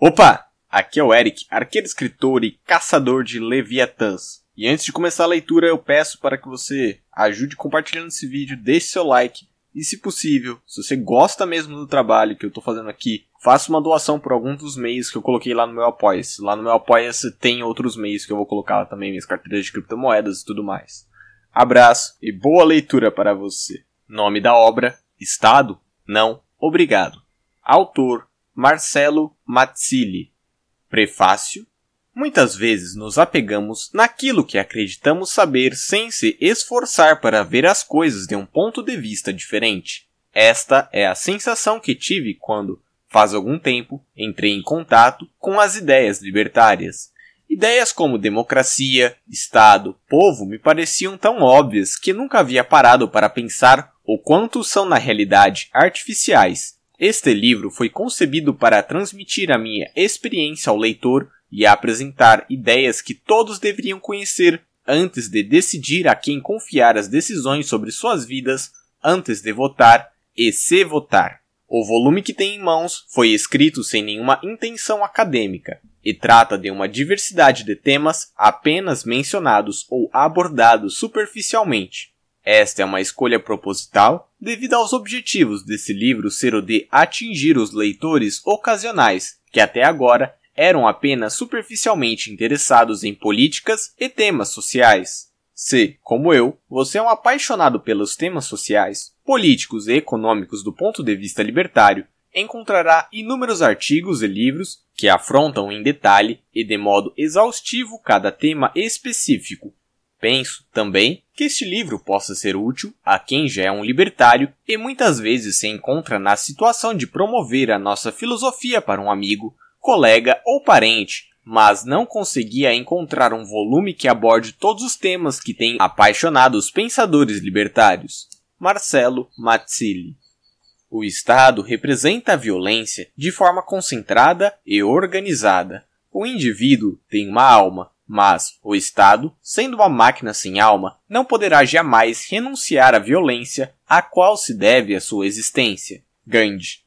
Opa! Aqui é o Eric, arqueiro escritor e caçador de Leviatãs. E antes de começar a leitura, eu peço para que você ajude compartilhando esse vídeo, deixe seu like e, se possível, se você gosta mesmo do trabalho que eu estou fazendo aqui, faça uma doação por algum dos meios que eu coloquei lá no meu Apoia-se. Lá no meu apoia tem outros meios que eu vou colocar lá também, minhas carteiras de criptomoedas e tudo mais. Abraço e boa leitura para você. Nome da obra: Estado? Não, obrigado. Autor: Marcelo Mazzilli. Prefácio. Muitas vezes nos apegamos naquilo que acreditamos saber sem se esforçar para ver as coisas de um ponto de vista diferente. Esta é a sensação que tive quando, faz algum tempo, entrei em contato com as ideias libertárias. Ideias como democracia, Estado, povo me pareciam tão óbvias que nunca havia parado para pensar o quanto são na realidade artificiais este livro foi concebido para transmitir a minha experiência ao leitor e apresentar ideias que todos deveriam conhecer antes de decidir a quem confiar as decisões sobre suas vidas, antes de votar e se votar. O volume que tem em mãos foi escrito sem nenhuma intenção acadêmica e trata de uma diversidade de temas apenas mencionados ou abordados superficialmente. Esta é uma escolha proposital devido aos objetivos desse livro ser o de atingir os leitores ocasionais, que até agora eram apenas superficialmente interessados em políticas e temas sociais. Se, como eu, você é um apaixonado pelos temas sociais, políticos e econômicos do ponto de vista libertário, encontrará inúmeros artigos e livros que afrontam em detalhe e de modo exaustivo cada tema específico. Penso, também, que este livro possa ser útil a quem já é um libertário e muitas vezes se encontra na situação de promover a nossa filosofia para um amigo, colega ou parente, mas não conseguia encontrar um volume que aborde todos os temas que têm apaixonado os pensadores libertários. Marcelo Mazzilli. O Estado representa a violência de forma concentrada e organizada. O indivíduo tem uma alma, mas o Estado, sendo uma máquina sem alma, não poderá jamais renunciar à violência à qual se deve a sua existência. Gandhi.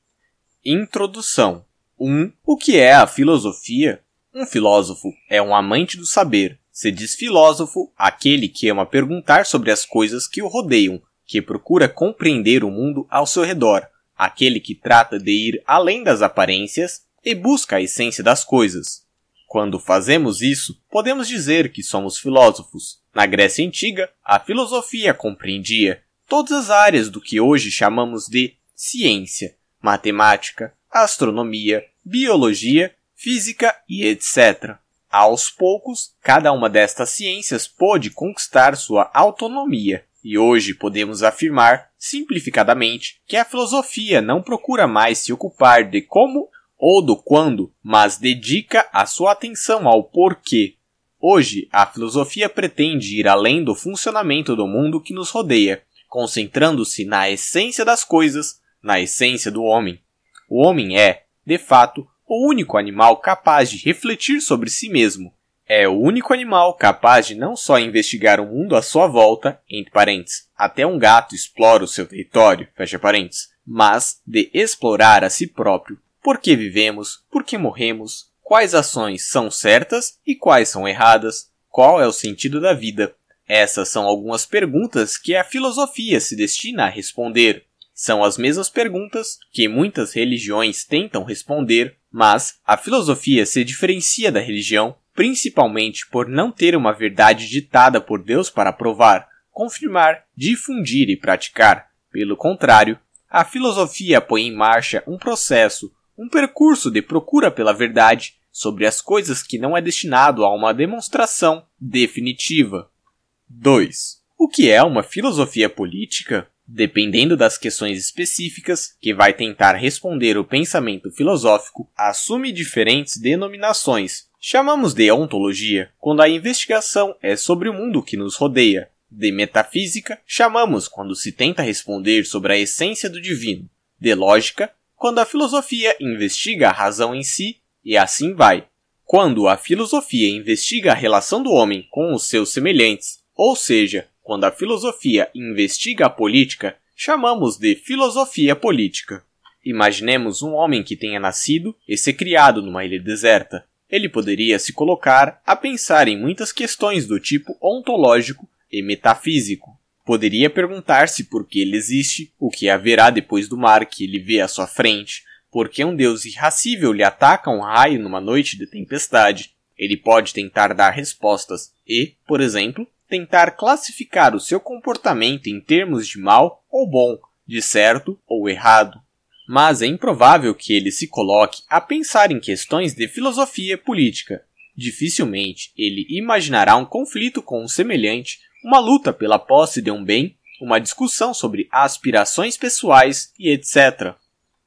Introdução 1. Um, o que é a filosofia? Um filósofo é um amante do saber. Se diz filósofo aquele que ama perguntar sobre as coisas que o rodeiam, que procura compreender o mundo ao seu redor, aquele que trata de ir além das aparências e busca a essência das coisas. Quando fazemos isso, podemos dizer que somos filósofos. Na Grécia Antiga, a filosofia compreendia todas as áreas do que hoje chamamos de ciência, matemática, astronomia, biologia, física e etc. Aos poucos, cada uma destas ciências pôde conquistar sua autonomia, e hoje podemos afirmar, simplificadamente, que a filosofia não procura mais se ocupar de como ou do quando, mas dedica a sua atenção ao porquê. Hoje, a filosofia pretende ir além do funcionamento do mundo que nos rodeia, concentrando-se na essência das coisas, na essência do homem. O homem é, de fato, o único animal capaz de refletir sobre si mesmo. É o único animal capaz de não só investigar o mundo à sua volta, entre parênteses, até um gato explora o seu território, fecha parênteses, mas de explorar a si próprio por que vivemos, por que morremos, quais ações são certas e quais são erradas, qual é o sentido da vida. Essas são algumas perguntas que a filosofia se destina a responder. São as mesmas perguntas que muitas religiões tentam responder, mas a filosofia se diferencia da religião principalmente por não ter uma verdade ditada por Deus para provar, confirmar, difundir e praticar. Pelo contrário, a filosofia põe em marcha um processo um percurso de procura pela verdade sobre as coisas que não é destinado a uma demonstração definitiva. 2. O que é uma filosofia política? Dependendo das questões específicas que vai tentar responder o pensamento filosófico, assume diferentes denominações. Chamamos de ontologia quando a investigação é sobre o mundo que nos rodeia. De metafísica, chamamos quando se tenta responder sobre a essência do divino. De lógica, quando a filosofia investiga a razão em si, e assim vai. Quando a filosofia investiga a relação do homem com os seus semelhantes, ou seja, quando a filosofia investiga a política, chamamos de filosofia política. Imaginemos um homem que tenha nascido e se criado numa ilha deserta. Ele poderia se colocar a pensar em muitas questões do tipo ontológico e metafísico, Poderia perguntar-se por que ele existe, o que haverá depois do mar que ele vê à sua frente, por que um deus irracível lhe ataca um raio numa noite de tempestade. Ele pode tentar dar respostas e, por exemplo, tentar classificar o seu comportamento em termos de mal ou bom, de certo ou errado. Mas é improvável que ele se coloque a pensar em questões de filosofia política. Dificilmente ele imaginará um conflito com um semelhante uma luta pela posse de um bem, uma discussão sobre aspirações pessoais e etc.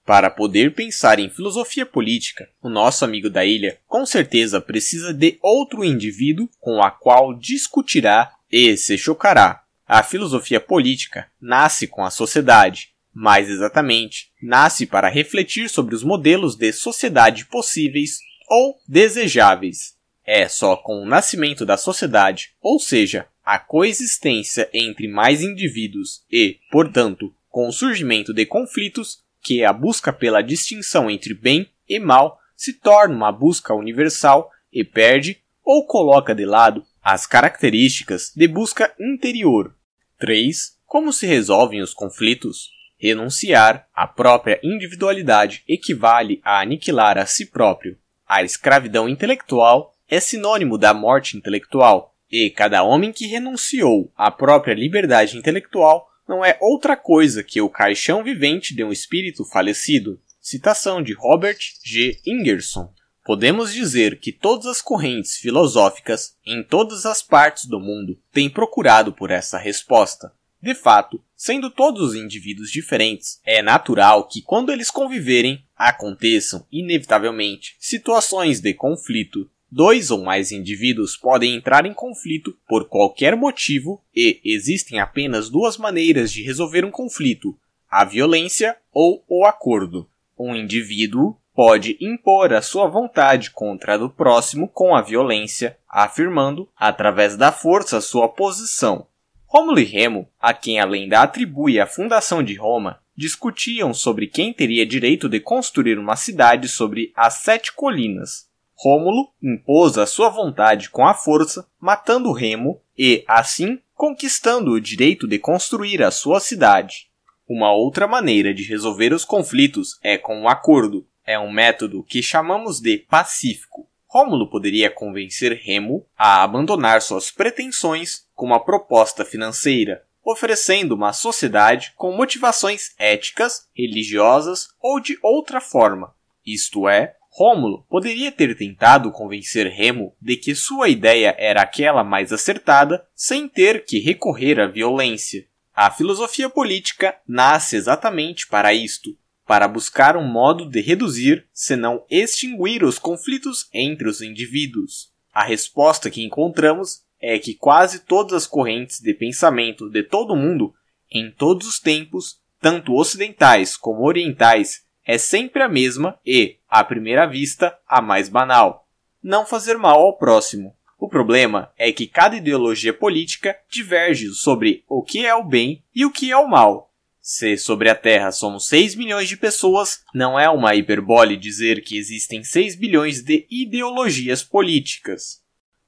Para poder pensar em filosofia política, o nosso amigo da ilha com certeza precisa de outro indivíduo com a qual discutirá e se chocará. A filosofia política nasce com a sociedade, mais exatamente, nasce para refletir sobre os modelos de sociedade possíveis ou desejáveis. É só com o nascimento da sociedade, ou seja, a coexistência entre mais indivíduos e, portanto, com o surgimento de conflitos, que é a busca pela distinção entre bem e mal, se torna uma busca universal e perde ou coloca de lado as características de busca interior. 3. Como se resolvem os conflitos? Renunciar à própria individualidade equivale a aniquilar a si próprio. A escravidão intelectual é sinônimo da morte intelectual. E cada homem que renunciou à própria liberdade intelectual não é outra coisa que o caixão vivente de um espírito falecido. Citação de Robert G. Ingerson. Podemos dizer que todas as correntes filosóficas, em todas as partes do mundo, têm procurado por essa resposta. De fato, sendo todos indivíduos diferentes, é natural que quando eles conviverem, aconteçam, inevitavelmente, situações de conflito. Dois ou mais indivíduos podem entrar em conflito por qualquer motivo e existem apenas duas maneiras de resolver um conflito: a violência ou o acordo. Um indivíduo pode impor a sua vontade contra a do próximo com a violência, afirmando, através da força, sua posição. Romulo e Remo, a quem a lenda atribui a fundação de Roma, discutiam sobre quem teria direito de construir uma cidade sobre as sete colinas. Rômulo impôs a sua vontade com a força, matando Remo e, assim, conquistando o direito de construir a sua cidade. Uma outra maneira de resolver os conflitos é com um acordo. É um método que chamamos de pacífico. Rômulo poderia convencer Remo a abandonar suas pretensões com uma proposta financeira, oferecendo uma sociedade com motivações éticas, religiosas ou de outra forma. Isto é, Rômulo poderia ter tentado convencer Remo de que sua ideia era aquela mais acertada sem ter que recorrer à violência. A filosofia política nasce exatamente para isto, para buscar um modo de reduzir, se não extinguir os conflitos entre os indivíduos. A resposta que encontramos é que quase todas as correntes de pensamento de todo o mundo, em todos os tempos, tanto ocidentais como orientais, é sempre a mesma e, à primeira vista, a mais banal: não fazer mal ao próximo. O problema é que cada ideologia política diverge sobre o que é o bem e o que é o mal. Se sobre a Terra somos 6 milhões de pessoas, não é uma hiperbole dizer que existem 6 bilhões de ideologias políticas.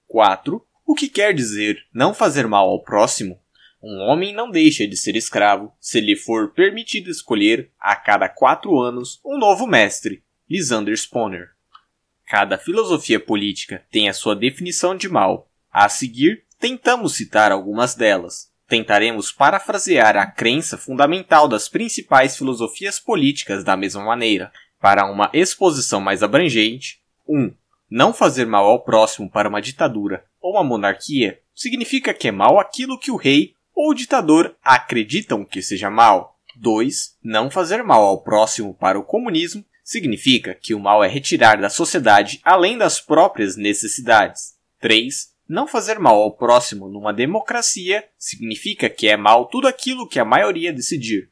4. O que quer dizer não fazer mal ao próximo um homem não deixa de ser escravo se lhe for permitido escolher, a cada quatro anos, um novo mestre. Lisander Spooner. Cada filosofia política tem a sua definição de mal. A seguir, tentamos citar algumas delas. Tentaremos parafrasear a crença fundamental das principais filosofias políticas da mesma maneira. Para uma exposição mais abrangente, 1. Um, não fazer mal ao próximo para uma ditadura ou uma monarquia significa que é mal aquilo que o rei ou ditador acreditam que seja mal. 2. Não fazer mal ao próximo para o comunismo significa que o mal é retirar da sociedade além das próprias necessidades. 3. Não fazer mal ao próximo numa democracia significa que é mal tudo aquilo que a maioria decidir.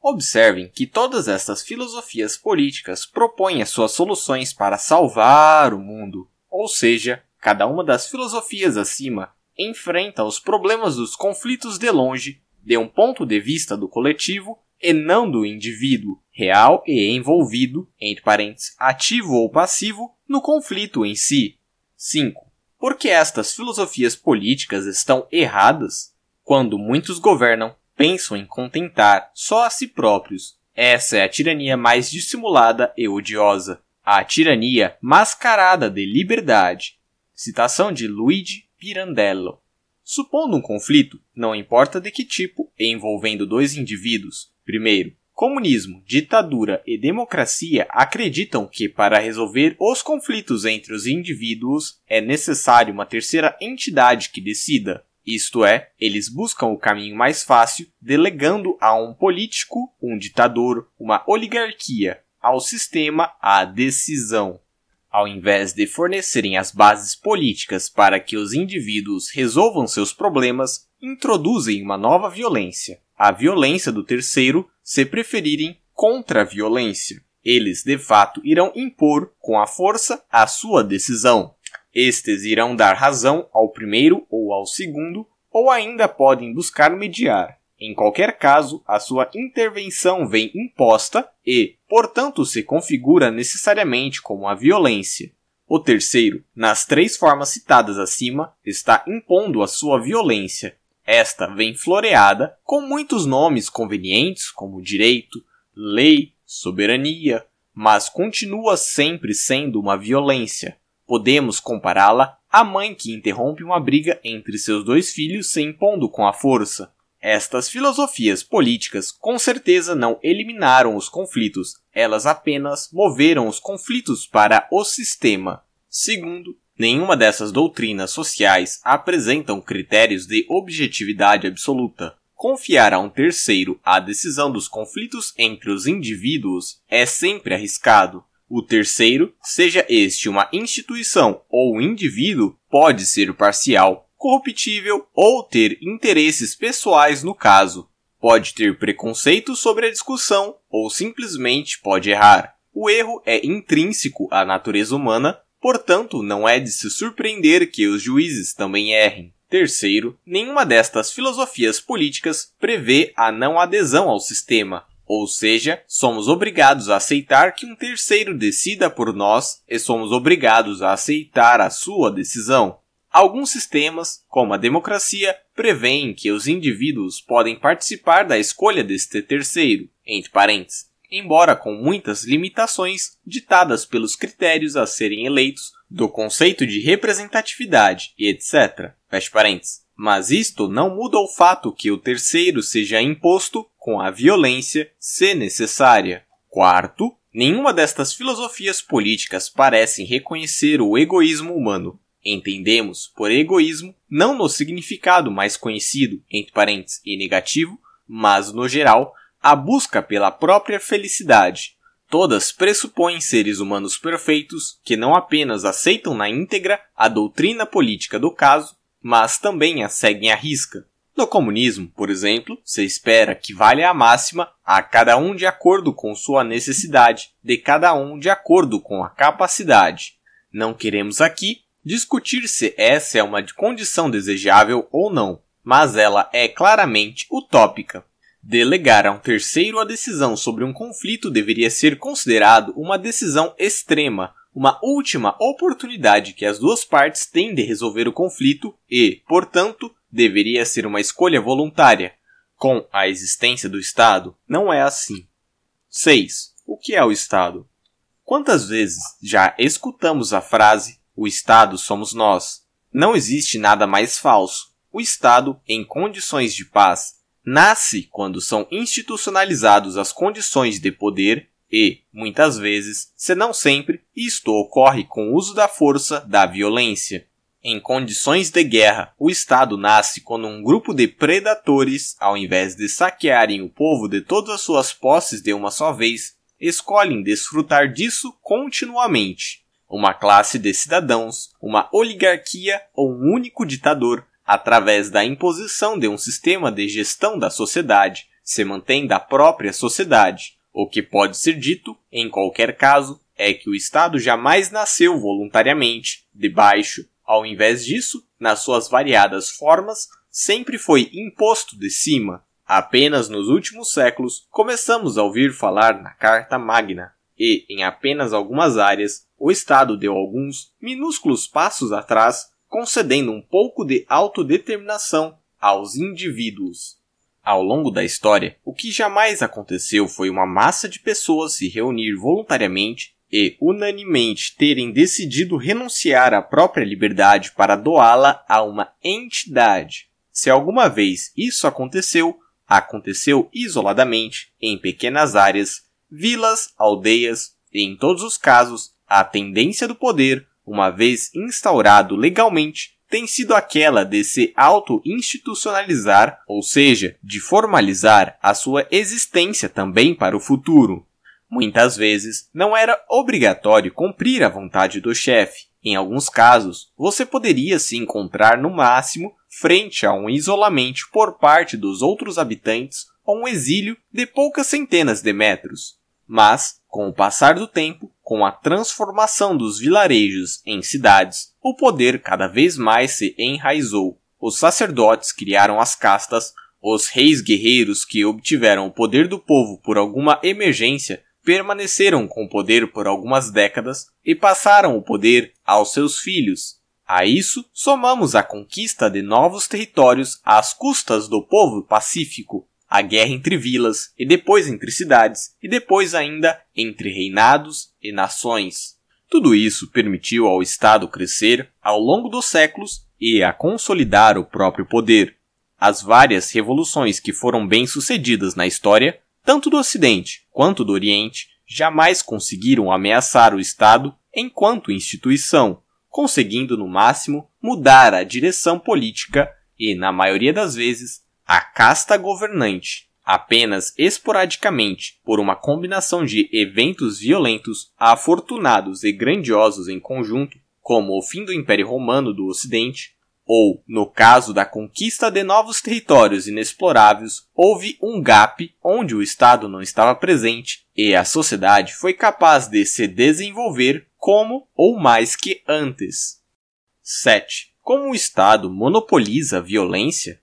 Observem que todas estas filosofias políticas propõem as suas soluções para salvar o mundo, ou seja, cada uma das filosofias acima enfrenta os problemas dos conflitos de longe, de um ponto de vista do coletivo e não do indivíduo, real e envolvido, entre parênteses, ativo ou passivo, no conflito em si. 5. Porque estas filosofias políticas estão erradas? Quando muitos governam, pensam em contentar só a si próprios. Essa é a tirania mais dissimulada e odiosa. A tirania mascarada de liberdade. Citação de Luigi Pirandello. Supondo um conflito, não importa de que tipo, envolvendo dois indivíduos, primeiro, comunismo, ditadura e democracia acreditam que para resolver os conflitos entre os indivíduos é necessário uma terceira entidade que decida. Isto é, eles buscam o caminho mais fácil, delegando a um político, um ditador, uma oligarquia, ao sistema a decisão. Ao invés de fornecerem as bases políticas para que os indivíduos resolvam seus problemas, introduzem uma nova violência, a violência do terceiro, se preferirem, contra a violência. Eles, de fato, irão impor, com a força, a sua decisão. Estes irão dar razão ao primeiro ou ao segundo, ou ainda podem buscar mediar. Em qualquer caso, a sua intervenção vem imposta e, portanto, se configura necessariamente como a violência. O terceiro, nas três formas citadas acima, está impondo a sua violência. Esta vem floreada com muitos nomes convenientes, como direito, lei, soberania, mas continua sempre sendo uma violência. Podemos compará-la à mãe que interrompe uma briga entre seus dois filhos se impondo com a força. Estas filosofias políticas com certeza não eliminaram os conflitos, elas apenas moveram os conflitos para o sistema. Segundo, nenhuma dessas doutrinas sociais apresentam critérios de objetividade absoluta. Confiar a um terceiro a decisão dos conflitos entre os indivíduos é sempre arriscado. O terceiro, seja este uma instituição ou um indivíduo, pode ser parcial, corruptível ou ter interesses pessoais no caso. Pode ter preconceito sobre a discussão ou simplesmente pode errar. O erro é intrínseco à natureza humana, portanto, não é de se surpreender que os juízes também errem. Terceiro, nenhuma destas filosofias políticas prevê a não adesão ao sistema, ou seja, somos obrigados a aceitar que um terceiro decida por nós e somos obrigados a aceitar a sua decisão. Alguns sistemas, como a democracia, prevêem que os indivíduos podem participar da escolha deste terceiro, entre parênteses, embora com muitas limitações ditadas pelos critérios a serem eleitos do conceito de representatividade e etc. Fecha parênteses. Mas isto não muda o fato que o terceiro seja imposto com a violência, se necessária. Quarto, nenhuma destas filosofias políticas parece reconhecer o egoísmo humano, Entendemos por egoísmo, não no significado mais conhecido, entre parênteses, e negativo, mas no geral, a busca pela própria felicidade. Todas pressupõem seres humanos perfeitos que não apenas aceitam na íntegra a doutrina política do caso, mas também a seguem à risca. No comunismo, por exemplo, se espera que valha a máxima a cada um de acordo com sua necessidade, de cada um de acordo com a capacidade. Não queremos aqui Discutir se essa é uma condição desejável ou não, mas ela é claramente utópica. Delegar a um terceiro a decisão sobre um conflito deveria ser considerado uma decisão extrema, uma última oportunidade que as duas partes têm de resolver o conflito e, portanto, deveria ser uma escolha voluntária. Com a existência do Estado, não é assim. 6. O que é o Estado? Quantas vezes já escutamos a frase o Estado somos nós. Não existe nada mais falso. O Estado, em condições de paz, nasce quando são institucionalizados as condições de poder e, muitas vezes, se não sempre, isto ocorre com o uso da força, da violência. Em condições de guerra, o Estado nasce quando um grupo de predadores, ao invés de saquearem o povo de todas as suas posses de uma só vez, escolhem desfrutar disso continuamente uma classe de cidadãos, uma oligarquia ou um único ditador, através da imposição de um sistema de gestão da sociedade, se mantém da própria sociedade. O que pode ser dito, em qualquer caso, é que o Estado jamais nasceu voluntariamente, de baixo. Ao invés disso, nas suas variadas formas, sempre foi imposto de cima. Apenas nos últimos séculos começamos a ouvir falar na Carta Magna, e, em apenas algumas áreas, o Estado deu alguns minúsculos passos atrás, concedendo um pouco de autodeterminação aos indivíduos. Ao longo da história, o que jamais aconteceu foi uma massa de pessoas se reunir voluntariamente e unanimemente terem decidido renunciar à própria liberdade para doá-la a uma entidade. Se alguma vez isso aconteceu, aconteceu isoladamente, em pequenas áreas, vilas, aldeias e, em todos os casos, a tendência do poder, uma vez instaurado legalmente, tem sido aquela de se auto-institucionalizar, ou seja, de formalizar a sua existência também para o futuro. Muitas vezes, não era obrigatório cumprir a vontade do chefe. Em alguns casos, você poderia se encontrar no máximo frente a um isolamento por parte dos outros habitantes ou um exílio de poucas centenas de metros. Mas, com o passar do tempo, com a transformação dos vilarejos em cidades, o poder cada vez mais se enraizou. Os sacerdotes criaram as castas, os reis guerreiros que obtiveram o poder do povo por alguma emergência permaneceram com o poder por algumas décadas e passaram o poder aos seus filhos. A isso, somamos a conquista de novos territórios às custas do povo pacífico, a guerra entre vilas e depois entre cidades e depois ainda entre reinados e nações. Tudo isso permitiu ao Estado crescer ao longo dos séculos e a consolidar o próprio poder. As várias revoluções que foram bem-sucedidas na história, tanto do Ocidente quanto do Oriente, jamais conseguiram ameaçar o Estado enquanto instituição, conseguindo no máximo mudar a direção política e, na maioria das vezes, a casta governante, apenas esporadicamente por uma combinação de eventos violentos, afortunados e grandiosos em conjunto, como o fim do Império Romano do Ocidente, ou, no caso da conquista de novos territórios inexploráveis, houve um gap onde o Estado não estava presente e a sociedade foi capaz de se desenvolver como ou mais que antes. 7. Como o Estado monopoliza a violência,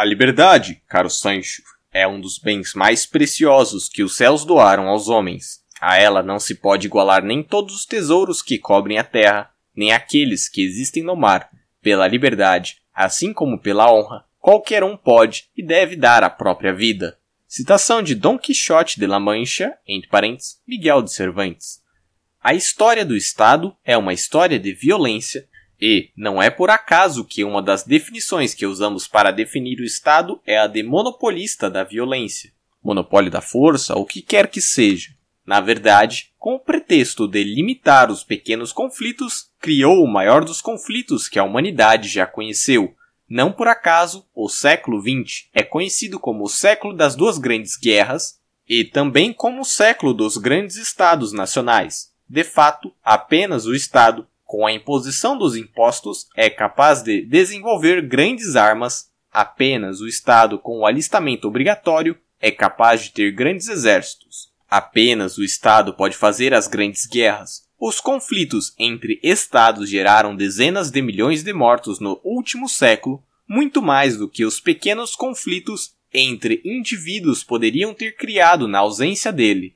a liberdade, caro Sancho, é um dos bens mais preciosos que os céus doaram aos homens. A ela não se pode igualar nem todos os tesouros que cobrem a terra, nem aqueles que existem no mar. Pela liberdade, assim como pela honra, qualquer um pode e deve dar a própria vida. Citação de Dom Quixote de La Mancha, entre parênteses, Miguel de Cervantes. A história do Estado é uma história de violência e não é por acaso que uma das definições que usamos para definir o Estado é a de monopolista da violência, monopólio da força, o que quer que seja. Na verdade, com o pretexto de limitar os pequenos conflitos, criou o maior dos conflitos que a humanidade já conheceu. Não por acaso, o século XX é conhecido como o século das duas grandes guerras e também como o século dos grandes estados nacionais. De fato, apenas o Estado com a imposição dos impostos, é capaz de desenvolver grandes armas. Apenas o Estado com o alistamento obrigatório é capaz de ter grandes exércitos. Apenas o Estado pode fazer as grandes guerras. Os conflitos entre Estados geraram dezenas de milhões de mortos no último século, muito mais do que os pequenos conflitos entre indivíduos poderiam ter criado na ausência dele.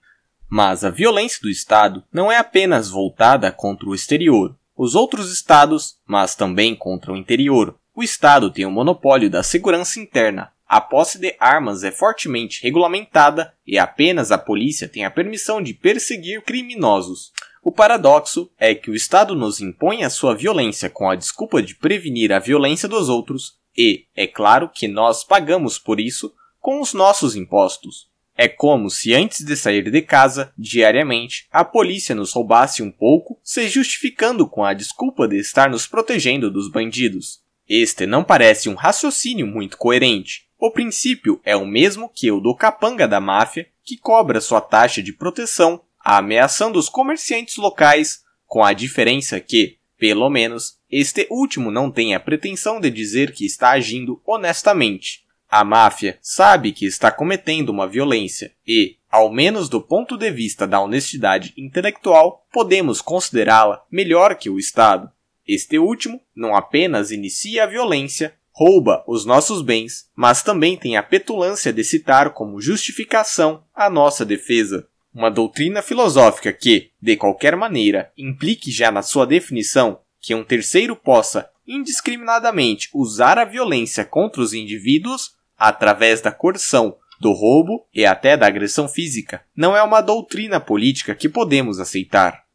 Mas a violência do Estado não é apenas voltada contra o exterior os outros estados, mas também contra o interior. O estado tem o monopólio da segurança interna. A posse de armas é fortemente regulamentada e apenas a polícia tem a permissão de perseguir criminosos. O paradoxo é que o Estado nos impõe a sua violência com a desculpa de prevenir a violência dos outros, e é claro que nós pagamos por isso com os nossos impostos. É como se antes de sair de casa, diariamente, a polícia nos roubasse um pouco, se justificando com a desculpa de estar nos protegendo dos bandidos. Este não parece um raciocínio muito coerente. O princípio é o mesmo que o do capanga da máfia, que cobra sua taxa de proteção, ameaçando os comerciantes locais, com a diferença que, pelo menos, este último não tem a pretensão de dizer que está agindo honestamente. A máfia sabe que está cometendo uma violência e, ao menos do ponto de vista da honestidade intelectual, podemos considerá-la melhor que o Estado. Este último não apenas inicia a violência, rouba os nossos bens, mas também tem a petulância de citar como justificação a nossa defesa. Uma doutrina filosófica que, de qualquer maneira, implique já na sua definição que um terceiro possa indiscriminadamente usar a violência contra os indivíduos através da coerção, do roubo e até da agressão física, não é uma doutrina política que podemos aceitar.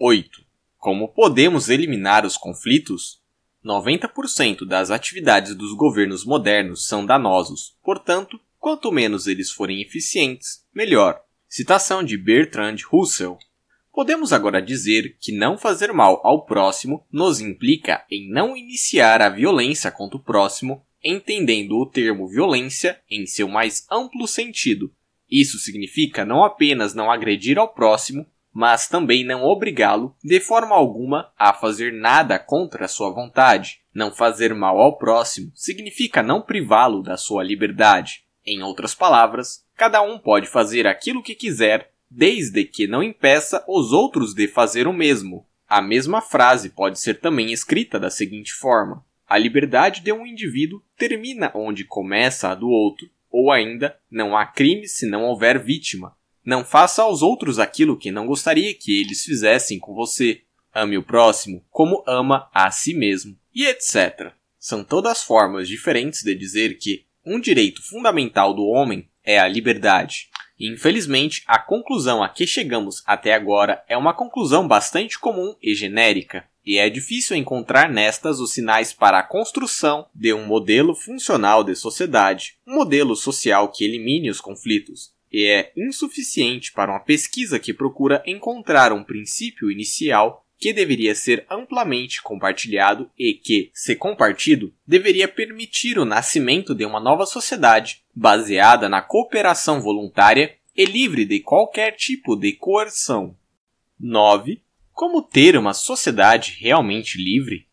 8. Como podemos eliminar os conflitos? 90% das atividades dos governos modernos são danosos, portanto, quanto menos eles forem eficientes, melhor. Citação de Bertrand Russell. Podemos agora dizer que não fazer mal ao próximo nos implica em não iniciar a violência contra o próximo entendendo o termo violência em seu mais amplo sentido. Isso significa não apenas não agredir ao próximo, mas também não obrigá-lo de forma alguma a fazer nada contra sua vontade. Não fazer mal ao próximo significa não privá-lo da sua liberdade. Em outras palavras, cada um pode fazer aquilo que quiser, desde que não impeça os outros de fazer o mesmo. A mesma frase pode ser também escrita da seguinte forma: a liberdade de um indivíduo termina onde começa a do outro, ou ainda, não há crime se não houver vítima. Não faça aos outros aquilo que não gostaria que eles fizessem com você. Ame o próximo como ama a si mesmo, e etc. São todas formas diferentes de dizer que um direito fundamental do homem é a liberdade. infelizmente, a conclusão a que chegamos até agora é uma conclusão bastante comum e genérica e é difícil encontrar nestas os sinais para a construção de um modelo funcional de sociedade, um modelo social que elimine os conflitos, e é insuficiente para uma pesquisa que procura encontrar um princípio inicial que deveria ser amplamente compartilhado e que, se compartido, deveria permitir o nascimento de uma nova sociedade baseada na cooperação voluntária e livre de qualquer tipo de coerção. 9. Como ter uma sociedade realmente livre?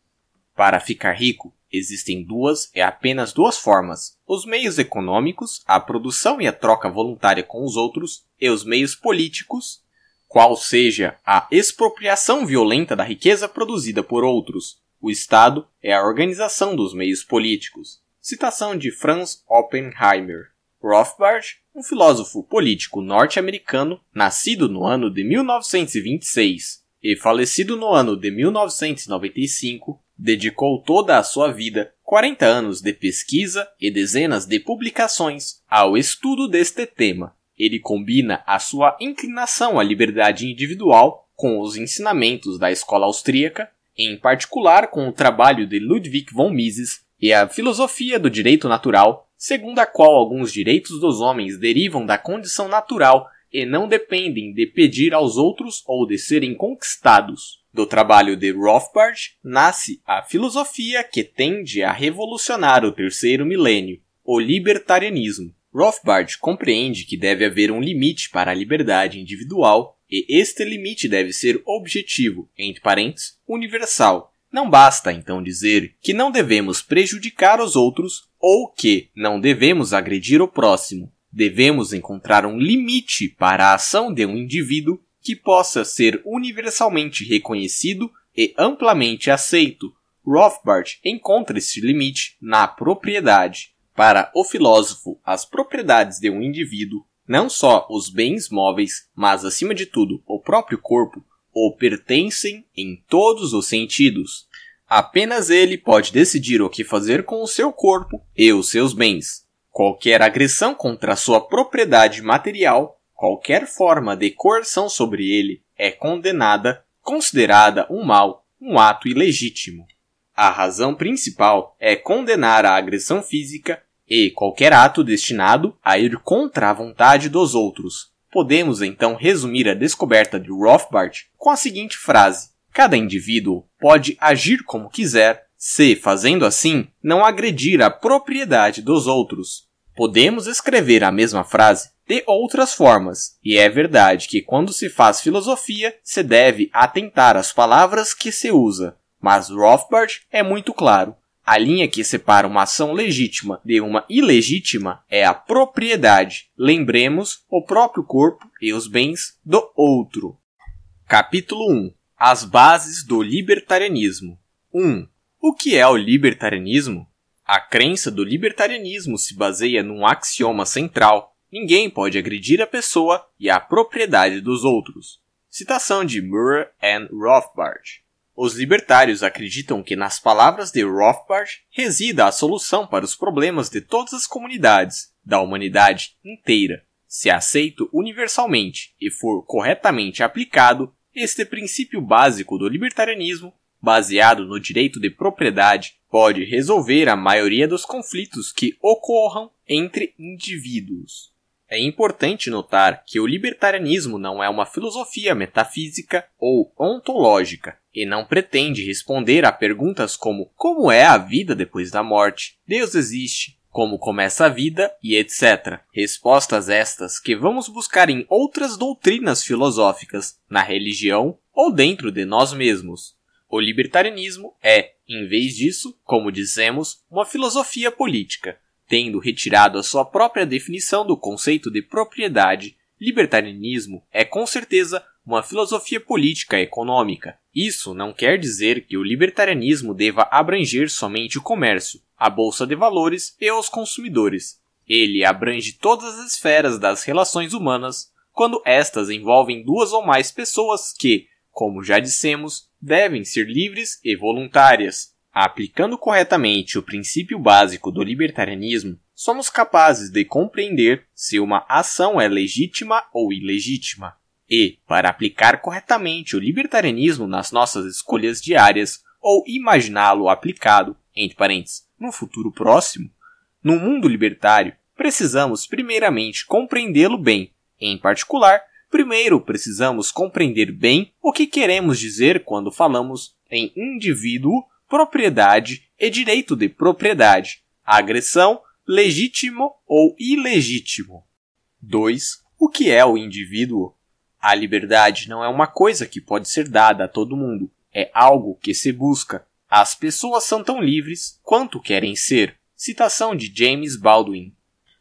Para ficar rico, existem duas e apenas duas formas: os meios econômicos, a produção e a troca voluntária com os outros, e os meios políticos, qual seja a expropriação violenta da riqueza produzida por outros. O Estado é a organização dos meios políticos. Citação de Franz Oppenheimer. Rothbard, um filósofo político norte-americano, nascido no ano de 1926, e falecido no ano de 1995, dedicou toda a sua vida, 40 anos de pesquisa e dezenas de publicações ao estudo deste tema. Ele combina a sua inclinação à liberdade individual com os ensinamentos da escola austríaca, em particular com o trabalho de Ludwig von Mises e a filosofia do direito natural, segundo a qual alguns direitos dos homens derivam da condição natural e não dependem de pedir aos outros ou de serem conquistados. Do trabalho de Rothbard nasce a filosofia que tende a revolucionar o terceiro milênio, o libertarianismo. Rothbard compreende que deve haver um limite para a liberdade individual e este limite deve ser objetivo, entre parênteses, universal. Não basta então dizer que não devemos prejudicar os outros ou que não devemos agredir o próximo. Devemos encontrar um limite para a ação de um indivíduo que possa ser universalmente reconhecido e amplamente aceito. Rothbard encontra este limite na propriedade. Para o filósofo, as propriedades de um indivíduo, não só os bens móveis, mas acima de tudo o próprio corpo, o pertencem em todos os sentidos. Apenas ele pode decidir o que fazer com o seu corpo e os seus bens. Qualquer agressão contra sua propriedade material, qualquer forma de coerção sobre ele é condenada, considerada um mal, um ato ilegítimo. A razão principal é condenar a agressão física e qualquer ato destinado a ir contra a vontade dos outros. Podemos então resumir a descoberta de Rothbard com a seguinte frase: Cada indivíduo pode agir como quiser se, fazendo assim, não agredir a propriedade dos outros. Podemos escrever a mesma frase de outras formas, e é verdade que quando se faz filosofia, se deve atentar às palavras que se usa, mas Rothbard é muito claro. A linha que separa uma ação legítima de uma ilegítima é a propriedade. Lembremos o próprio corpo e os bens do outro. Capítulo 1 As bases do libertarianismo 1. O que é o libertarianismo? A crença do libertarianismo se baseia num axioma central: ninguém pode agredir a pessoa e a propriedade dos outros. Citação de Murray and Rothbard. Os libertários acreditam que nas palavras de Rothbard resida a solução para os problemas de todas as comunidades, da humanidade inteira. Se aceito universalmente e for corretamente aplicado, este princípio básico do libertarianismo baseado no direito de propriedade, pode resolver a maioria dos conflitos que ocorram entre indivíduos. É importante notar que o libertarianismo não é uma filosofia metafísica ou ontológica e não pretende responder a perguntas como como é a vida depois da morte, Deus existe, como começa a vida e etc. Respostas estas que vamos buscar em outras doutrinas filosóficas, na religião ou dentro de nós mesmos. O libertarianismo é, em vez disso, como dizemos, uma filosofia política, tendo retirado a sua própria definição do conceito de propriedade. Libertarianismo é com certeza uma filosofia política econômica. Isso não quer dizer que o libertarianismo deva abranger somente o comércio, a bolsa de valores e os consumidores. Ele abrange todas as esferas das relações humanas, quando estas envolvem duas ou mais pessoas que, como já dissemos, devem ser livres e voluntárias. Aplicando corretamente o princípio básico do libertarianismo, somos capazes de compreender se uma ação é legítima ou ilegítima. E, para aplicar corretamente o libertarianismo nas nossas escolhas diárias, ou imaginá-lo aplicado, entre parênteses, no futuro próximo, no mundo libertário, precisamos primeiramente compreendê-lo bem, em particular, Primeiro, precisamos compreender bem o que queremos dizer quando falamos em indivíduo, propriedade e direito de propriedade, agressão, legítimo ou ilegítimo. 2. O que é o indivíduo? A liberdade não é uma coisa que pode ser dada a todo mundo, é algo que se busca. As pessoas são tão livres quanto querem ser. Citação de James Baldwin.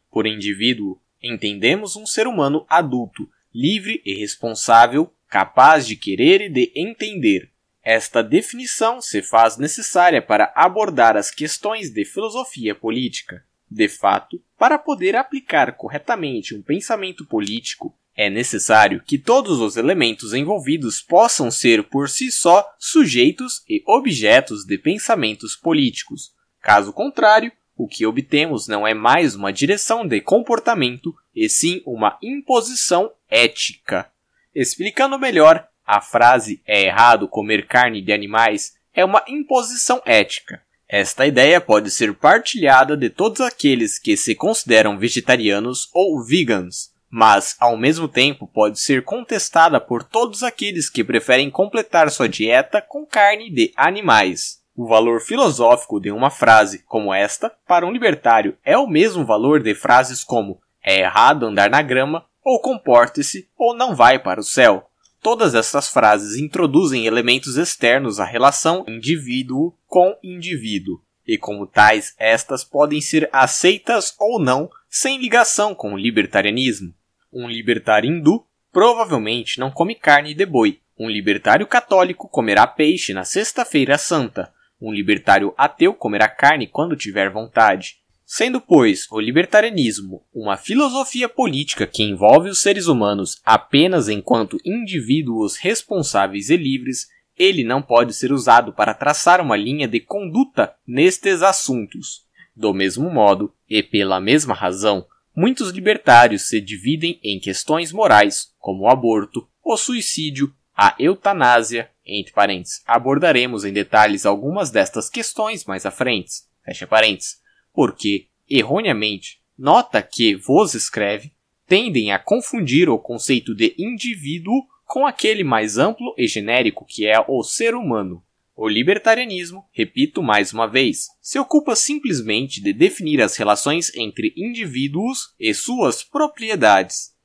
Por indivíduo, entendemos um ser humano adulto livre e responsável, capaz de querer e de entender. Esta definição se faz necessária para abordar as questões de filosofia política. De fato, para poder aplicar corretamente um pensamento político, é necessário que todos os elementos envolvidos possam ser por si só sujeitos e objetos de pensamentos políticos. Caso contrário, o que obtemos não é mais uma direção de comportamento, e sim uma imposição ética. Explicando melhor, a frase é errado comer carne de animais é uma imposição ética. Esta ideia pode ser partilhada de todos aqueles que se consideram vegetarianos ou vegans, mas ao mesmo tempo pode ser contestada por todos aqueles que preferem completar sua dieta com carne de animais. O valor filosófico de uma frase como esta, para um libertário, é o mesmo valor de frases como é errado andar na grama, ou comporte-se, ou não vai para o céu. Todas estas frases introduzem elementos externos à relação indivíduo com indivíduo, e como tais, estas podem ser aceitas ou não sem ligação com o libertarianismo. Um libertário hindu provavelmente não come carne de boi. Um libertário católico comerá peixe na Sexta-feira Santa. Um libertário ateu comerá carne quando tiver vontade. Sendo, pois, o libertarianismo uma filosofia política que envolve os seres humanos apenas enquanto indivíduos responsáveis e livres, ele não pode ser usado para traçar uma linha de conduta nestes assuntos. Do mesmo modo, e pela mesma razão, muitos libertários se dividem em questões morais, como o aborto, o suicídio, a eutanásia, entre parênteses, abordaremos em detalhes algumas destas questões mais à frente. Fecha parênteses. Porque, erroneamente, nota que vos escreve tendem a confundir o conceito de indivíduo com aquele mais amplo e genérico que é o ser humano. O libertarianismo, repito mais uma vez, se ocupa simplesmente de definir as relações entre indivíduos e suas propriedades.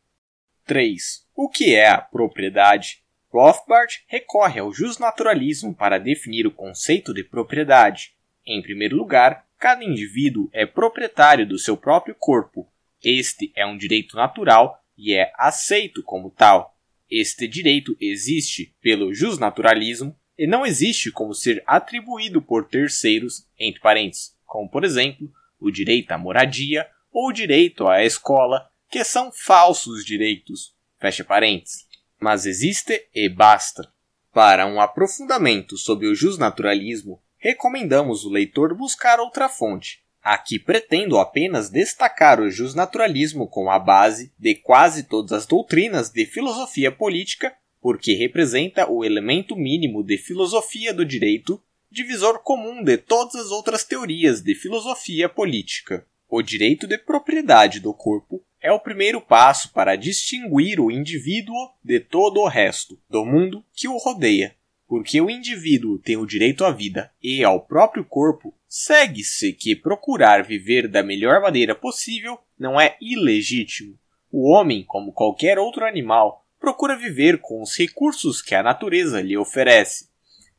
3. O que é a propriedade? Rothbard recorre ao justnaturalismo para definir o conceito de propriedade. Em primeiro lugar, cada indivíduo é proprietário do seu próprio corpo. Este é um direito natural e é aceito como tal. Este direito existe pelo justnaturalismo e não existe como ser atribuído por terceiros, entre parênteses, como por exemplo, o direito à moradia ou o direito à escola, que são falsos direitos, fecha parênteses mas existe e basta. Para um aprofundamento sobre o justnaturalismo, recomendamos o leitor buscar outra fonte. Aqui pretendo apenas destacar o justnaturalismo como a base de quase todas as doutrinas de filosofia política, porque representa o elemento mínimo de filosofia do direito, divisor comum de todas as outras teorias de filosofia política. O direito de propriedade do corpo é o primeiro passo para distinguir o indivíduo de todo o resto do mundo que o rodeia. Porque o indivíduo tem o direito à vida e ao próprio corpo, segue-se que procurar viver da melhor maneira possível não é ilegítimo. O homem, como qualquer outro animal, procura viver com os recursos que a natureza lhe oferece.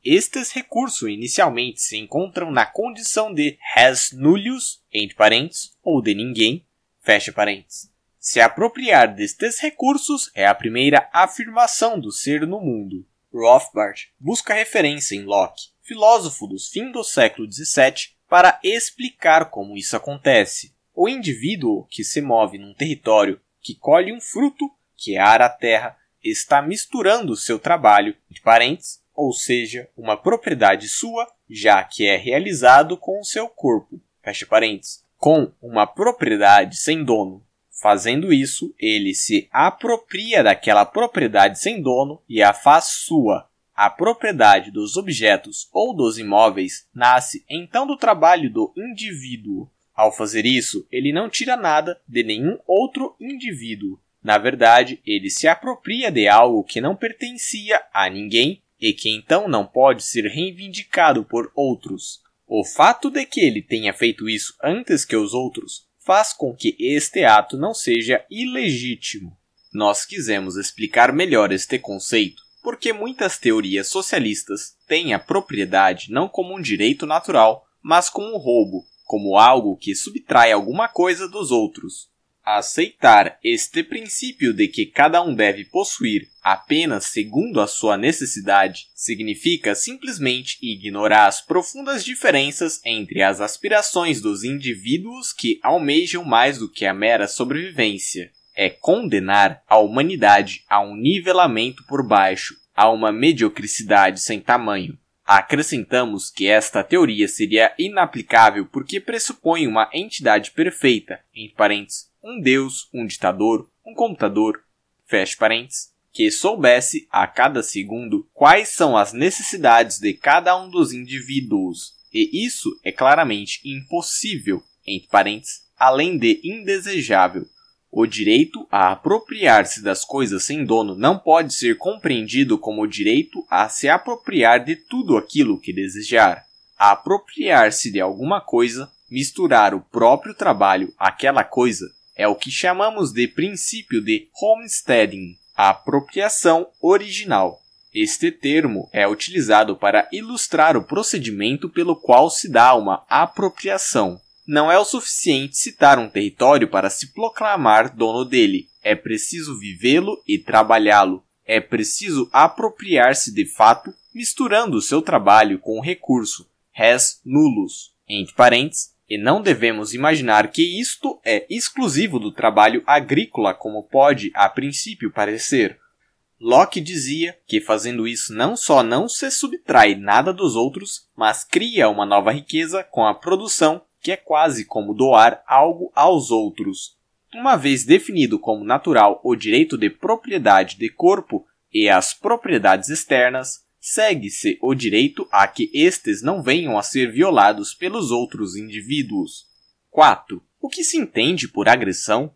Estes recursos inicialmente se encontram na condição de res nullius, entre parênteses, ou de ninguém, fecha parênteses. Se apropriar destes recursos é a primeira afirmação do ser no mundo. Rothbard busca referência em Locke, filósofo dos fins do século XVII, para explicar como isso acontece. O indivíduo que se move num território que colhe um fruto, que é ara a terra, está misturando seu trabalho, parentes, ou seja, uma propriedade sua, já que é realizado com o seu corpo, fecha parentes, com uma propriedade sem dono, Fazendo isso, ele se apropria daquela propriedade sem dono e a faz sua. A propriedade dos objetos ou dos imóveis nasce então do trabalho do indivíduo. Ao fazer isso, ele não tira nada de nenhum outro indivíduo. Na verdade, ele se apropria de algo que não pertencia a ninguém e que então não pode ser reivindicado por outros. O fato de que ele tenha feito isso antes que os outros faz com que este ato não seja ilegítimo. Nós quisemos explicar melhor este conceito porque muitas teorias socialistas têm a propriedade não como um direito natural, mas como um roubo, como algo que subtrai alguma coisa dos outros aceitar este princípio de que cada um deve possuir apenas segundo a sua necessidade significa simplesmente ignorar as profundas diferenças entre as aspirações dos indivíduos que almejam mais do que a mera sobrevivência. É condenar a humanidade a um nivelamento por baixo, a uma mediocridade sem tamanho. Acrescentamos que esta teoria seria inaplicável porque pressupõe uma entidade perfeita, entre parênteses, um deus, um ditador, um computador, feche parênteses, que soubesse a cada segundo quais são as necessidades de cada um dos indivíduos. E isso é claramente impossível, entre parênteses, além de indesejável. O direito a apropriar-se das coisas sem dono não pode ser compreendido como o direito a se apropriar de tudo aquilo que desejar. Apropriar-se de alguma coisa, misturar o próprio trabalho àquela coisa, é o que chamamos de princípio de homesteading, a apropriação original. Este termo é utilizado para ilustrar o procedimento pelo qual se dá uma apropriação. Não é o suficiente citar um território para se proclamar dono dele, é preciso vivê-lo e trabalhá-lo. É preciso apropriar-se de fato, misturando o seu trabalho com o recurso, res nullus, entre parênteses, e não devemos imaginar que isto é exclusivo do trabalho agrícola, como pode a princípio parecer. Locke dizia que fazendo isso não só não se subtrai nada dos outros, mas cria uma nova riqueza com a produção, que é quase como doar algo aos outros. Uma vez definido como natural o direito de propriedade de corpo e as propriedades externas, segue-se o direito a que estes não venham a ser violados pelos outros indivíduos. 4. O que se entende por agressão?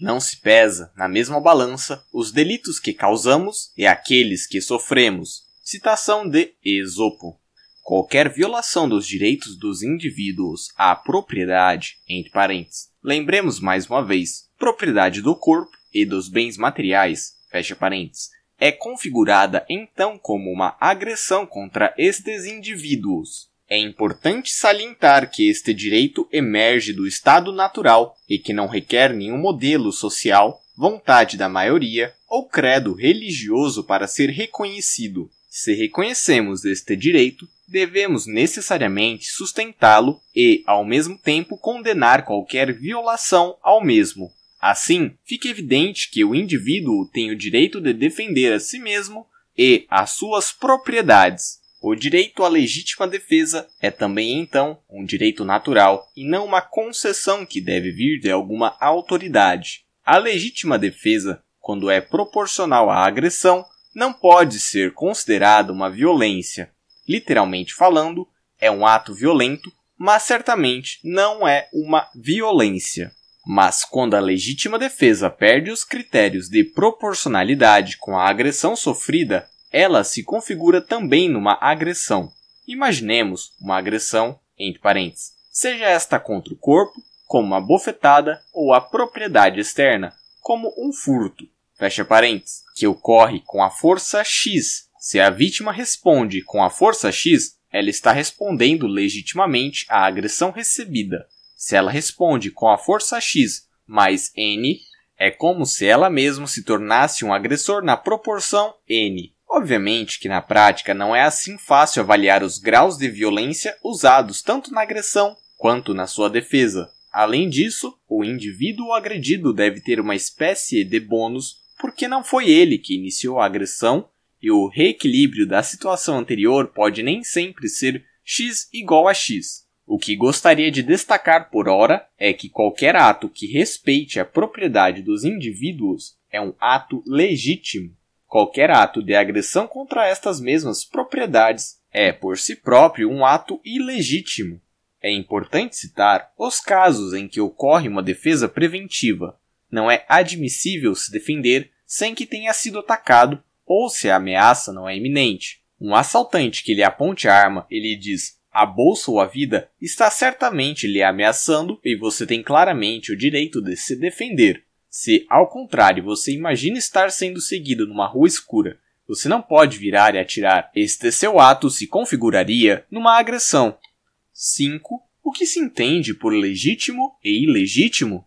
Não se pesa, na mesma balança, os delitos que causamos e aqueles que sofremos. Citação de Esopo. Qualquer violação dos direitos dos indivíduos à propriedade, entre parênteses, lembremos mais uma vez, propriedade do corpo e dos bens materiais, fecha parênteses, é configurada então como uma agressão contra estes indivíduos. É importante salientar que este direito emerge do estado natural e que não requer nenhum modelo social, vontade da maioria ou credo religioso para ser reconhecido. Se reconhecemos este direito, devemos necessariamente sustentá-lo e, ao mesmo tempo, condenar qualquer violação ao mesmo. Assim, fica evidente que o indivíduo tem o direito de defender a si mesmo e as suas propriedades. O direito à legítima defesa é também, então, um direito natural e não uma concessão que deve vir de alguma autoridade. A legítima defesa, quando é proporcional à agressão, não pode ser considerada uma violência. Literalmente falando, é um ato violento, mas certamente não é uma violência. Mas quando a legítima defesa perde os critérios de proporcionalidade com a agressão sofrida, ela se configura também numa agressão. Imaginemos uma agressão entre parênteses, seja esta contra o corpo, como uma bofetada ou a propriedade externa, como um furto, fecha parênteses, que ocorre com a força X. Se a vítima responde com a força X, ela está respondendo legitimamente à agressão recebida. Se ela responde com a força X mais N, é como se ela mesma se tornasse um agressor na proporção N. Obviamente que na prática não é assim fácil avaliar os graus de violência usados tanto na agressão quanto na sua defesa. Além disso, o indivíduo agredido deve ter uma espécie de bônus porque não foi ele que iniciou a agressão e o reequilíbrio da situação anterior pode nem sempre ser x igual a x. O que gostaria de destacar por hora é que qualquer ato que respeite a propriedade dos indivíduos é um ato legítimo. Qualquer ato de agressão contra estas mesmas propriedades é, por si próprio, um ato ilegítimo. É importante citar os casos em que ocorre uma defesa preventiva. Não é admissível se defender sem que tenha sido atacado ou se a ameaça não é iminente. Um assaltante que lhe aponte a arma e lhe diz a bolsa ou a vida está certamente lhe ameaçando e você tem claramente o direito de se defender. Se, ao contrário, você imagina estar sendo seguido numa rua escura, você não pode virar e atirar. Este seu ato se configuraria numa agressão. 5. O que se entende por legítimo e ilegítimo?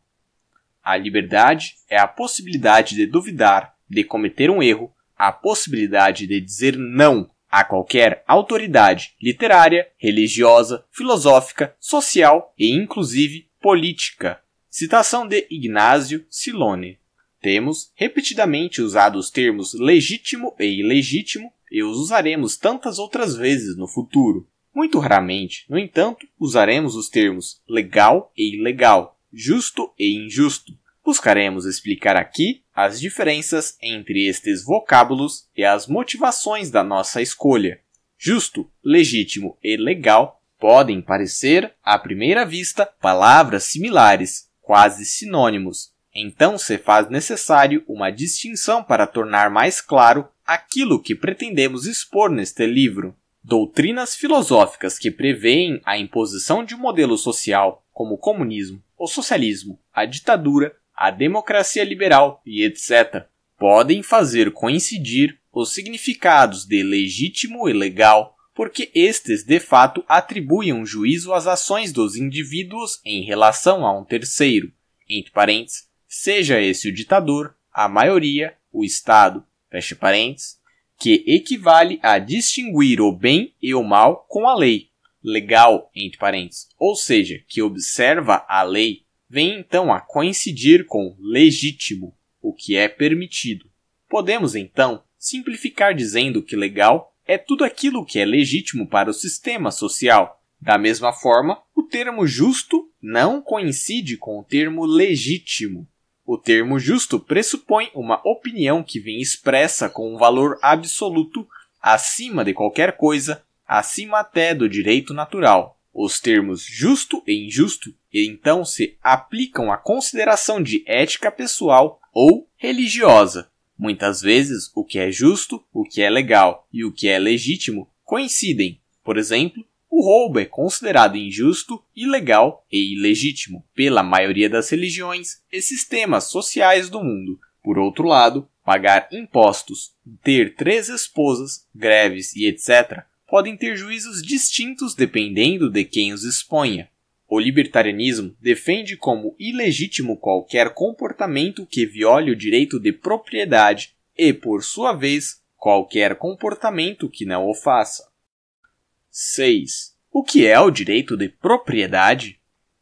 A liberdade é a possibilidade de duvidar, de cometer um erro, a possibilidade de dizer não a qualquer autoridade literária, religiosa, filosófica, social e inclusive política. Citação de Ignazio Silone. Temos repetidamente usado os termos legítimo e ilegítimo e os usaremos tantas outras vezes no futuro. Muito raramente, no entanto, usaremos os termos legal e ilegal, justo e injusto, Buscaremos explicar aqui as diferenças entre estes vocábulos e as motivações da nossa escolha. Justo, legítimo e legal podem parecer, à primeira vista, palavras similares, quase sinônimos. Então se faz necessário uma distinção para tornar mais claro aquilo que pretendemos expor neste livro. Doutrinas filosóficas que preveem a imposição de um modelo social, como o comunismo, o socialismo, a ditadura, a democracia liberal e etc., podem fazer coincidir os significados de legítimo e legal, porque estes de fato atribuem um juízo às ações dos indivíduos em relação a um terceiro, entre parênteses, seja esse o ditador, a maioria, o Estado, fecha parênteses, que equivale a distinguir o bem e o mal com a lei, legal, entre parênteses, ou seja, que observa a lei, vem então a coincidir com legítimo, o que é permitido. Podemos então simplificar dizendo que legal é tudo aquilo que é legítimo para o sistema social. Da mesma forma, o termo justo não coincide com o termo legítimo. O termo justo pressupõe uma opinião que vem expressa com um valor absoluto acima de qualquer coisa, acima até do direito natural. Os termos justo e injusto e então se aplicam à consideração de ética pessoal ou religiosa. Muitas vezes, o que é justo, o que é legal e o que é legítimo coincidem. Por exemplo, o roubo é considerado injusto, ilegal e ilegítimo pela maioria das religiões e sistemas sociais do mundo. Por outro lado, pagar impostos, ter três esposas, greves e etc. podem ter juízos distintos dependendo de quem os exponha. O libertarianismo defende como ilegítimo qualquer comportamento que viole o direito de propriedade e, por sua vez, qualquer comportamento que não o faça. 6. O que é o direito de propriedade?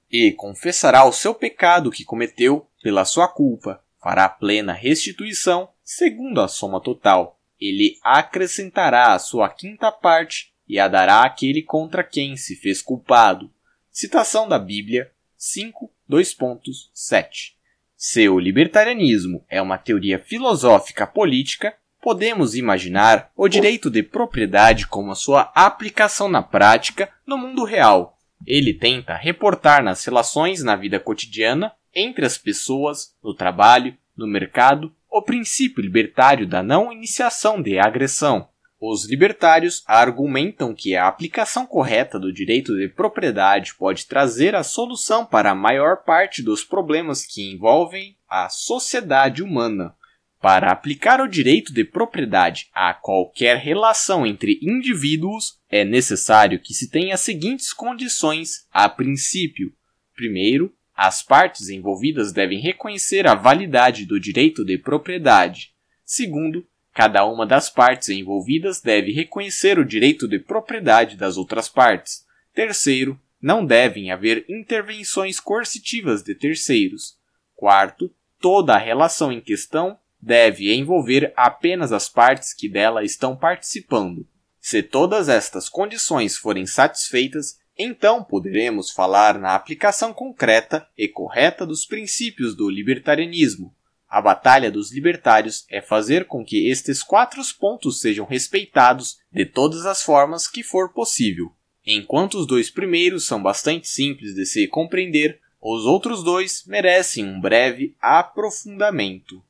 E confessará o seu pecado que cometeu pela sua culpa, fará plena restituição, segundo a soma total. Ele acrescentará a sua quinta parte e a dará àquele contra quem se fez culpado. Citação da Bíblia 5, 2.7. Se o libertarianismo é uma teoria filosófica política, podemos imaginar o direito de propriedade como a sua aplicação na prática no mundo real. Ele tenta reportar nas relações na vida cotidiana, entre as pessoas, no trabalho, no mercado, o princípio libertário da não iniciação de agressão. Os libertários argumentam que a aplicação correta do direito de propriedade pode trazer a solução para a maior parte dos problemas que envolvem a sociedade humana. Para aplicar o direito de propriedade a qualquer relação entre indivíduos, é necessário que se tenha as seguintes condições a princípio. Primeiro, as partes envolvidas devem reconhecer a validade do direito de propriedade. Segundo, Cada uma das partes envolvidas deve reconhecer o direito de propriedade das outras partes. Terceiro, não devem haver intervenções coercitivas de terceiros. Quarto, toda a relação em questão deve envolver apenas as partes que dela estão participando. Se todas estas condições forem satisfeitas, então poderemos falar na aplicação concreta e correta dos princípios do libertarianismo, a batalha dos libertários é fazer com que estes quatro pontos sejam respeitados de todas as formas que for possível. Enquanto os dois primeiros são bastante simples de se compreender, os outros dois merecem um breve aprofundamento.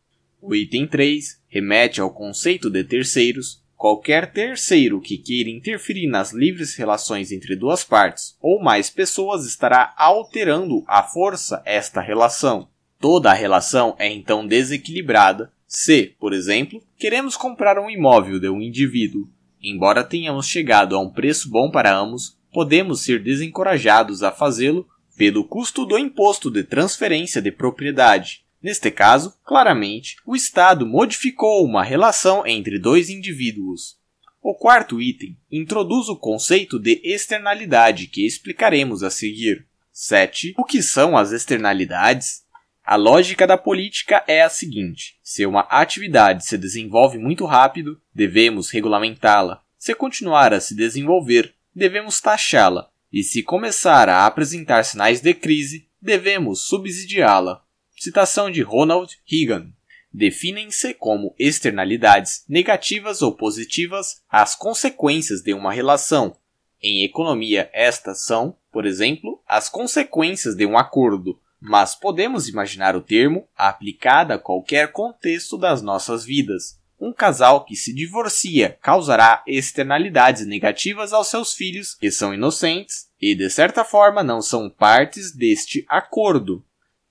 O item 3 remete ao conceito de terceiros. Qualquer terceiro que queira interferir nas livres relações entre duas partes ou mais pessoas estará alterando à força esta relação. Toda a relação é então desequilibrada se, por exemplo, queremos comprar um imóvel de um indivíduo. Embora tenhamos chegado a um preço bom para ambos, podemos ser desencorajados a fazê-lo pelo custo do imposto de transferência de propriedade. Neste caso, claramente, o Estado modificou uma relação entre dois indivíduos. O quarto item introduz o conceito de externalidade que explicaremos a seguir. 7. O que são as externalidades a lógica da política é a seguinte: se uma atividade se desenvolve muito rápido, devemos regulamentá-la. Se continuar a se desenvolver, devemos taxá-la. E se começar a apresentar sinais de crise, devemos subsidiá-la. Citação de Ronald Reagan. Definem-se como externalidades negativas ou positivas as consequências de uma relação. Em economia, estas são, por exemplo, as consequências de um acordo mas podemos imaginar o termo aplicado a qualquer contexto das nossas vidas. Um casal que se divorcia causará externalidades negativas aos seus filhos, que são inocentes e, de certa forma, não são partes deste acordo.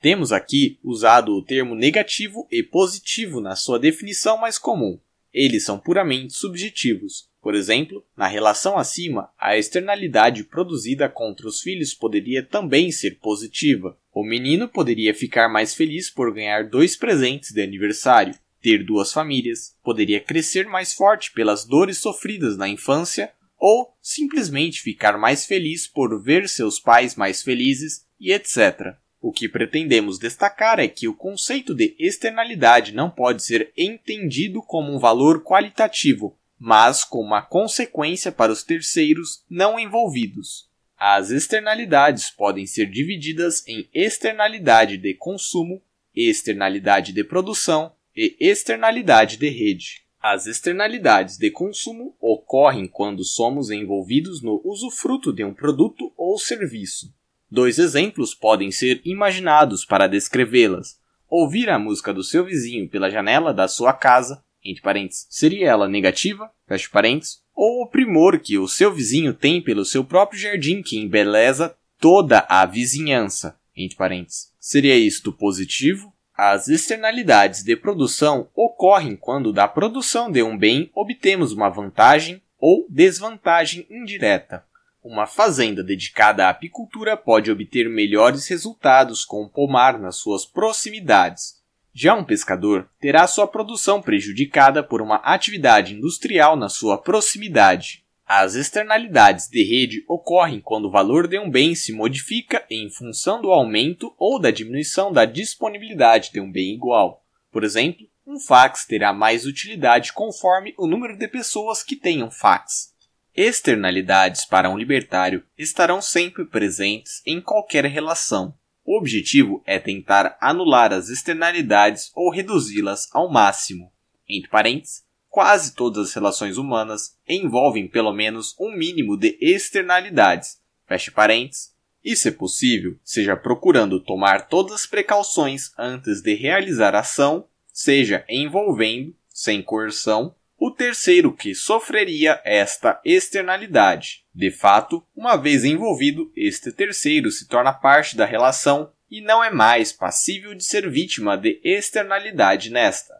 Temos aqui usado o termo negativo e positivo na sua definição mais comum. Eles são puramente subjetivos. Por exemplo, na relação acima, a externalidade produzida contra os filhos poderia também ser positiva, o menino poderia ficar mais feliz por ganhar dois presentes de aniversário, ter duas famílias, poderia crescer mais forte pelas dores sofridas na infância ou simplesmente ficar mais feliz por ver seus pais mais felizes e etc. O que pretendemos destacar é que o conceito de externalidade não pode ser entendido como um valor qualitativo, mas como uma consequência para os terceiros não envolvidos. As externalidades podem ser divididas em externalidade de consumo, externalidade de produção e externalidade de rede. As externalidades de consumo ocorrem quando somos envolvidos no usufruto de um produto ou serviço. Dois exemplos podem ser imaginados para descrevê-las. Ouvir a música do seu vizinho pela janela da sua casa, entre parênteses, seria ela negativa, fecha parênteses, ou o primor que o seu vizinho tem pelo seu próprio jardim que embeleza toda a vizinhança, entre parênteses. Seria isto positivo? As externalidades de produção ocorrem quando da produção de um bem obtemos uma vantagem ou desvantagem indireta. Uma fazenda dedicada à apicultura pode obter melhores resultados com o pomar nas suas proximidades, já um pescador terá sua produção prejudicada por uma atividade industrial na sua proximidade. As externalidades de rede ocorrem quando o valor de um bem se modifica em função do aumento ou da diminuição da disponibilidade de um bem igual. Por exemplo, um fax terá mais utilidade conforme o número de pessoas que tenham fax. Externalidades para um libertário estarão sempre presentes em qualquer relação. O objetivo é tentar anular as externalidades ou reduzi-las ao máximo. Entre parênteses, quase todas as relações humanas envolvem pelo menos um mínimo de externalidades. Feche parênteses. E, se é possível, seja procurando tomar todas as precauções antes de realizar a ação, seja envolvendo, sem coerção, o terceiro que sofreria esta externalidade. De fato, uma vez envolvido, este terceiro se torna parte da relação e não é mais passível de ser vítima de externalidade nesta.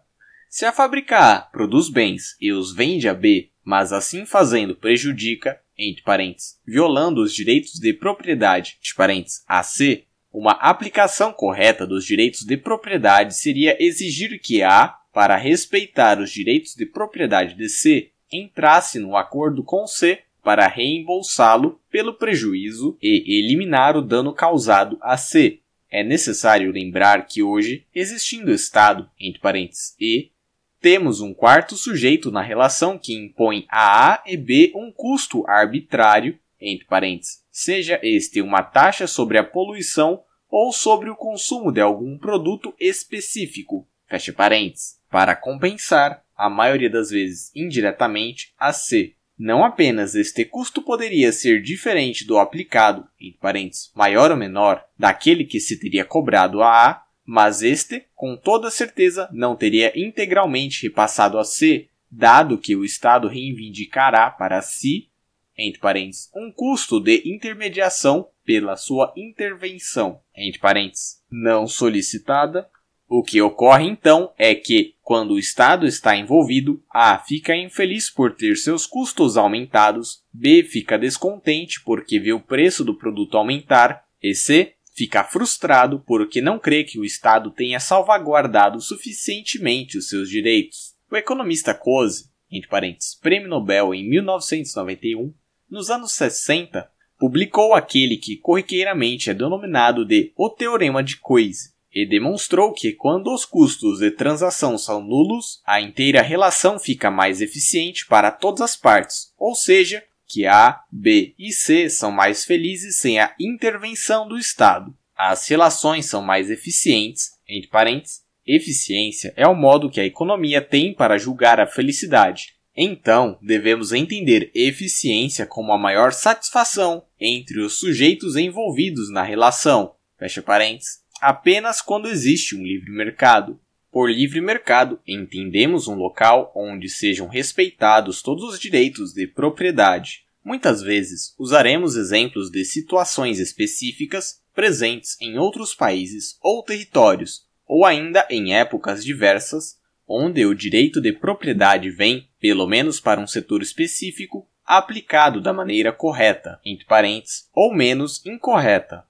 Se a fábrica A produz bens e os vende a B, mas assim fazendo prejudica, entre parênteses, violando os direitos de propriedade, (entre parênteses, a C, uma aplicação correta dos direitos de propriedade seria exigir que A para respeitar os direitos de propriedade de C, entrasse no acordo com C para reembolsá-lo pelo prejuízo e eliminar o dano causado a C. É necessário lembrar que hoje, existindo Estado, entre parênteses E, temos um quarto sujeito na relação que impõe a A e B um custo arbitrário, entre parênteses, seja este uma taxa sobre a poluição ou sobre o consumo de algum produto específico, fecha parênteses para compensar, a maioria das vezes indiretamente, a C. Não apenas este custo poderia ser diferente do aplicado, entre parênteses, maior ou menor, daquele que se teria cobrado a A, mas este, com toda certeza, não teria integralmente repassado a C, dado que o Estado reivindicará para si, entre parênteses, um custo de intermediação pela sua intervenção, entre parênteses, não solicitada, o que ocorre então é que, quando o Estado está envolvido, A fica infeliz por ter seus custos aumentados, B fica descontente porque vê o preço do produto aumentar, e C fica frustrado porque não crê que o Estado tenha salvaguardado suficientemente os seus direitos. O economista Coase, entre parênteses, Prêmio Nobel em 1991, nos anos 60, publicou aquele que corriqueiramente é denominado de O Teorema de Coase, e demonstrou que, quando os custos de transação são nulos, a inteira relação fica mais eficiente para todas as partes, ou seja, que A, B e C são mais felizes sem a intervenção do Estado. As relações são mais eficientes, entre parênteses, eficiência é o modo que a economia tem para julgar a felicidade. Então, devemos entender eficiência como a maior satisfação entre os sujeitos envolvidos na relação. Fecha parênteses apenas quando existe um livre mercado. Por livre mercado, entendemos um local onde sejam respeitados todos os direitos de propriedade. Muitas vezes usaremos exemplos de situações específicas presentes em outros países ou territórios, ou ainda em épocas diversas, onde o direito de propriedade vem, pelo menos para um setor específico, aplicado da maneira correta, entre parênteses, ou menos incorreta.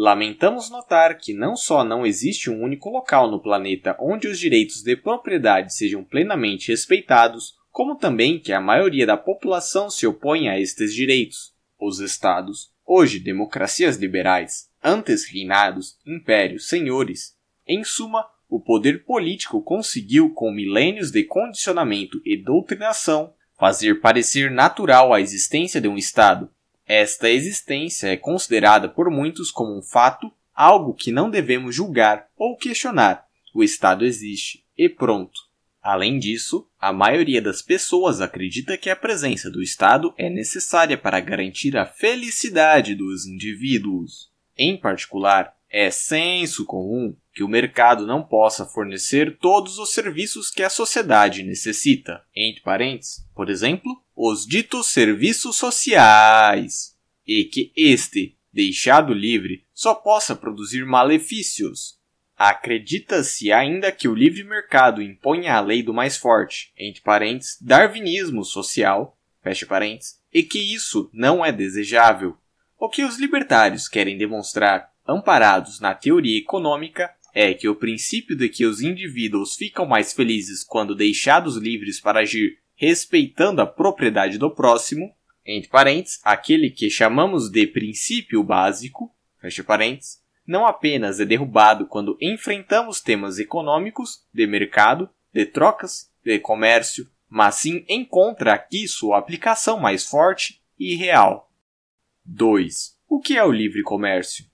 Lamentamos notar que não só não existe um único local no planeta onde os direitos de propriedade sejam plenamente respeitados, como também que a maioria da população se opõe a estes direitos. Os estados, hoje democracias liberais, antes reinados, impérios, senhores. Em suma, o poder político conseguiu, com milênios de condicionamento e doutrinação, fazer parecer natural a existência de um Estado, esta existência é considerada por muitos como um fato, algo que não devemos julgar ou questionar. O Estado existe e pronto. Além disso, a maioria das pessoas acredita que a presença do Estado é necessária para garantir a felicidade dos indivíduos. Em particular, é senso comum que o mercado não possa fornecer todos os serviços que a sociedade necessita. Entre parênteses, por exemplo, os ditos serviços sociais, e que este, deixado livre, só possa produzir malefícios. Acredita-se ainda que o livre mercado imponha a lei do mais forte, entre parênteses darwinismo social, fecha parênteses e que isso não é desejável. O que os libertários querem demonstrar, amparados na teoria econômica, é que o princípio de que os indivíduos ficam mais felizes quando deixados livres para agir respeitando a propriedade do próximo, entre parênteses, aquele que chamamos de princípio básico, fecha parênteses, não apenas é derrubado quando enfrentamos temas econômicos, de mercado, de trocas, de comércio, mas sim encontra aqui sua aplicação mais forte e real. 2. O que é o livre comércio?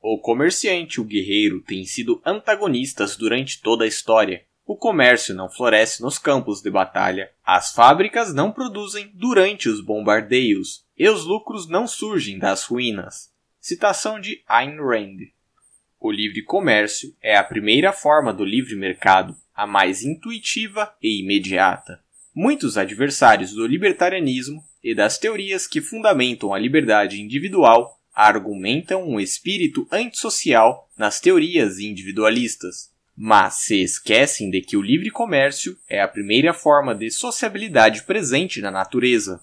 O comerciante e o guerreiro têm sido antagonistas durante toda a história. O comércio não floresce nos campos de batalha, as fábricas não produzem durante os bombardeios e os lucros não surgem das ruínas. Citação de Ayn Rand. O livre comércio é a primeira forma do livre mercado, a mais intuitiva e imediata. Muitos adversários do libertarianismo e das teorias que fundamentam a liberdade individual argumentam um espírito antissocial nas teorias individualistas mas se esquecem de que o livre comércio é a primeira forma de sociabilidade presente na natureza.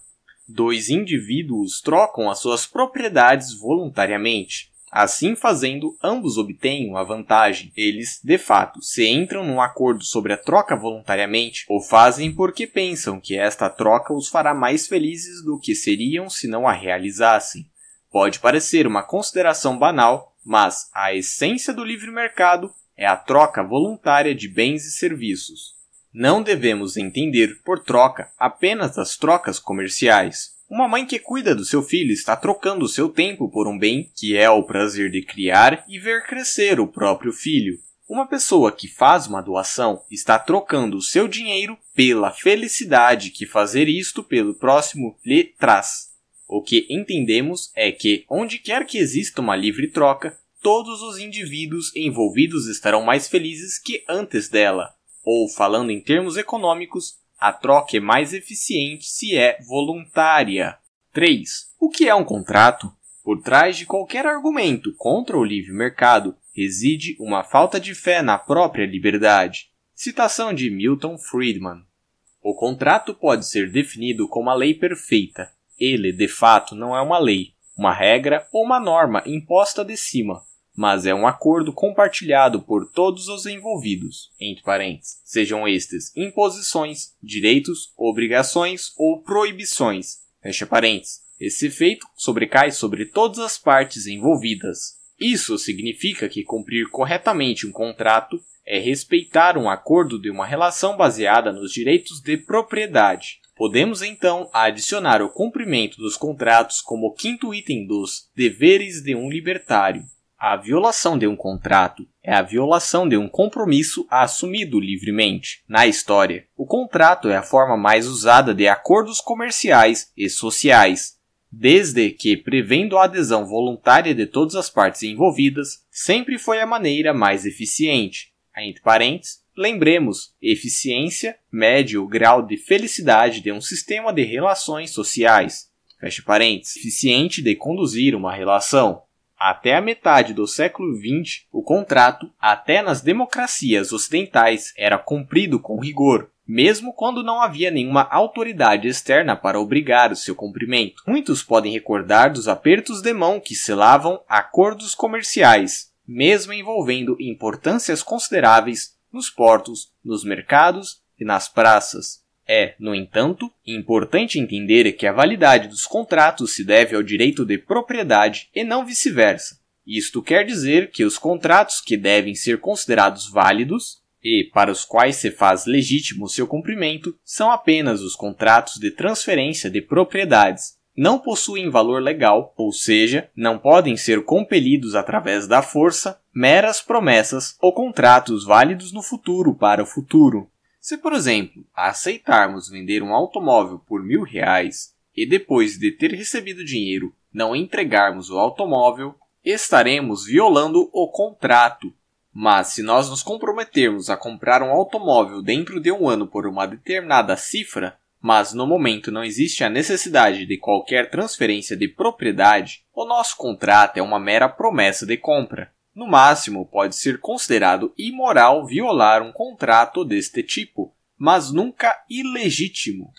Dois indivíduos trocam as suas propriedades voluntariamente. Assim fazendo, ambos obtêm uma vantagem. Eles, de fato, se entram num acordo sobre a troca voluntariamente, ou fazem porque pensam que esta troca os fará mais felizes do que seriam se não a realizassem. Pode parecer uma consideração banal, mas a essência do livre mercado é a troca voluntária de bens e serviços. Não devemos entender por troca apenas as trocas comerciais. Uma mãe que cuida do seu filho está trocando seu tempo por um bem que é o prazer de criar e ver crescer o próprio filho. Uma pessoa que faz uma doação está trocando o seu dinheiro pela felicidade que fazer isto pelo próximo lhe traz. O que entendemos é que, onde quer que exista uma livre troca, todos os indivíduos envolvidos estarão mais felizes que antes dela, ou, falando em termos econômicos, a troca é mais eficiente se é voluntária. 3. O que é um contrato? Por trás de qualquer argumento contra o livre mercado reside uma falta de fé na própria liberdade. Citação de Milton Friedman. O contrato pode ser definido como a lei perfeita. Ele, de fato, não é uma lei, uma regra ou uma norma imposta de cima mas é um acordo compartilhado por todos os envolvidos, entre sejam estes imposições, direitos, obrigações ou proibições, fecha Esse efeito sobrecai sobre todas as partes envolvidas. Isso significa que cumprir corretamente um contrato é respeitar um acordo de uma relação baseada nos direitos de propriedade. Podemos então adicionar o cumprimento dos contratos como quinto item dos deveres de um libertário. A violação de um contrato é a violação de um compromisso assumido livremente. Na história, o contrato é a forma mais usada de acordos comerciais e sociais, desde que, prevendo a adesão voluntária de todas as partes envolvidas, sempre foi a maneira mais eficiente. Entre parênteses, lembremos, eficiência mede o grau de felicidade de um sistema de relações sociais. parênteses, eficiente de conduzir uma relação. Até a metade do século XX, o contrato, até nas democracias ocidentais, era cumprido com rigor, mesmo quando não havia nenhuma autoridade externa para obrigar o seu cumprimento. Muitos podem recordar dos apertos de mão que selavam acordos comerciais, mesmo envolvendo importâncias consideráveis nos portos, nos mercados e nas praças. É, no entanto, importante entender que a validade dos contratos se deve ao direito de propriedade e não vice-versa. Isto quer dizer que os contratos que devem ser considerados válidos e para os quais se faz legítimo seu cumprimento são apenas os contratos de transferência de propriedades. Não possuem valor legal, ou seja, não podem ser compelidos através da força meras promessas ou contratos válidos no futuro para o futuro. Se, por exemplo, aceitarmos vender um automóvel por mil reais e depois de ter recebido dinheiro não entregarmos o automóvel, estaremos violando o contrato. Mas se nós nos comprometermos a comprar um automóvel dentro de um ano por uma determinada cifra, mas no momento não existe a necessidade de qualquer transferência de propriedade, o nosso contrato é uma mera promessa de compra. No máximo, pode ser considerado imoral violar um contrato deste tipo, mas nunca ilegítimo.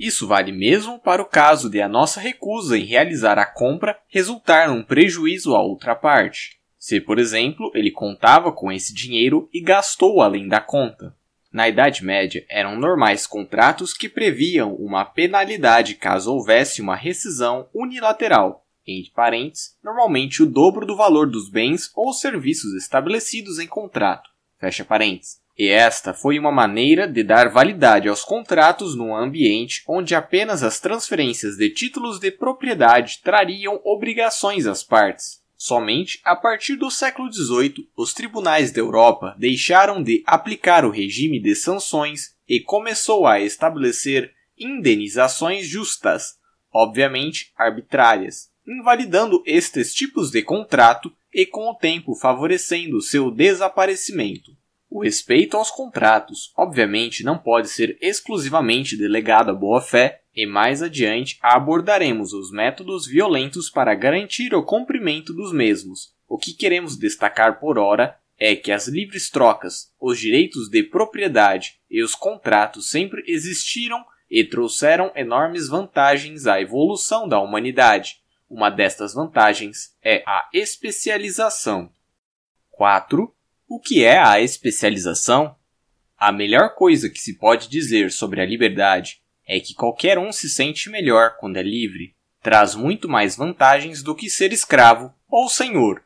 Isso vale mesmo para o caso de a nossa recusa em realizar a compra resultar num prejuízo à outra parte. Se, por exemplo, ele contava com esse dinheiro e gastou além da conta. Na Idade Média, eram normais contratos que previam uma penalidade caso houvesse uma rescisão unilateral, entre parentes, normalmente o dobro do valor dos bens ou serviços estabelecidos em contrato, fecha parênteses. E esta foi uma maneira de dar validade aos contratos num ambiente onde apenas as transferências de títulos de propriedade trariam obrigações às partes. Somente a partir do século XVIII, os tribunais da Europa deixaram de aplicar o regime de sanções e começou a estabelecer indenizações justas, obviamente arbitrárias, invalidando estes tipos de contrato e com o tempo favorecendo seu desaparecimento. O respeito aos contratos, obviamente, não pode ser exclusivamente delegado à boa-fé, e mais adiante abordaremos os métodos violentos para garantir o cumprimento dos mesmos. O que queremos destacar por ora é que as livres trocas, os direitos de propriedade e os contratos sempre existiram e trouxeram enormes vantagens à evolução da humanidade. Uma destas vantagens é a especialização. 4. O que é a especialização? A melhor coisa que se pode dizer sobre a liberdade é que qualquer um se sente melhor quando é livre. Traz muito mais vantagens do que ser escravo ou senhor.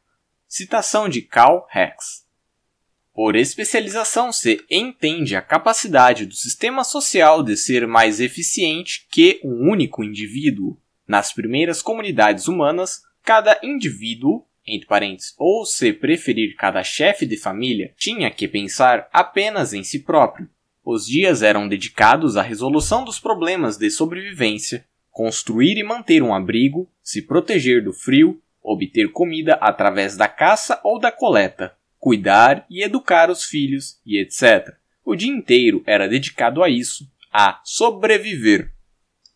Citação de Karl Rex. Por especialização, se entende a capacidade do sistema social de ser mais eficiente que um único indivíduo. Nas primeiras comunidades humanas, cada indivíduo, entre parentes, ou se preferir cada chefe de família, tinha que pensar apenas em si próprio. Os dias eram dedicados à resolução dos problemas de sobrevivência, construir e manter um abrigo, se proteger do frio, obter comida através da caça ou da coleta, cuidar e educar os filhos e etc. O dia inteiro era dedicado a isso, a sobreviver.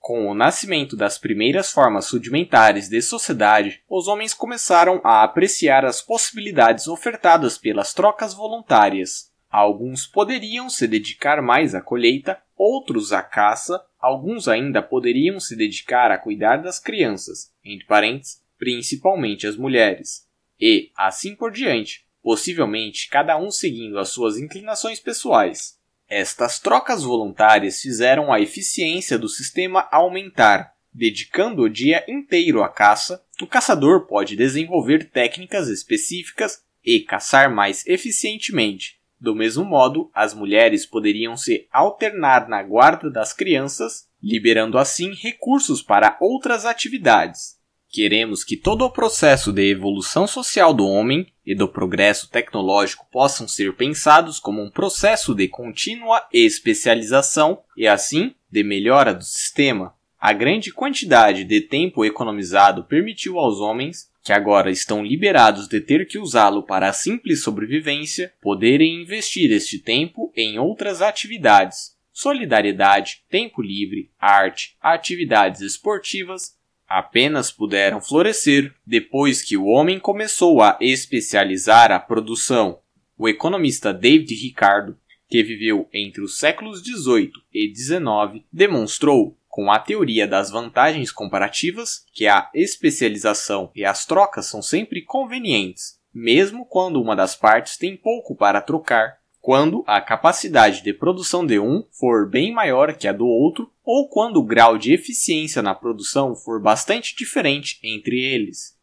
Com o nascimento das primeiras formas rudimentares de sociedade, os homens começaram a apreciar as possibilidades ofertadas pelas trocas voluntárias. Alguns poderiam se dedicar mais à colheita, outros à caça, alguns ainda poderiam se dedicar a cuidar das crianças, entre parênteses, principalmente as mulheres, e assim por diante, possivelmente cada um seguindo as suas inclinações pessoais. Estas trocas voluntárias fizeram a eficiência do sistema aumentar. Dedicando o dia inteiro à caça, o caçador pode desenvolver técnicas específicas e caçar mais eficientemente. Do mesmo modo, as mulheres poderiam se alternar na guarda das crianças, liberando assim recursos para outras atividades. Queremos que todo o processo de evolução social do homem e do progresso tecnológico possam ser pensados como um processo de contínua especialização e, assim, de melhora do sistema. A grande quantidade de tempo economizado permitiu aos homens, que agora estão liberados de ter que usá-lo para a simples sobrevivência, poderem investir este tempo em outras atividades. Solidariedade, tempo livre, arte, atividades esportivas, apenas puderam florescer depois que o homem começou a especializar a produção. O economista David Ricardo, que viveu entre os séculos 18 e 19, demonstrou com a teoria das vantagens comparativas que a especialização e as trocas são sempre convenientes, mesmo quando uma das partes tem pouco para trocar quando a capacidade de produção de um for bem maior que a do outro ou quando o grau de eficiência na produção for bastante diferente entre eles.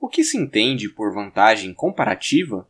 O que se entende por vantagem comparativa?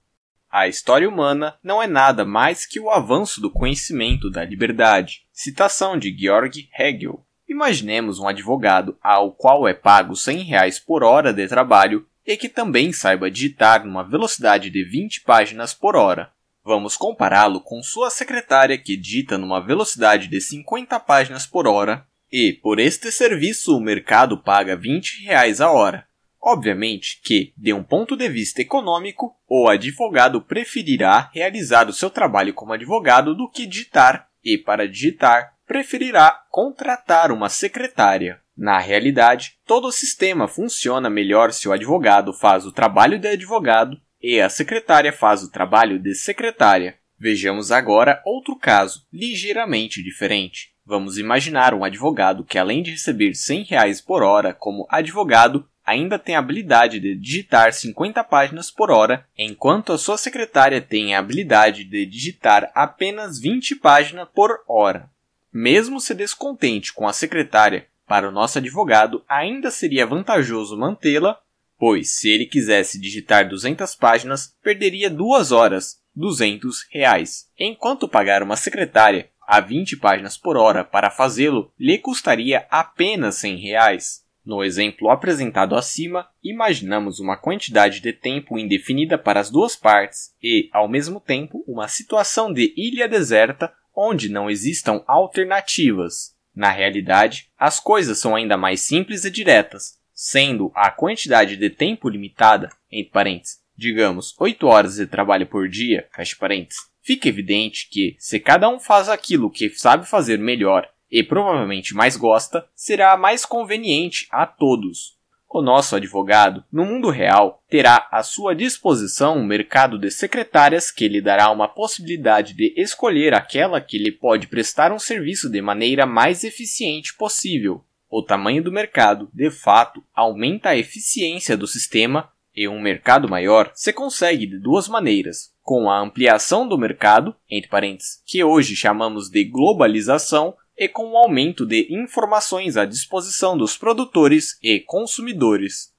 A história humana não é nada mais que o avanço do conhecimento da liberdade. Citação de Georg Hegel. Imaginemos um advogado ao qual é pago R$ 100 reais por hora de trabalho e que também saiba digitar numa velocidade de 20 páginas por hora. Vamos compará-lo com sua secretária que dita numa velocidade de 50 páginas por hora e, por este serviço, o mercado paga 20 reais a hora. Obviamente que, de um ponto de vista econômico, o advogado preferirá realizar o seu trabalho como advogado do que digitar, e para digitar, preferirá contratar uma secretária. Na realidade, todo o sistema funciona melhor se o advogado faz o trabalho de advogado e a secretária faz o trabalho de secretária. Vejamos agora outro caso, ligeiramente diferente. Vamos imaginar um advogado que, além de receber R$ reais por hora como advogado, ainda tem a habilidade de digitar 50 páginas por hora, enquanto a sua secretária tem a habilidade de digitar apenas 20 páginas por hora. Mesmo se descontente com a secretária, para o nosso advogado ainda seria vantajoso mantê-la pois se ele quisesse digitar 200 páginas, perderia duas horas, 200 reais. Enquanto pagar uma secretária a 20 páginas por hora para fazê-lo lhe custaria apenas 100 reais. No exemplo apresentado acima, imaginamos uma quantidade de tempo indefinida para as duas partes e, ao mesmo tempo, uma situação de ilha deserta onde não existam alternativas. Na realidade, as coisas são ainda mais simples e diretas, sendo a quantidade de tempo limitada, entre parênteses, digamos 8 horas de trabalho por dia, fecha parênteses, fica evidente que, se cada um faz aquilo que sabe fazer melhor e provavelmente mais gosta, será mais conveniente a todos. O nosso advogado, no mundo real, terá à sua disposição um mercado de secretárias que lhe dará uma possibilidade de escolher aquela que lhe pode prestar um serviço de maneira mais eficiente possível. O tamanho do mercado, de fato, aumenta a eficiência do sistema e um mercado maior se consegue de duas maneiras: com a ampliação do mercado, entre parênteses, que hoje chamamos de globalização, e com o aumento de informações à disposição dos produtores e consumidores.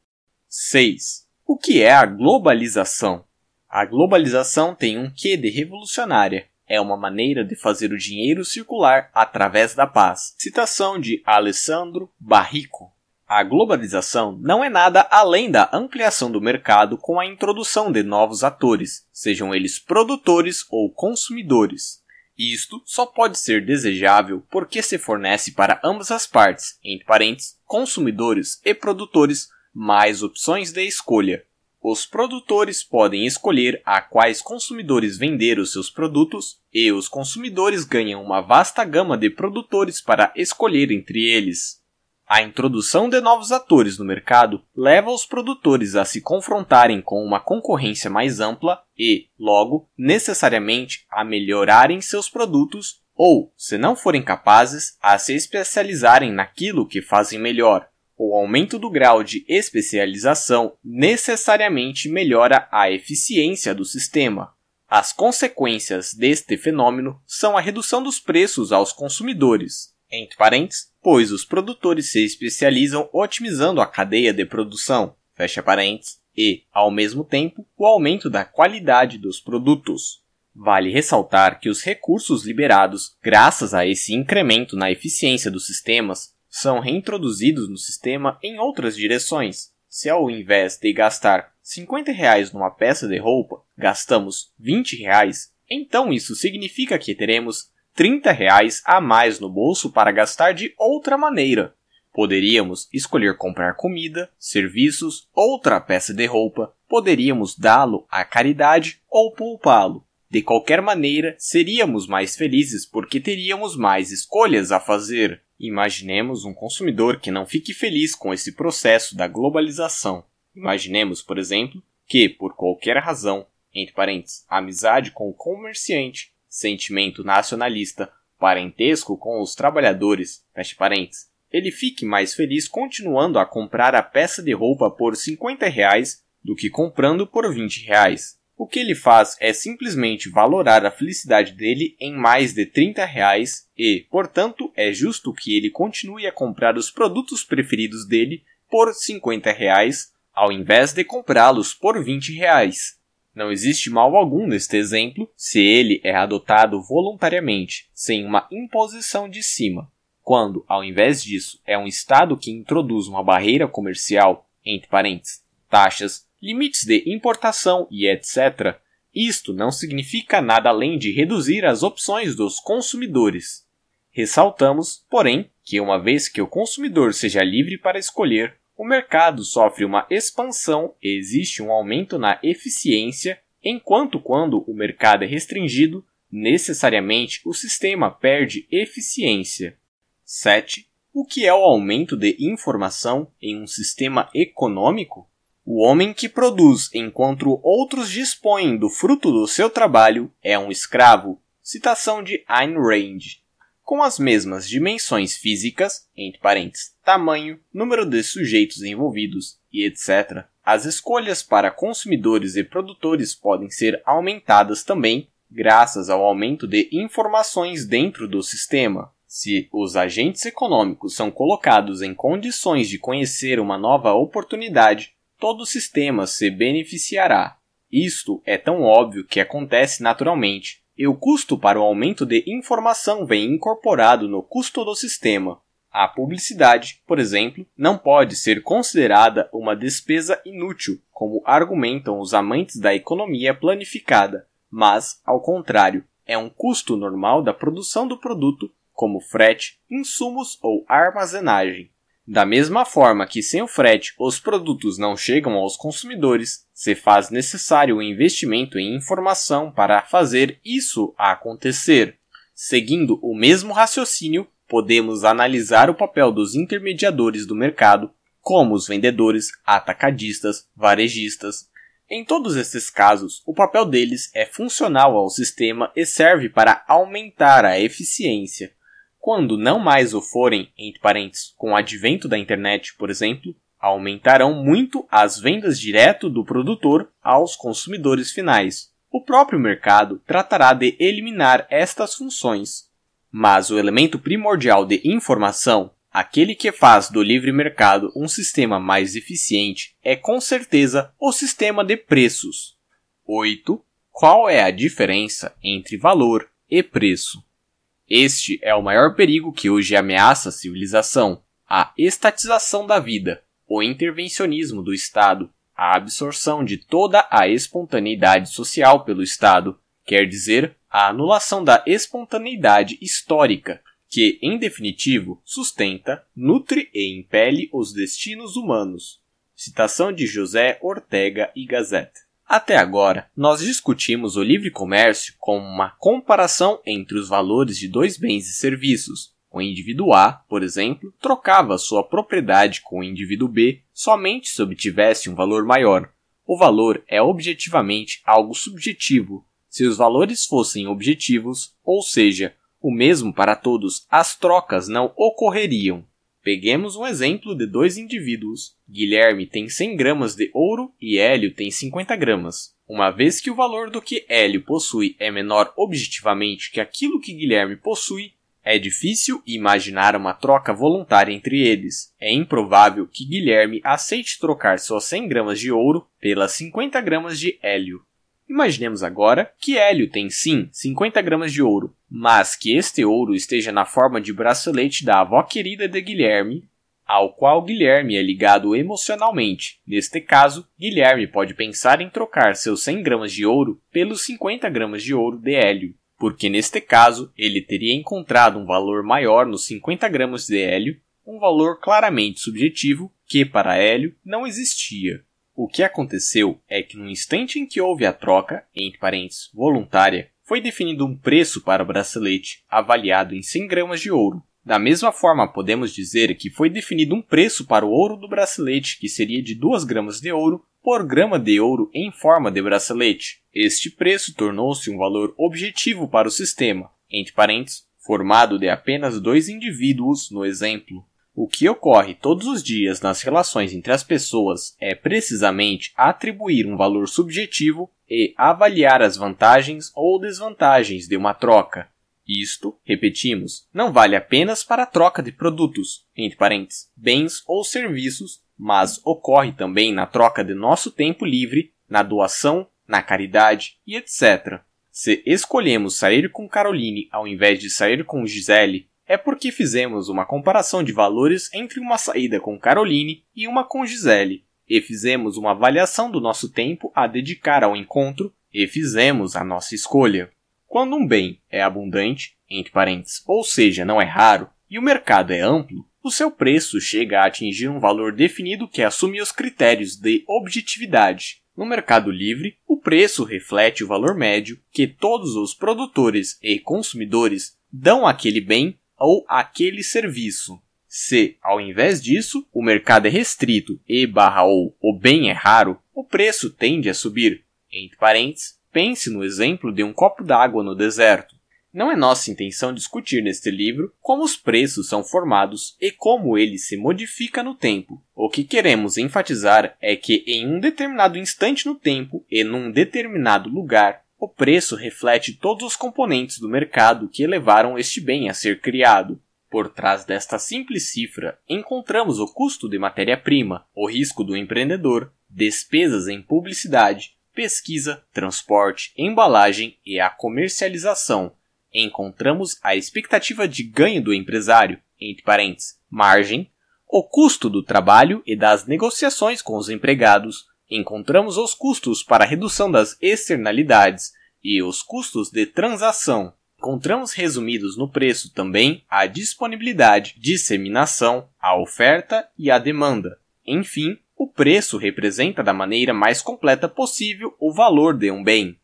6. O que é a globalização? A globalização tem um quê de revolucionária é uma maneira de fazer o dinheiro circular através da paz. Citação de Alessandro Barrico. A globalização não é nada além da ampliação do mercado com a introdução de novos atores, sejam eles produtores ou consumidores. Isto só pode ser desejável porque se fornece para ambas as partes, entre parentes, consumidores e produtores, mais opções de escolha, os produtores podem escolher a quais consumidores vender os seus produtos e os consumidores ganham uma vasta gama de produtores para escolher entre eles. A introdução de novos atores no mercado leva os produtores a se confrontarem com uma concorrência mais ampla e, logo, necessariamente a melhorarem seus produtos ou, se não forem capazes, a se especializarem naquilo que fazem melhor. O aumento do grau de especialização necessariamente melhora a eficiência do sistema. As consequências deste fenômeno são a redução dos preços aos consumidores, entre parênteses, pois os produtores se especializam otimizando a cadeia de produção, fecha parênteses, e, ao mesmo tempo, o aumento da qualidade dos produtos. Vale ressaltar que os recursos liberados, graças a esse incremento na eficiência dos sistemas, são reintroduzidos no sistema em outras direções. Se ao invés de gastar 50 reais numa peça de roupa, gastamos 20 reais, então isso significa que teremos 30 reais a mais no bolso para gastar de outra maneira. Poderíamos escolher comprar comida, serviços, outra peça de roupa, poderíamos dá-lo à caridade ou poupá-lo. De qualquer maneira, seríamos mais felizes porque teríamos mais escolhas a fazer. Imaginemos um consumidor que não fique feliz com esse processo da globalização. Imaginemos, por exemplo, que, por qualquer razão, entre parênteses, amizade com o comerciante, sentimento nacionalista, parentesco com os trabalhadores, fecha parênteses, ele fique mais feliz continuando a comprar a peça de roupa por 50 reais do que comprando por 20 reais. O que ele faz é simplesmente valorar a felicidade dele em mais de 30 reais e, portanto, é justo que ele continue a comprar os produtos preferidos dele por 50 reais, ao invés de comprá-los por 20 reais. Não existe mal algum neste exemplo se ele é adotado voluntariamente, sem uma imposição de cima. Quando, ao invés disso, é um Estado que introduz uma barreira comercial, entre parênteses, taxas, limites de importação e etc. Isto não significa nada além de reduzir as opções dos consumidores. Ressaltamos, porém, que uma vez que o consumidor seja livre para escolher, o mercado sofre uma expansão e existe um aumento na eficiência, enquanto quando o mercado é restringido, necessariamente o sistema perde eficiência. 7. O que é o aumento de informação em um sistema econômico? O homem que produz enquanto outros dispõem do fruto do seu trabalho é um escravo. Citação de Ayn Rand. Com as mesmas dimensões físicas, entre parênteses, tamanho, número de sujeitos envolvidos e etc., as escolhas para consumidores e produtores podem ser aumentadas também graças ao aumento de informações dentro do sistema. Se os agentes econômicos são colocados em condições de conhecer uma nova oportunidade, todo o sistema se beneficiará. Isto é tão óbvio que acontece naturalmente, e o custo para o aumento de informação vem incorporado no custo do sistema. A publicidade, por exemplo, não pode ser considerada uma despesa inútil, como argumentam os amantes da economia planificada, mas, ao contrário, é um custo normal da produção do produto, como frete, insumos ou armazenagem. Da mesma forma que sem o frete os produtos não chegam aos consumidores, se faz necessário o investimento em informação para fazer isso acontecer. Seguindo o mesmo raciocínio, podemos analisar o papel dos intermediadores do mercado, como os vendedores, atacadistas, varejistas. Em todos esses casos, o papel deles é funcional ao sistema e serve para aumentar a eficiência. Quando não mais o forem, entre parênteses, com o advento da internet, por exemplo, aumentarão muito as vendas direto do produtor aos consumidores finais. O próprio mercado tratará de eliminar estas funções. Mas o elemento primordial de informação, aquele que faz do livre mercado um sistema mais eficiente, é com certeza o sistema de preços. 8. Qual é a diferença entre valor e preço? Este é o maior perigo que hoje ameaça a civilização: a estatização da vida, o intervencionismo do Estado, a absorção de toda a espontaneidade social pelo Estado, quer dizer, a anulação da espontaneidade histórica, que, em definitivo, sustenta, nutre e impele os destinos humanos. Citação de José Ortega e Gasset. Até agora, nós discutimos o livre comércio como uma comparação entre os valores de dois bens e serviços. O indivíduo A, por exemplo, trocava sua propriedade com o indivíduo B somente se obtivesse um valor maior. O valor é objetivamente algo subjetivo. Se os valores fossem objetivos, ou seja, o mesmo para todos, as trocas não ocorreriam. Peguemos um exemplo de dois indivíduos. Guilherme tem 100 gramas de ouro e Hélio tem 50 gramas. Uma vez que o valor do que Hélio possui é menor objetivamente que aquilo que Guilherme possui, é difícil imaginar uma troca voluntária entre eles. É improvável que Guilherme aceite trocar suas 100 gramas de ouro pelas 50 gramas de Hélio. Imaginemos agora que hélio tem sim 50 gramas de ouro, mas que este ouro esteja na forma de bracelete da avó querida de Guilherme, ao qual Guilherme é ligado emocionalmente. Neste caso, Guilherme pode pensar em trocar seus 100 gramas de ouro pelos 50 gramas de ouro de hélio, porque neste caso ele teria encontrado um valor maior nos 50 gramas de hélio, um valor claramente subjetivo que para hélio não existia. O que aconteceu é que no instante em que houve a troca, entre parênteses, voluntária, foi definido um preço para o bracelete, avaliado em 100 gramas de ouro. Da mesma forma, podemos dizer que foi definido um preço para o ouro do bracelete, que seria de 2 gramas de ouro por grama de ouro em forma de bracelete. Este preço tornou-se um valor objetivo para o sistema, entre parênteses, formado de apenas dois indivíduos no exemplo. O que ocorre todos os dias nas relações entre as pessoas é precisamente atribuir um valor subjetivo e avaliar as vantagens ou desvantagens de uma troca. Isto, repetimos, não vale apenas para a troca de produtos, entre parênteses, bens ou serviços, mas ocorre também na troca de nosso tempo livre, na doação, na caridade e etc. Se escolhemos sair com Caroline ao invés de sair com Gisele, é porque fizemos uma comparação de valores entre uma saída com Caroline e uma com Gisele, e fizemos uma avaliação do nosso tempo a dedicar ao encontro e fizemos a nossa escolha. Quando um bem é abundante, entre parênteses, ou seja, não é raro, e o mercado é amplo, o seu preço chega a atingir um valor definido que assume os critérios de objetividade. No mercado livre, o preço reflete o valor médio que todos os produtores e consumidores dão àquele bem ou aquele serviço. Se, ao invés disso, o mercado é restrito e barra ou o bem é raro, o preço tende a subir. Entre parênteses, pense no exemplo de um copo d'água no deserto. Não é nossa intenção discutir neste livro como os preços são formados e como ele se modifica no tempo. O que queremos enfatizar é que em um determinado instante no tempo e num determinado lugar, o preço reflete todos os componentes do mercado que elevaram este bem a ser criado. Por trás desta simples cifra, encontramos o custo de matéria-prima, o risco do empreendedor, despesas em publicidade, pesquisa, transporte, embalagem e a comercialização. Encontramos a expectativa de ganho do empresário, entre parênteses, margem, o custo do trabalho e das negociações com os empregados, Encontramos os custos para redução das externalidades e os custos de transação. Encontramos resumidos no preço também a disponibilidade, disseminação, a oferta e a demanda. Enfim, o preço representa da maneira mais completa possível o valor de um bem.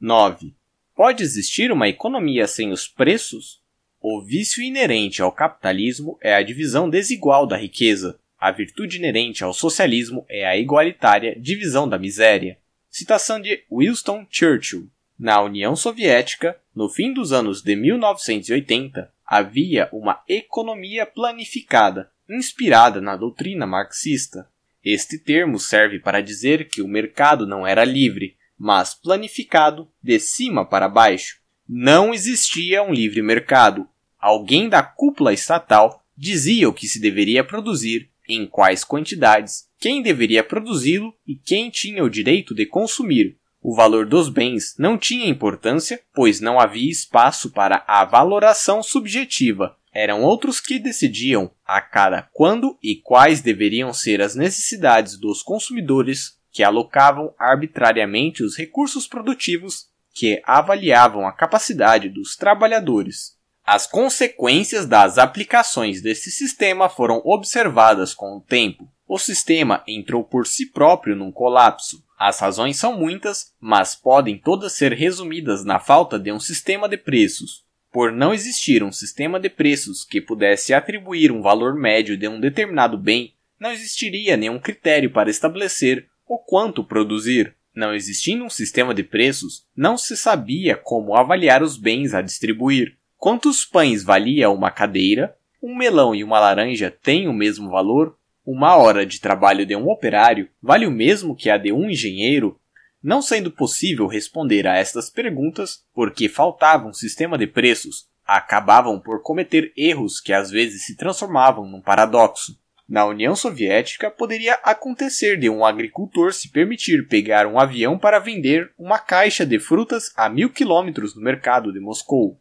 9. Pode existir uma economia sem os preços? O vício inerente ao capitalismo é a divisão desigual da riqueza. A virtude inerente ao socialismo é a igualitária divisão da miséria. Citação de Winston Churchill. Na União Soviética, no fim dos anos de 1980, havia uma economia planificada, inspirada na doutrina marxista. Este termo serve para dizer que o mercado não era livre, mas planificado de cima para baixo. Não existia um livre mercado. Alguém da cúpula estatal dizia o que se deveria produzir em quais quantidades, quem deveria produzi-lo e quem tinha o direito de consumir. O valor dos bens não tinha importância, pois não havia espaço para a valoração subjetiva. Eram outros que decidiam a cada quando e quais deveriam ser as necessidades dos consumidores, que alocavam arbitrariamente os recursos produtivos, que avaliavam a capacidade dos trabalhadores, as consequências das aplicações desse sistema foram observadas com o tempo. O sistema entrou por si próprio num colapso. As razões são muitas, mas podem todas ser resumidas na falta de um sistema de preços. Por não existir um sistema de preços que pudesse atribuir um valor médio de um determinado bem, não existiria nenhum critério para estabelecer o quanto produzir. Não existindo um sistema de preços, não se sabia como avaliar os bens a distribuir. Quantos pães valia uma cadeira? Um melão e uma laranja têm o mesmo valor? Uma hora de trabalho de um operário vale o mesmo que a de um engenheiro? Não sendo possível responder a estas perguntas, porque faltava um sistema de preços, acabavam por cometer erros que às vezes se transformavam num paradoxo. Na União Soviética, poderia acontecer de um agricultor se permitir pegar um avião para vender uma caixa de frutas a mil quilômetros no mercado de Moscou.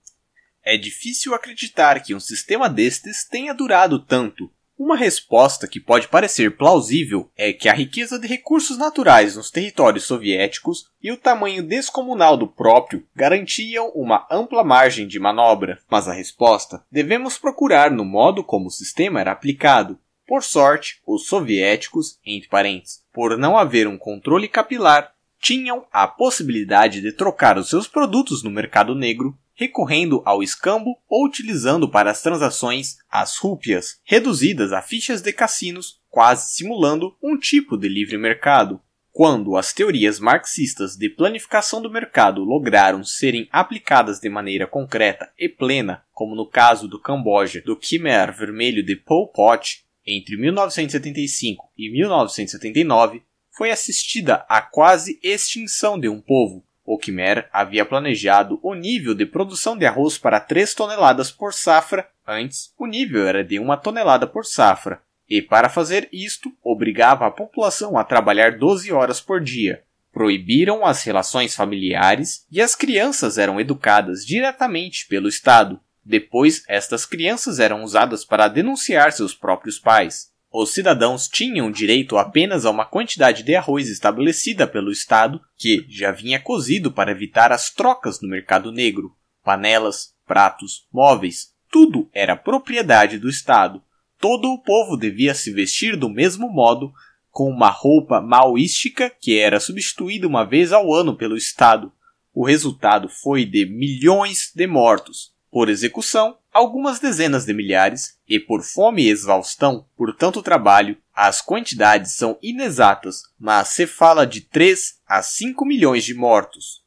É difícil acreditar que um sistema destes tenha durado tanto. Uma resposta que pode parecer plausível é que a riqueza de recursos naturais nos territórios soviéticos e o tamanho descomunal do próprio garantiam uma ampla margem de manobra. Mas a resposta devemos procurar no modo como o sistema era aplicado. Por sorte, os soviéticos, entre parênteses, por não haver um controle capilar, tinham a possibilidade de trocar os seus produtos no mercado negro recorrendo ao escambo ou utilizando para as transações as rúpias, reduzidas a fichas de cassinos, quase simulando um tipo de livre mercado. Quando as teorias marxistas de planificação do mercado lograram serem aplicadas de maneira concreta e plena, como no caso do Camboja do Khmer Vermelho de Pol Pot, entre 1975 e 1979, foi assistida à quase extinção de um povo, o Khmer havia planejado o nível de produção de arroz para 3 toneladas por safra, antes o nível era de 1 tonelada por safra, e para fazer isto obrigava a população a trabalhar 12 horas por dia. Proibiram as relações familiares e as crianças eram educadas diretamente pelo Estado. Depois, estas crianças eram usadas para denunciar seus próprios pais. Os cidadãos tinham direito apenas a uma quantidade de arroz estabelecida pelo Estado, que já vinha cozido para evitar as trocas no mercado negro. Panelas, pratos, móveis, tudo era propriedade do Estado. Todo o povo devia se vestir do mesmo modo, com uma roupa maoística que era substituída uma vez ao ano pelo Estado. O resultado foi de milhões de mortos, por execução, algumas dezenas de milhares, e por fome e exaustão, por tanto trabalho, as quantidades são inexatas, mas se fala de 3 a 5 milhões de mortos.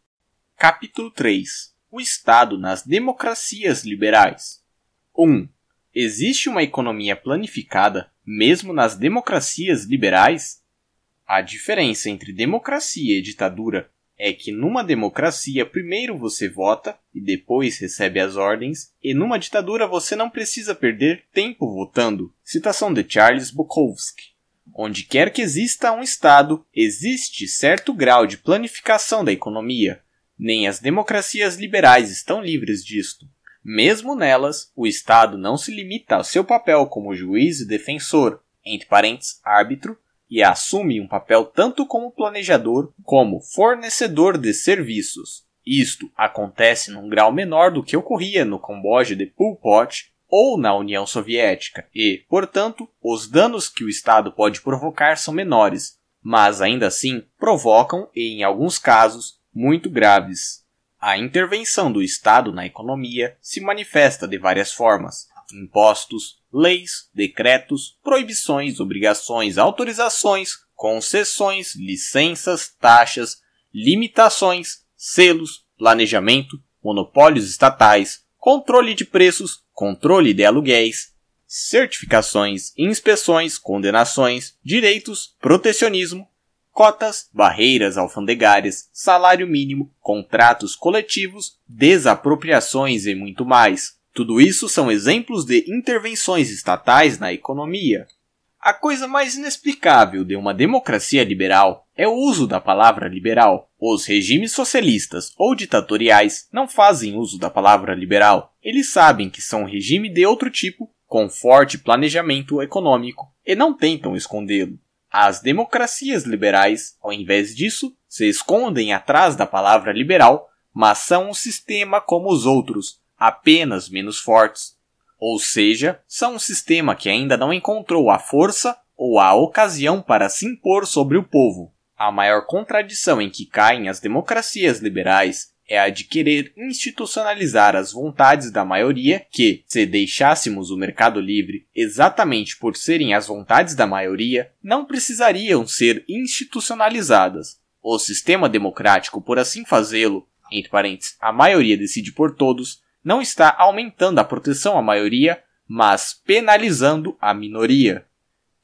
Capítulo 3 O Estado nas democracias liberais 1. Existe uma economia planificada, mesmo nas democracias liberais? A diferença entre democracia e ditadura é que numa democracia primeiro você vota e depois recebe as ordens, e numa ditadura você não precisa perder tempo votando. Citação de Charles Bukowski. Onde quer que exista um Estado, existe certo grau de planificação da economia. Nem as democracias liberais estão livres disto. Mesmo nelas, o Estado não se limita ao seu papel como juiz e defensor, entre parênteses, árbitro, e assume um papel tanto como planejador como fornecedor de serviços. Isto acontece num grau menor do que ocorria no Camboja de Pol Pot ou na União Soviética, e, portanto, os danos que o Estado pode provocar são menores, mas ainda assim provocam, e em alguns casos, muito graves. A intervenção do Estado na economia se manifesta de várias formas, impostos, leis, decretos, proibições, obrigações, autorizações, concessões, licenças, taxas, limitações, selos, planejamento, monopólios estatais, controle de preços, controle de aluguéis, certificações, inspeções, condenações, direitos, protecionismo, cotas, barreiras alfandegárias, salário mínimo, contratos coletivos, desapropriações e muito mais. Tudo isso são exemplos de intervenções estatais na economia. A coisa mais inexplicável de uma democracia liberal é o uso da palavra liberal. Os regimes socialistas ou ditatoriais não fazem uso da palavra liberal. Eles sabem que são um regime de outro tipo, com forte planejamento econômico, e não tentam escondê-lo. As democracias liberais, ao invés disso, se escondem atrás da palavra liberal, mas são um sistema como os outros, apenas menos fortes. Ou seja, são um sistema que ainda não encontrou a força ou a ocasião para se impor sobre o povo. A maior contradição em que caem as democracias liberais é a de querer institucionalizar as vontades da maioria, que, se deixássemos o mercado livre exatamente por serem as vontades da maioria, não precisariam ser institucionalizadas. O sistema democrático, por assim fazê-lo, entre parênteses, a maioria decide por todos, não está aumentando a proteção à maioria, mas penalizando a minoria.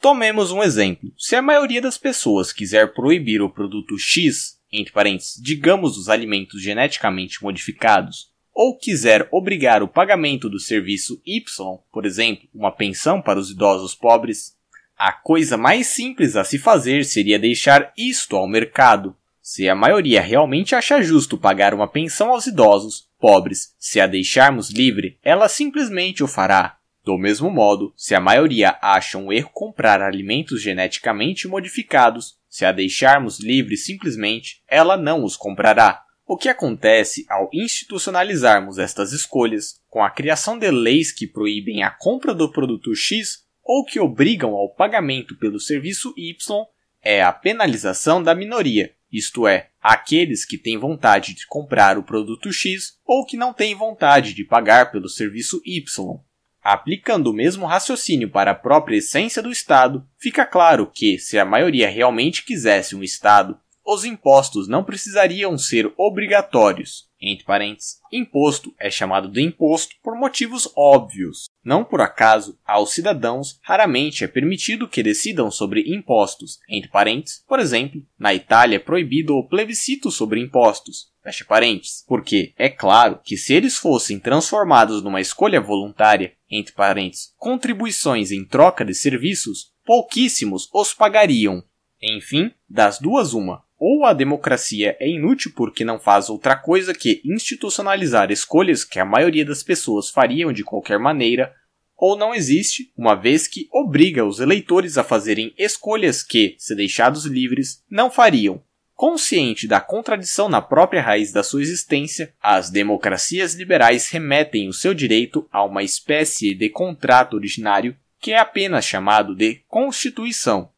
Tomemos um exemplo. Se a maioria das pessoas quiser proibir o produto X, entre parênteses, digamos os alimentos geneticamente modificados, ou quiser obrigar o pagamento do serviço Y, por exemplo, uma pensão para os idosos pobres, a coisa mais simples a se fazer seria deixar isto ao mercado. Se a maioria realmente acha justo pagar uma pensão aos idosos, pobres. Se a deixarmos livre, ela simplesmente o fará. Do mesmo modo, se a maioria acha um erro comprar alimentos geneticamente modificados, se a deixarmos livre simplesmente, ela não os comprará. O que acontece ao institucionalizarmos estas escolhas, com a criação de leis que proíbem a compra do produto X ou que obrigam ao pagamento pelo serviço Y, é a penalização da minoria, isto é, aqueles que têm vontade de comprar o produto X ou que não têm vontade de pagar pelo serviço Y. Aplicando o mesmo raciocínio para a própria essência do Estado, fica claro que, se a maioria realmente quisesse um Estado, os impostos não precisariam ser obrigatórios, entre parênteses, imposto é chamado de imposto por motivos óbvios. Não por acaso, aos cidadãos raramente é permitido que decidam sobre impostos, entre parênteses, por exemplo, na Itália é proibido o plebiscito sobre impostos, fecha parênteses, porque é claro que se eles fossem transformados numa escolha voluntária, entre parênteses, contribuições em troca de serviços, pouquíssimos os pagariam. Enfim, das duas uma, ou a democracia é inútil porque não faz outra coisa que institucionalizar escolhas que a maioria das pessoas fariam de qualquer maneira, ou não existe, uma vez que obriga os eleitores a fazerem escolhas que, se deixados livres, não fariam. Consciente da contradição na própria raiz da sua existência, as democracias liberais remetem o seu direito a uma espécie de contrato originário que é apenas chamado de Constituição.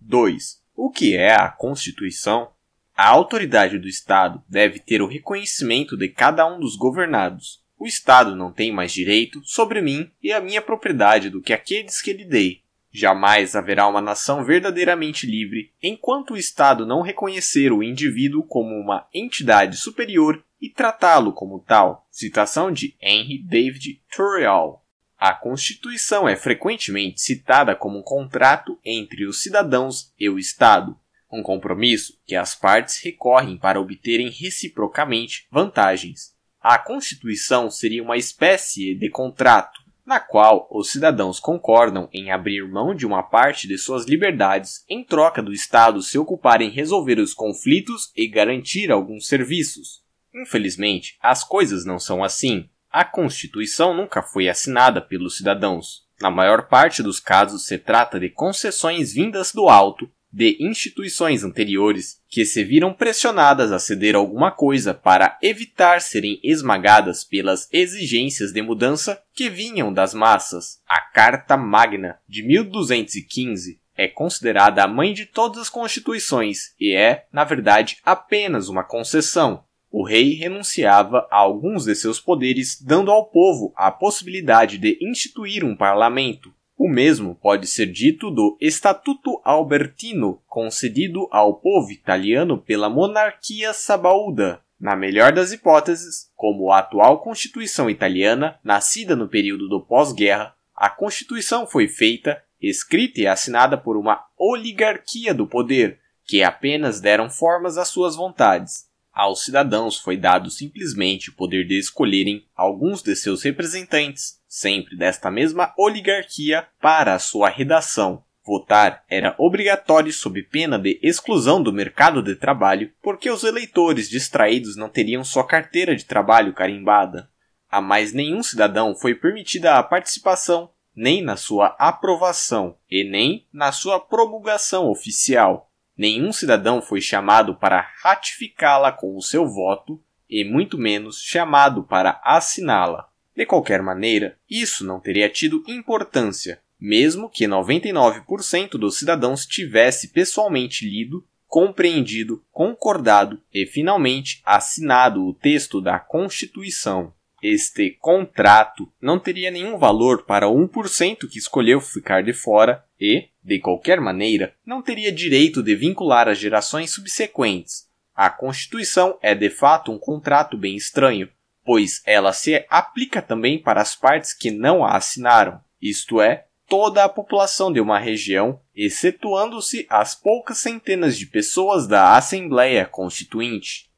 2. O que é a Constituição? A autoridade do Estado deve ter o reconhecimento de cada um dos governados. O Estado não tem mais direito sobre mim e a minha propriedade do que aqueles que lhe dei. Jamais haverá uma nação verdadeiramente livre enquanto o Estado não reconhecer o indivíduo como uma entidade superior e tratá-lo como tal. Citação de Henry David Thoreau. A Constituição é frequentemente citada como um contrato entre os cidadãos e o Estado, um compromisso que as partes recorrem para obterem reciprocamente vantagens. A Constituição seria uma espécie de contrato na qual os cidadãos concordam em abrir mão de uma parte de suas liberdades em troca do Estado se ocupar em resolver os conflitos e garantir alguns serviços. Infelizmente, as coisas não são assim. A Constituição nunca foi assinada pelos cidadãos. Na maior parte dos casos, se trata de concessões vindas do alto de instituições anteriores que se viram pressionadas a ceder alguma coisa para evitar serem esmagadas pelas exigências de mudança que vinham das massas. A Carta Magna de 1215 é considerada a mãe de todas as constituições e é, na verdade, apenas uma concessão, o rei renunciava a alguns de seus poderes, dando ao povo a possibilidade de instituir um parlamento. O mesmo pode ser dito do Estatuto Albertino, concedido ao povo italiano pela monarquia sabaúda. Na melhor das hipóteses, como a atual Constituição italiana, nascida no período do pós-guerra, a Constituição foi feita, escrita e assinada por uma oligarquia do poder, que apenas deram formas às suas vontades aos cidadãos foi dado simplesmente o poder de escolherem alguns de seus representantes, sempre desta mesma oligarquia, para a sua redação. Votar era obrigatório sob pena de exclusão do mercado de trabalho, porque os eleitores distraídos não teriam sua carteira de trabalho carimbada. A mais nenhum cidadão foi permitida a participação, nem na sua aprovação e nem na sua promulgação oficial. Nenhum cidadão foi chamado para ratificá-la com o seu voto e muito menos chamado para assiná-la. De qualquer maneira, isso não teria tido importância, mesmo que 99% dos cidadãos tivesse pessoalmente lido, compreendido, concordado e finalmente assinado o texto da Constituição. Este contrato não teria nenhum valor para 1% que escolheu ficar de fora e, de qualquer maneira, não teria direito de vincular as gerações subsequentes. A Constituição é de fato um contrato bem estranho, pois ela se aplica também para as partes que não a assinaram, isto é, toda a população de uma região, excetuando-se as poucas centenas de pessoas da Assembleia Constituinte.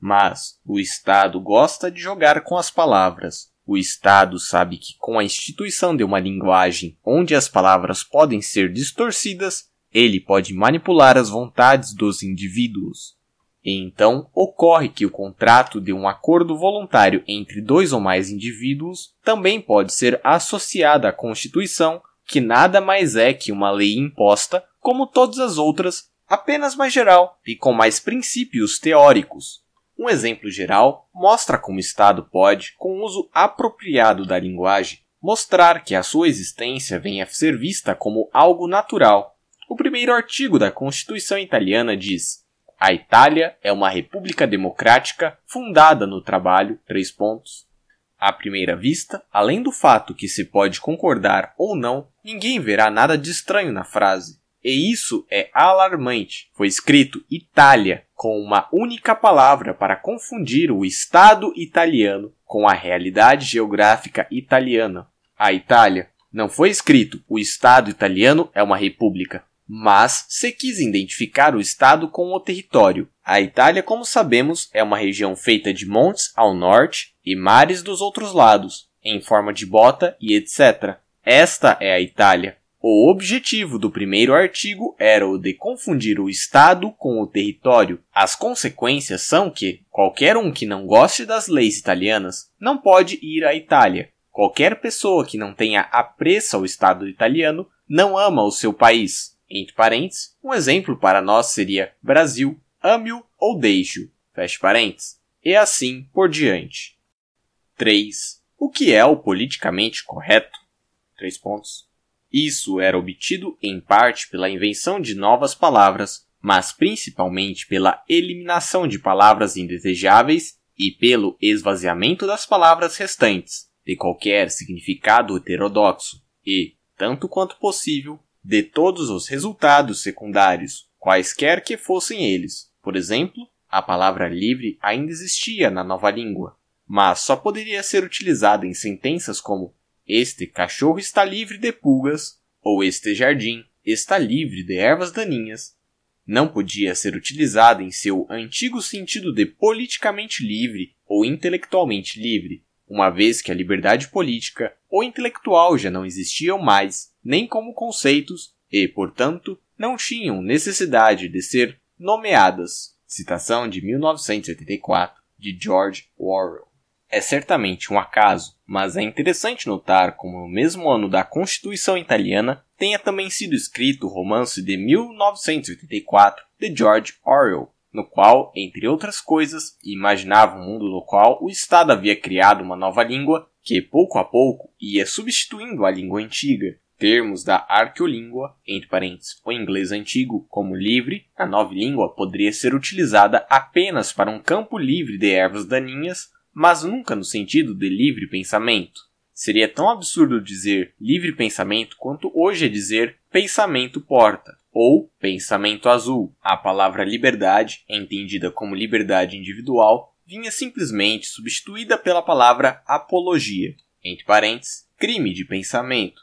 Mas o Estado gosta de jogar com as palavras. O Estado sabe que, com a instituição de uma linguagem onde as palavras podem ser distorcidas, ele pode manipular as vontades dos indivíduos. E então ocorre que o contrato de um acordo voluntário entre dois ou mais indivíduos também pode ser associado à Constituição, que nada mais é que uma lei imposta, como todas as outras, apenas mais geral e com mais princípios teóricos. Um exemplo geral mostra como o Estado pode, com uso apropriado da linguagem, mostrar que a sua existência vem a ser vista como algo natural. O primeiro artigo da Constituição italiana diz: a Itália é uma república democrática fundada no trabalho. Três pontos. À primeira vista, além do fato que se pode concordar ou não, ninguém verá nada de estranho na frase. E isso é alarmante. Foi escrito Itália com uma única palavra para confundir o Estado italiano com a realidade geográfica italiana. A Itália não foi escrito o Estado italiano é uma república, mas se quis identificar o Estado com o território. A Itália, como sabemos, é uma região feita de montes ao norte e mares dos outros lados, em forma de bota e etc. Esta é a Itália o objetivo do primeiro artigo era o de confundir o Estado com o território. As consequências são que qualquer um que não goste das leis italianas não pode ir à Itália. Qualquer pessoa que não tenha apreço ao Estado italiano não ama o seu país. Entre parênteses, um exemplo para nós seria Brasil, ame-o ou deixe-o. Feche parênteses. E assim por diante. 3. O que é o politicamente correto? Três pontos. Isso era obtido em parte pela invenção de novas palavras, mas principalmente pela eliminação de palavras indesejáveis e pelo esvaziamento das palavras restantes de qualquer significado heterodoxo e, tanto quanto possível, de todos os resultados secundários, quaisquer que fossem eles. Por exemplo, a palavra livre ainda existia na nova língua, mas só poderia ser utilizada em sentenças como este cachorro está livre de pulgas, ou este jardim está livre de ervas daninhas. Não podia ser utilizada em seu antigo sentido de politicamente livre ou intelectualmente livre, uma vez que a liberdade política ou intelectual já não existiam mais, nem como conceitos, e, portanto, não tinham necessidade de ser nomeadas. Citação de 1984 de George Orwell. É certamente um acaso, mas é interessante notar como no mesmo ano da Constituição Italiana tenha também sido escrito o romance de 1984 de George Orwell, no qual, entre outras coisas, imaginava um mundo no qual o Estado havia criado uma nova língua que, pouco a pouco, ia substituindo a língua antiga. Termos da arqueolíngua, entre parênteses, o inglês antigo, como livre, a nova língua poderia ser utilizada apenas para um campo livre de ervas daninhas mas nunca no sentido de livre pensamento. Seria tão absurdo dizer livre pensamento quanto hoje é dizer pensamento porta ou pensamento azul. A palavra liberdade, entendida como liberdade individual, vinha simplesmente substituída pela palavra apologia, entre parênteses, crime de pensamento,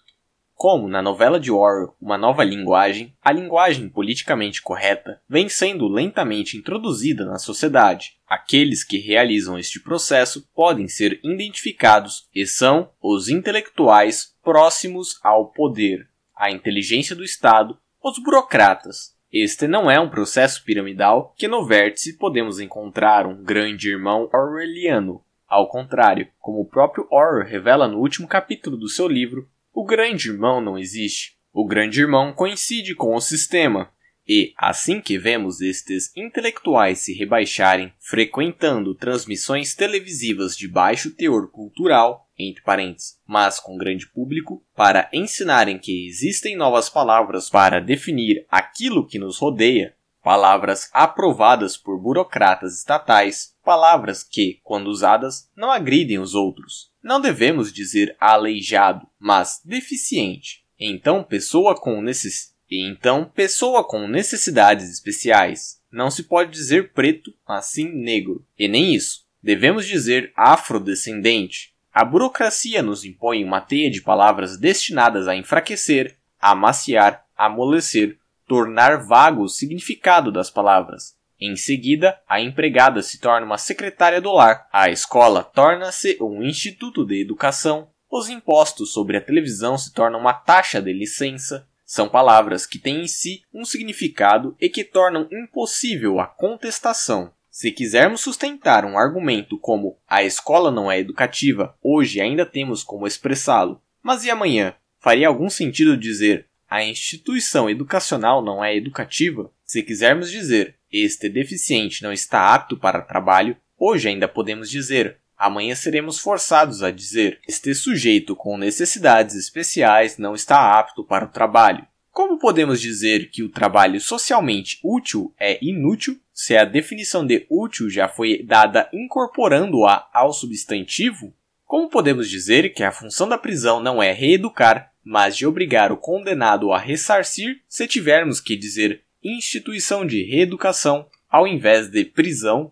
como, na novela de Orwell, Uma Nova Linguagem, a linguagem politicamente correta vem sendo lentamente introduzida na sociedade. Aqueles que realizam este processo podem ser identificados e são os intelectuais próximos ao poder, a inteligência do Estado, os burocratas. Este não é um processo piramidal que no vértice podemos encontrar um grande irmão orwelliano, ao contrário, como o próprio Orwell revela no último capítulo do seu livro, o grande irmão não existe. O grande irmão coincide com o sistema. E, assim que vemos estes intelectuais se rebaixarem, frequentando transmissões televisivas de baixo teor cultural, entre parênteses, mas com grande público, para ensinarem que existem novas palavras para definir aquilo que nos rodeia, palavras aprovadas por burocratas estatais, palavras que, quando usadas, não agridem os outros. Não devemos dizer aleijado, mas deficiente. Então, pessoa com necess... então, pessoa com necessidades especiais. Não se pode dizer preto, mas sim negro. E nem isso. Devemos dizer afrodescendente. A burocracia nos impõe uma teia de palavras destinadas a enfraquecer, amaciar, amolecer tornar vago o significado das palavras. Em seguida, a empregada se torna uma secretária do lar, a escola torna-se um instituto de educação, os impostos sobre a televisão se tornam uma taxa de licença. São palavras que têm em si um significado e que tornam impossível a contestação. Se quisermos sustentar um argumento como a escola não é educativa, hoje ainda temos como expressá-lo, mas e amanhã? Faria algum sentido dizer a instituição educacional não é educativa, se quisermos dizer este é deficiente não está apto para trabalho, hoje ainda podemos dizer, amanhã seremos forçados a dizer, este sujeito com necessidades especiais não está apto para o trabalho. Como podemos dizer que o trabalho socialmente útil é inútil se a definição de útil já foi dada incorporando-a ao substantivo? Como podemos dizer que a função da prisão não é reeducar, mas de obrigar o condenado a ressarcir se tivermos que dizer instituição de reeducação ao invés de prisão.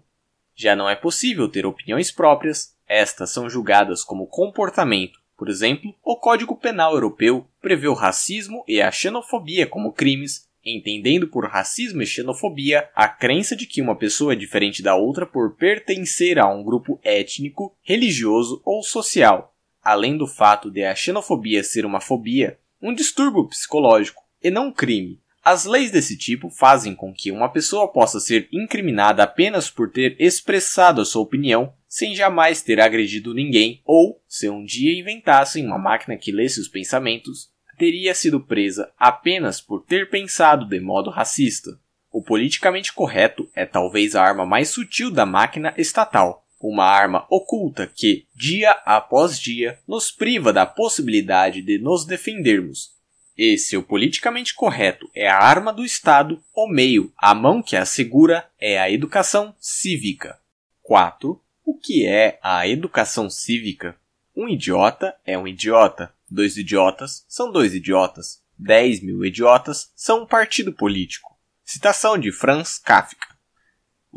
Já não é possível ter opiniões próprias, estas são julgadas como comportamento. Por exemplo, o Código Penal Europeu prevê o racismo e a xenofobia como crimes, entendendo por racismo e xenofobia a crença de que uma pessoa é diferente da outra por pertencer a um grupo étnico, religioso ou social, além do fato de a xenofobia ser uma fobia, um distúrbio psicológico e não um crime. As leis desse tipo fazem com que uma pessoa possa ser incriminada apenas por ter expressado a sua opinião sem jamais ter agredido ninguém, ou, se um dia inventassem uma máquina que lesse os pensamentos, teria sido presa apenas por ter pensado de modo racista. O politicamente correto é talvez a arma mais sutil da máquina estatal, uma arma oculta que, dia após dia, nos priva da possibilidade de nos defendermos. E se é o politicamente correto é a arma do Estado, o meio, a mão que a segura, é a educação cívica. 4. O que é a educação cívica? Um idiota é um idiota. Dois idiotas são dois idiotas. Dez mil idiotas são um partido político. Citação de Franz Kafka.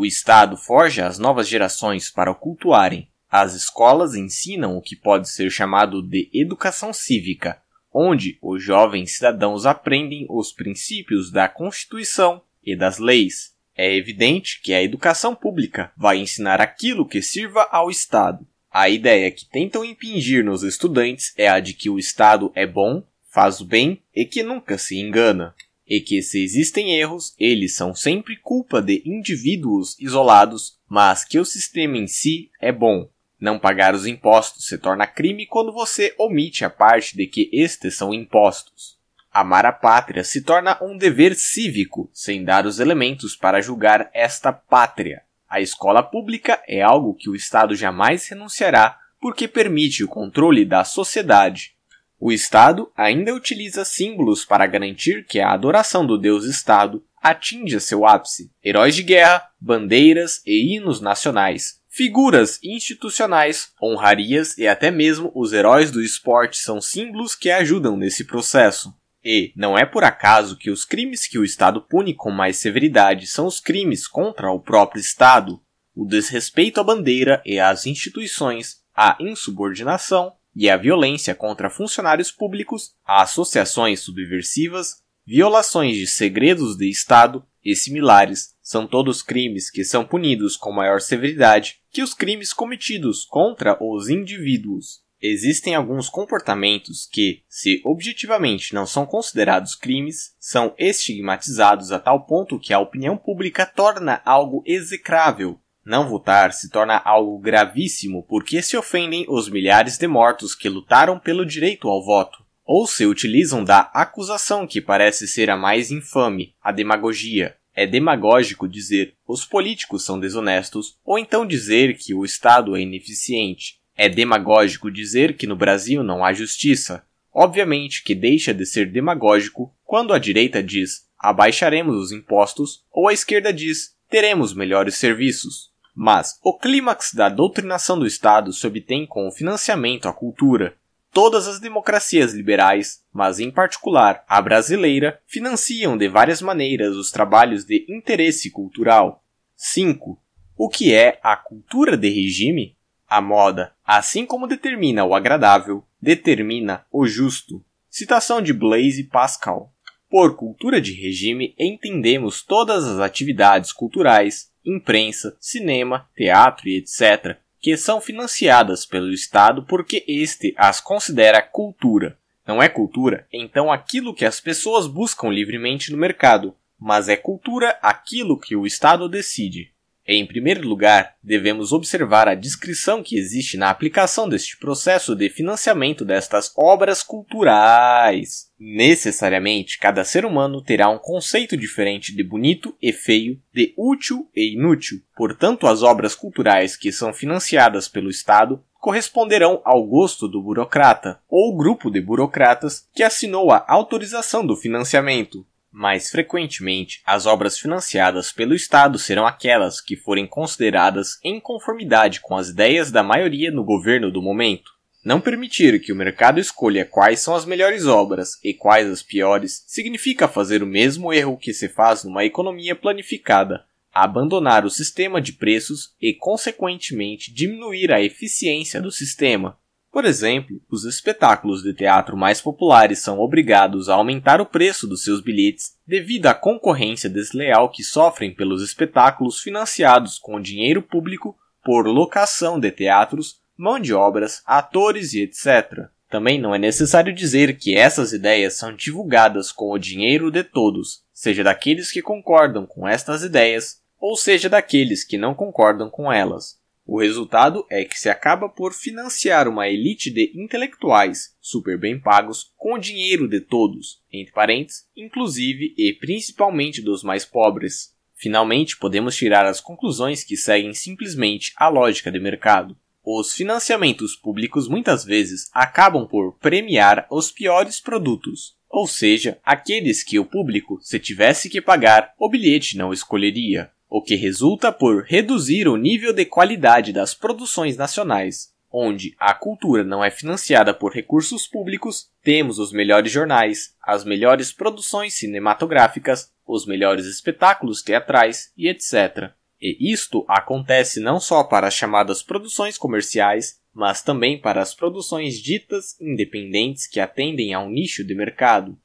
O Estado forja as novas gerações para o cultuarem. As escolas ensinam o que pode ser chamado de educação cívica, onde os jovens cidadãos aprendem os princípios da Constituição e das leis. É evidente que a educação pública vai ensinar aquilo que sirva ao Estado. A ideia que tentam impingir nos estudantes é a de que o Estado é bom, faz o bem e que nunca se engana e que se existem erros, eles são sempre culpa de indivíduos isolados, mas que o sistema em si é bom. Não pagar os impostos se torna crime quando você omite a parte de que estes são impostos. Amar a pátria se torna um dever cívico, sem dar os elementos para julgar esta pátria. A escola pública é algo que o Estado jamais renunciará porque permite o controle da sociedade o Estado ainda utiliza símbolos para garantir que a adoração do Deus Estado atinja seu ápice. Heróis de guerra, bandeiras e hinos nacionais, figuras institucionais, honrarias e até mesmo os heróis do esporte são símbolos que ajudam nesse processo. E não é por acaso que os crimes que o Estado pune com mais severidade são os crimes contra o próprio Estado, o desrespeito à bandeira e às instituições, a insubordinação, e a violência contra funcionários públicos, associações subversivas, violações de segredos de Estado e similares são todos crimes que são punidos com maior severidade que os crimes cometidos contra os indivíduos. Existem alguns comportamentos que, se objetivamente não são considerados crimes, são estigmatizados a tal ponto que a opinião pública torna algo execrável não votar se torna algo gravíssimo porque se ofendem os milhares de mortos que lutaram pelo direito ao voto, ou se utilizam da acusação que parece ser a mais infame, a demagogia. É demagógico dizer os políticos são desonestos ou então dizer que o Estado é ineficiente. É demagógico dizer que no Brasil não há justiça. Obviamente que deixa de ser demagógico quando a direita diz abaixaremos os impostos ou a esquerda diz teremos melhores serviços. Mas o clímax da doutrinação do Estado se obtém com o financiamento à cultura. Todas as democracias liberais, mas em particular a brasileira, financiam de várias maneiras os trabalhos de interesse cultural. 5. O que é a cultura de regime? A moda, assim como determina o agradável, determina o justo. Citação de Blaise Pascal. Por cultura de regime entendemos todas as atividades culturais imprensa, cinema, teatro e etc., que são financiadas pelo Estado porque este as considera cultura. Não é cultura, então, aquilo que as pessoas buscam livremente no mercado, mas é cultura aquilo que o Estado decide. Em primeiro lugar, devemos observar a descrição que existe na aplicação deste processo de financiamento destas obras culturais. Necessariamente, cada ser humano terá um conceito diferente de bonito e feio, de útil e inútil. Portanto, as obras culturais que são financiadas pelo Estado corresponderão ao gosto do burocrata ou grupo de burocratas que assinou a autorização do financiamento. Mais frequentemente, as obras financiadas pelo Estado serão aquelas que forem consideradas em conformidade com as ideias da maioria no governo do momento. Não permitir que o mercado escolha quais são as melhores obras e quais as piores significa fazer o mesmo erro que se faz numa economia planificada, abandonar o sistema de preços e, consequentemente, diminuir a eficiência do sistema. Por exemplo, os espetáculos de teatro mais populares são obrigados a aumentar o preço dos seus bilhetes devido à concorrência desleal que sofrem pelos espetáculos financiados com dinheiro público por locação de teatros, mão de obras, atores e etc. Também não é necessário dizer que essas ideias são divulgadas com o dinheiro de todos, seja daqueles que concordam com estas ideias, ou seja daqueles que não concordam com elas. O resultado é que se acaba por financiar uma elite de intelectuais super bem pagos com o dinheiro de todos, entre parentes, inclusive e principalmente dos mais pobres. Finalmente, podemos tirar as conclusões que seguem simplesmente a lógica de mercado. Os financiamentos públicos muitas vezes acabam por premiar os piores produtos, ou seja, aqueles que o público, se tivesse que pagar, o bilhete não escolheria o que resulta por reduzir o nível de qualidade das produções nacionais. Onde a cultura não é financiada por recursos públicos, temos os melhores jornais, as melhores produções cinematográficas, os melhores espetáculos teatrais e etc. E isto acontece não só para as chamadas produções comerciais, mas também para as produções ditas independentes que atendem a um nicho de mercado.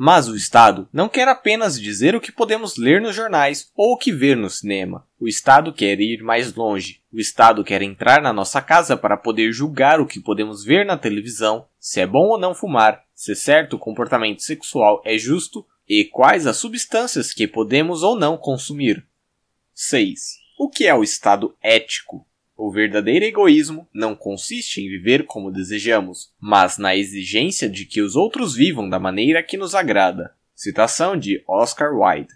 Mas o Estado não quer apenas dizer o que podemos ler nos jornais ou o que ver no cinema. O Estado quer ir mais longe. O Estado quer entrar na nossa casa para poder julgar o que podemos ver na televisão, se é bom ou não fumar, se é certo o comportamento sexual é justo e quais as substâncias que podemos ou não consumir. 6. O que é o Estado ético? O verdadeiro egoísmo não consiste em viver como desejamos, mas na exigência de que os outros vivam da maneira que nos agrada. Citação de Oscar Wilde.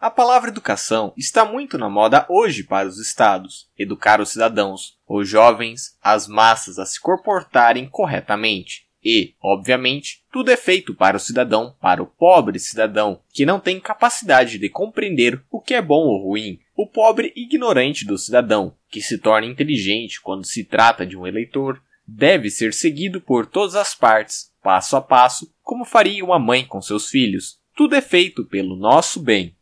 A palavra educação está muito na moda hoje para os estados. Educar os cidadãos, os jovens, as massas a se comportarem corretamente. E, obviamente, tudo é feito para o cidadão, para o pobre cidadão, que não tem capacidade de compreender o que é bom ou ruim, o pobre ignorante do cidadão, que se torna inteligente quando se trata de um eleitor, deve ser seguido por todas as partes, passo a passo, como faria uma mãe com seus filhos. Tudo é feito pelo nosso bem.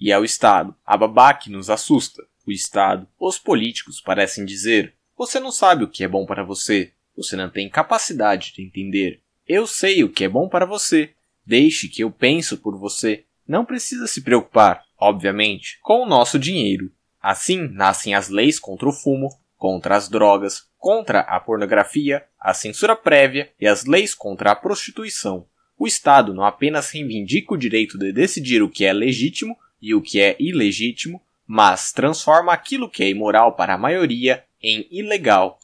E é o Estado, a babá que nos assusta. O Estado, os políticos parecem dizer: você não sabe o que é bom para você, você não tem capacidade de entender. Eu sei o que é bom para você. Deixe que eu penso por você. Não precisa se preocupar, obviamente, com o nosso dinheiro. Assim nascem as leis contra o fumo, contra as drogas, contra a pornografia, a censura prévia e as leis contra a prostituição. O Estado não apenas reivindica o direito de decidir o que é legítimo e o que é ilegítimo, mas transforma aquilo que é imoral para a maioria em ilegal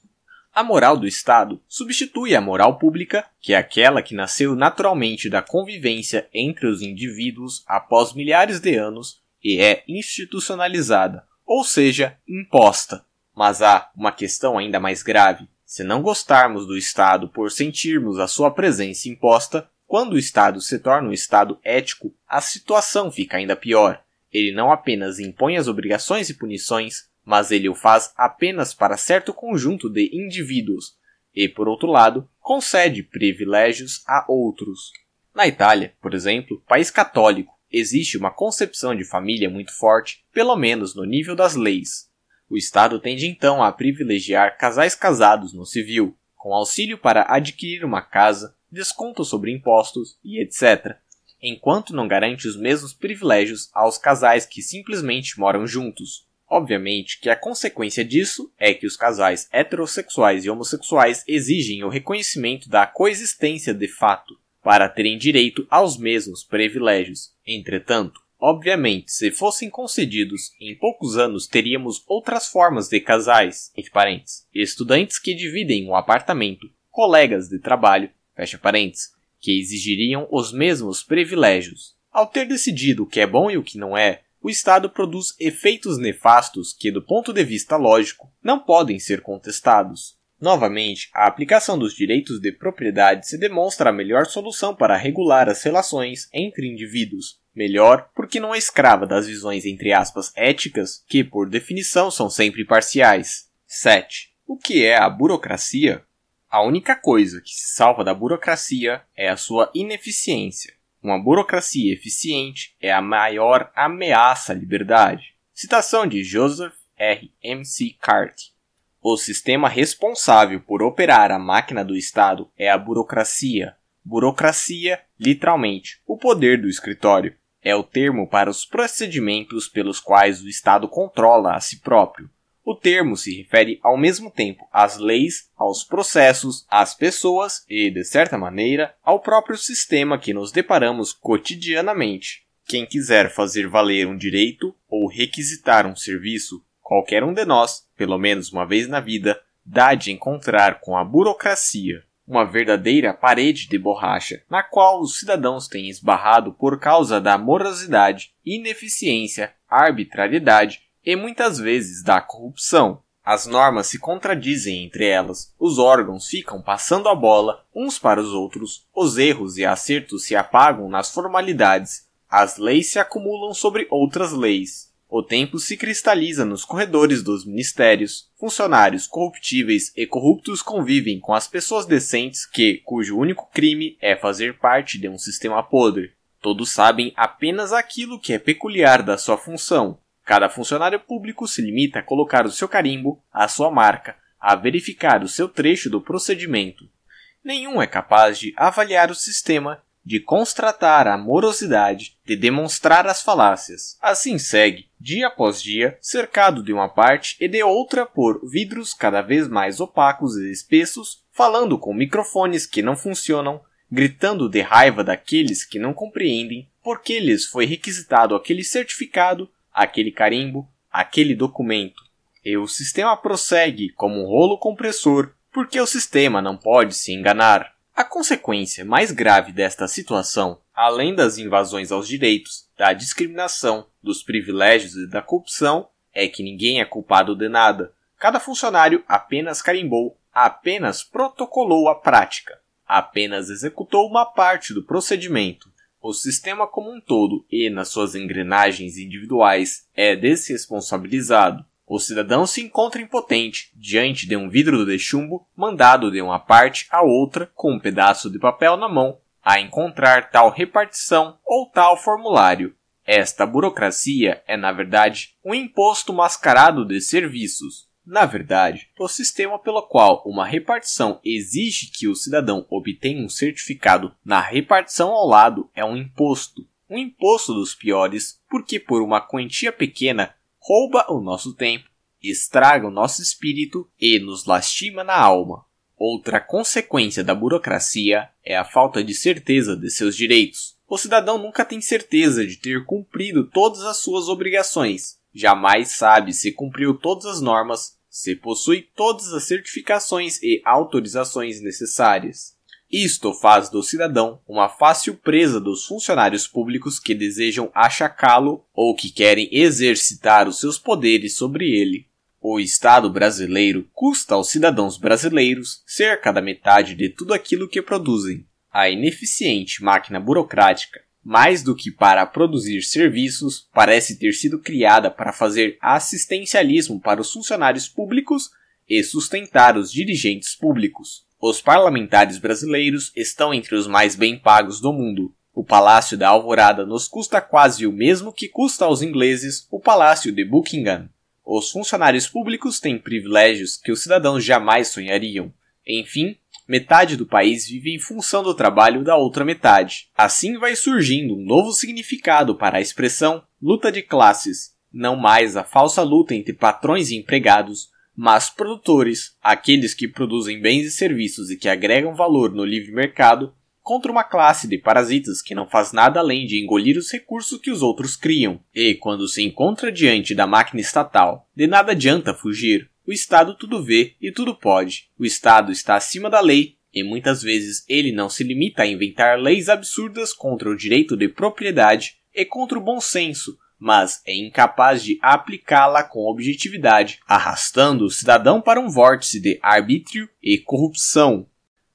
a moral do Estado substitui a moral pública, que é aquela que nasceu naturalmente da convivência entre os indivíduos após milhares de anos e é institucionalizada, ou seja, imposta. Mas há uma questão ainda mais grave. Se não gostarmos do Estado por sentirmos a sua presença imposta, quando o Estado se torna um Estado ético, a situação fica ainda pior. Ele não apenas impõe as obrigações e punições, mas ele o faz apenas para certo conjunto de indivíduos e, por outro lado, concede privilégios a outros. Na Itália, por exemplo, país católico, existe uma concepção de família muito forte, pelo menos no nível das leis. O Estado tende então a privilegiar casais casados no civil, com auxílio para adquirir uma casa, desconto sobre impostos e etc., enquanto não garante os mesmos privilégios aos casais que simplesmente moram juntos. Obviamente que a consequência disso é que os casais heterossexuais e homossexuais exigem o reconhecimento da coexistência de fato para terem direito aos mesmos privilégios. Entretanto, obviamente, se fossem concedidos, em poucos anos teríamos outras formas de casais, entre parentes, estudantes que dividem um apartamento, colegas de trabalho, fecha parentes, que exigiriam os mesmos privilégios. Ao ter decidido o que é bom e o que não é, o Estado produz efeitos nefastos que, do ponto de vista lógico, não podem ser contestados. Novamente, a aplicação dos direitos de propriedade se demonstra a melhor solução para regular as relações entre indivíduos. Melhor porque não é escrava das visões entre aspas éticas, que por definição são sempre parciais. 7. O que é a burocracia? A única coisa que se salva da burocracia é a sua ineficiência. Uma burocracia eficiente é a maior ameaça à liberdade. Citação de Joseph R. M. C. Carty. O sistema responsável por operar a máquina do Estado é a burocracia. Burocracia, literalmente, o poder do escritório. É o termo para os procedimentos pelos quais o Estado controla a si próprio. O termo se refere ao mesmo tempo às leis, aos processos, às pessoas e, de certa maneira, ao próprio sistema que nos deparamos cotidianamente. Quem quiser fazer valer um direito ou requisitar um serviço, qualquer um de nós, pelo menos uma vez na vida, dá de encontrar com a burocracia uma verdadeira parede de borracha, na qual os cidadãos têm esbarrado por causa da morosidade, ineficiência, arbitrariedade e muitas vezes da corrupção. As normas se contradizem entre elas, os órgãos ficam passando a bola uns para os outros, os erros e acertos se apagam nas formalidades, as leis se acumulam sobre outras leis. O tempo se cristaliza nos corredores dos ministérios. Funcionários corruptíveis e corruptos convivem com as pessoas decentes que, cujo único crime é fazer parte de um sistema podre. Todos sabem apenas aquilo que é peculiar da sua função, Cada funcionário público se limita a colocar o seu carimbo, a sua marca, a verificar o seu trecho do procedimento. Nenhum é capaz de avaliar o sistema, de constatar a morosidade, de demonstrar as falácias. Assim segue, dia após dia, cercado de uma parte e de outra por vidros cada vez mais opacos e espessos, falando com microfones que não funcionam, gritando de raiva daqueles que não compreendem por que lhes foi requisitado aquele certificado aquele carimbo, aquele documento. E o sistema prossegue como um rolo compressor, porque o sistema não pode se enganar. A consequência mais grave desta situação, além das invasões aos direitos, da discriminação, dos privilégios e da corrupção, é que ninguém é culpado de nada. Cada funcionário apenas carimbou, apenas protocolou a prática, apenas executou uma parte do procedimento. O sistema como um todo e nas suas engrenagens individuais é desresponsabilizado. O cidadão se encontra impotente diante de um vidro de chumbo mandado de uma parte à outra com um pedaço de papel na mão a encontrar tal repartição ou tal formulário. Esta burocracia é, na verdade, um imposto mascarado de serviços, na verdade, o sistema pelo qual uma repartição exige que o cidadão obtenha um certificado na repartição ao lado é um imposto. Um imposto dos piores, porque por uma quantia pequena rouba o nosso tempo, estraga o nosso espírito e nos lastima na alma. Outra consequência da burocracia é a falta de certeza de seus direitos. O cidadão nunca tem certeza de ter cumprido todas as suas obrigações, jamais sabe se cumpriu todas as normas, se possui todas as certificações e autorizações necessárias. Isto faz do cidadão uma fácil presa dos funcionários públicos que desejam achacá-lo ou que querem exercitar os seus poderes sobre ele. O Estado brasileiro custa aos cidadãos brasileiros cerca da metade de tudo aquilo que produzem. A ineficiente máquina burocrática mais do que para produzir serviços, parece ter sido criada para fazer assistencialismo para os funcionários públicos e sustentar os dirigentes públicos. Os parlamentares brasileiros estão entre os mais bem pagos do mundo. O Palácio da Alvorada nos custa quase o mesmo que custa aos ingleses o Palácio de Buckingham. Os funcionários públicos têm privilégios que os cidadãos jamais sonhariam. Enfim, metade do país vive em função do trabalho da outra metade. Assim vai surgindo um novo significado para a expressão luta de classes, não mais a falsa luta entre patrões e empregados, mas produtores, aqueles que produzem bens e serviços e que agregam valor no livre mercado, contra uma classe de parasitas que não faz nada além de engolir os recursos que os outros criam. E quando se encontra diante da máquina estatal, de nada adianta fugir. O Estado tudo vê e tudo pode. O Estado está acima da lei e muitas vezes ele não se limita a inventar leis absurdas contra o direito de propriedade e contra o bom senso, mas é incapaz de aplicá-la com objetividade, arrastando o cidadão para um vórtice de arbítrio e corrupção.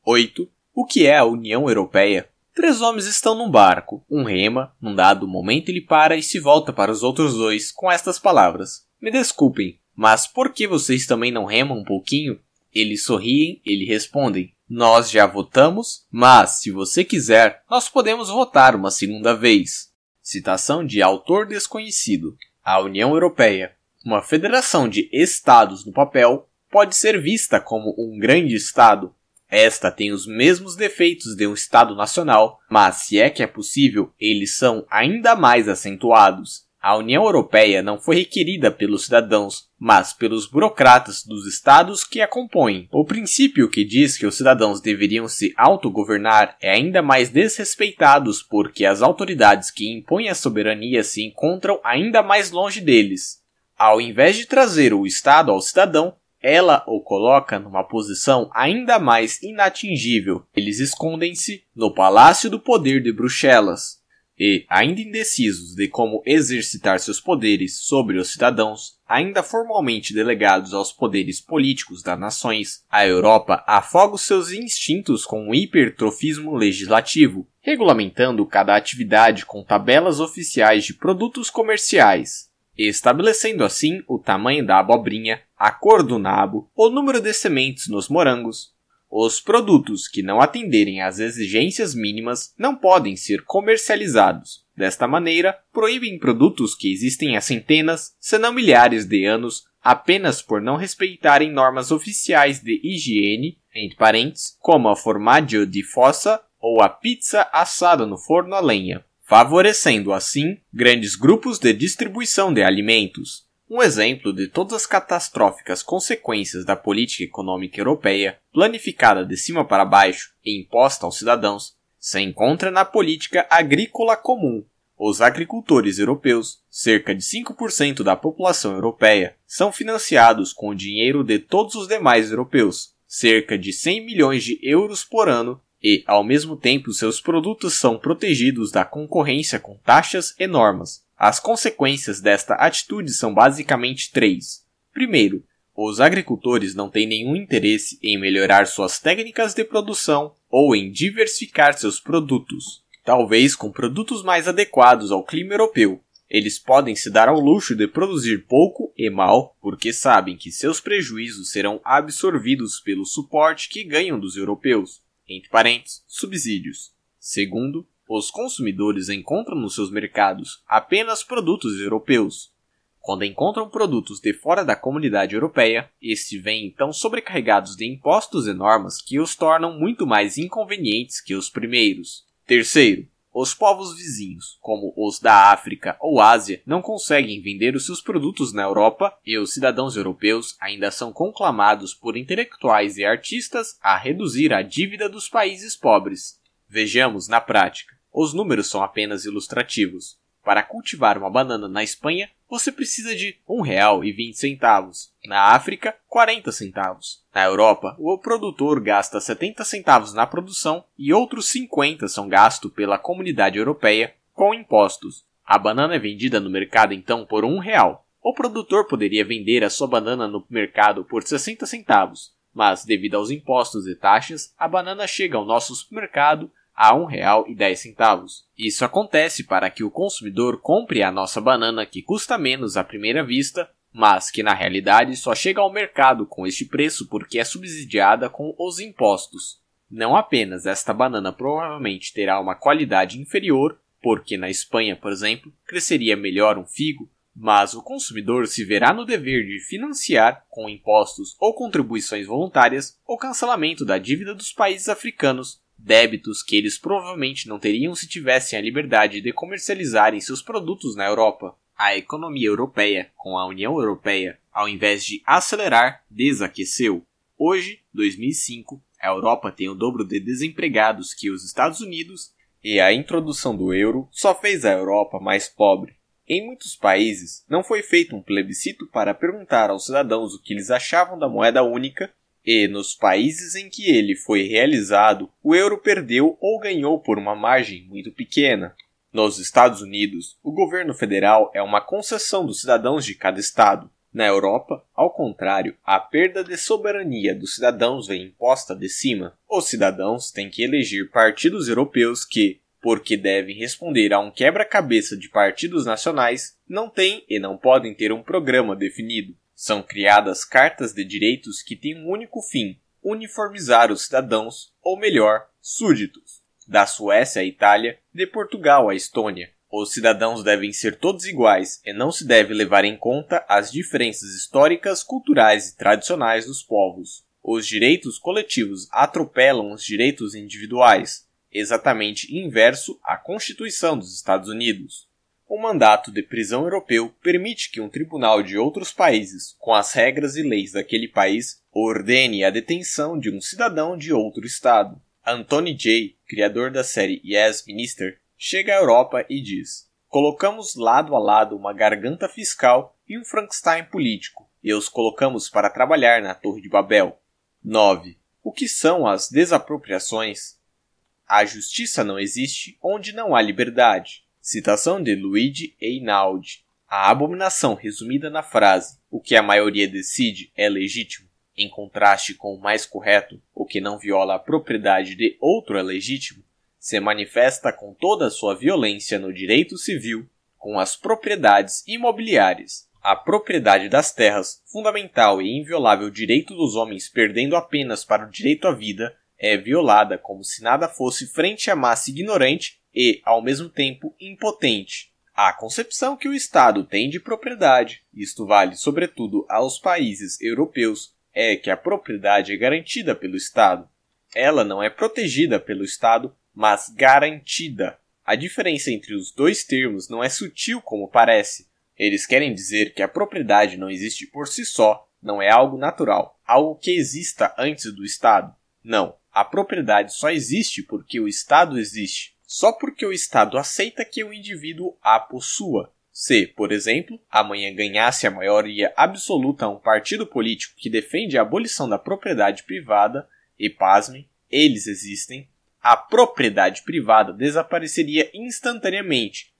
8. O que é a União Europeia? Três homens estão num barco. Um rema, num dado momento ele para e se volta para os outros dois com estas palavras: Me desculpem, mas por que vocês também não remam um pouquinho? Eles sorriem, eles respondem: Nós já votamos, mas se você quiser, nós podemos votar uma segunda vez. Citação de autor desconhecido. A União Europeia, uma federação de estados no papel, pode ser vista como um grande estado. Esta tem os mesmos defeitos de um estado nacional, mas se é que é possível, eles são ainda mais acentuados. A União Europeia não foi requerida pelos cidadãos, mas pelos burocratas dos estados que a compõem. O princípio que diz que os cidadãos deveriam se autogovernar é ainda mais desrespeitado porque as autoridades que impõem a soberania se encontram ainda mais longe deles. Ao invés de trazer o Estado ao cidadão, ela o coloca numa posição ainda mais inatingível. Eles escondem-se no Palácio do Poder de Bruxelas e, ainda indecisos de como exercitar seus poderes sobre os cidadãos, ainda formalmente delegados aos poderes políticos das nações, a Europa afoga os seus instintos com um hipertrofismo legislativo, regulamentando cada atividade com tabelas oficiais de produtos comerciais, estabelecendo assim o tamanho da abobrinha, a cor do nabo, o número de sementes nos morangos, os produtos que não atenderem às exigências mínimas não podem ser comercializados. Desta maneira, proíbem produtos que existem há centenas, se não milhares de anos, apenas por não respeitarem normas oficiais de higiene, entre parênteses, como a formaggio de fossa ou a pizza assada no forno a lenha, favorecendo assim grandes grupos de distribuição de alimentos. Um exemplo de todas as catastróficas consequências da política econômica europeia, planificada de cima para baixo e imposta aos cidadãos, se encontra na política agrícola comum. Os agricultores europeus, cerca de 5% da população europeia, são financiados com o dinheiro de todos os demais europeus, cerca de 100 milhões de euros por ano, e, ao mesmo tempo, seus produtos são protegidos da concorrência com taxas enormes, as consequências desta atitude são basicamente três. Primeiro, os agricultores não têm nenhum interesse em melhorar suas técnicas de produção ou em diversificar seus produtos, talvez com produtos mais adequados ao clima europeu. Eles podem se dar ao luxo de produzir pouco e mal, porque sabem que seus prejuízos serão absorvidos pelo suporte que ganham dos europeus, entre parênteses, subsídios. Segundo, os consumidores encontram nos seus mercados apenas produtos europeus. Quando encontram produtos de fora da comunidade europeia, estes vêm então sobrecarregados de impostos enormes que os tornam muito mais inconvenientes que os primeiros. Terceiro, os povos vizinhos, como os da África ou Ásia, não conseguem vender os seus produtos na Europa e os cidadãos europeus ainda são conclamados por intelectuais e artistas a reduzir a dívida dos países pobres. Vejamos na prática. Os números são apenas ilustrativos. Para cultivar uma banana na Espanha, você precisa de R$ 1,20. Na África, 40 centavos. Na Europa, o produtor gasta 70 centavos na produção e outros 50 são gastos pela comunidade europeia com impostos. A banana é vendida no mercado então por um real. O produtor poderia vender a sua banana no mercado por 60 centavos, mas devido aos impostos e taxas, a banana chega ao nosso supermercado a R$ 1,10. Isso acontece para que o consumidor compre a nossa banana que custa menos à primeira vista, mas que na realidade só chega ao mercado com este preço porque é subsidiada com os impostos. Não apenas esta banana provavelmente terá uma qualidade inferior, porque na Espanha, por exemplo, cresceria melhor um figo, mas o consumidor se verá no dever de financiar, com impostos ou contribuições voluntárias, o cancelamento da dívida dos países africanos débitos que eles provavelmente não teriam se tivessem a liberdade de comercializarem seus produtos na Europa. A economia europeia, com a União Europeia, ao invés de acelerar, desaqueceu. Hoje, 2005, a Europa tem o dobro de desempregados que os Estados Unidos e a introdução do euro só fez a Europa mais pobre. Em muitos países, não foi feito um plebiscito para perguntar aos cidadãos o que eles achavam da moeda única e nos países em que ele foi realizado, o euro perdeu ou ganhou por uma margem muito pequena. Nos Estados Unidos, o governo federal é uma concessão dos cidadãos de cada estado. Na Europa, ao contrário, a perda de soberania dos cidadãos vem imposta de cima. Os cidadãos têm que eleger partidos europeus que, porque devem responder a um quebra-cabeça de partidos nacionais, não têm e não podem ter um programa definido. São criadas cartas de direitos que têm um único fim: uniformizar os cidadãos, ou melhor, súditos. Da Suécia à Itália, de Portugal à Estônia, os cidadãos devem ser todos iguais e não se deve levar em conta as diferenças históricas, culturais e tradicionais dos povos. Os direitos coletivos atropelam os direitos individuais, exatamente inverso à Constituição dos Estados Unidos o mandato de prisão europeu permite que um tribunal de outros países, com as regras e leis daquele país, ordene a detenção de um cidadão de outro estado. Anthony Jay, criador da série Yes Minister, chega à Europa e diz: Colocamos lado a lado uma garganta fiscal e um Frankenstein político, e os colocamos para trabalhar na Torre de Babel. 9. O que são as desapropriações? A justiça não existe onde não há liberdade. Citação de Luigi Einaudi. A abominação resumida na frase o que a maioria decide é legítimo, em contraste com o mais correto, o que não viola a propriedade de outro é legítimo, se manifesta com toda a sua violência no direito civil, com as propriedades imobiliárias, a propriedade das terras, fundamental e inviolável direito dos homens perdendo apenas para o direito à vida, é violada como se nada fosse frente à massa ignorante e, ao mesmo tempo, impotente A concepção que o Estado tem de propriedade, isto vale sobretudo aos países europeus, é que a propriedade é garantida pelo Estado. Ela não é protegida pelo Estado, mas garantida. A diferença entre os dois termos não é sutil como parece. Eles querem dizer que a propriedade não existe por si só, não é algo natural, algo que exista antes do Estado. Não, a propriedade só existe porque o Estado existe só porque o Estado aceita que o indivíduo a possua. Se, por exemplo, amanhã ganhasse a maioria absoluta um partido político que defende a abolição da propriedade privada, e pasmem, eles existem, a propriedade privada desapareceria instantaneamente.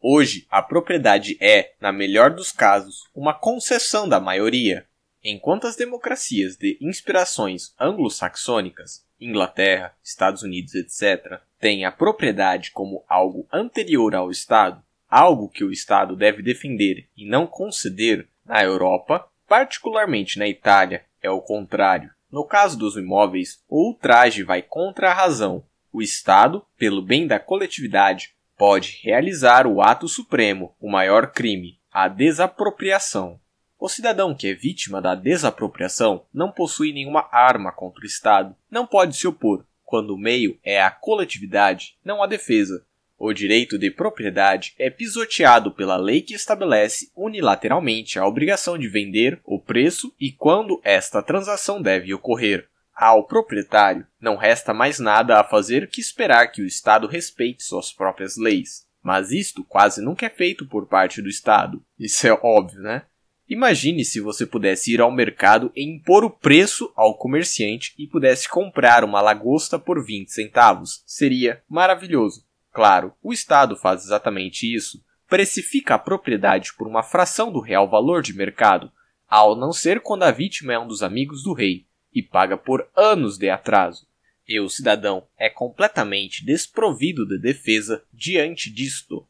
Hoje, a propriedade é, na melhor dos casos, uma concessão da maioria. Enquanto as democracias de inspirações anglo-saxônicas Inglaterra, Estados Unidos, etc., tem a propriedade como algo anterior ao Estado, algo que o Estado deve defender e não conceder na Europa, particularmente na Itália, é o contrário. No caso dos imóveis, o ultraje vai contra a razão. O Estado, pelo bem da coletividade, pode realizar o ato supremo, o maior crime, a desapropriação. O cidadão que é vítima da desapropriação não possui nenhuma arma contra o Estado, não pode se opor, quando o meio é a coletividade, não a defesa. O direito de propriedade é pisoteado pela lei que estabelece unilateralmente a obrigação de vender, o preço e quando esta transação deve ocorrer. Ao proprietário, não resta mais nada a fazer que esperar que o Estado respeite suas próprias leis. Mas isto quase nunca é feito por parte do Estado. Isso é óbvio, né? Imagine se você pudesse ir ao mercado e impor o preço ao comerciante e pudesse comprar uma lagosta por 20 centavos. Seria maravilhoso. Claro, o Estado faz exatamente isso. Precifica a propriedade por uma fração do real valor de mercado, ao não ser quando a vítima é um dos amigos do rei, e paga por anos de atraso. E o cidadão é completamente desprovido de defesa diante disto.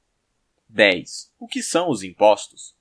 10. O que são os impostos?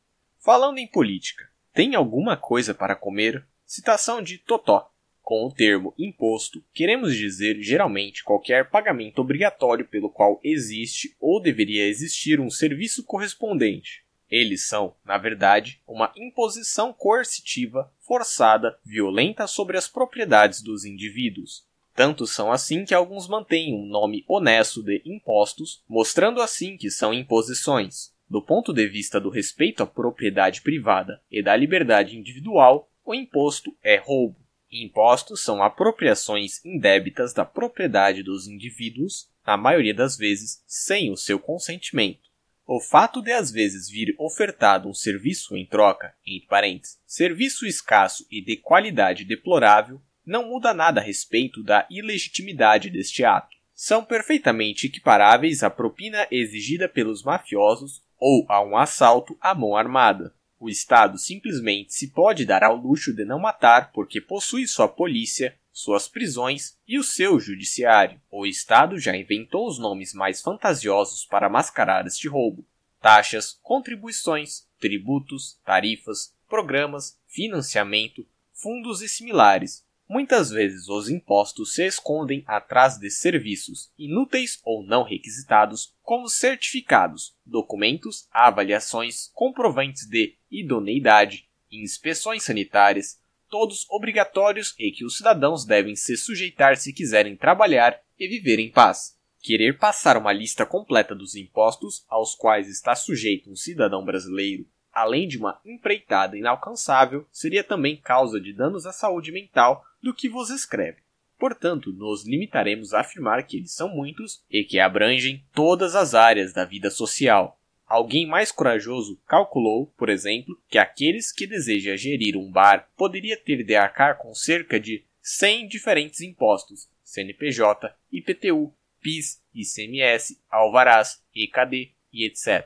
Falando em política, tem alguma coisa para comer? Citação de Totó. Com o termo imposto, queremos dizer geralmente qualquer pagamento obrigatório pelo qual existe ou deveria existir um serviço correspondente. Eles são, na verdade, uma imposição coercitiva, forçada, violenta sobre as propriedades dos indivíduos. Tanto são assim que alguns mantêm um nome honesto de impostos, mostrando assim que são imposições. Do ponto de vista do respeito à propriedade privada e da liberdade individual, o imposto é roubo. Impostos são apropriações indébitas da propriedade dos indivíduos, na maioria das vezes sem o seu consentimento. O fato de às vezes vir ofertado um serviço em troca, entre parênteses, serviço escasso e de qualidade deplorável, não muda nada a respeito da ilegitimidade deste ato. São perfeitamente equiparáveis à propina exigida pelos mafiosos ou a um assalto à mão armada. O Estado simplesmente se pode dar ao luxo de não matar porque possui sua polícia, suas prisões e o seu judiciário. O Estado já inventou os nomes mais fantasiosos para mascarar este roubo: taxas, contribuições, tributos, tarifas, programas, financiamento, fundos e similares, Muitas vezes os impostos se escondem atrás de serviços inúteis ou não requisitados, como certificados, documentos, avaliações, comprovantes de idoneidade, inspeções sanitárias, todos obrigatórios e que os cidadãos devem se sujeitar se quiserem trabalhar e viver em paz. Querer passar uma lista completa dos impostos aos quais está sujeito um cidadão brasileiro além de uma empreitada inalcançável, seria também causa de danos à saúde mental do que vos escreve. Portanto, nos limitaremos a afirmar que eles são muitos e que abrangem todas as áreas da vida social. Alguém mais corajoso calculou, por exemplo, que aqueles que deseja gerir um bar poderia ter de arcar com cerca de 100 diferentes impostos: CNPJ, IPTU, PIS, ICMS, alvarás, EKD e etc.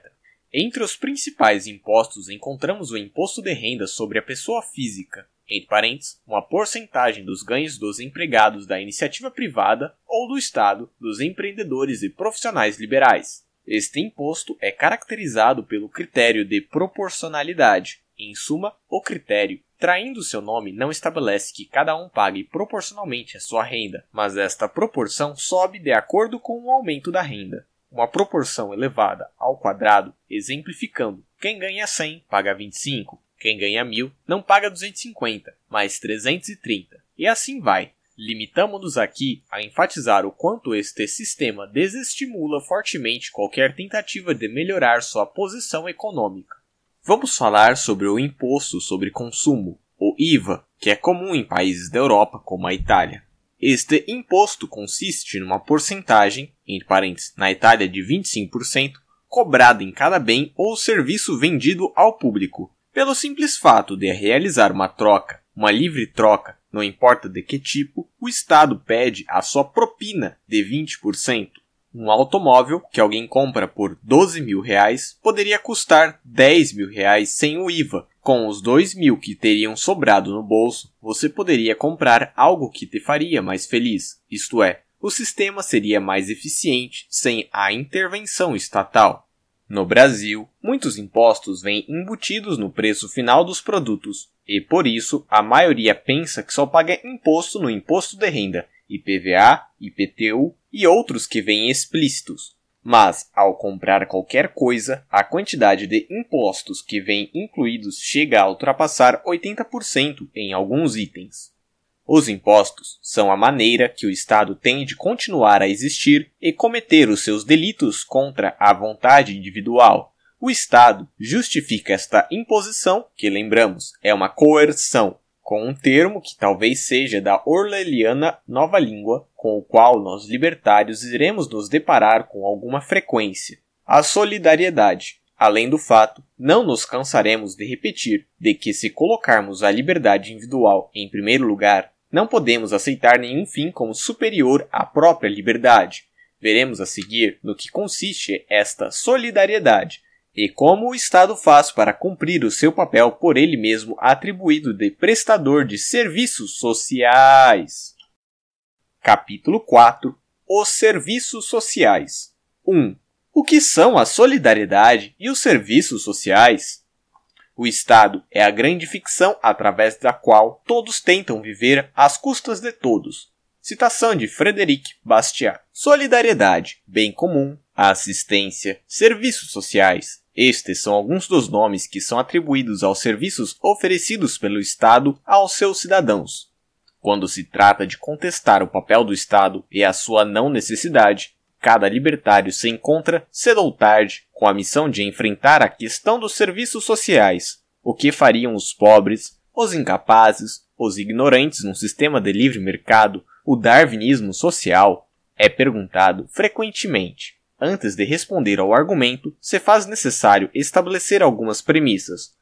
Entre os principais impostos encontramos o imposto de renda sobre a pessoa física, entre parênteses, uma porcentagem dos ganhos dos empregados da iniciativa privada ou do Estado, dos empreendedores e profissionais liberais. Este imposto é caracterizado pelo critério de proporcionalidade. Em suma, o critério, traindo seu nome, não estabelece que cada um pague proporcionalmente a sua renda, mas esta proporção sobe de acordo com o aumento da renda uma proporção elevada ao quadrado, exemplificando: quem ganha 100 paga 25, quem ganha 1000 não paga 250, mais 330, e assim vai. Limitamos-nos aqui a enfatizar o quanto este sistema desestimula fortemente qualquer tentativa de melhorar sua posição econômica. Vamos falar sobre o Imposto sobre Consumo, o IVA, que é comum em países da Europa como a Itália. Este imposto consiste numa porcentagem entre parênteses, na Itália de 25%, cobrada em cada bem ou serviço vendido ao público, pelo simples fato de realizar uma troca, uma livre troca, não importa de que tipo, o Estado pede a sua propina de 20%. Um automóvel que alguém compra por 12 mil reais poderia custar 10 mil reais sem o IVA. Com os 2 mil que teriam sobrado no bolso, você poderia comprar algo que te faria mais feliz, isto é, o sistema seria mais eficiente sem a intervenção estatal. No Brasil, muitos impostos vêm embutidos no preço final dos produtos, e por isso a maioria pensa que só paga imposto no imposto de renda, IPVA, IPTU e outros que vêm explícitos. Mas, ao comprar qualquer coisa, a quantidade de impostos que vêm incluídos chega a ultrapassar 80% em alguns itens. Os impostos são a maneira que o Estado tem de continuar a existir e cometer os seus delitos contra a vontade individual. O Estado justifica esta imposição, que lembramos é uma coerção, com um termo que talvez seja da orwelliana nova língua, com o qual nós libertários iremos nos deparar com alguma frequência. A solidariedade, Além do fato, não nos cansaremos de repetir de que se colocarmos a liberdade individual em primeiro lugar, não podemos aceitar nenhum fim como superior à própria liberdade. Veremos a seguir no que consiste esta solidariedade e como o Estado faz para cumprir o seu papel por ele mesmo atribuído de prestador de serviços sociais. Capítulo 4 Os Serviços Sociais 1. O que são a solidariedade e os serviços sociais? O Estado é a grande ficção através da qual todos tentam viver às custas de todos. Citação de Frederic Bastiat. Solidariedade, bem comum, assistência, serviços sociais. Estes são alguns dos nomes que são atribuídos aos serviços oferecidos pelo Estado aos seus cidadãos. Quando se trata de contestar o papel do Estado e a sua não necessidade, Cada libertário se encontra, cedo ou tarde, com a missão de enfrentar a questão dos serviços sociais, o que fariam os pobres, os incapazes, os ignorantes num sistema de livre mercado, o darwinismo social, é perguntado frequentemente. Antes de responder ao argumento, se faz necessário estabelecer algumas premissas.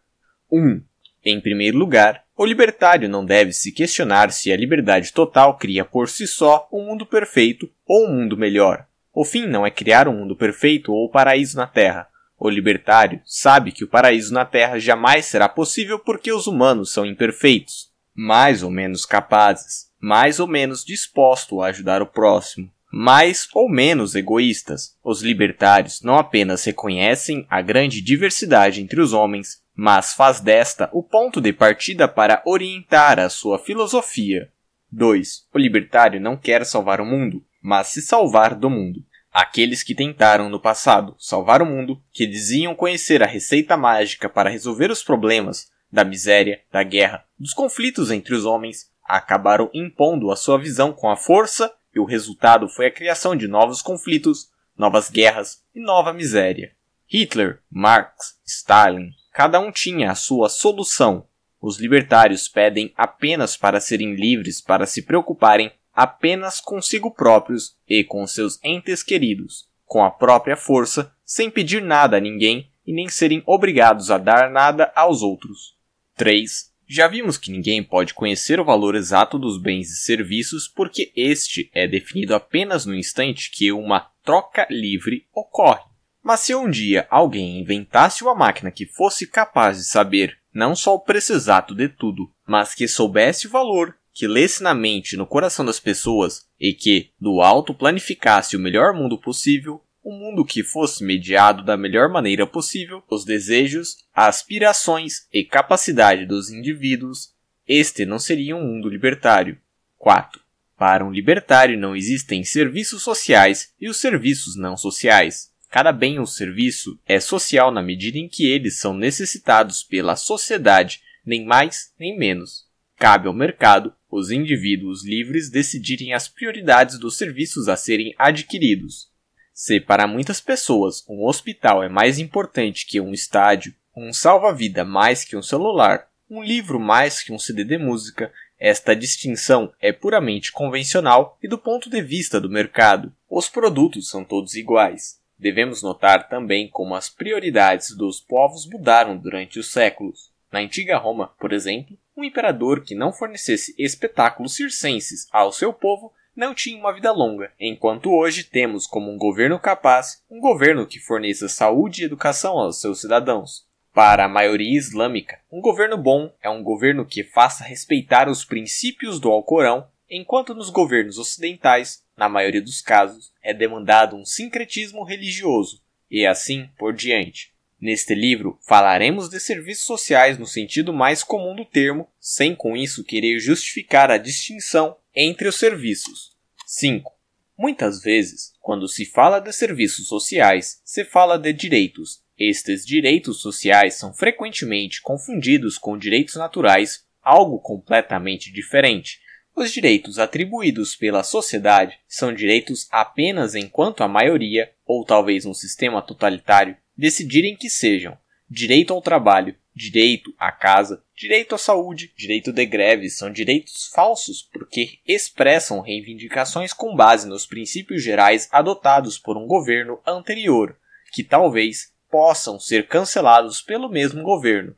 1. Um, em primeiro lugar, o libertário não deve se questionar se a liberdade total cria por si só um mundo perfeito ou um mundo melhor. O fim não é criar um mundo perfeito ou paraíso na Terra. O libertário sabe que o paraíso na Terra jamais será possível porque os humanos são imperfeitos, mais ou menos capazes, mais ou menos dispostos a ajudar o próximo, mais ou menos egoístas. Os libertários não apenas reconhecem a grande diversidade entre os homens, mas faz desta o ponto de partida para orientar a sua filosofia. 2. O libertário não quer salvar o mundo, mas se salvar do mundo. Aqueles que tentaram no passado salvar o mundo, que diziam conhecer a receita mágica para resolver os problemas da miséria, da guerra, dos conflitos entre os homens, acabaram impondo a sua visão com a força e o resultado foi a criação de novos conflitos, novas guerras e nova miséria. Hitler, Marx, Stalin, cada um tinha a sua solução. Os libertários pedem apenas para serem livres para se preocuparem apenas consigo próprios e com seus entes queridos, com a própria força, sem pedir nada a ninguém e nem serem obrigados a dar nada aos outros. 3. Já vimos que ninguém pode conhecer o valor exato dos bens e serviços porque este é definido apenas no instante que uma troca livre ocorre. Mas se um dia alguém inventasse uma máquina que fosse capaz de saber não só o preço exato de tudo, mas que soubesse o valor, que lesse na mente e no coração das pessoas e que, do alto, planificasse o melhor mundo possível, um mundo que fosse mediado da melhor maneira possível os desejos, aspirações e capacidade dos indivíduos, este não seria um mundo libertário. 4. Para um libertário não existem serviços sociais e os serviços não sociais. Cada bem ou serviço é social na medida em que eles são necessitados pela sociedade, nem mais nem menos. Cabe ao mercado, os indivíduos livres, decidirem as prioridades dos serviços a serem adquiridos. Se para muitas pessoas um hospital é mais importante que um estádio, um salva-vida mais que um celular, um livro mais que um CD de música, esta distinção é puramente convencional e do ponto de vista do mercado. Os produtos são todos iguais. Devemos notar também como as prioridades dos povos mudaram durante os séculos. Na antiga Roma, por exemplo, um imperador que não fornecesse espetáculos circenses ao seu povo não tinha uma vida longa, enquanto hoje temos como um governo capaz um governo que forneça saúde e educação aos seus cidadãos. Para a maioria islâmica, um governo bom é um governo que faça respeitar os princípios do Alcorão, enquanto nos governos ocidentais, na maioria dos casos, é demandado um sincretismo religioso, e assim por diante. Neste livro, falaremos de serviços sociais no sentido mais comum do termo, sem com isso querer justificar a distinção entre os serviços. 5. Muitas vezes, quando se fala de serviços sociais, se fala de direitos. Estes direitos sociais são frequentemente confundidos com direitos naturais, algo completamente diferente. Os direitos atribuídos pela sociedade são direitos apenas enquanto a maioria, ou talvez um sistema totalitário, decidirem que sejam direito ao trabalho, direito à casa, direito à saúde, direito de greve são direitos falsos porque expressam reivindicações com base nos princípios gerais adotados por um governo anterior, que talvez possam ser cancelados pelo mesmo governo.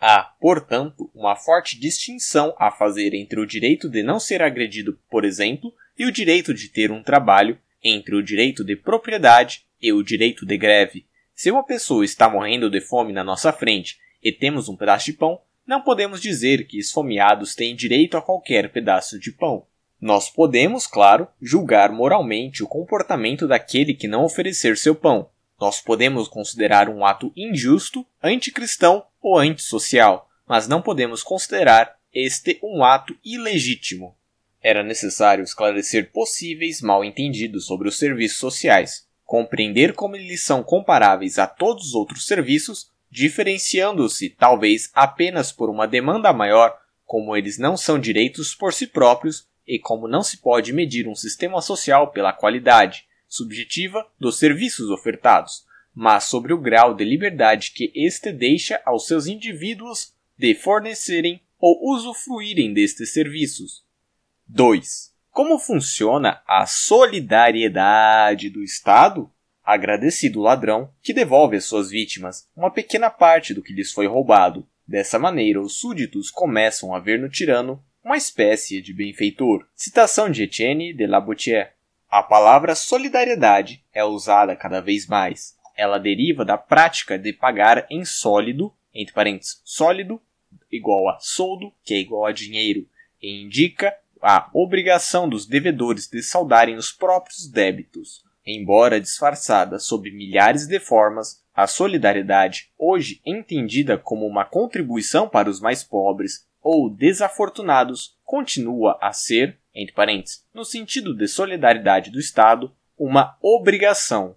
Há, portanto, uma forte distinção a fazer entre o direito de não ser agredido, por exemplo, e o direito de ter um trabalho, entre o direito de propriedade e o direito de greve. Se uma pessoa está morrendo de fome na nossa frente e temos um pedaço de pão, não podemos dizer que esfomeados têm direito a qualquer pedaço de pão. Nós podemos, claro, julgar moralmente o comportamento daquele que não oferecer seu pão. Nós podemos considerar um ato injusto, anticristão ou antissocial, mas não podemos considerar este um ato ilegítimo. Era necessário esclarecer possíveis mal entendidos sobre os serviços sociais, compreender como eles são comparáveis a todos os outros serviços, diferenciando-se talvez apenas por uma demanda maior, como eles não são direitos por si próprios e como não se pode medir um sistema social pela qualidade subjetiva dos serviços ofertados, mas sobre o grau de liberdade que este deixa aos seus indivíduos de fornecerem ou usufruírem destes serviços. 2. Como funciona a solidariedade do Estado? Agradecido ladrão, que devolve às suas vítimas uma pequena parte do que lhes foi roubado. Dessa maneira, os súditos começam a ver no tirano uma espécie de benfeitor. Citação de Etienne de Labotier. A palavra solidariedade é usada cada vez mais. Ela deriva da prática de pagar em sólido, entre parênteses, sólido igual a soldo, que é igual a dinheiro, e indica a obrigação dos devedores de saldarem os próprios débitos. Embora disfarçada sob milhares de formas, a solidariedade, hoje entendida como uma contribuição para os mais pobres ou desafortunados, continua a ser, entre parênteses, no sentido de solidariedade do Estado, uma obrigação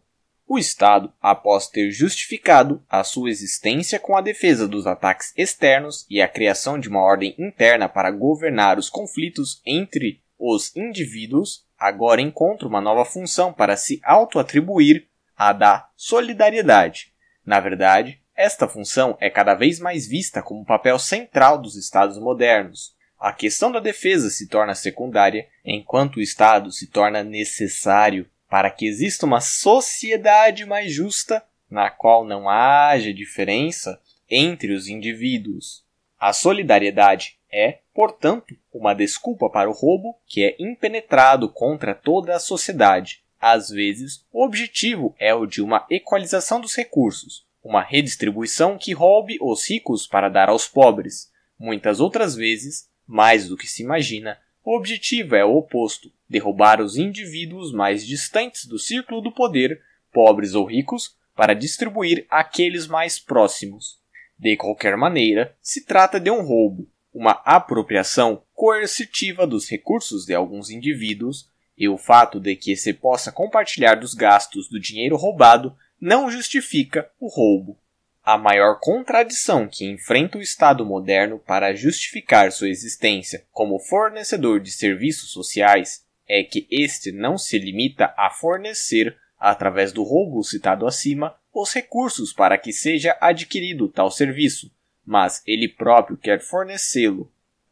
o Estado, após ter justificado a sua existência com a defesa dos ataques externos e a criação de uma ordem interna para governar os conflitos entre os indivíduos, agora encontra uma nova função para se autoatribuir, a da solidariedade. Na verdade, esta função é cada vez mais vista como o papel central dos Estados modernos. A questão da defesa se torna secundária, enquanto o Estado se torna necessário para que exista uma sociedade mais justa, na qual não haja diferença entre os indivíduos. A solidariedade é, portanto, uma desculpa para o roubo que é impenetrado contra toda a sociedade. Às vezes, o objetivo é o de uma equalização dos recursos, uma redistribuição que roube os ricos para dar aos pobres. Muitas outras vezes, mais do que se imagina, o objetivo é o oposto: derrubar os indivíduos mais distantes do círculo do poder, pobres ou ricos, para distribuir aqueles mais próximos. De qualquer maneira, se trata de um roubo, uma apropriação coercitiva dos recursos de alguns indivíduos, e o fato de que se possa compartilhar dos gastos do dinheiro roubado não justifica o roubo a maior contradição que enfrenta o Estado moderno para justificar sua existência como fornecedor de serviços sociais é que este não se limita a fornecer, através do roubo citado acima, os recursos para que seja adquirido tal serviço, mas ele próprio quer fornecê-lo.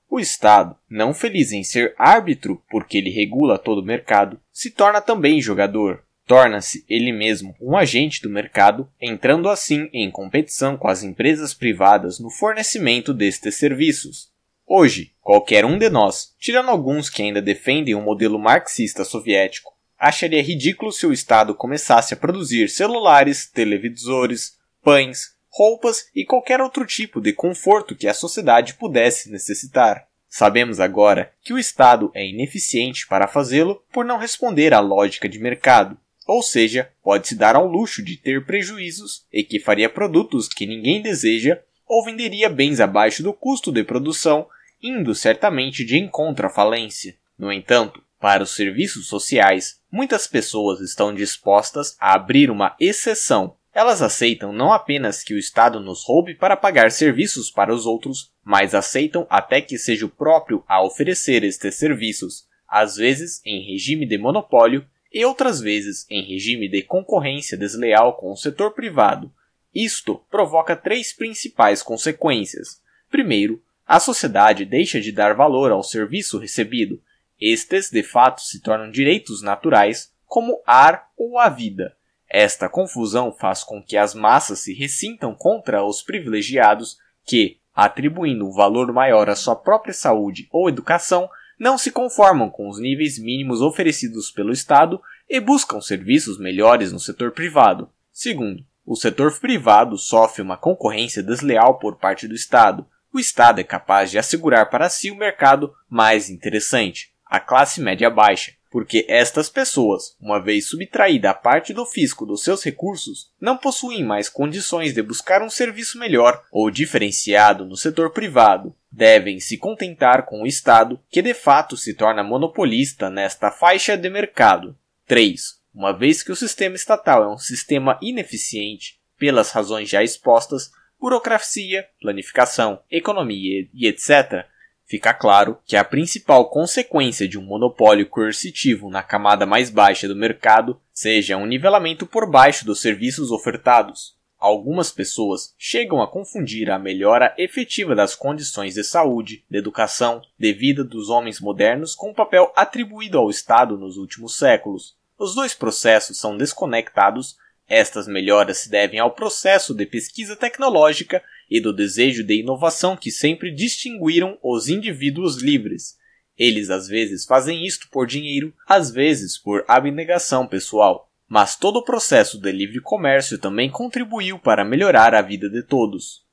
O Estado, não feliz em ser árbitro porque ele regula todo o mercado, se torna também jogador, torna-se ele mesmo um agente do mercado, entrando assim em competição com as empresas privadas no fornecimento destes serviços. Hoje, qualquer um de nós, tirando alguns que ainda defendem o um modelo marxista soviético, acharia ridículo se o Estado começasse a produzir celulares, televisores, pães, roupas e qualquer outro tipo de conforto que a sociedade pudesse necessitar. Sabemos agora que o Estado é ineficiente para fazê-lo por não responder à lógica de mercado. Ou seja, pode-se dar ao luxo de ter prejuízos e que faria produtos que ninguém deseja ou venderia bens abaixo do custo de produção, indo certamente de encontro à falência. No entanto, para os serviços sociais, muitas pessoas estão dispostas a abrir uma exceção. Elas aceitam não apenas que o Estado nos roube para pagar serviços para os outros, mas aceitam até que seja o próprio a oferecer estes serviços, às vezes em regime de monopólio, e outras vezes em regime de concorrência desleal com o setor privado. Isto provoca três principais consequências. Primeiro, a sociedade deixa de dar valor ao serviço recebido. Estes, de fato, se tornam direitos naturais, como ar ou a vida. Esta confusão faz com que as massas se ressintam contra os privilegiados que, atribuindo um valor maior à sua própria saúde ou educação, não se conformam com os níveis mínimos oferecidos pelo Estado e buscam serviços melhores no setor privado. Segundo, o setor privado sofre uma concorrência desleal por parte do Estado. O Estado é capaz de assegurar para si o mercado mais interessante, a classe média baixa, porque estas pessoas, uma vez subtraída a parte do fisco dos seus recursos, não possuem mais condições de buscar um serviço melhor ou diferenciado no setor privado. Devem se contentar com o Estado, que de fato se torna monopolista nesta faixa de mercado. 3. Uma vez que o sistema estatal é um sistema ineficiente, pelas razões já expostas, burocracia, planificação, economia e etc., fica claro que a principal consequência de um monopólio coercitivo na camada mais baixa do mercado seja um nivelamento por baixo dos serviços ofertados. Algumas pessoas chegam a confundir a melhora efetiva das condições de saúde, de educação, de vida dos homens modernos com o papel atribuído ao Estado nos últimos séculos. Os dois processos são desconectados estas melhoras se devem ao processo de pesquisa tecnológica e do desejo de inovação que sempre distinguiram os indivíduos livres. Eles às vezes fazem isto por dinheiro, às vezes por abnegação pessoal. Mas todo o processo de livre comércio também contribuiu para melhorar a vida de todos.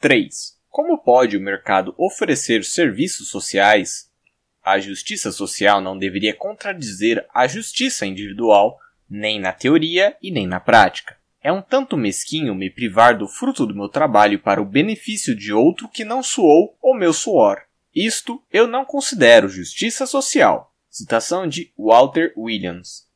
3. Como pode o mercado oferecer serviços sociais? A justiça social não deveria contradizer a justiça individual, nem na teoria e nem na prática. É um tanto mesquinho me privar do fruto do meu trabalho para o benefício de outro que não suou o meu suor. Isto eu não considero justiça social. Citação de Walter Williams.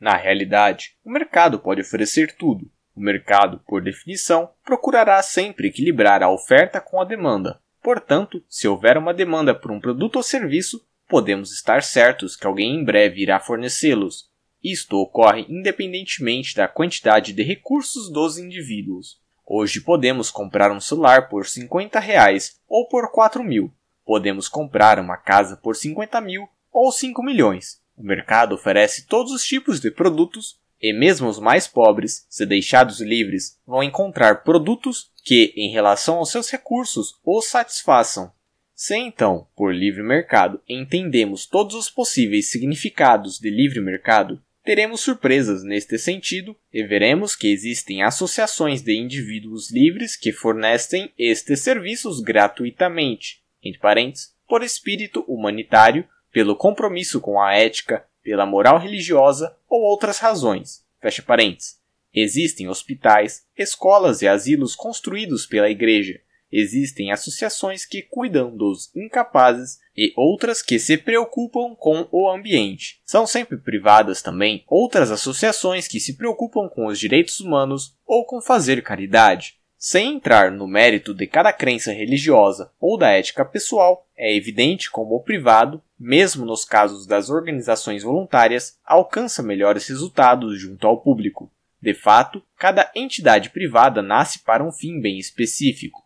Na realidade, o mercado pode oferecer tudo. O mercado, por definição, procurará sempre equilibrar a oferta com a demanda. Portanto, se houver uma demanda por um produto ou serviço, podemos estar certos que alguém em breve irá fornecê-los, isto ocorre independentemente da quantidade de recursos dos indivíduos. Hoje podemos comprar um celular por 50 reais ou por 4 mil. Podemos comprar uma casa por 50 mil ou 5 milhões. O mercado oferece todos os tipos de produtos e mesmo os mais pobres, se deixados livres, vão encontrar produtos que, em relação aos seus recursos, os satisfaçam. Se então, por livre mercado, entendemos todos os possíveis significados de livre mercado, Teremos surpresas neste sentido e veremos que existem associações de indivíduos livres que fornecem estes serviços gratuitamente, entre parênteses, por espírito humanitário, pelo compromisso com a ética, pela moral religiosa ou outras razões. Fecha parênteses. Existem hospitais, escolas e asilos construídos pela Igreja, existem associações que cuidam dos incapazes e outras que se preocupam com o ambiente. São sempre privadas também outras associações que se preocupam com os direitos humanos ou com fazer caridade. Sem entrar no mérito de cada crença religiosa ou da ética pessoal, é evidente como o privado, mesmo nos casos das organizações voluntárias, alcança melhores resultados junto ao público. De fato, cada entidade privada nasce para um fim bem específico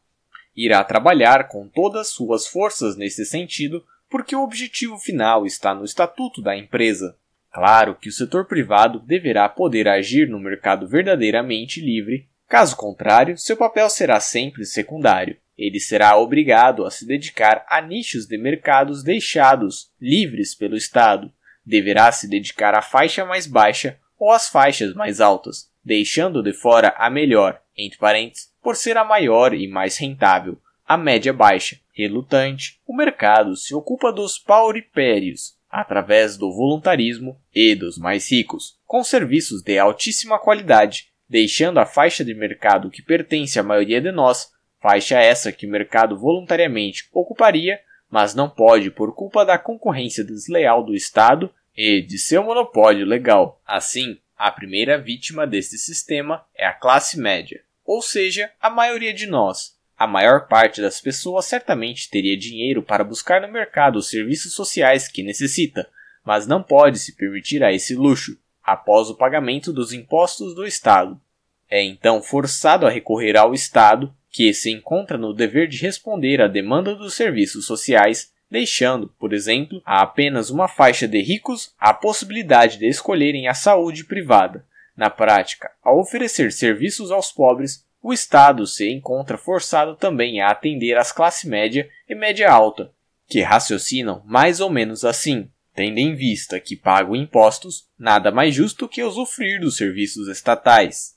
irá trabalhar com todas suas forças nesse sentido, porque o objetivo final está no estatuto da empresa. Claro que o setor privado deverá poder agir no mercado verdadeiramente livre, caso contrário, seu papel será sempre secundário. Ele será obrigado a se dedicar a nichos de mercados deixados livres pelo Estado. Deverá se dedicar à faixa mais baixa ou às faixas mais altas, deixando de fora a melhor, entre parênteses, por ser a maior e mais rentável, a média baixa. Relutante, o mercado se ocupa dos pauripérios, através do voluntarismo e dos mais ricos, com serviços de altíssima qualidade, deixando a faixa de mercado que pertence à maioria de nós, faixa essa que o mercado voluntariamente ocuparia, mas não pode por culpa da concorrência desleal do Estado e de seu monopólio legal. Assim, a primeira vítima deste sistema é a classe média. Ou seja, a maioria de nós. A maior parte das pessoas certamente teria dinheiro para buscar no mercado os serviços sociais que necessita, mas não pode se permitir a esse luxo, após o pagamento dos impostos do Estado. É então forçado a recorrer ao Estado, que se encontra no dever de responder à demanda dos serviços sociais, deixando, por exemplo, a apenas uma faixa de ricos a possibilidade de escolherem a saúde privada, na prática, ao oferecer serviços aos pobres, o Estado se encontra forçado também a atender às classe média e média alta, que raciocinam mais ou menos assim, tendo em vista que pagam impostos, nada mais justo que usufruir dos serviços estatais.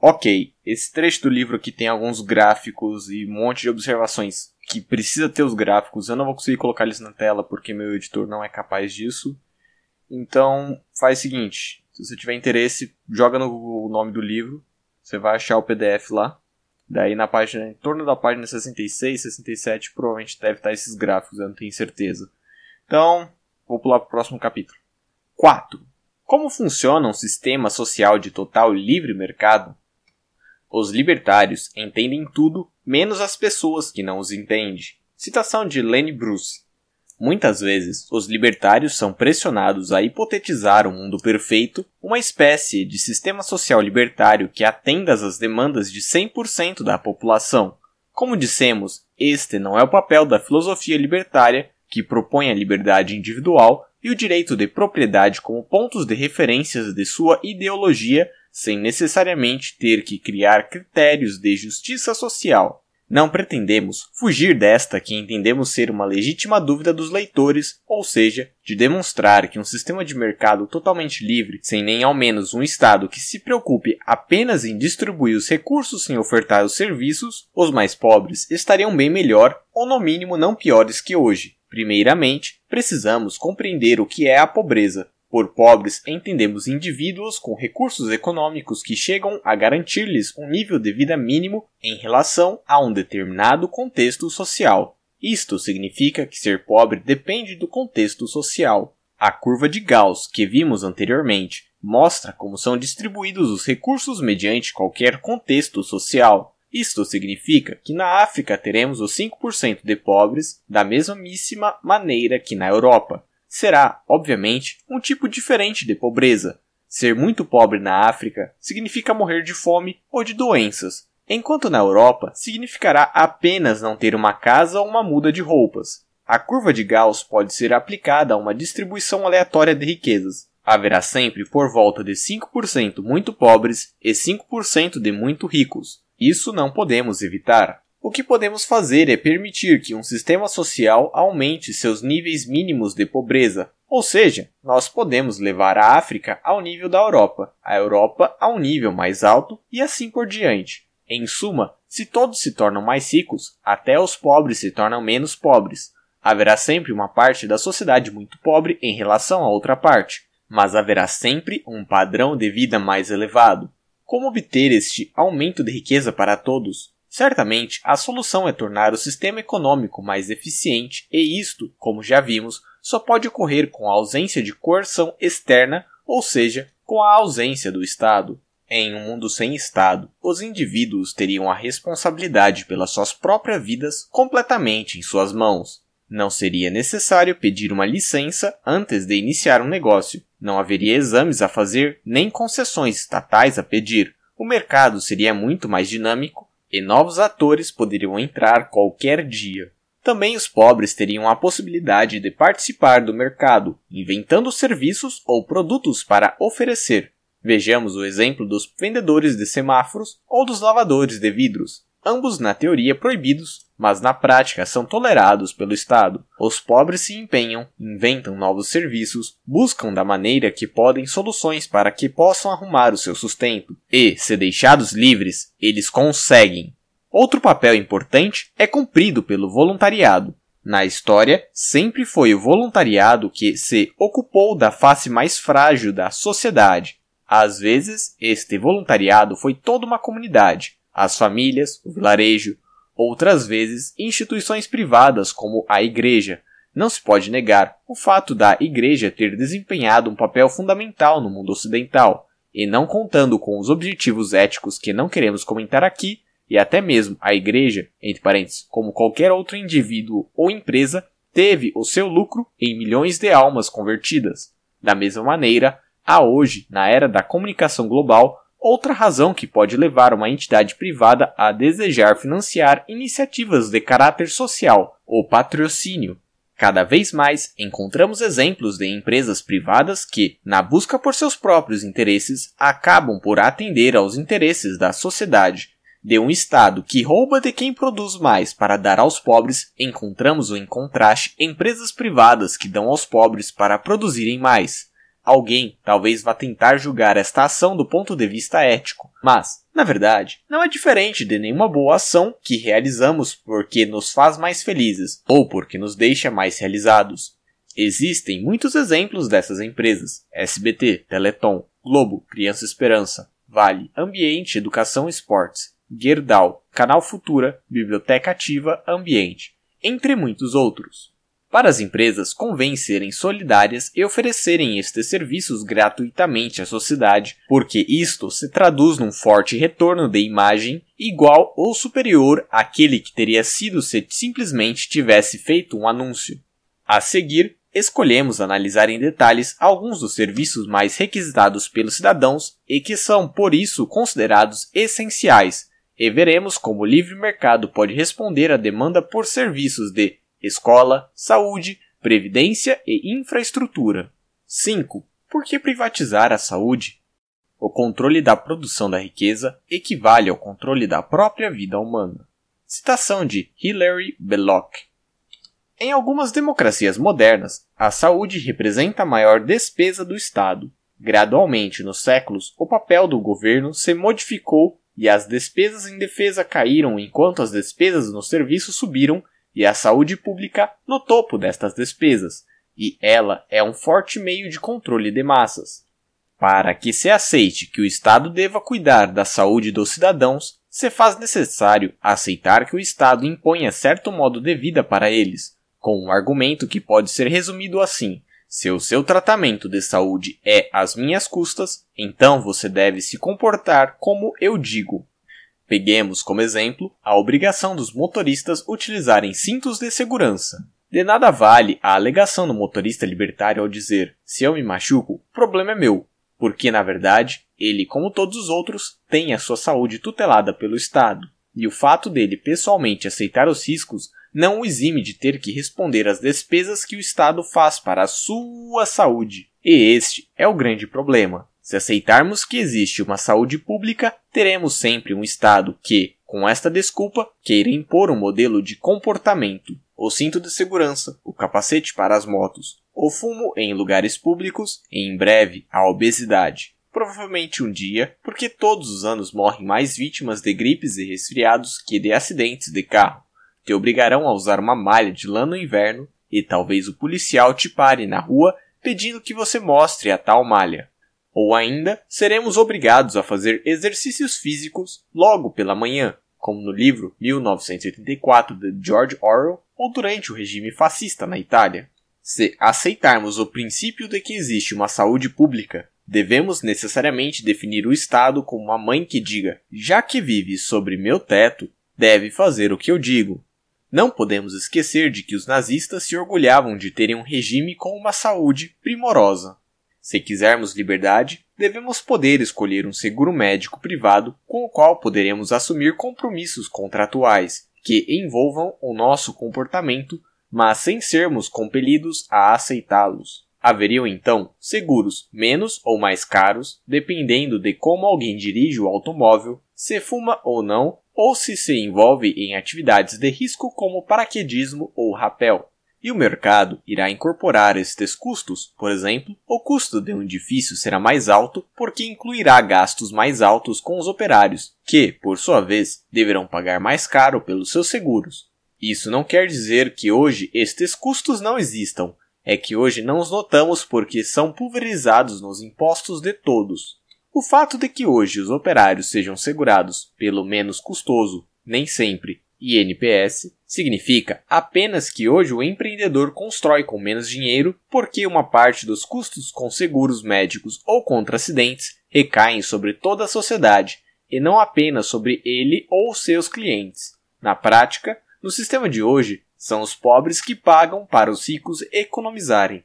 Ok, esse trecho do livro aqui tem alguns gráficos e um monte de observações que precisa ter os gráficos. Eu não vou conseguir colocar eles na tela porque meu editor não é capaz disso. Então, faz o seguinte, se você tiver interesse, joga no Google o nome do livro, você vai achar o PDF lá. Daí na página, em torno da página 66, 67, provavelmente deve estar esses gráficos, eu não tenho certeza. Então, vou pular para o próximo capítulo. 4. Como funciona um sistema social de total livre mercado? Os libertários entendem tudo, menos as pessoas que não os entendem. Citação de Lenny Bruce. Muitas vezes, os libertários são pressionados a hipotetizar o um mundo perfeito, uma espécie de sistema social libertário que atenda às demandas de 100% da população. Como dissemos, este não é o papel da filosofia libertária, que propõe a liberdade individual e o direito de propriedade como pontos de referências de sua ideologia, sem necessariamente ter que criar critérios de justiça social. Não pretendemos fugir desta que entendemos ser uma legítima dúvida dos leitores, ou seja, de demonstrar que um sistema de mercado totalmente livre, sem nem ao menos um Estado que se preocupe apenas em distribuir os recursos sem ofertar os serviços, os mais pobres estariam bem melhor, ou no mínimo não piores que hoje. Primeiramente, precisamos compreender o que é a pobreza. Por pobres entendemos indivíduos com recursos econômicos que chegam a garantir-lhes um nível de vida mínimo em relação a um determinado contexto social. Isto significa que ser pobre depende do contexto social. A curva de Gauss, que vimos anteriormente, mostra como são distribuídos os recursos mediante qualquer contexto social. Isto significa que na África teremos os 5% de pobres da mesmíssima maneira que na Europa será, obviamente, um tipo diferente de pobreza. Ser muito pobre na África significa morrer de fome ou de doenças, enquanto na Europa significará apenas não ter uma casa ou uma muda de roupas. A curva de Gauss pode ser aplicada a uma distribuição aleatória de riquezas. Haverá sempre por volta de 5% muito pobres e 5% de muito ricos. Isso não podemos evitar. O que podemos fazer é permitir que um sistema social aumente seus níveis mínimos de pobreza, ou seja, nós podemos levar a África ao nível da Europa, a Europa a um nível mais alto e assim por diante. Em suma, se todos se tornam mais ricos, até os pobres se tornam menos pobres. Haverá sempre uma parte da sociedade muito pobre em relação a outra parte, mas haverá sempre um padrão de vida mais elevado. Como obter este aumento de riqueza para todos? Certamente, a solução é tornar o sistema econômico mais eficiente, e isto, como já vimos, só pode ocorrer com a ausência de coerção externa, ou seja, com a ausência do Estado. Em um mundo sem Estado, os indivíduos teriam a responsabilidade pelas suas próprias vidas completamente em suas mãos. Não seria necessário pedir uma licença antes de iniciar um negócio, não haveria exames a fazer nem concessões estatais a pedir. O mercado seria muito mais dinâmico e novos atores poderiam entrar qualquer dia. Também os pobres teriam a possibilidade de participar do mercado, inventando serviços ou produtos para oferecer. Vejamos o exemplo dos vendedores de semáforos ou dos lavadores de vidros, ambos na teoria proibidos, mas na prática são tolerados pelo Estado. Os pobres se empenham, inventam novos serviços, buscam da maneira que podem soluções para que possam arrumar o seu sustento, e, se deixados livres, eles conseguem. Outro papel importante é cumprido pelo voluntariado. Na história, sempre foi o voluntariado que se ocupou da face mais frágil da sociedade. Às vezes, este voluntariado foi toda uma comunidade, as famílias, o vilarejo, Outras vezes, instituições privadas como a Igreja. Não se pode negar o fato da Igreja ter desempenhado um papel fundamental no mundo ocidental, e não contando com os objetivos éticos que não queremos comentar aqui, e até mesmo a igreja, entre parênteses, como qualquer outro indivíduo ou empresa, teve o seu lucro em milhões de almas convertidas. Da mesma maneira, há hoje, na era da comunicação global, Outra razão que pode levar uma entidade privada a desejar financiar iniciativas de caráter social, o patrocínio. Cada vez mais encontramos exemplos de empresas privadas que, na busca por seus próprios interesses, acabam por atender aos interesses da sociedade. De um Estado que rouba de quem produz mais para dar aos pobres, encontramos em contraste empresas privadas que dão aos pobres para produzirem mais. Alguém talvez vá tentar julgar esta ação do ponto de vista ético, mas, na verdade, não é diferente de nenhuma boa ação que realizamos porque nos faz mais felizes ou porque nos deixa mais realizados. Existem muitos exemplos dessas empresas: SBT, Teleton, Globo, Criança Esperança, Vale, Ambiente, Educação e Esportes, Gerdau, Canal Futura, Biblioteca Ativa, Ambiente, entre muitos outros. Para as empresas convém serem solidárias e oferecerem estes serviços gratuitamente à sociedade, porque isto se traduz num forte retorno de imagem igual ou superior àquele que teria sido se simplesmente tivesse feito um anúncio. A seguir, escolhemos analisar em detalhes alguns dos serviços mais requisitados pelos cidadãos e que são, por isso, considerados essenciais, e veremos como o livre mercado pode responder à demanda por serviços de escola, saúde, previdência e infraestrutura. 5. Por que privatizar a saúde? O controle da produção da riqueza equivale ao controle da própria vida humana. Citação de Hilary Belloc. Em algumas democracias modernas, a saúde representa a maior despesa do Estado. Gradualmente, nos séculos, o papel do governo se modificou e as despesas em defesa caíram enquanto as despesas no serviço subiram e a saúde pública no topo destas despesas, e ela é um forte meio de controle de massas. Para que se aceite que o Estado deva cuidar da saúde dos cidadãos, se faz necessário aceitar que o Estado imponha certo modo de vida para eles, com um argumento que pode ser resumido assim: se o seu tratamento de saúde é às minhas custas, então você deve se comportar como eu digo. Peguemos como exemplo a obrigação dos motoristas utilizarem cintos de segurança. De nada vale a alegação do motorista libertário ao dizer: se eu me machuco, o problema é meu, porque na verdade ele, como todos os outros, tem a sua saúde tutelada pelo Estado, e o fato dele pessoalmente aceitar os riscos não o exime de ter que responder às despesas que o Estado faz para a sua saúde. E este é o grande problema. Se aceitarmos que existe uma saúde pública, teremos sempre um Estado que, com esta desculpa, queira impor um modelo de comportamento. O cinto de segurança, o capacete para as motos, o fumo em lugares públicos e, em breve, a obesidade. Provavelmente um dia, porque todos os anos morrem mais vítimas de gripes e resfriados que de acidentes de carro. Te obrigarão a usar uma malha de lã no inverno e talvez o policial te pare na rua pedindo que você mostre a tal malha. Ou ainda, seremos obrigados a fazer exercícios físicos logo pela manhã, como no livro 1984 de George Orwell ou durante o regime fascista na Itália. Se aceitarmos o princípio de que existe uma saúde pública, devemos necessariamente definir o Estado como uma mãe que diga: já que vive sobre meu teto, deve fazer o que eu digo. Não podemos esquecer de que os nazistas se orgulhavam de terem um regime com uma saúde primorosa. Se quisermos liberdade, devemos poder escolher um seguro médico privado com o qual poderemos assumir compromissos contratuais que envolvam o nosso comportamento, mas sem sermos compelidos a aceitá-los. Haveriam então seguros menos ou mais caros, dependendo de como alguém dirige o automóvel, se fuma ou não, ou se se envolve em atividades de risco como paraquedismo ou rapel. E o mercado irá incorporar estes custos, por exemplo, o custo de um edifício será mais alto porque incluirá gastos mais altos com os operários, que, por sua vez, deverão pagar mais caro pelos seus seguros. Isso não quer dizer que hoje estes custos não existam, é que hoje não os notamos porque são pulverizados nos impostos de todos. O fato de que hoje os operários sejam segurados pelo menos custoso, nem sempre, INPS, significa apenas que hoje o empreendedor constrói com menos dinheiro porque uma parte dos custos com seguros médicos ou contra acidentes recaem sobre toda a sociedade e não apenas sobre ele ou seus clientes. Na prática, no sistema de hoje, são os pobres que pagam para os ricos economizarem.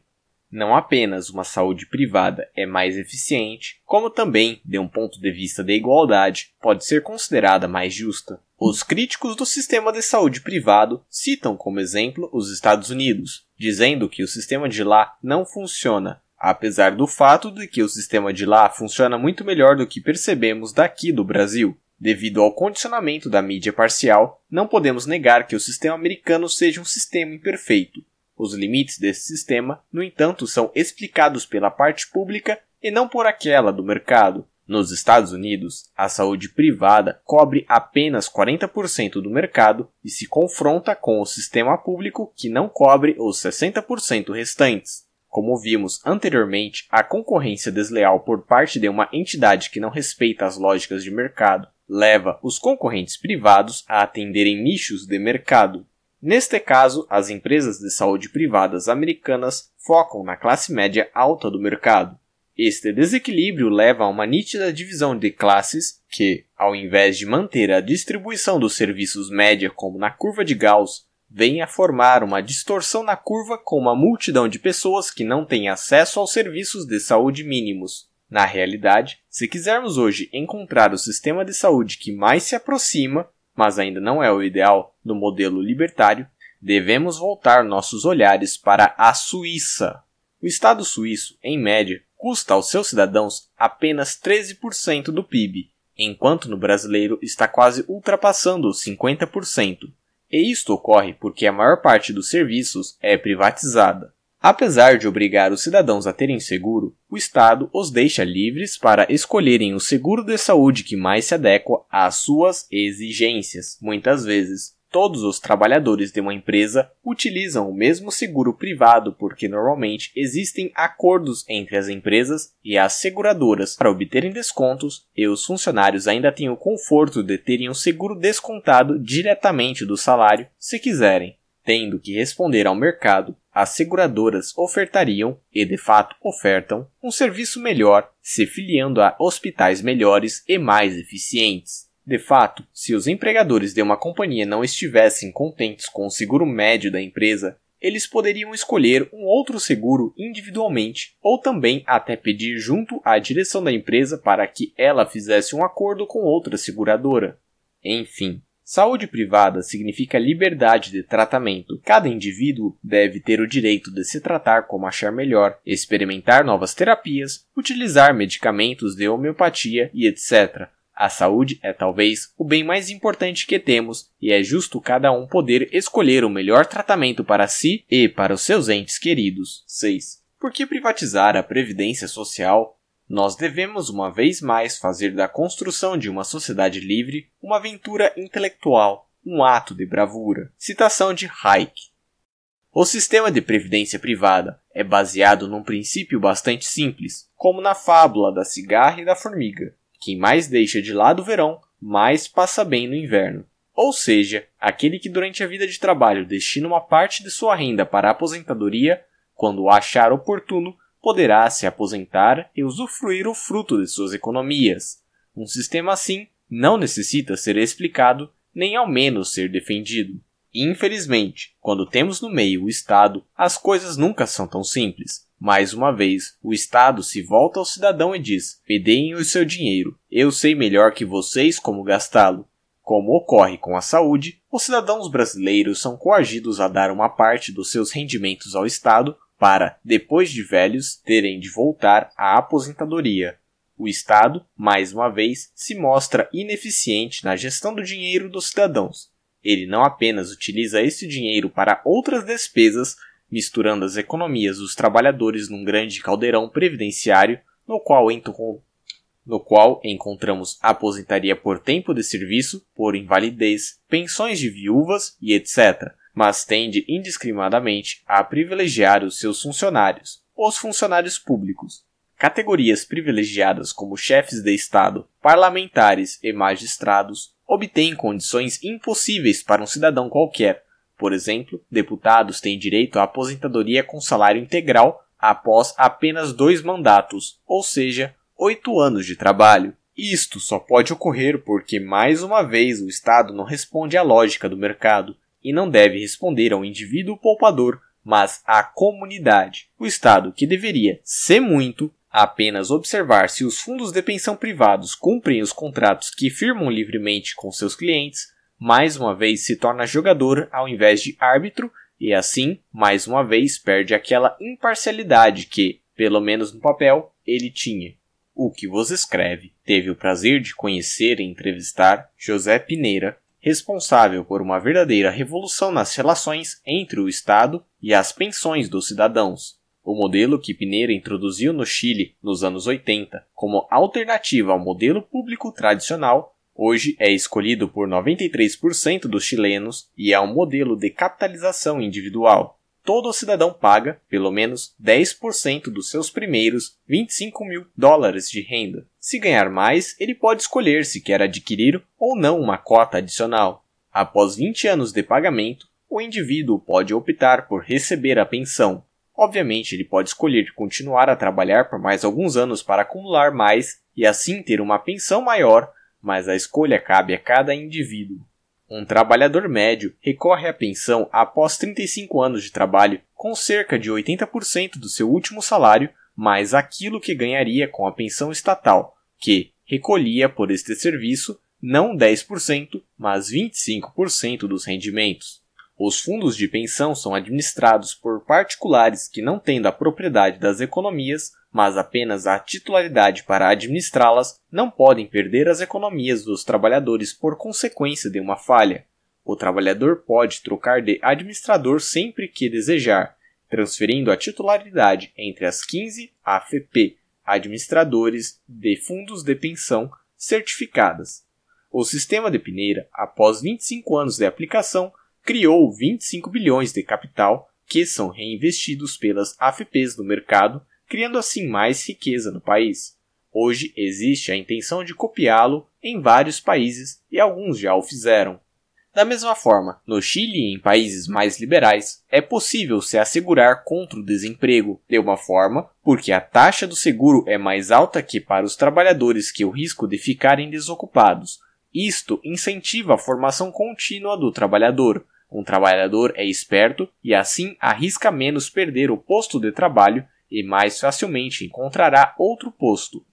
Não apenas uma saúde privada é mais eficiente, como também, de um ponto de vista de igualdade, pode ser considerada mais justa. Os críticos do sistema de saúde privado citam como exemplo os Estados Unidos, dizendo que o sistema de lá não funciona, apesar do fato de que o sistema de lá funciona muito melhor do que percebemos daqui do Brasil. Devido ao condicionamento da mídia parcial, não podemos negar que o sistema americano seja um sistema imperfeito. Os limites desse sistema, no entanto, são explicados pela parte pública e não por aquela do mercado. Nos Estados Unidos, a saúde privada cobre apenas 40% do mercado e se confronta com o sistema público que não cobre os 60% restantes. Como vimos anteriormente, a concorrência desleal por parte de uma entidade que não respeita as lógicas de mercado leva os concorrentes privados a atenderem nichos de mercado. Neste caso, as empresas de saúde privadas americanas focam na classe média alta do mercado. Este desequilíbrio leva a uma nítida divisão de classes que, ao invés de manter a distribuição dos serviços média como na curva de Gauss, vem a formar uma distorção na curva com uma multidão de pessoas que não têm acesso aos serviços de saúde mínimos. Na realidade, se quisermos hoje encontrar o sistema de saúde que mais se aproxima, mas ainda não é o ideal, do modelo libertário, devemos voltar nossos olhares para a Suíça. O Estado suíço, em média, custa aos seus cidadãos apenas 13% do PIB, enquanto no brasileiro está quase ultrapassando os 50%. E isto ocorre porque a maior parte dos serviços é privatizada. Apesar de obrigar os cidadãos a terem seguro, o Estado os deixa livres para escolherem o seguro de saúde que mais se adequa às suas exigências, muitas vezes, Todos os trabalhadores de uma empresa utilizam o mesmo seguro privado porque normalmente existem acordos entre as empresas e as seguradoras para obterem descontos e os funcionários ainda têm o conforto de terem o seguro descontado diretamente do salário se quiserem. Tendo que responder ao mercado, as seguradoras ofertariam, e de fato ofertam, um serviço melhor, se filiando a hospitais melhores e mais eficientes. De fato, se os empregadores de uma companhia não estivessem contentes com o seguro médio da empresa, eles poderiam escolher um outro seguro individualmente ou também até pedir junto à direção da empresa para que ela fizesse um acordo com outra seguradora. Enfim, saúde privada significa liberdade de tratamento. Cada indivíduo deve ter o direito de se tratar como achar melhor, experimentar novas terapias, utilizar medicamentos de homeopatia e etc a saúde é talvez o bem mais importante que temos e é justo cada um poder escolher o melhor tratamento para si e para os seus entes queridos. 6. Por que privatizar a previdência social? Nós devemos uma vez mais fazer da construção de uma sociedade livre uma aventura intelectual, um ato de bravura. Citação de Hayek. O sistema de previdência privada é baseado num princípio bastante simples, como na fábula da cigarra e da formiga. Quem mais deixa de lado o verão, mais passa bem no inverno. Ou seja, aquele que durante a vida de trabalho destina uma parte de sua renda para a aposentadoria, quando o achar oportuno, poderá se aposentar e usufruir o fruto de suas economias. Um sistema assim não necessita ser explicado, nem ao menos ser defendido. Infelizmente, quando temos no meio o Estado, as coisas nunca são tão simples. Mais uma vez, o Estado se volta ao cidadão e diz: me deem o seu dinheiro, eu sei melhor que vocês como gastá-lo. Como ocorre com a saúde, os cidadãos brasileiros são coagidos a dar uma parte dos seus rendimentos ao Estado para, depois de velhos, terem de voltar à aposentadoria. O Estado, mais uma vez, se mostra ineficiente na gestão do dinheiro dos cidadãos. Ele não apenas utiliza esse dinheiro para outras despesas, misturando as economias dos trabalhadores num grande caldeirão previdenciário no qual, no qual encontramos aposentaria por tempo de serviço, por invalidez, pensões de viúvas e etc., mas tende indiscriminadamente a privilegiar os seus funcionários, os funcionários públicos. Categorias privilegiadas como chefes de Estado, parlamentares e magistrados obtêm condições impossíveis para um cidadão qualquer, por exemplo, deputados têm direito à aposentadoria com salário integral após apenas dois mandatos, ou seja, oito anos de trabalho. Isto só pode ocorrer porque, mais uma vez, o Estado não responde à lógica do mercado e não deve responder ao indivíduo poupador, mas à comunidade. O Estado, que deveria, ser muito, apenas observar se os fundos de pensão privados cumprem os contratos que firmam livremente com seus clientes, mais uma vez se torna jogador ao invés de árbitro e assim, mais uma vez, perde aquela imparcialidade que, pelo menos no papel, ele tinha. O que vos escreve teve o prazer de conhecer e entrevistar José Pineira, responsável por uma verdadeira revolução nas relações entre o Estado e as pensões dos cidadãos. O modelo que Pineira introduziu no Chile nos anos 80 como alternativa ao modelo público tradicional Hoje é escolhido por 93% dos chilenos e é um modelo de capitalização individual. Todo cidadão paga, pelo menos, 10% dos seus primeiros 25 mil dólares de renda. Se ganhar mais, ele pode escolher se quer adquirir ou não uma cota adicional. Após 20 anos de pagamento, o indivíduo pode optar por receber a pensão. Obviamente, ele pode escolher continuar a trabalhar por mais alguns anos para acumular mais e assim ter uma pensão maior mas a escolha cabe a cada indivíduo. Um trabalhador médio recorre à pensão após 35 anos de trabalho, com cerca de 80% do seu último salário, mais aquilo que ganharia com a pensão estatal, que recolhia por este serviço não 10%, mas 25% dos rendimentos. Os fundos de pensão são administrados por particulares que não tendo a propriedade das economias, mas apenas a titularidade para administrá-las, não podem perder as economias dos trabalhadores por consequência de uma falha. O trabalhador pode trocar de administrador sempre que desejar, transferindo a titularidade entre as 15 AFP, administradores de fundos de pensão certificadas. O sistema de peneira, após 25 anos de aplicação, criou 25 bilhões de capital que são reinvestidos pelas AFPs no mercado, criando assim mais riqueza no país. Hoje existe a intenção de copiá-lo em vários países e alguns já o fizeram. Da mesma forma, no Chile e em países mais liberais, é possível se assegurar contra o desemprego, de uma forma, porque a taxa do seguro é mais alta que para os trabalhadores que o risco de ficarem desocupados. Isto incentiva a formação contínua do trabalhador, um trabalhador é esperto e assim arrisca menos perder o posto de trabalho e mais facilmente encontrará outro posto.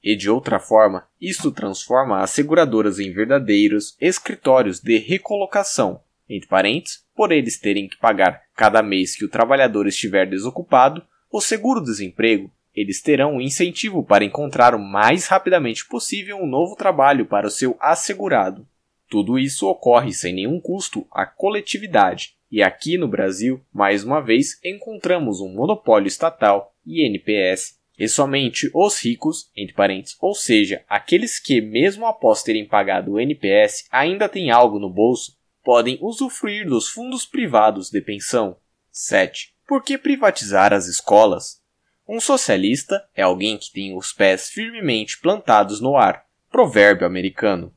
E de outra forma, isto transforma as seguradoras em verdadeiros escritórios de recolocação, entre parentes, por eles terem que pagar cada mês que o trabalhador estiver desocupado o seguro-desemprego, eles terão um incentivo para encontrar o mais rapidamente possível um novo trabalho para o seu assegurado. Tudo isso ocorre sem nenhum custo à coletividade, e aqui no Brasil, mais uma vez, encontramos um monopólio estatal, INPS, e somente os ricos, entre parênteses, ou seja, aqueles que, mesmo após terem pagado o NPS, ainda têm algo no bolso, podem usufruir dos fundos privados de pensão. 7. Por que privatizar as escolas? Um socialista é alguém que tem os pés firmemente plantados no ar. Provérbio americano.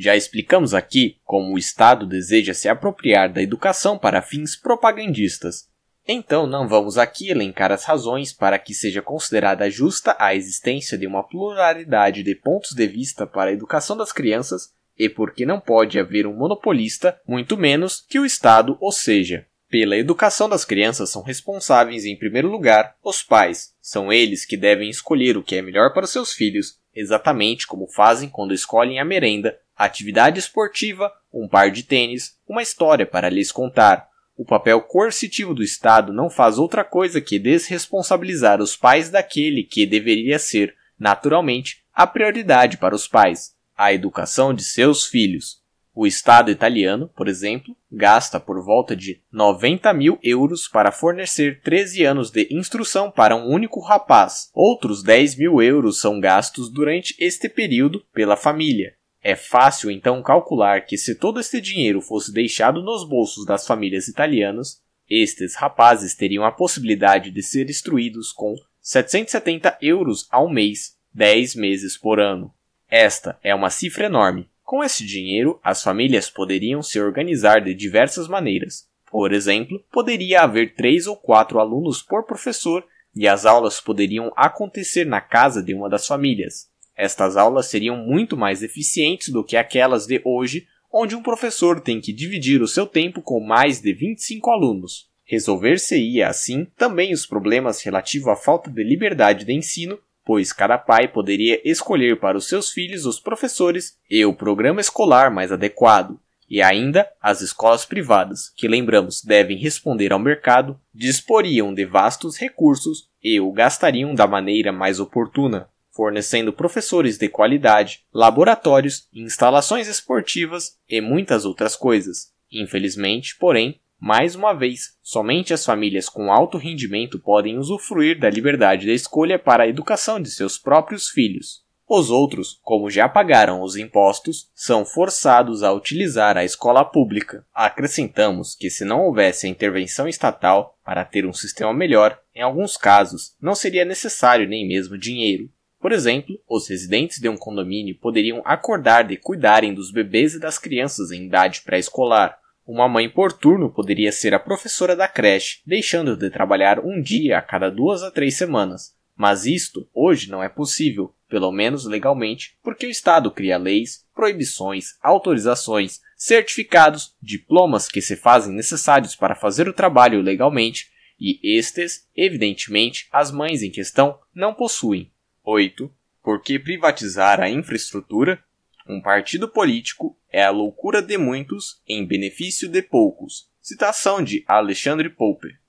Já explicamos aqui como o Estado deseja se apropriar da educação para fins propagandistas. Então, não vamos aqui elencar as razões para que seja considerada justa a existência de uma pluralidade de pontos de vista para a educação das crianças e porque não pode haver um monopolista, muito menos que o Estado, ou seja, pela educação das crianças são responsáveis, em primeiro lugar, os pais. São eles que devem escolher o que é melhor para seus filhos exatamente como fazem quando escolhem a merenda, a atividade esportiva, um par de tênis, uma história para lhes contar. O papel coercitivo do Estado não faz outra coisa que desresponsabilizar os pais daquele que deveria ser, naturalmente, a prioridade para os pais, a educação de seus filhos. O Estado italiano, por exemplo, gasta por volta de 90 mil euros para fornecer 13 anos de instrução para um único rapaz. Outros 10 mil euros são gastos durante este período pela família. É fácil então calcular que se todo este dinheiro fosse deixado nos bolsos das famílias italianas, estes rapazes teriam a possibilidade de ser instruídos com 770 euros ao mês, 10 meses por ano. Esta é uma cifra enorme, com esse dinheiro, as famílias poderiam se organizar de diversas maneiras. Por exemplo, poderia haver três ou quatro alunos por professor e as aulas poderiam acontecer na casa de uma das famílias. Estas aulas seriam muito mais eficientes do que aquelas de hoje, onde um professor tem que dividir o seu tempo com mais de 25 alunos. Resolver-se-ia assim também os problemas relativos à falta de liberdade de ensino pois cada pai poderia escolher para os seus filhos os professores e o programa escolar mais adequado, e ainda as escolas privadas, que lembramos devem responder ao mercado, disporiam de vastos recursos e o gastariam da maneira mais oportuna, fornecendo professores de qualidade, laboratórios, instalações esportivas e muitas outras coisas. Infelizmente, porém, mais uma vez, somente as famílias com alto rendimento podem usufruir da liberdade da escolha para a educação de seus próprios filhos. Os outros, como já pagaram os impostos, são forçados a utilizar a escola pública. Acrescentamos que, se não houvesse a intervenção estatal para ter um sistema melhor, em alguns casos não seria necessário nem mesmo dinheiro. Por exemplo, os residentes de um condomínio poderiam acordar de cuidarem dos bebês e das crianças em idade pré-escolar, uma mãe por turno poderia ser a professora da creche, deixando de trabalhar um dia a cada duas a três semanas. Mas isto hoje não é possível, pelo menos legalmente, porque o Estado cria leis, proibições, autorizações, certificados, diplomas que se fazem necessários para fazer o trabalho legalmente, e estes, evidentemente, as mães em questão não possuem. 8. Por que privatizar a infraestrutura um partido político é a loucura de muitos em benefício de poucos. Citação de Alexandre Popper.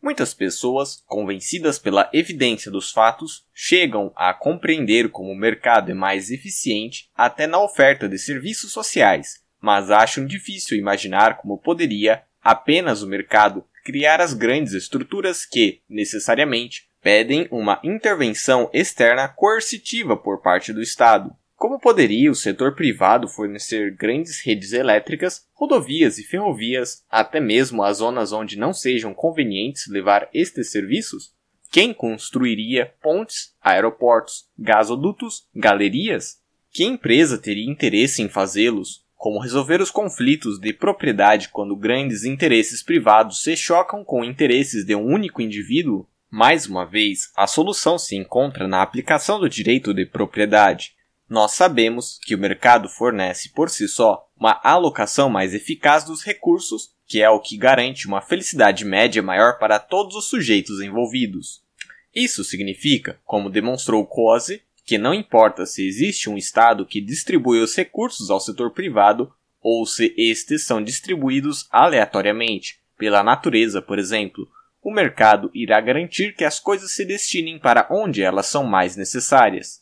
Muitas pessoas, convencidas pela evidência dos fatos, chegam a compreender como o mercado é mais eficiente até na oferta de serviços sociais, mas acham difícil imaginar como poderia apenas o mercado criar as grandes estruturas que, necessariamente, pedem uma intervenção externa coercitiva por parte do Estado. Como poderia o setor privado fornecer grandes redes elétricas, rodovias e ferrovias, até mesmo as zonas onde não sejam convenientes levar estes serviços? Quem construiria pontes, aeroportos, gasodutos, galerias? Que empresa teria interesse em fazê-los? Como resolver os conflitos de propriedade quando grandes interesses privados se chocam com interesses de um único indivíduo? Mais uma vez, a solução se encontra na aplicação do direito de propriedade nós sabemos que o mercado fornece por si só uma alocação mais eficaz dos recursos, que é o que garante uma felicidade média maior para todos os sujeitos envolvidos. Isso significa, como demonstrou Coase, que não importa se existe um Estado que distribui os recursos ao setor privado ou se estes são distribuídos aleatoriamente, pela natureza, por exemplo, o mercado irá garantir que as coisas se destinem para onde elas são mais necessárias.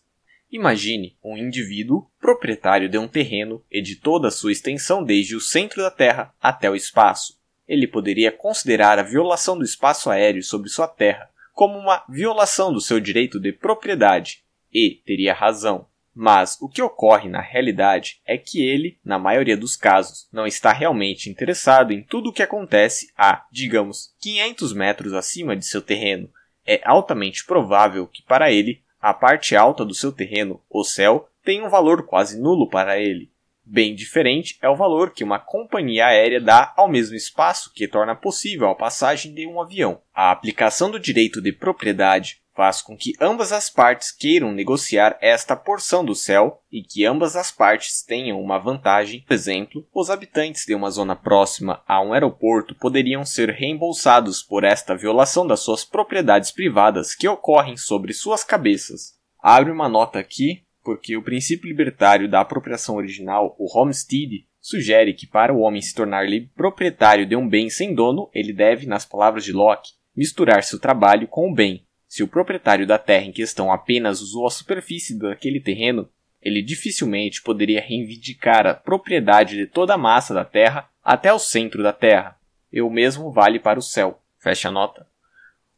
Imagine um indivíduo proprietário de um terreno e de toda a sua extensão desde o centro da Terra até o espaço. Ele poderia considerar a violação do espaço aéreo sobre sua terra como uma violação do seu direito de propriedade e teria razão. Mas o que ocorre na realidade é que ele, na maioria dos casos, não está realmente interessado em tudo o que acontece a, digamos, 500 metros acima de seu terreno. É altamente provável que para ele a parte alta do seu terreno, o céu, tem um valor quase nulo para ele. Bem diferente é o valor que uma companhia aérea dá ao mesmo espaço que torna possível a passagem de um avião. A aplicação do direito de propriedade faz com que ambas as partes queiram negociar esta porção do céu e que ambas as partes tenham uma vantagem. Por exemplo, os habitantes de uma zona próxima a um aeroporto poderiam ser reembolsados por esta violação das suas propriedades privadas que ocorrem sobre suas cabeças. Abre uma nota aqui, porque o princípio libertário da apropriação original, o homestead, sugere que para o homem se tornar proprietário de um bem sem dono, ele deve, nas palavras de Locke, misturar seu trabalho com o bem, se o proprietário da terra em questão apenas usou a superfície daquele terreno, ele dificilmente poderia reivindicar a propriedade de toda a massa da terra até o centro da terra. E o mesmo vale para o céu. Fecha a nota.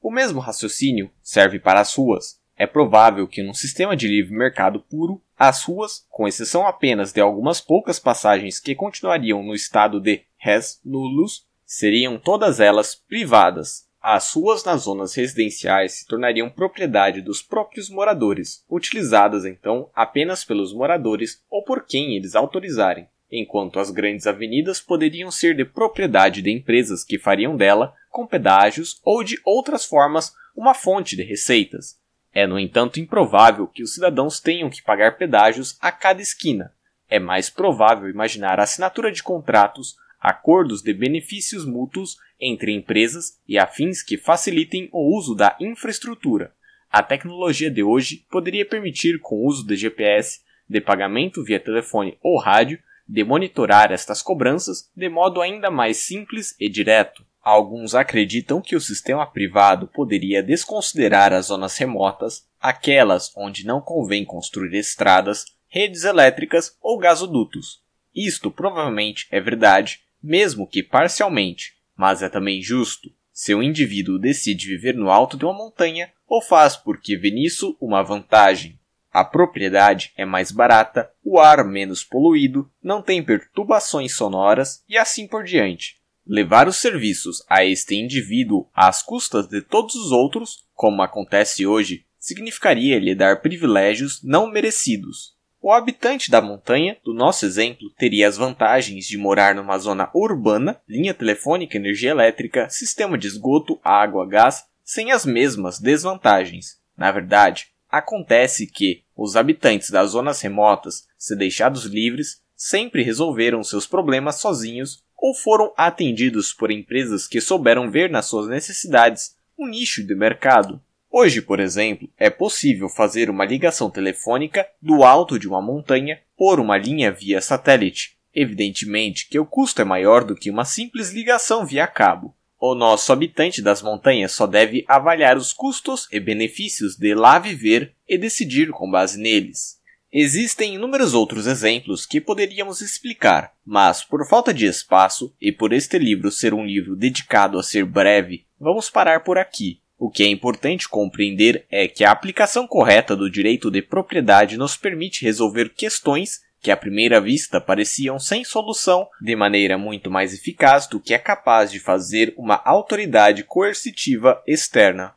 O mesmo raciocínio serve para as ruas. É provável que num sistema de livre mercado puro, as ruas, com exceção apenas de algumas poucas passagens que continuariam no estado de res nullus, seriam todas elas privadas, as ruas nas zonas residenciais se tornariam propriedade dos próprios moradores, utilizadas então apenas pelos moradores ou por quem eles autorizarem, enquanto as grandes avenidas poderiam ser de propriedade de empresas que fariam dela, com pedágios ou de outras formas, uma fonte de receitas. É, no entanto, improvável que os cidadãos tenham que pagar pedágios a cada esquina. É mais provável imaginar a assinatura de contratos acordos de benefícios mútuos entre empresas e afins que facilitem o uso da infraestrutura. A tecnologia de hoje poderia permitir, com o uso de GPS, de pagamento via telefone ou rádio, de monitorar estas cobranças de modo ainda mais simples e direto. Alguns acreditam que o sistema privado poderia desconsiderar as zonas remotas, aquelas onde não convém construir estradas, redes elétricas ou gasodutos. Isto provavelmente é verdade, mesmo que parcialmente, mas é também justo, se o indivíduo decide viver no alto de uma montanha ou faz porque vê nisso uma vantagem. A propriedade é mais barata, o ar menos poluído, não tem perturbações sonoras e assim por diante. Levar os serviços a este indivíduo às custas de todos os outros, como acontece hoje, significaria lhe dar privilégios não merecidos. O habitante da montanha, do nosso exemplo, teria as vantagens de morar numa zona urbana, linha telefônica, energia elétrica, sistema de esgoto, água, gás, sem as mesmas desvantagens. Na verdade, acontece que os habitantes das zonas remotas, se deixados livres, sempre resolveram seus problemas sozinhos ou foram atendidos por empresas que souberam ver nas suas necessidades um nicho de mercado. Hoje, por exemplo, é possível fazer uma ligação telefônica do alto de uma montanha por uma linha via satélite. Evidentemente que o custo é maior do que uma simples ligação via cabo. O nosso habitante das montanhas só deve avaliar os custos e benefícios de lá viver e decidir com base neles. Existem inúmeros outros exemplos que poderíamos explicar, mas por falta de espaço e por este livro ser um livro dedicado a ser breve, vamos parar por aqui. O que é importante compreender é que a aplicação correta do direito de propriedade nos permite resolver questões que à primeira vista pareciam sem solução, de maneira muito mais eficaz do que é capaz de fazer uma autoridade coercitiva externa.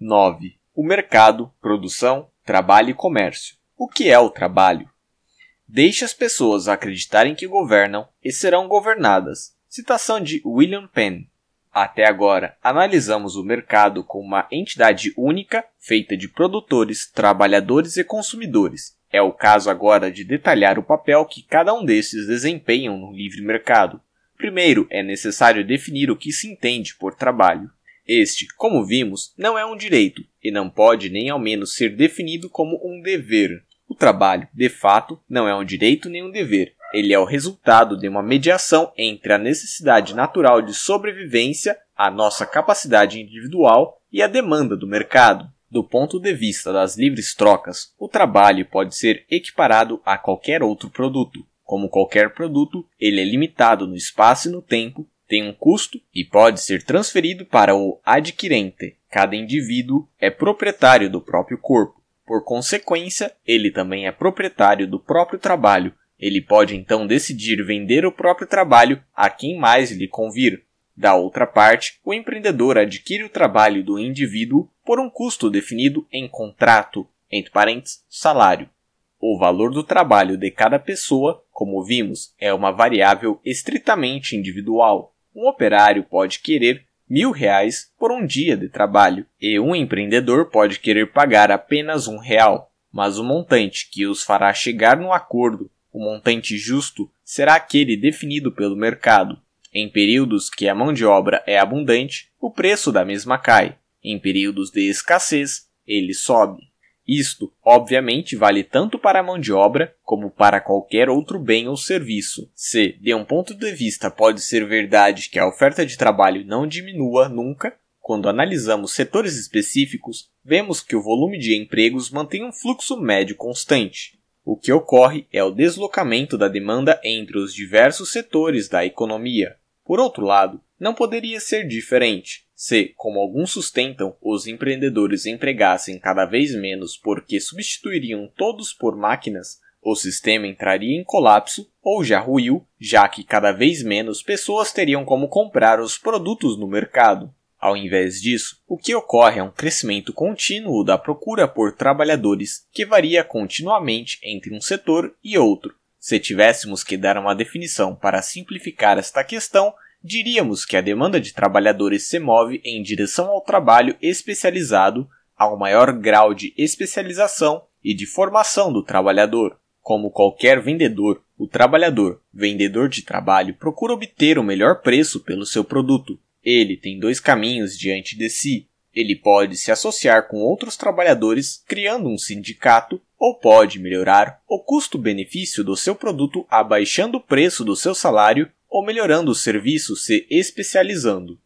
9. O mercado, produção, trabalho e comércio. O que é o trabalho? Deixe as pessoas acreditarem que governam e serão governadas. Citação de William Penn. Até agora, analisamos o mercado como uma entidade única, feita de produtores, trabalhadores e consumidores. É o caso agora de detalhar o papel que cada um desses desempenham no livre mercado. Primeiro, é necessário definir o que se entende por trabalho. Este, como vimos, não é um direito e não pode nem ao menos ser definido como um dever. O trabalho, de fato, não é um direito nem um dever, ele é o resultado de uma mediação entre a necessidade natural de sobrevivência, a nossa capacidade individual e a demanda do mercado. Do ponto de vista das livres trocas, o trabalho pode ser equiparado a qualquer outro produto. Como qualquer produto, ele é limitado no espaço e no tempo, tem um custo e pode ser transferido para o adquirente. Cada indivíduo é proprietário do próprio corpo. Por consequência, ele também é proprietário do próprio trabalho ele pode então decidir vender o próprio trabalho a quem mais lhe convir. Da outra parte, o empreendedor adquire o trabalho do indivíduo por um custo definido em contrato, entre parênteses, salário. O valor do trabalho de cada pessoa, como vimos, é uma variável estritamente individual. Um operário pode querer mil reais por um dia de trabalho e um empreendedor pode querer pagar apenas um real, mas o montante que os fará chegar no acordo o montante justo será aquele definido pelo mercado. Em períodos que a mão de obra é abundante, o preço da mesma cai. Em períodos de escassez, ele sobe. Isto, obviamente, vale tanto para a mão de obra como para qualquer outro bem ou serviço. Se, de um ponto de vista, pode ser verdade que a oferta de trabalho não diminua nunca, quando analisamos setores específicos, vemos que o volume de empregos mantém um fluxo médio constante. O que ocorre é o deslocamento da demanda entre os diversos setores da economia. Por outro lado, não poderia ser diferente. Se, como alguns sustentam, os empreendedores empregassem cada vez menos porque substituiriam todos por máquinas, o sistema entraria em colapso ou já ruiu, já que cada vez menos pessoas teriam como comprar os produtos no mercado. Ao invés disso, o que ocorre é um crescimento contínuo da procura por trabalhadores que varia continuamente entre um setor e outro. Se tivéssemos que dar uma definição para simplificar esta questão, diríamos que a demanda de trabalhadores se move em direção ao trabalho especializado, ao maior grau de especialização e de formação do trabalhador. Como qualquer vendedor, o trabalhador, vendedor de trabalho, procura obter o melhor preço pelo seu produto, ele tem dois caminhos diante de si. Ele pode se associar com outros trabalhadores criando um sindicato ou pode melhorar o custo-benefício do seu produto abaixando o preço do seu salário ou melhorando o serviço se especializando.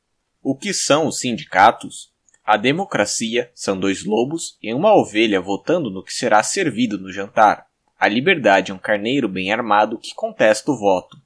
O que são os sindicatos? A democracia são dois lobos e uma ovelha votando no que será servido no jantar. A liberdade é um carneiro bem armado que contesta o voto.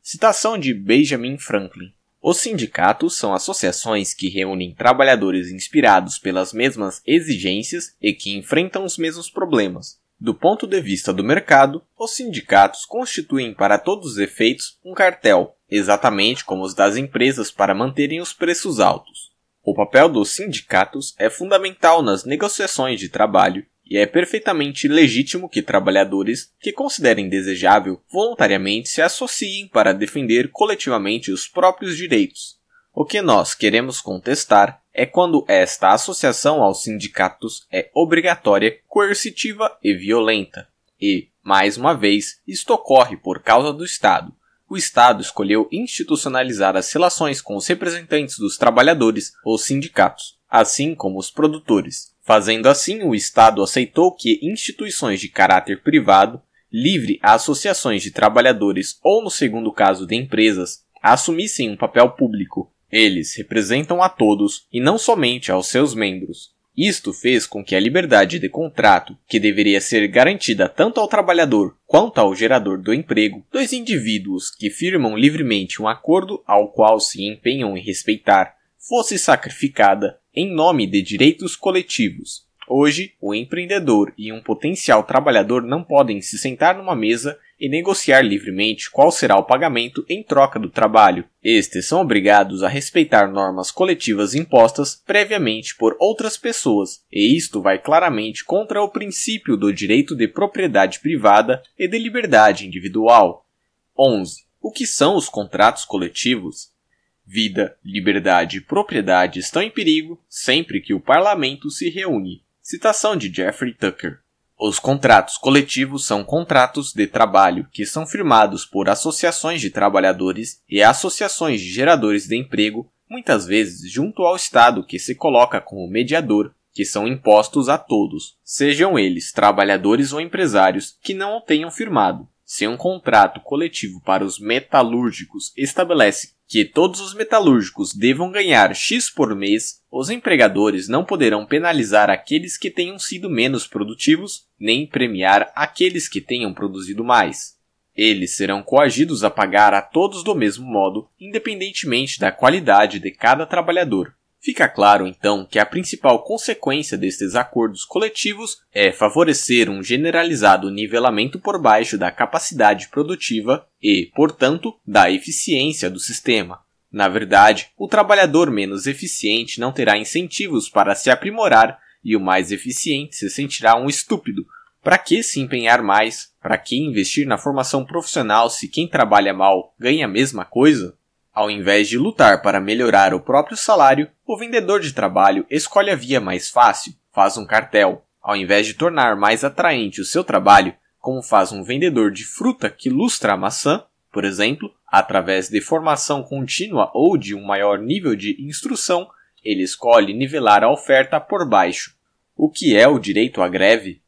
Citação de Benjamin Franklin. Os sindicatos são associações que reúnem trabalhadores inspirados pelas mesmas exigências e que enfrentam os mesmos problemas. Do ponto de vista do mercado, os sindicatos constituem para todos os efeitos um cartel, exatamente como os das empresas para manterem os preços altos. O papel dos sindicatos é fundamental nas negociações de trabalho e é perfeitamente legítimo que trabalhadores que considerem desejável voluntariamente se associem para defender coletivamente os próprios direitos. O que nós queremos contestar é quando esta associação aos sindicatos é obrigatória, coercitiva e violenta. E, mais uma vez, isto ocorre por causa do Estado, o Estado escolheu institucionalizar as relações com os representantes dos trabalhadores ou sindicatos, assim como os produtores. Fazendo assim, o Estado aceitou que instituições de caráter privado, livre a associações de trabalhadores ou, no segundo caso, de empresas, assumissem um papel público. Eles representam a todos e não somente aos seus membros. Isto fez com que a liberdade de contrato, que deveria ser garantida tanto ao trabalhador quanto ao gerador do emprego, dois indivíduos que firmam livremente um acordo ao qual se empenham em respeitar, fosse sacrificada em nome de direitos coletivos. Hoje, o empreendedor e um potencial trabalhador não podem se sentar numa mesa e negociar livremente qual será o pagamento em troca do trabalho. Estes são obrigados a respeitar normas coletivas impostas previamente por outras pessoas, e isto vai claramente contra o princípio do direito de propriedade privada e de liberdade individual. 11. O que são os contratos coletivos? Vida, liberdade e propriedade estão em perigo sempre que o parlamento se reúne. Citação de Jeffrey Tucker. Os contratos coletivos são contratos de trabalho que são firmados por associações de trabalhadores e associações de geradores de emprego, muitas vezes junto ao Estado que se coloca como mediador, que são impostos a todos, sejam eles trabalhadores ou empresários que não o tenham firmado. Se um contrato coletivo para os metalúrgicos estabelece que todos os metalúrgicos devam ganhar X por mês, os empregadores não poderão penalizar aqueles que tenham sido menos produtivos, nem premiar aqueles que tenham produzido mais. Eles serão coagidos a pagar a todos do mesmo modo, independentemente da qualidade de cada trabalhador. Fica claro, então, que a principal consequência destes acordos coletivos é favorecer um generalizado nivelamento por baixo da capacidade produtiva e, portanto, da eficiência do sistema. Na verdade, o trabalhador menos eficiente não terá incentivos para se aprimorar e o mais eficiente se sentirá um estúpido. Para que se empenhar mais? Para que investir na formação profissional se quem trabalha mal ganha a mesma coisa? Ao invés de lutar para melhorar o próprio salário, o vendedor de trabalho escolhe a via mais fácil, faz um cartel. Ao invés de tornar mais atraente o seu trabalho, como faz um vendedor de fruta que lustra a maçã, por exemplo, através de formação contínua ou de um maior nível de instrução, ele escolhe nivelar a oferta por baixo. O que é o direito à greve?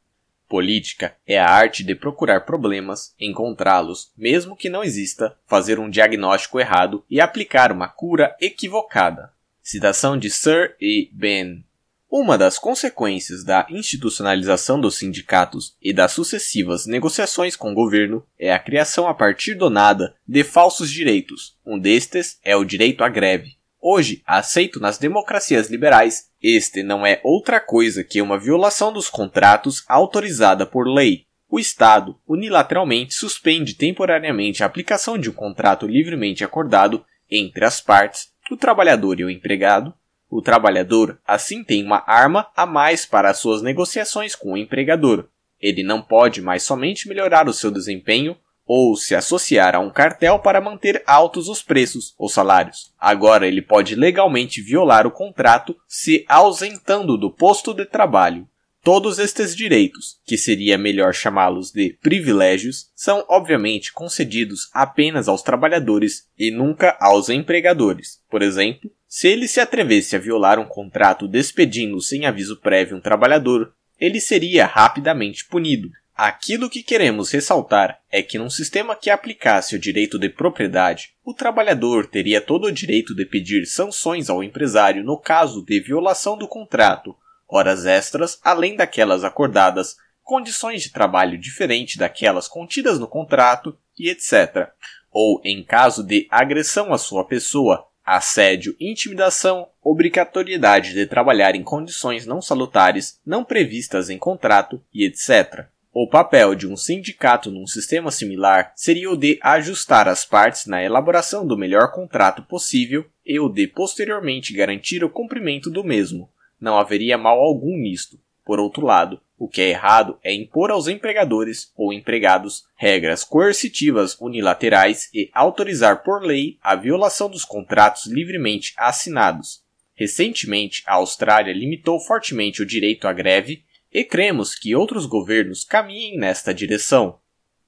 Política é a arte de procurar problemas, encontrá-los, mesmo que não exista, fazer um diagnóstico errado e aplicar uma cura equivocada. Citação de Sir E. Ben. Uma das consequências da institucionalização dos sindicatos e das sucessivas negociações com o governo é a criação a partir do nada de falsos direitos. Um destes é o direito à greve. Hoje, aceito nas democracias liberais, este não é outra coisa que uma violação dos contratos autorizada por lei. O Estado, unilateralmente, suspende temporariamente a aplicação de um contrato livremente acordado entre as partes, o trabalhador e o empregado. O trabalhador, assim, tem uma arma a mais para suas negociações com o empregador. Ele não pode mais somente melhorar o seu desempenho ou se associar a um cartel para manter altos os preços ou salários. Agora ele pode legalmente violar o contrato se ausentando do posto de trabalho. Todos estes direitos, que seria melhor chamá-los de privilégios, são obviamente concedidos apenas aos trabalhadores e nunca aos empregadores. Por exemplo, se ele se atrevesse a violar um contrato despedindo sem aviso prévio um trabalhador, ele seria rapidamente punido, Aquilo que queremos ressaltar é que num sistema que aplicasse o direito de propriedade, o trabalhador teria todo o direito de pedir sanções ao empresário no caso de violação do contrato, horas extras além daquelas acordadas, condições de trabalho diferente daquelas contidas no contrato e etc. Ou em caso de agressão à sua pessoa, assédio, intimidação, obrigatoriedade de trabalhar em condições não salutares, não previstas em contrato e etc. O papel de um sindicato num sistema similar seria o de ajustar as partes na elaboração do melhor contrato possível e o de posteriormente garantir o cumprimento do mesmo. Não haveria mal algum nisto. Por outro lado, o que é errado é impor aos empregadores ou empregados regras coercitivas unilaterais e autorizar por lei a violação dos contratos livremente assinados. Recentemente, a Austrália limitou fortemente o direito à greve e cremos que outros governos caminhem nesta direção.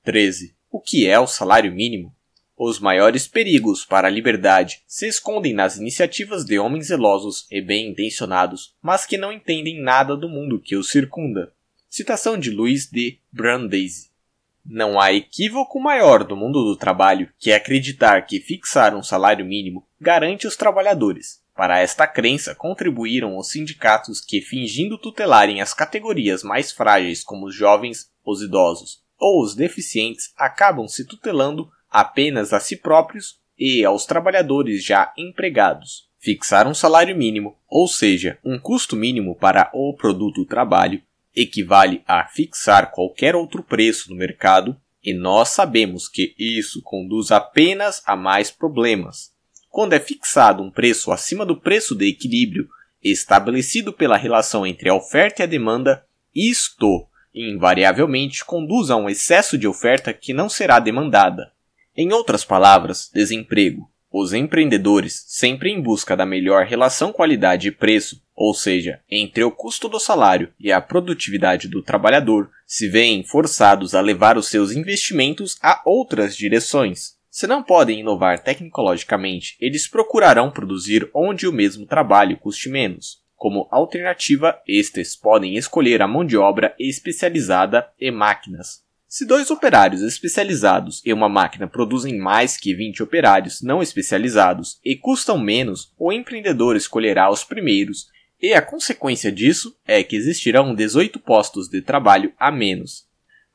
13. O que é o salário mínimo? Os maiores perigos para a liberdade se escondem nas iniciativas de homens zelosos e bem intencionados, mas que não entendem nada do mundo que os circunda. Citação de Luiz de Brandeis. Não há equívoco maior do mundo do trabalho que acreditar que fixar um salário mínimo garante os trabalhadores, para esta crença contribuíram os sindicatos que, fingindo tutelarem as categorias mais frágeis como os jovens, os idosos ou os deficientes, acabam se tutelando apenas a si próprios e aos trabalhadores já empregados. Fixar um salário mínimo, ou seja, um custo mínimo para o produto trabalho, equivale a fixar qualquer outro preço no mercado, e nós sabemos que isso conduz apenas a mais problemas. Quando é fixado um preço acima do preço de equilíbrio estabelecido pela relação entre a oferta e a demanda, isto invariavelmente conduz a um excesso de oferta que não será demandada. Em outras palavras, desemprego. Os empreendedores, sempre em busca da melhor relação qualidade e preço, ou seja, entre o custo do salário e a produtividade do trabalhador, se veem forçados a levar os seus investimentos a outras direções, se não podem inovar tecnologicamente, eles procurarão produzir onde o mesmo trabalho custe menos. Como alternativa, estes podem escolher a mão de obra especializada e máquinas. Se dois operários especializados e uma máquina produzem mais que 20 operários não especializados e custam menos, o empreendedor escolherá os primeiros, e a consequência disso é que existirão 18 postos de trabalho a menos.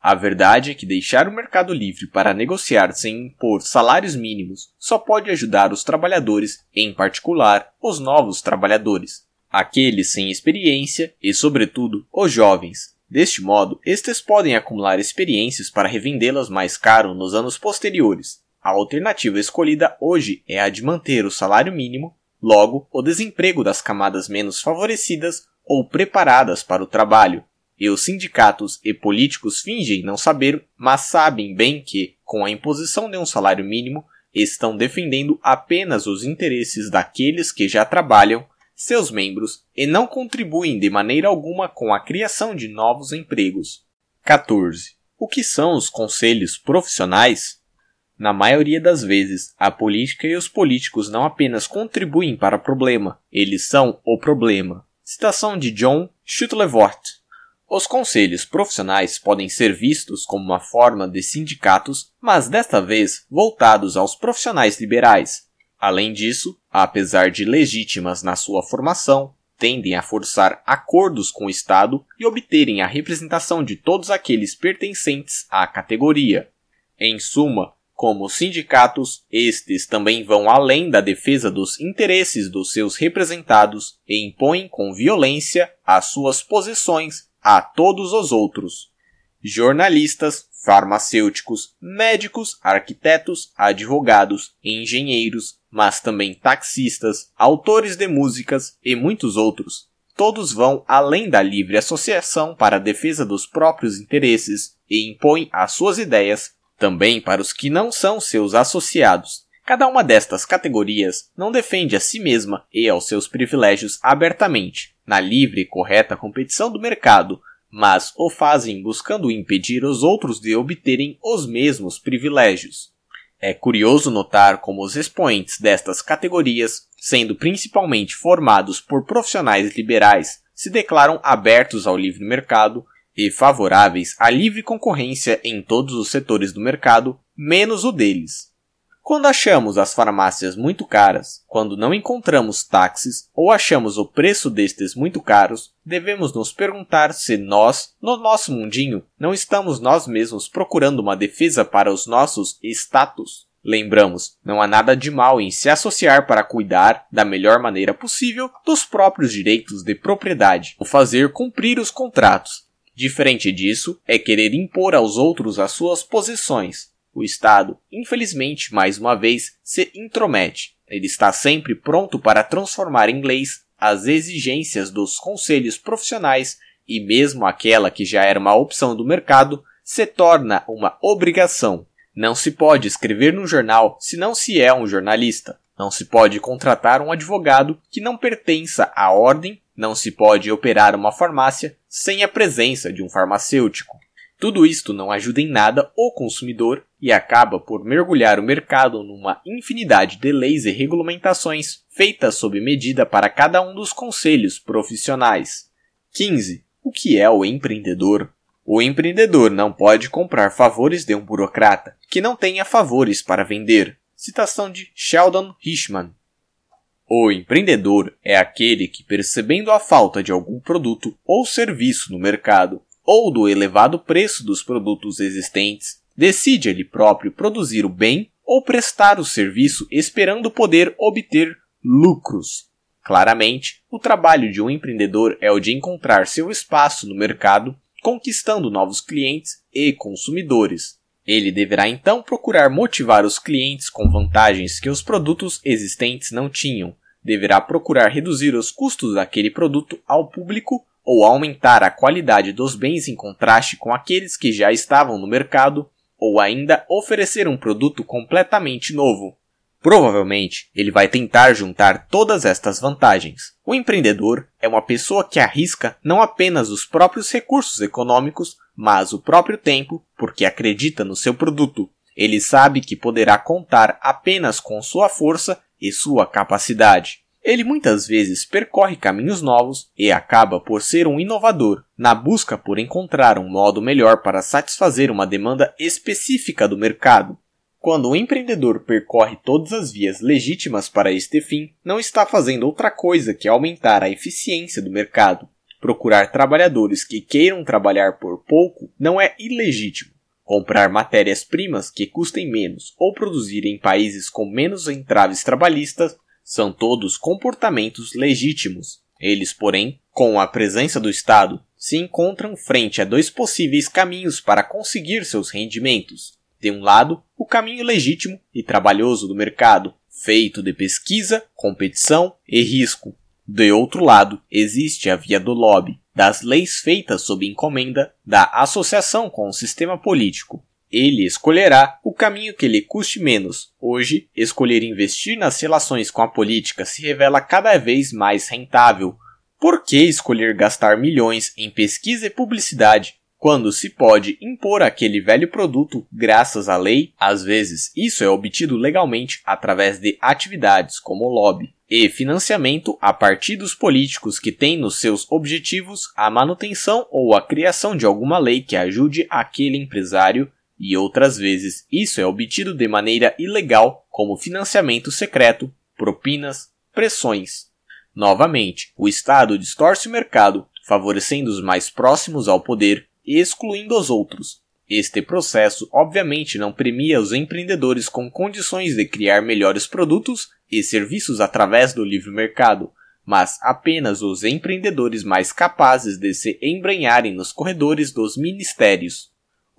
A verdade é que deixar o mercado livre para negociar sem impor salários mínimos só pode ajudar os trabalhadores, em particular, os novos trabalhadores, aqueles sem experiência e, sobretudo, os jovens. Deste modo, estes podem acumular experiências para revendê-las mais caro nos anos posteriores. A alternativa escolhida hoje é a de manter o salário mínimo, logo, o desemprego das camadas menos favorecidas ou preparadas para o trabalho. E os sindicatos e políticos fingem não saber, mas sabem bem que, com a imposição de um salário mínimo, estão defendendo apenas os interesses daqueles que já trabalham, seus membros, e não contribuem de maneira alguma com a criação de novos empregos. 14. O que são os conselhos profissionais? Na maioria das vezes, a política e os políticos não apenas contribuem para o problema, eles são o problema. Citação de John Shuttleworth. Os conselhos profissionais podem ser vistos como uma forma de sindicatos, mas desta vez voltados aos profissionais liberais. Além disso, apesar de legítimas na sua formação, tendem a forçar acordos com o Estado e obterem a representação de todos aqueles pertencentes à categoria. Em suma, como sindicatos, estes também vão além da defesa dos interesses dos seus representados e impõem com violência as suas posições a todos os outros: jornalistas, farmacêuticos, médicos, arquitetos, advogados, engenheiros, mas também taxistas, autores de músicas e muitos outros. Todos vão além da livre associação para a defesa dos próprios interesses e impõem as suas ideias também para os que não são seus associados. Cada uma destas categorias não defende a si mesma e aos seus privilégios abertamente, na livre e correta competição do mercado, mas o fazem buscando impedir os outros de obterem os mesmos privilégios. É curioso notar como os expoentes destas categorias, sendo principalmente formados por profissionais liberais, se declaram abertos ao livre mercado e favoráveis à livre concorrência em todos os setores do mercado, menos o deles. Quando achamos as farmácias muito caras, quando não encontramos táxis ou achamos o preço destes muito caros, devemos nos perguntar se nós, no nosso mundinho, não estamos nós mesmos procurando uma defesa para os nossos status. Lembramos, não há nada de mal em se associar para cuidar, da melhor maneira possível, dos próprios direitos de propriedade, ou fazer cumprir os contratos. Diferente disso é querer impor aos outros as suas posições, o Estado, infelizmente, mais uma vez, se intromete. Ele está sempre pronto para transformar em leis as exigências dos conselhos profissionais e, mesmo aquela que já era uma opção do mercado, se torna uma obrigação. Não se pode escrever num jornal se não se é um jornalista. Não se pode contratar um advogado que não pertença à ordem, não se pode operar uma farmácia sem a presença de um farmacêutico. Tudo isto não ajuda em nada o consumidor e acaba por mergulhar o mercado numa infinidade de leis e regulamentações feitas sob medida para cada um dos conselhos profissionais. 15. O que é o empreendedor? O empreendedor não pode comprar favores de um burocrata que não tenha favores para vender. Citação de Sheldon Richman. O empreendedor é aquele que, percebendo a falta de algum produto ou serviço no mercado, ou do elevado preço dos produtos existentes, Decide ele próprio produzir o bem ou prestar o serviço esperando poder obter lucros. Claramente, o trabalho de um empreendedor é o de encontrar seu espaço no mercado, conquistando novos clientes e consumidores. Ele deverá então procurar motivar os clientes com vantagens que os produtos existentes não tinham. Deverá procurar reduzir os custos daquele produto ao público ou aumentar a qualidade dos bens em contraste com aqueles que já estavam no mercado ou ainda oferecer um produto completamente novo. Provavelmente, ele vai tentar juntar todas estas vantagens. O empreendedor é uma pessoa que arrisca não apenas os próprios recursos econômicos, mas o próprio tempo, porque acredita no seu produto. Ele sabe que poderá contar apenas com sua força e sua capacidade. Ele muitas vezes percorre caminhos novos e acaba por ser um inovador na busca por encontrar um modo melhor para satisfazer uma demanda específica do mercado. Quando o empreendedor percorre todas as vias legítimas para este fim, não está fazendo outra coisa que aumentar a eficiência do mercado. Procurar trabalhadores que queiram trabalhar por pouco não é ilegítimo. Comprar matérias-primas que custem menos ou produzir em países com menos entraves trabalhistas são todos comportamentos legítimos. Eles, porém, com a presença do Estado, se encontram frente a dois possíveis caminhos para conseguir seus rendimentos. De um lado, o caminho legítimo e trabalhoso do mercado, feito de pesquisa, competição e risco. De outro lado, existe a via do lobby, das leis feitas sob encomenda da associação com o sistema político. Ele escolherá o caminho que lhe custe menos. Hoje, escolher investir nas relações com a política se revela cada vez mais rentável. Por que escolher gastar milhões em pesquisa e publicidade quando se pode impor aquele velho produto graças à lei? Às vezes, isso é obtido legalmente através de atividades como lobby e financiamento a partidos políticos que têm nos seus objetivos a manutenção ou a criação de alguma lei que ajude aquele empresário e outras vezes isso é obtido de maneira ilegal, como financiamento secreto, propinas, pressões. Novamente, o Estado distorce o mercado, favorecendo os mais próximos ao poder e excluindo os outros. Este processo, obviamente, não premia os empreendedores com condições de criar melhores produtos e serviços através do livre mercado, mas apenas os empreendedores mais capazes de se embrenharem nos corredores dos ministérios.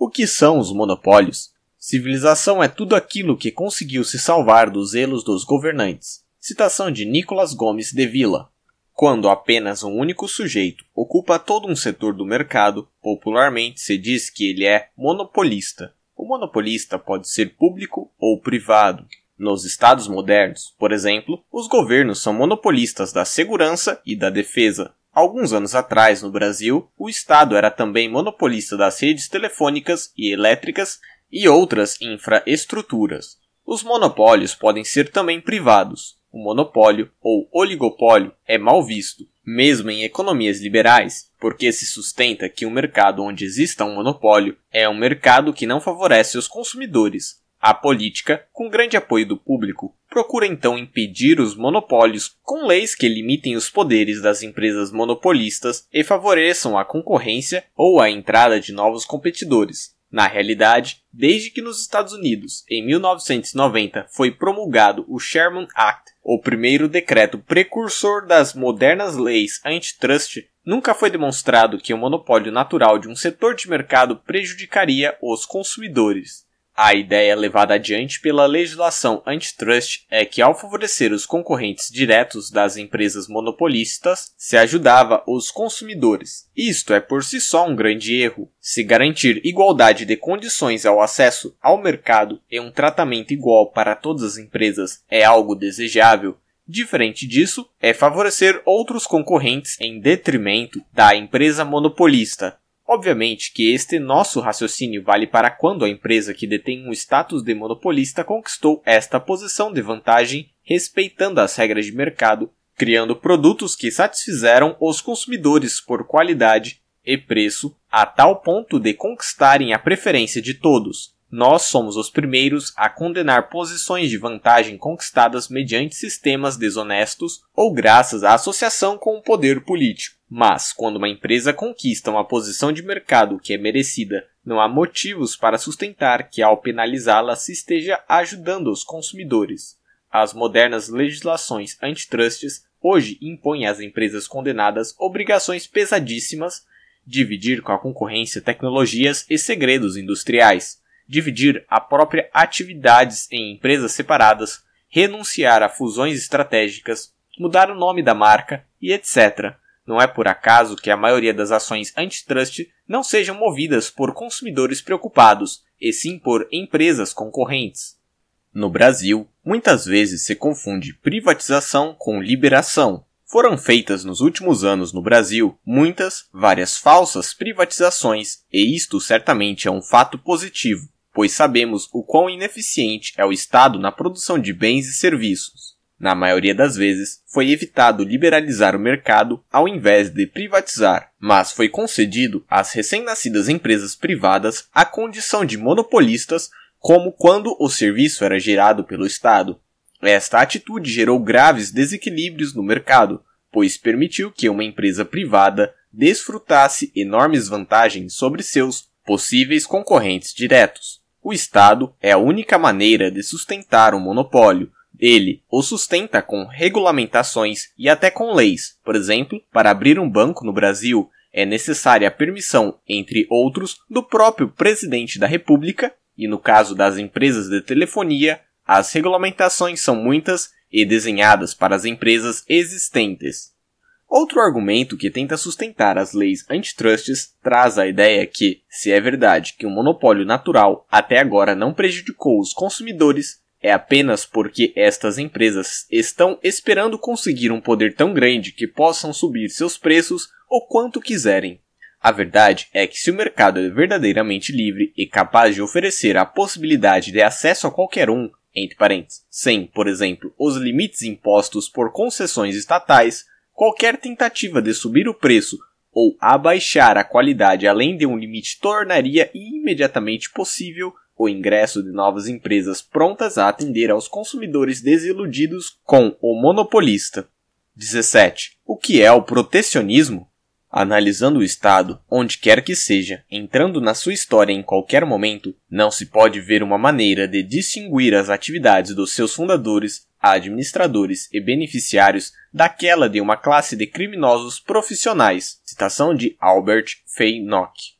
O que são os monopólios? Civilização é tudo aquilo que conseguiu se salvar dos zelos dos governantes. Citação de Nicolas Gomes de Villa. Quando apenas um único sujeito ocupa todo um setor do mercado, popularmente se diz que ele é monopolista. O monopolista pode ser público ou privado. Nos estados modernos, por exemplo, os governos são monopolistas da segurança e da defesa, Alguns anos atrás, no Brasil, o Estado era também monopolista das redes telefônicas e elétricas e outras infraestruturas. Os monopólios podem ser também privados. O monopólio ou oligopólio é mal visto, mesmo em economias liberais, porque se sustenta que um mercado onde exista um monopólio é um mercado que não favorece os consumidores, a política, com grande apoio do público, procura então impedir os monopólios com leis que limitem os poderes das empresas monopolistas e favoreçam a concorrência ou a entrada de novos competidores. Na realidade, desde que nos Estados Unidos, em 1990, foi promulgado o Sherman Act, o primeiro decreto precursor das modernas leis antitrust, Nunca foi demonstrado que o monopólio natural de um setor de mercado prejudicaria os consumidores. A ideia é levada adiante pela legislação antitrust é que, ao favorecer os concorrentes diretos das empresas monopolistas, se ajudava os consumidores. Isto é por si só um grande erro. Se garantir igualdade de condições ao acesso ao mercado e um tratamento igual para todas as empresas é algo desejável, Diferente disso, é favorecer outros concorrentes em detrimento da empresa monopolista, Obviamente que este nosso raciocínio vale para quando a empresa que detém um status de monopolista conquistou esta posição de vantagem respeitando as regras de mercado, criando produtos que satisfizeram os consumidores por qualidade e preço a tal ponto de conquistarem a preferência de todos. Nós somos os primeiros a condenar posições de vantagem conquistadas mediante sistemas desonestos ou graças à associação com o poder político. Mas, quando uma empresa conquista uma posição de mercado que é merecida, não há motivos para sustentar que, ao penalizá-la, se esteja ajudando os consumidores. As modernas legislações antitrustes hoje impõem às empresas condenadas obrigações pesadíssimas dividir com a concorrência tecnologias e segredos industriais, dividir a própria atividades em empresas separadas, renunciar a fusões estratégicas, mudar o nome da marca e etc. Não é por acaso que a maioria das ações antitrust não sejam movidas por consumidores preocupados, e sim por empresas concorrentes. No Brasil, muitas vezes se confunde privatização com liberação. Foram feitas nos últimos anos no Brasil muitas, várias falsas privatizações, e isto certamente é um fato positivo, pois sabemos o quão ineficiente é o Estado na produção de bens e serviços. Na maioria das vezes, foi evitado liberalizar o mercado ao invés de privatizar, mas foi concedido às recém-nascidas empresas privadas a condição de monopolistas, como quando o serviço era gerado pelo Estado. Esta atitude gerou graves desequilíbrios no mercado, pois permitiu que uma empresa privada desfrutasse enormes vantagens sobre seus possíveis concorrentes diretos. O Estado é a única maneira de sustentar um monopólio, ele o sustenta com regulamentações e até com leis. Por exemplo, para abrir um banco no Brasil, é necessária a permissão, entre outros, do próprio presidente da República, e no caso das empresas de telefonia, as regulamentações são muitas e desenhadas para as empresas existentes. Outro argumento que tenta sustentar as leis antitrustes traz a ideia que, se é verdade que o monopólio natural até agora não prejudicou os consumidores, é apenas porque estas empresas estão esperando conseguir um poder tão grande que possam subir seus preços o quanto quiserem. A verdade é que se o mercado é verdadeiramente livre e capaz de oferecer a possibilidade de acesso a qualquer um, entre parênteses, sem, por exemplo, os limites impostos por concessões estatais, qualquer tentativa de subir o preço ou abaixar a qualidade além de um limite tornaria imediatamente possível o ingresso de novas empresas prontas a atender aos consumidores desiludidos com o monopolista. 17. O que é o protecionismo? Analisando o Estado, onde quer que seja, entrando na sua história em qualquer momento, não se pode ver uma maneira de distinguir as atividades dos seus fundadores, administradores e beneficiários daquela de uma classe de criminosos profissionais. Citação de Albert Feinock.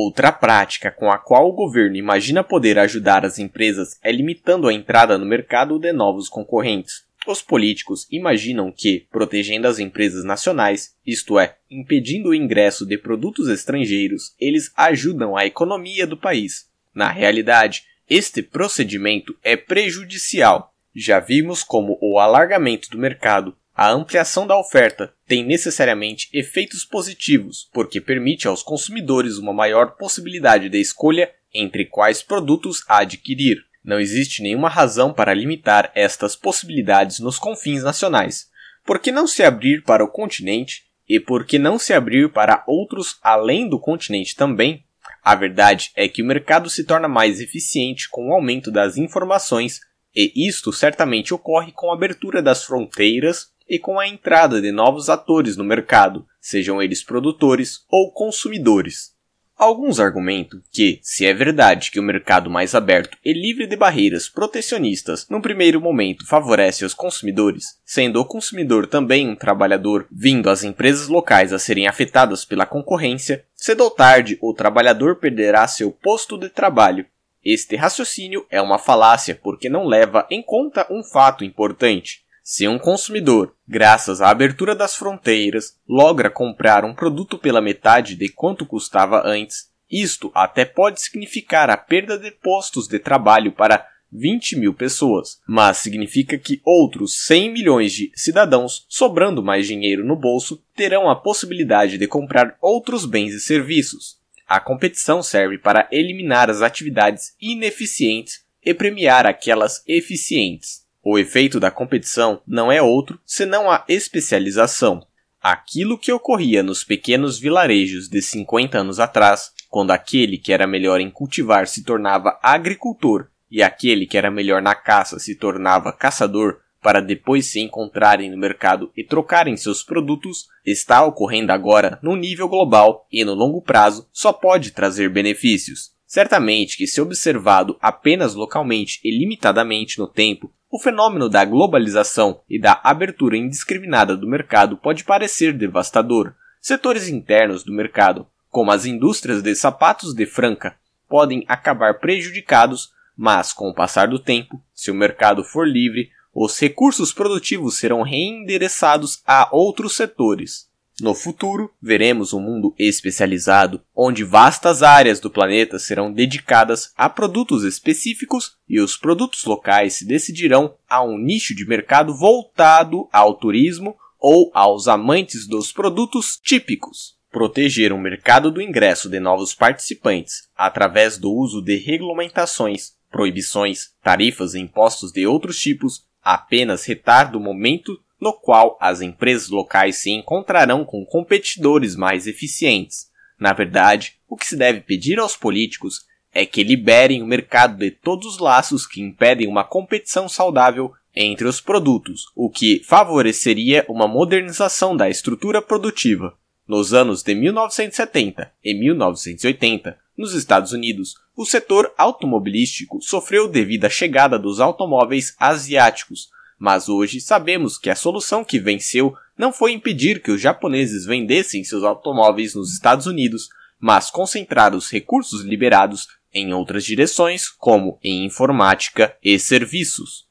Outra prática com a qual o governo imagina poder ajudar as empresas é limitando a entrada no mercado de novos concorrentes. Os políticos imaginam que, protegendo as empresas nacionais, isto é, impedindo o ingresso de produtos estrangeiros, eles ajudam a economia do país. Na realidade, este procedimento é prejudicial. Já vimos como o alargamento do mercado a ampliação da oferta tem necessariamente efeitos positivos, porque permite aos consumidores uma maior possibilidade de escolha entre quais produtos adquirir. Não existe nenhuma razão para limitar estas possibilidades nos confins nacionais. Por que não se abrir para o continente e por que não se abrir para outros além do continente também? A verdade é que o mercado se torna mais eficiente com o aumento das informações, e isto certamente ocorre com a abertura das fronteiras e com a entrada de novos atores no mercado, sejam eles produtores ou consumidores. Alguns argumentam que, se é verdade que o mercado mais aberto e livre de barreiras protecionistas num primeiro momento favorece os consumidores, sendo o consumidor também um trabalhador, vindo as empresas locais a serem afetadas pela concorrência, cedo ou tarde o trabalhador perderá seu posto de trabalho. Este raciocínio é uma falácia porque não leva em conta um fato importante. Se um consumidor, graças à abertura das fronteiras, logra comprar um produto pela metade de quanto custava antes, isto até pode significar a perda de postos de trabalho para 20 mil pessoas, mas significa que outros 100 milhões de cidadãos, sobrando mais dinheiro no bolso, terão a possibilidade de comprar outros bens e serviços. A competição serve para eliminar as atividades ineficientes e premiar aquelas eficientes. O efeito da competição não é outro senão a especialização. Aquilo que ocorria nos pequenos vilarejos de 50 anos atrás, quando aquele que era melhor em cultivar se tornava agricultor e aquele que era melhor na caça se tornava caçador, para depois se encontrarem no mercado e trocarem seus produtos, está ocorrendo agora no nível global e no longo prazo só pode trazer benefícios. Certamente que, se observado apenas localmente e limitadamente no tempo, o fenômeno da globalização e da abertura indiscriminada do mercado pode parecer devastador. Setores internos do mercado, como as indústrias de sapatos de Franca, podem acabar prejudicados, mas com o passar do tempo, se o mercado for livre, os recursos produtivos serão reendereçados a outros setores. No futuro, veremos um mundo especializado, onde vastas áreas do planeta serão dedicadas a produtos específicos e os produtos locais se decidirão a um nicho de mercado voltado ao turismo ou aos amantes dos produtos típicos. Proteger o mercado do ingresso de novos participantes através do uso de regulamentações, proibições, tarifas e impostos de outros tipos apenas retarda o momento no qual as empresas locais se encontrarão com competidores mais eficientes. Na verdade, o que se deve pedir aos políticos é que liberem o mercado de todos os laços que impedem uma competição saudável entre os produtos, o que favoreceria uma modernização da estrutura produtiva. Nos anos de 1970 e 1980, nos Estados Unidos, o setor automobilístico sofreu devido à chegada dos automóveis asiáticos, mas hoje sabemos que a solução que venceu não foi impedir que os japoneses vendessem seus automóveis nos Estados Unidos, mas concentrar os recursos liberados em outras direções, como em informática e serviços.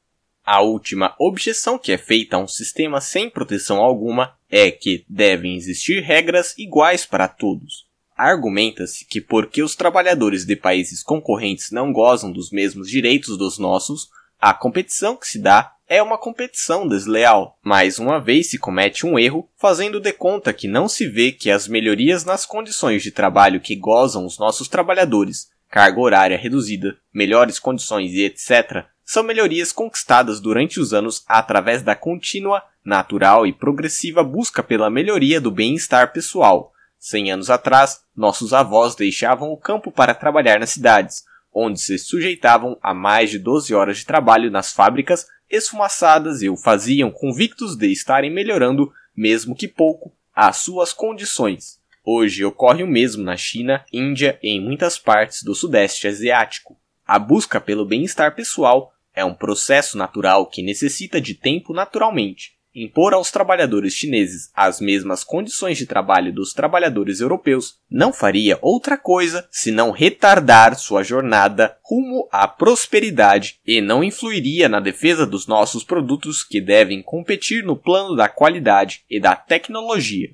A última objeção que é feita a um sistema sem proteção alguma é que devem existir regras iguais para todos. Argumenta-se que porque os trabalhadores de países concorrentes não gozam dos mesmos direitos dos nossos, a competição que se dá é uma competição desleal. Mais uma vez se comete um erro, fazendo de conta que não se vê que as melhorias nas condições de trabalho que gozam os nossos trabalhadores, carga horária reduzida, melhores condições e etc., são melhorias conquistadas durante os anos através da contínua, natural e progressiva busca pela melhoria do bem-estar pessoal. Cem anos atrás, nossos avós deixavam o campo para trabalhar nas cidades onde se sujeitavam a mais de 12 horas de trabalho nas fábricas esfumaçadas e o faziam convictos de estarem melhorando, mesmo que pouco, as suas condições. Hoje ocorre o mesmo na China, Índia e em muitas partes do Sudeste Asiático. A busca pelo bem-estar pessoal é um processo natural que necessita de tempo naturalmente, impor aos trabalhadores chineses as mesmas condições de trabalho dos trabalhadores europeus, não faria outra coisa senão retardar sua jornada rumo à prosperidade e não influiria na defesa dos nossos produtos que devem competir no plano da qualidade e da tecnologia.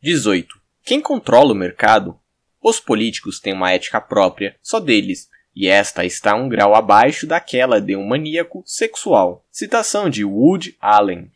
18. Quem controla o mercado? Os políticos têm uma ética própria, só deles, e esta está um grau abaixo daquela de um maníaco sexual. Citação de Wood Allen.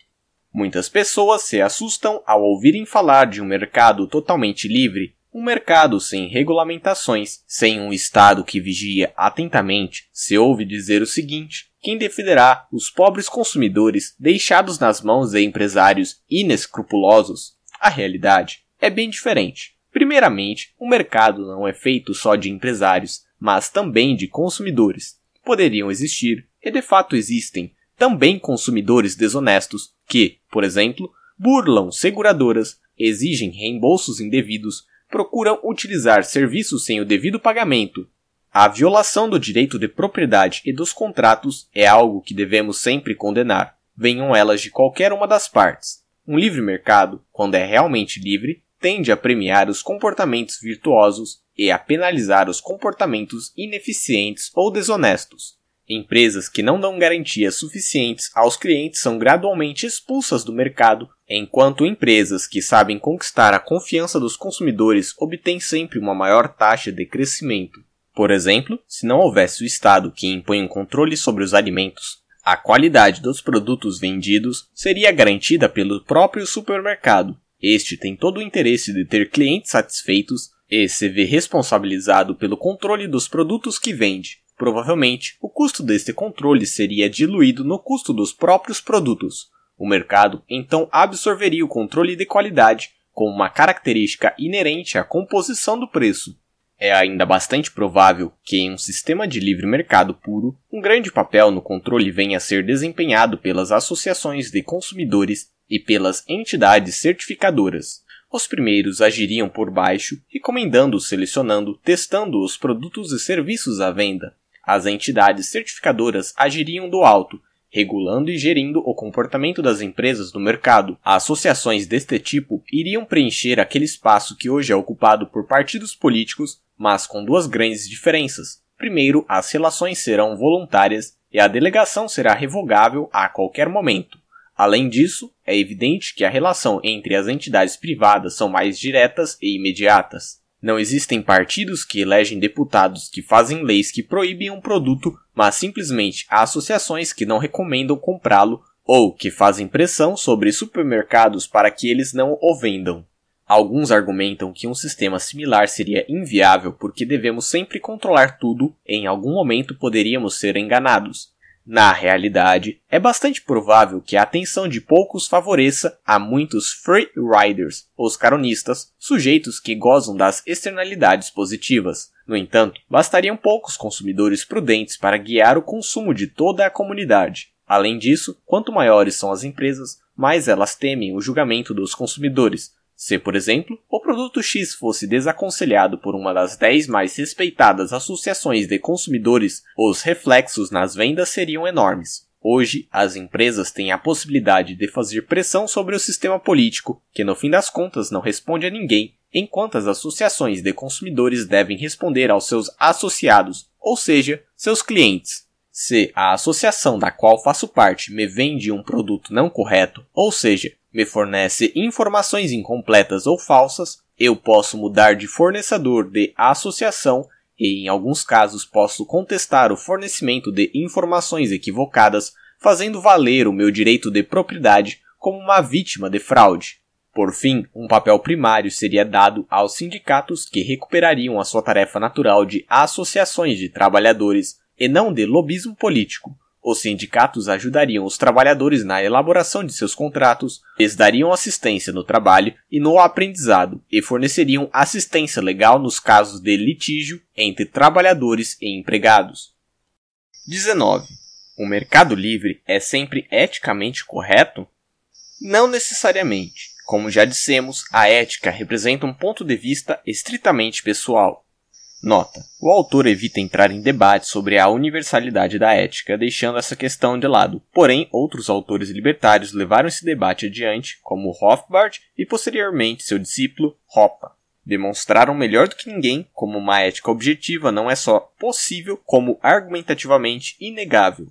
Muitas pessoas se assustam ao ouvirem falar de um mercado totalmente livre, um mercado sem regulamentações, sem um Estado que vigia atentamente. Se ouve dizer o seguinte: quem defenderá os pobres consumidores deixados nas mãos de empresários inescrupulosos? A realidade é bem diferente. Primeiramente, o mercado não é feito só de empresários, mas também de consumidores. Poderiam existir, e de fato existem, também consumidores desonestos que, por exemplo, burlam seguradoras, exigem reembolsos indevidos, procuram utilizar serviços sem o devido pagamento. A violação do direito de propriedade e dos contratos é algo que devemos sempre condenar, venham elas de qualquer uma das partes. Um livre mercado, quando é realmente livre, tende a premiar os comportamentos virtuosos e a penalizar os comportamentos ineficientes ou desonestos. Empresas que não dão garantias suficientes aos clientes são gradualmente expulsas do mercado, enquanto empresas que sabem conquistar a confiança dos consumidores obtêm sempre uma maior taxa de crescimento. Por exemplo, se não houvesse o Estado que impõe um controle sobre os alimentos, a qualidade dos produtos vendidos seria garantida pelo próprio supermercado. Este tem todo o interesse de ter clientes satisfeitos e se vê responsabilizado pelo controle dos produtos que vende. Provavelmente, o custo deste controle seria diluído no custo dos próprios produtos. O mercado então absorveria o controle de qualidade como uma característica inerente à composição do preço. É ainda bastante provável que, em um sistema de livre mercado puro, um grande papel no controle venha a ser desempenhado pelas associações de consumidores e pelas entidades certificadoras. Os primeiros agiriam por baixo, recomendando, selecionando, testando os produtos e serviços à venda. As entidades certificadoras agiriam do alto, regulando e gerindo o comportamento das empresas no mercado. Associações deste tipo iriam preencher aquele espaço que hoje é ocupado por partidos políticos, mas com duas grandes diferenças. Primeiro, as relações serão voluntárias e a delegação será revogável a qualquer momento. Além disso, é evidente que a relação entre as entidades privadas são mais diretas e imediatas. Não existem partidos que elegem deputados que fazem leis que proíbem um produto, mas simplesmente há associações que não recomendam comprá-lo ou que fazem pressão sobre supermercados para que eles não o vendam. Alguns argumentam que um sistema similar seria inviável porque devemos sempre controlar tudo, e em algum momento poderíamos ser enganados. Na realidade, é bastante provável que a atenção de poucos favoreça a muitos free riders, os caronistas, sujeitos que gozam das externalidades positivas. No entanto, bastariam poucos consumidores prudentes para guiar o consumo de toda a comunidade. Além disso, quanto maiores são as empresas, mais elas temem o julgamento dos consumidores, se, por exemplo, o produto X fosse desaconselhado por uma das 10 mais respeitadas associações de consumidores, os reflexos nas vendas seriam enormes. Hoje, as empresas têm a possibilidade de fazer pressão sobre o sistema político, que no fim das contas não responde a ninguém, enquanto as associações de consumidores devem responder aos seus associados, ou seja, seus clientes. Se a associação da qual faço parte me vende um produto não correto, ou seja, me fornece informações incompletas ou falsas, eu posso mudar de fornecedor de associação e, em alguns casos, posso contestar o fornecimento de informações equivocadas, fazendo valer o meu direito de propriedade como uma vítima de fraude. Por fim, um papel primário seria dado aos sindicatos que recuperariam a sua tarefa natural de associações de trabalhadores e não de lobismo político, os sindicatos ajudariam os trabalhadores na elaboração de seus contratos, lhes dariam assistência no trabalho e no aprendizado e forneceriam assistência legal nos casos de litígio entre trabalhadores e empregados. 19. O mercado livre é sempre eticamente correto? Não necessariamente. Como já dissemos, a ética representa um ponto de vista estritamente pessoal. Nota: o autor evita entrar em debate sobre a universalidade da ética, deixando essa questão de lado. Porém, outros autores libertários levaram esse debate adiante, como Rothbard e posteriormente seu discípulo Hoppe demonstraram melhor do que ninguém como uma ética objetiva não é só possível, como argumentativamente inegável.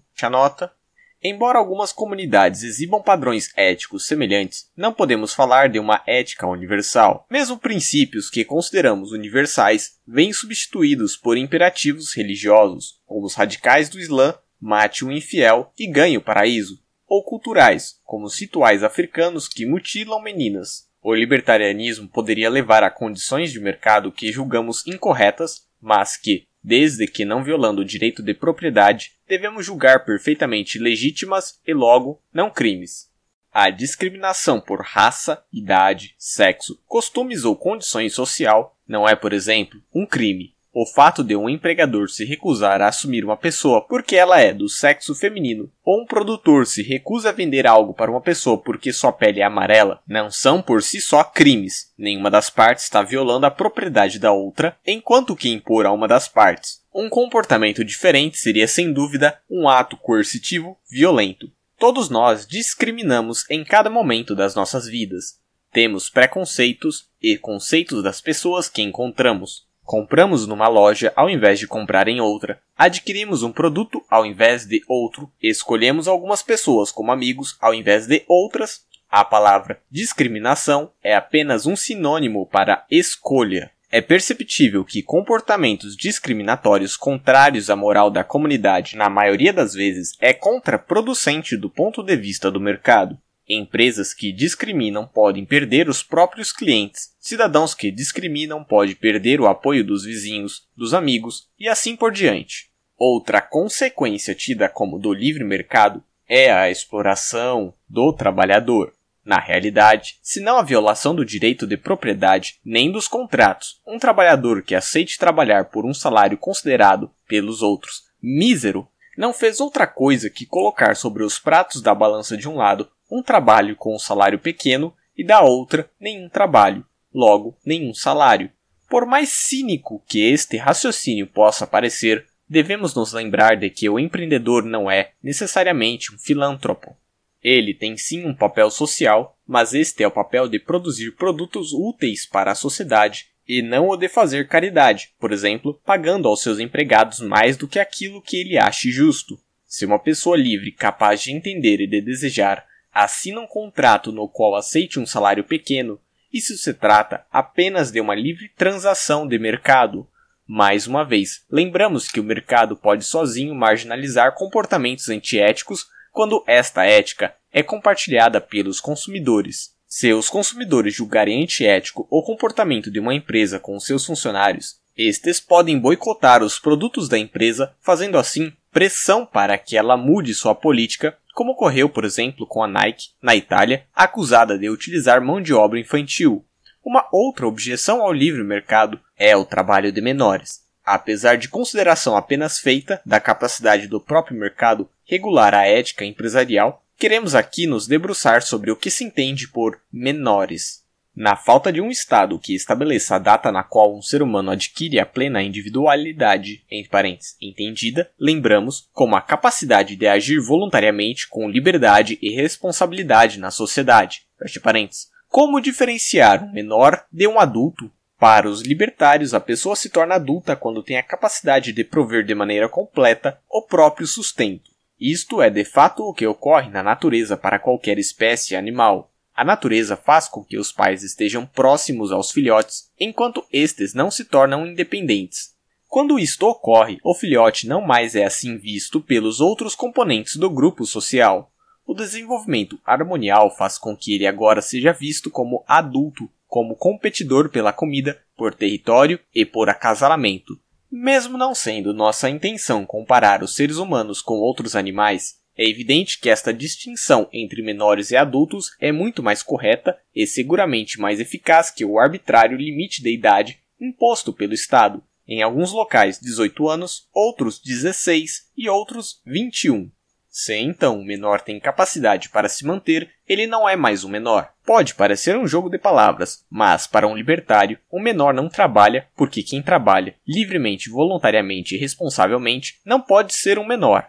Embora algumas comunidades exibam padrões éticos semelhantes, não podemos falar de uma ética universal. Mesmo princípios que consideramos universais vêm substituídos por imperativos religiosos, como os radicais do Islã, mate o um infiel e ganhe o paraíso, ou culturais, como os rituais africanos que mutilam meninas. O libertarianismo poderia levar a condições de mercado que julgamos incorretas, mas que, Desde que não violando o direito de propriedade, devemos julgar perfeitamente legítimas e, logo, não crimes. A discriminação por raça, idade, sexo, costumes ou condições social não é, por exemplo, um crime. O fato de um empregador se recusar a assumir uma pessoa porque ela é do sexo feminino, ou um produtor se recusa a vender algo para uma pessoa porque sua pele é amarela, não são por si só crimes. Nenhuma das partes está violando a propriedade da outra, enquanto que impor a uma das partes um comportamento diferente seria sem dúvida um ato coercitivo violento. Todos nós discriminamos em cada momento das nossas vidas. Temos preconceitos e conceitos das pessoas que encontramos. Compramos numa loja ao invés de comprar em outra. Adquirimos um produto ao invés de outro. Escolhemos algumas pessoas como amigos ao invés de outras. A palavra discriminação é apenas um sinônimo para escolha. É perceptível que comportamentos discriminatórios contrários à moral da comunidade, na maioria das vezes, é contraproducente do ponto de vista do mercado. Empresas que discriminam podem perder os próprios clientes. Cidadãos que discriminam podem perder o apoio dos vizinhos, dos amigos e assim por diante. Outra consequência tida como do livre mercado é a exploração do trabalhador. Na realidade, se não a violação do direito de propriedade nem dos contratos, um trabalhador que aceite trabalhar por um salário considerado, pelos outros, mísero, não fez outra coisa que colocar sobre os pratos da balança de um lado um trabalho com um salário pequeno e da outra nenhum trabalho, logo nenhum salário. Por mais cínico que este raciocínio possa parecer, devemos nos lembrar de que o empreendedor não é necessariamente um filântropo. Ele tem sim um papel social, mas este é o papel de produzir produtos úteis para a sociedade e não o de fazer caridade, por exemplo, pagando aos seus empregados mais do que aquilo que ele ache justo. Se uma pessoa livre, capaz de entender e de desejar assina um contrato no qual aceite um salário pequeno, isso se trata apenas de uma livre transação de mercado. Mais uma vez, lembramos que o mercado pode sozinho marginalizar comportamentos antiéticos quando esta ética é compartilhada pelos consumidores. Se os consumidores julgarem antiético o comportamento de uma empresa com seus funcionários, estes podem boicotar os produtos da empresa, fazendo assim pressão para que ela mude sua política como ocorreu, por exemplo, com a Nike, na Itália, acusada de utilizar mão de obra infantil. Uma outra objeção ao livre mercado é o trabalho de menores. Apesar de consideração apenas feita da capacidade do próprio mercado regular a ética empresarial, queremos aqui nos debruçar sobre o que se entende por menores. Na falta de um Estado que estabeleça a data na qual um ser humano adquire a plena individualidade, entre parênteses, entendida, lembramos como a capacidade de agir voluntariamente com liberdade e responsabilidade na sociedade, fecha parênteses. Como diferenciar um menor de um adulto? Para os libertários, a pessoa se torna adulta quando tem a capacidade de prover de maneira completa o próprio sustento. Isto é de fato o que ocorre na natureza para qualquer espécie animal. A natureza faz com que os pais estejam próximos aos filhotes, enquanto estes não se tornam independentes. Quando isto ocorre, o filhote não mais é assim visto pelos outros componentes do grupo social. O desenvolvimento harmonial faz com que ele agora seja visto como adulto, como competidor pela comida, por território e por acasalamento. Mesmo não sendo nossa intenção comparar os seres humanos com outros animais, é evidente que esta distinção entre menores e adultos é muito mais correta e seguramente mais eficaz que o arbitrário limite de idade imposto pelo Estado, em alguns locais 18 anos, outros 16 e outros 21. Se então o menor tem capacidade para se manter, ele não é mais um menor. Pode parecer um jogo de palavras, mas para um libertário, o menor não trabalha porque quem trabalha livremente, voluntariamente e responsavelmente não pode ser um menor.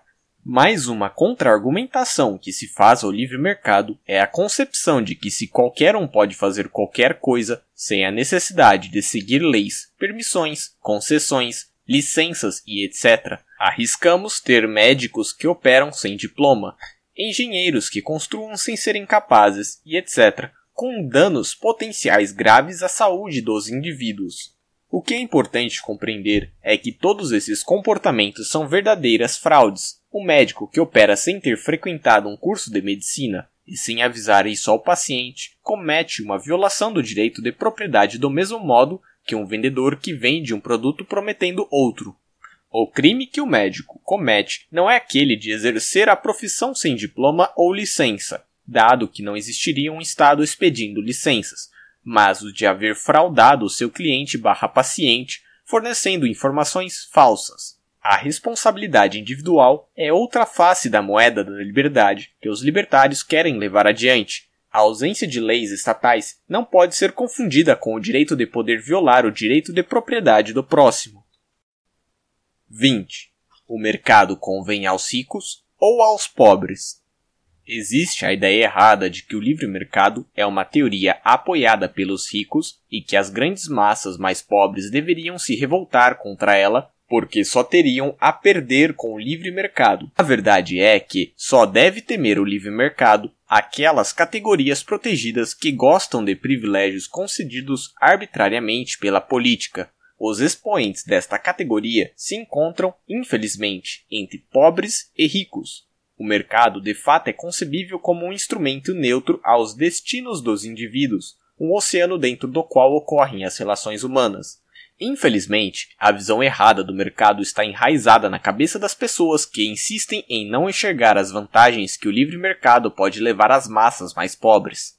Mais uma contra-argumentação que se faz ao livre mercado é a concepção de que se qualquer um pode fazer qualquer coisa sem a necessidade de seguir leis, permissões, concessões, licenças e etc. Arriscamos ter médicos que operam sem diploma, engenheiros que construam sem serem capazes e etc., com danos potenciais graves à saúde dos indivíduos. O que é importante compreender é que todos esses comportamentos são verdadeiras fraudes. O médico que opera sem ter frequentado um curso de medicina e sem avisar isso ao paciente comete uma violação do direito de propriedade do mesmo modo que um vendedor que vende um produto prometendo outro. O crime que o médico comete não é aquele de exercer a profissão sem diploma ou licença, dado que não existiria um Estado expedindo licenças, mas o de haver fraudado o seu cliente paciente fornecendo informações falsas. A responsabilidade individual é outra face da moeda da liberdade que os libertários querem levar adiante. A ausência de leis estatais não pode ser confundida com o direito de poder violar o direito de propriedade do próximo. 20. O mercado convém aos ricos ou aos pobres? Existe a ideia errada de que o livre mercado é uma teoria apoiada pelos ricos e que as grandes massas mais pobres deveriam se revoltar contra ela porque só teriam a perder com o livre mercado. A verdade é que só deve temer o livre mercado aquelas categorias protegidas que gostam de privilégios concedidos arbitrariamente pela política. Os expoentes desta categoria se encontram, infelizmente, entre pobres e ricos. O mercado de fato é concebível como um instrumento neutro aos destinos dos indivíduos, um oceano dentro do qual ocorrem as relações humanas. Infelizmente, a visão errada do mercado está enraizada na cabeça das pessoas que insistem em não enxergar as vantagens que o livre mercado pode levar às massas mais pobres.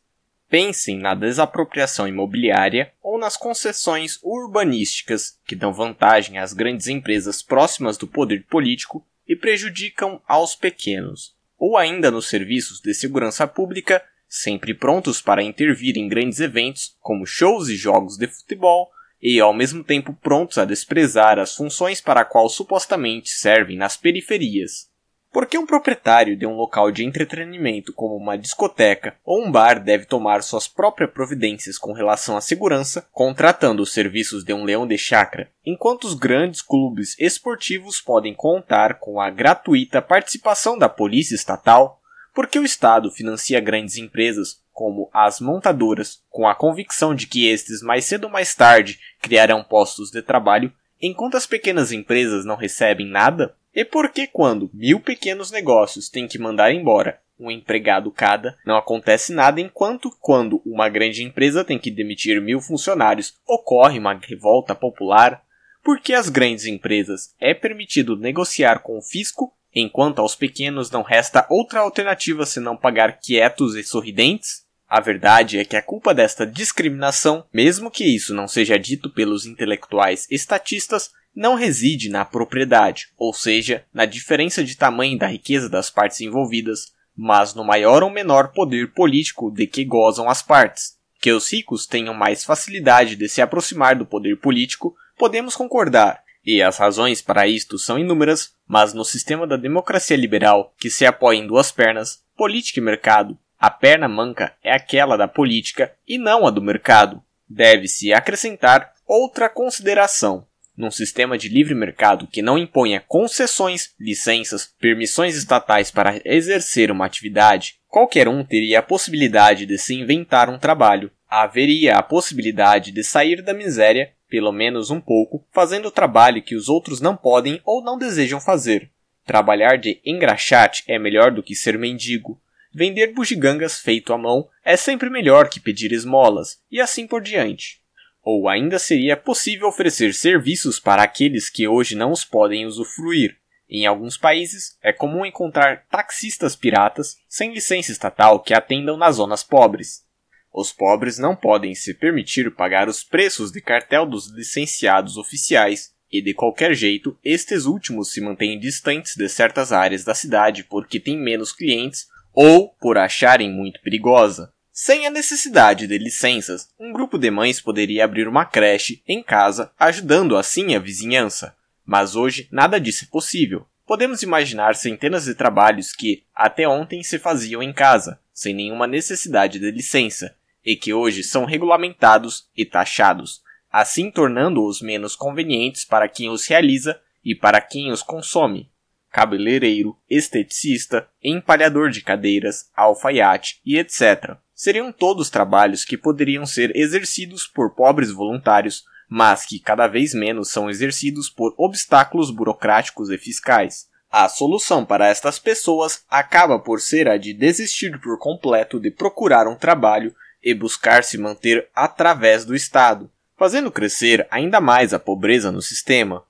Pensem na desapropriação imobiliária ou nas concessões urbanísticas que dão vantagem às grandes empresas próximas do poder político e prejudicam aos pequenos, ou ainda nos serviços de segurança pública, sempre prontos para intervir em grandes eventos como shows e jogos de futebol, e ao mesmo tempo prontos a desprezar as funções para a qual supostamente servem nas periferias. Porque um proprietário de um local de entretenimento como uma discoteca ou um bar deve tomar suas próprias providências com relação à segurança, contratando os serviços de um leão de chácara, enquanto os grandes clubes esportivos podem contar com a gratuita participação da polícia estatal, porque o Estado financia grandes empresas como as montadoras, com a convicção de que estes mais cedo ou mais tarde criarão postos de trabalho, enquanto as pequenas empresas não recebem nada e por que quando mil pequenos negócios têm que mandar embora um empregado cada, não acontece nada, enquanto quando uma grande empresa tem que demitir mil funcionários, ocorre uma revolta popular? Porque às grandes empresas é permitido negociar com o fisco, enquanto aos pequenos não resta outra alternativa senão pagar quietos e sorridentes? A verdade é que a culpa desta discriminação, mesmo que isso não seja dito pelos intelectuais estatistas, não reside na propriedade, ou seja, na diferença de tamanho da riqueza das partes envolvidas, mas no maior ou menor poder político de que gozam as partes. Que os ricos tenham mais facilidade de se aproximar do poder político, podemos concordar, e as razões para isto são inúmeras, mas no sistema da democracia liberal, que se apoia em duas pernas, política e mercado, a perna manca é aquela da política e não a do mercado. Deve-se acrescentar outra consideração num sistema de livre mercado que não imponha concessões, licenças, permissões estatais para exercer uma atividade, qualquer um teria a possibilidade de se inventar um trabalho. Haveria a possibilidade de sair da miséria, pelo menos um pouco, fazendo o trabalho que os outros não podem ou não desejam fazer. Trabalhar de engraxate é melhor do que ser mendigo. Vender bugigangas feito à mão é sempre melhor que pedir esmolas, e assim por diante ou ainda seria possível oferecer serviços para aqueles que hoje não os podem usufruir. Em alguns países, é comum encontrar taxistas piratas sem licença estatal que atendam nas zonas pobres. Os pobres não podem se permitir pagar os preços de cartel dos licenciados oficiais, e de qualquer jeito, estes últimos se mantêm distantes de certas áreas da cidade porque têm menos clientes ou por acharem muito perigosa. Sem a necessidade de licenças, um grupo de mães poderia abrir uma creche em casa, ajudando assim a vizinhança. Mas hoje nada disso é possível. Podemos imaginar centenas de trabalhos que, até ontem, se faziam em casa, sem nenhuma necessidade de licença, e que hoje são regulamentados e taxados, assim tornando-os menos convenientes para quem os realiza e para quem os consome cabeleireiro, esteticista, empalhador de cadeiras, alfaiate e etc. Seriam todos trabalhos que poderiam ser exercidos por pobres voluntários, mas que cada vez menos são exercidos por obstáculos burocráticos e fiscais. A solução para estas pessoas acaba por ser a de desistir por completo de procurar um trabalho e buscar se manter através do Estado, fazendo crescer ainda mais a pobreza no sistema.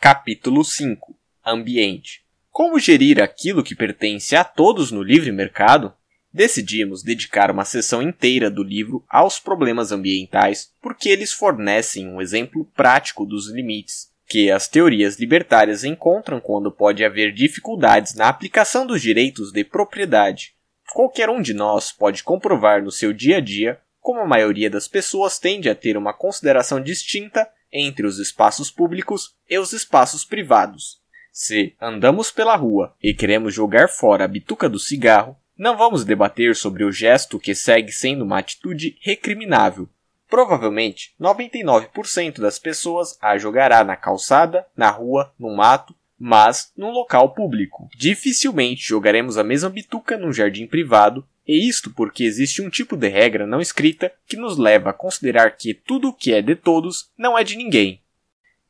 Capítulo 5 ambiente. Como gerir aquilo que pertence a todos no livre mercado? Decidimos dedicar uma sessão inteira do livro aos problemas ambientais porque eles fornecem um exemplo prático dos limites que as teorias libertárias encontram quando pode haver dificuldades na aplicação dos direitos de propriedade. Qualquer um de nós pode comprovar no seu dia a dia como a maioria das pessoas tende a ter uma consideração distinta entre os espaços públicos e os espaços privados. Se andamos pela rua e queremos jogar fora a bituca do cigarro, não vamos debater sobre o gesto que segue sendo uma atitude recriminável. Provavelmente, 99% das pessoas a jogará na calçada, na rua, no mato, mas num local público. Dificilmente jogaremos a mesma bituca num jardim privado, e isto porque existe um tipo de regra não escrita que nos leva a considerar que tudo o que é de todos não é de ninguém.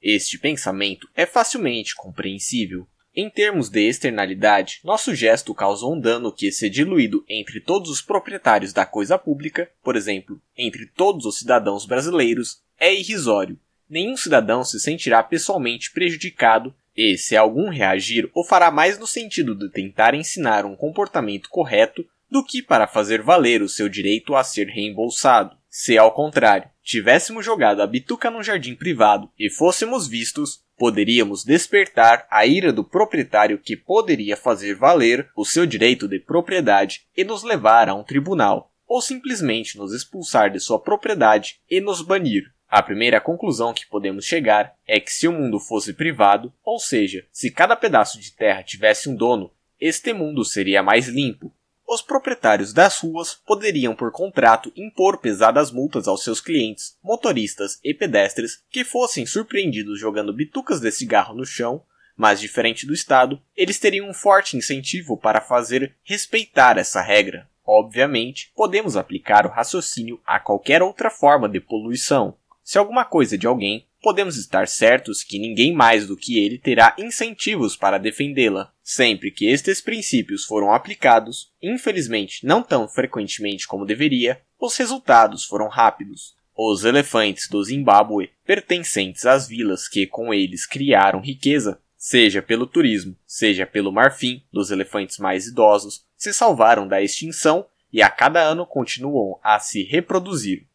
Este pensamento é facilmente compreensível. Em termos de externalidade, nosso gesto causa um dano que, se diluído entre todos os proprietários da coisa pública, por exemplo, entre todos os cidadãos brasileiros, é irrisório. Nenhum cidadão se sentirá pessoalmente prejudicado e, se algum reagir, o fará mais no sentido de tentar ensinar um comportamento correto do que para fazer valer o seu direito a ser reembolsado. Se ao contrário, tivéssemos jogado a bituca num jardim privado e fôssemos vistos, poderíamos despertar a ira do proprietário que poderia fazer valer o seu direito de propriedade e nos levar a um tribunal, ou simplesmente nos expulsar de sua propriedade e nos banir. A primeira conclusão que podemos chegar é que se o mundo fosse privado, ou seja, se cada pedaço de terra tivesse um dono, este mundo seria mais limpo, os proprietários das ruas poderiam, por contrato, impor pesadas multas aos seus clientes, motoristas e pedestres que fossem surpreendidos jogando bitucas de cigarro no chão, mas, diferente do Estado, eles teriam um forte incentivo para fazer respeitar essa regra. Obviamente, podemos aplicar o raciocínio a qualquer outra forma de poluição, se alguma coisa é de alguém, podemos estar certos que ninguém mais do que ele terá incentivos para defendê-la. Sempre que estes princípios foram aplicados, infelizmente não tão frequentemente como deveria, os resultados foram rápidos. Os elefantes do Zimbábue, pertencentes às vilas que com eles criaram riqueza, seja pelo turismo, seja pelo marfim dos elefantes mais idosos, se salvaram da extinção e a cada ano continuam a se reproduzir.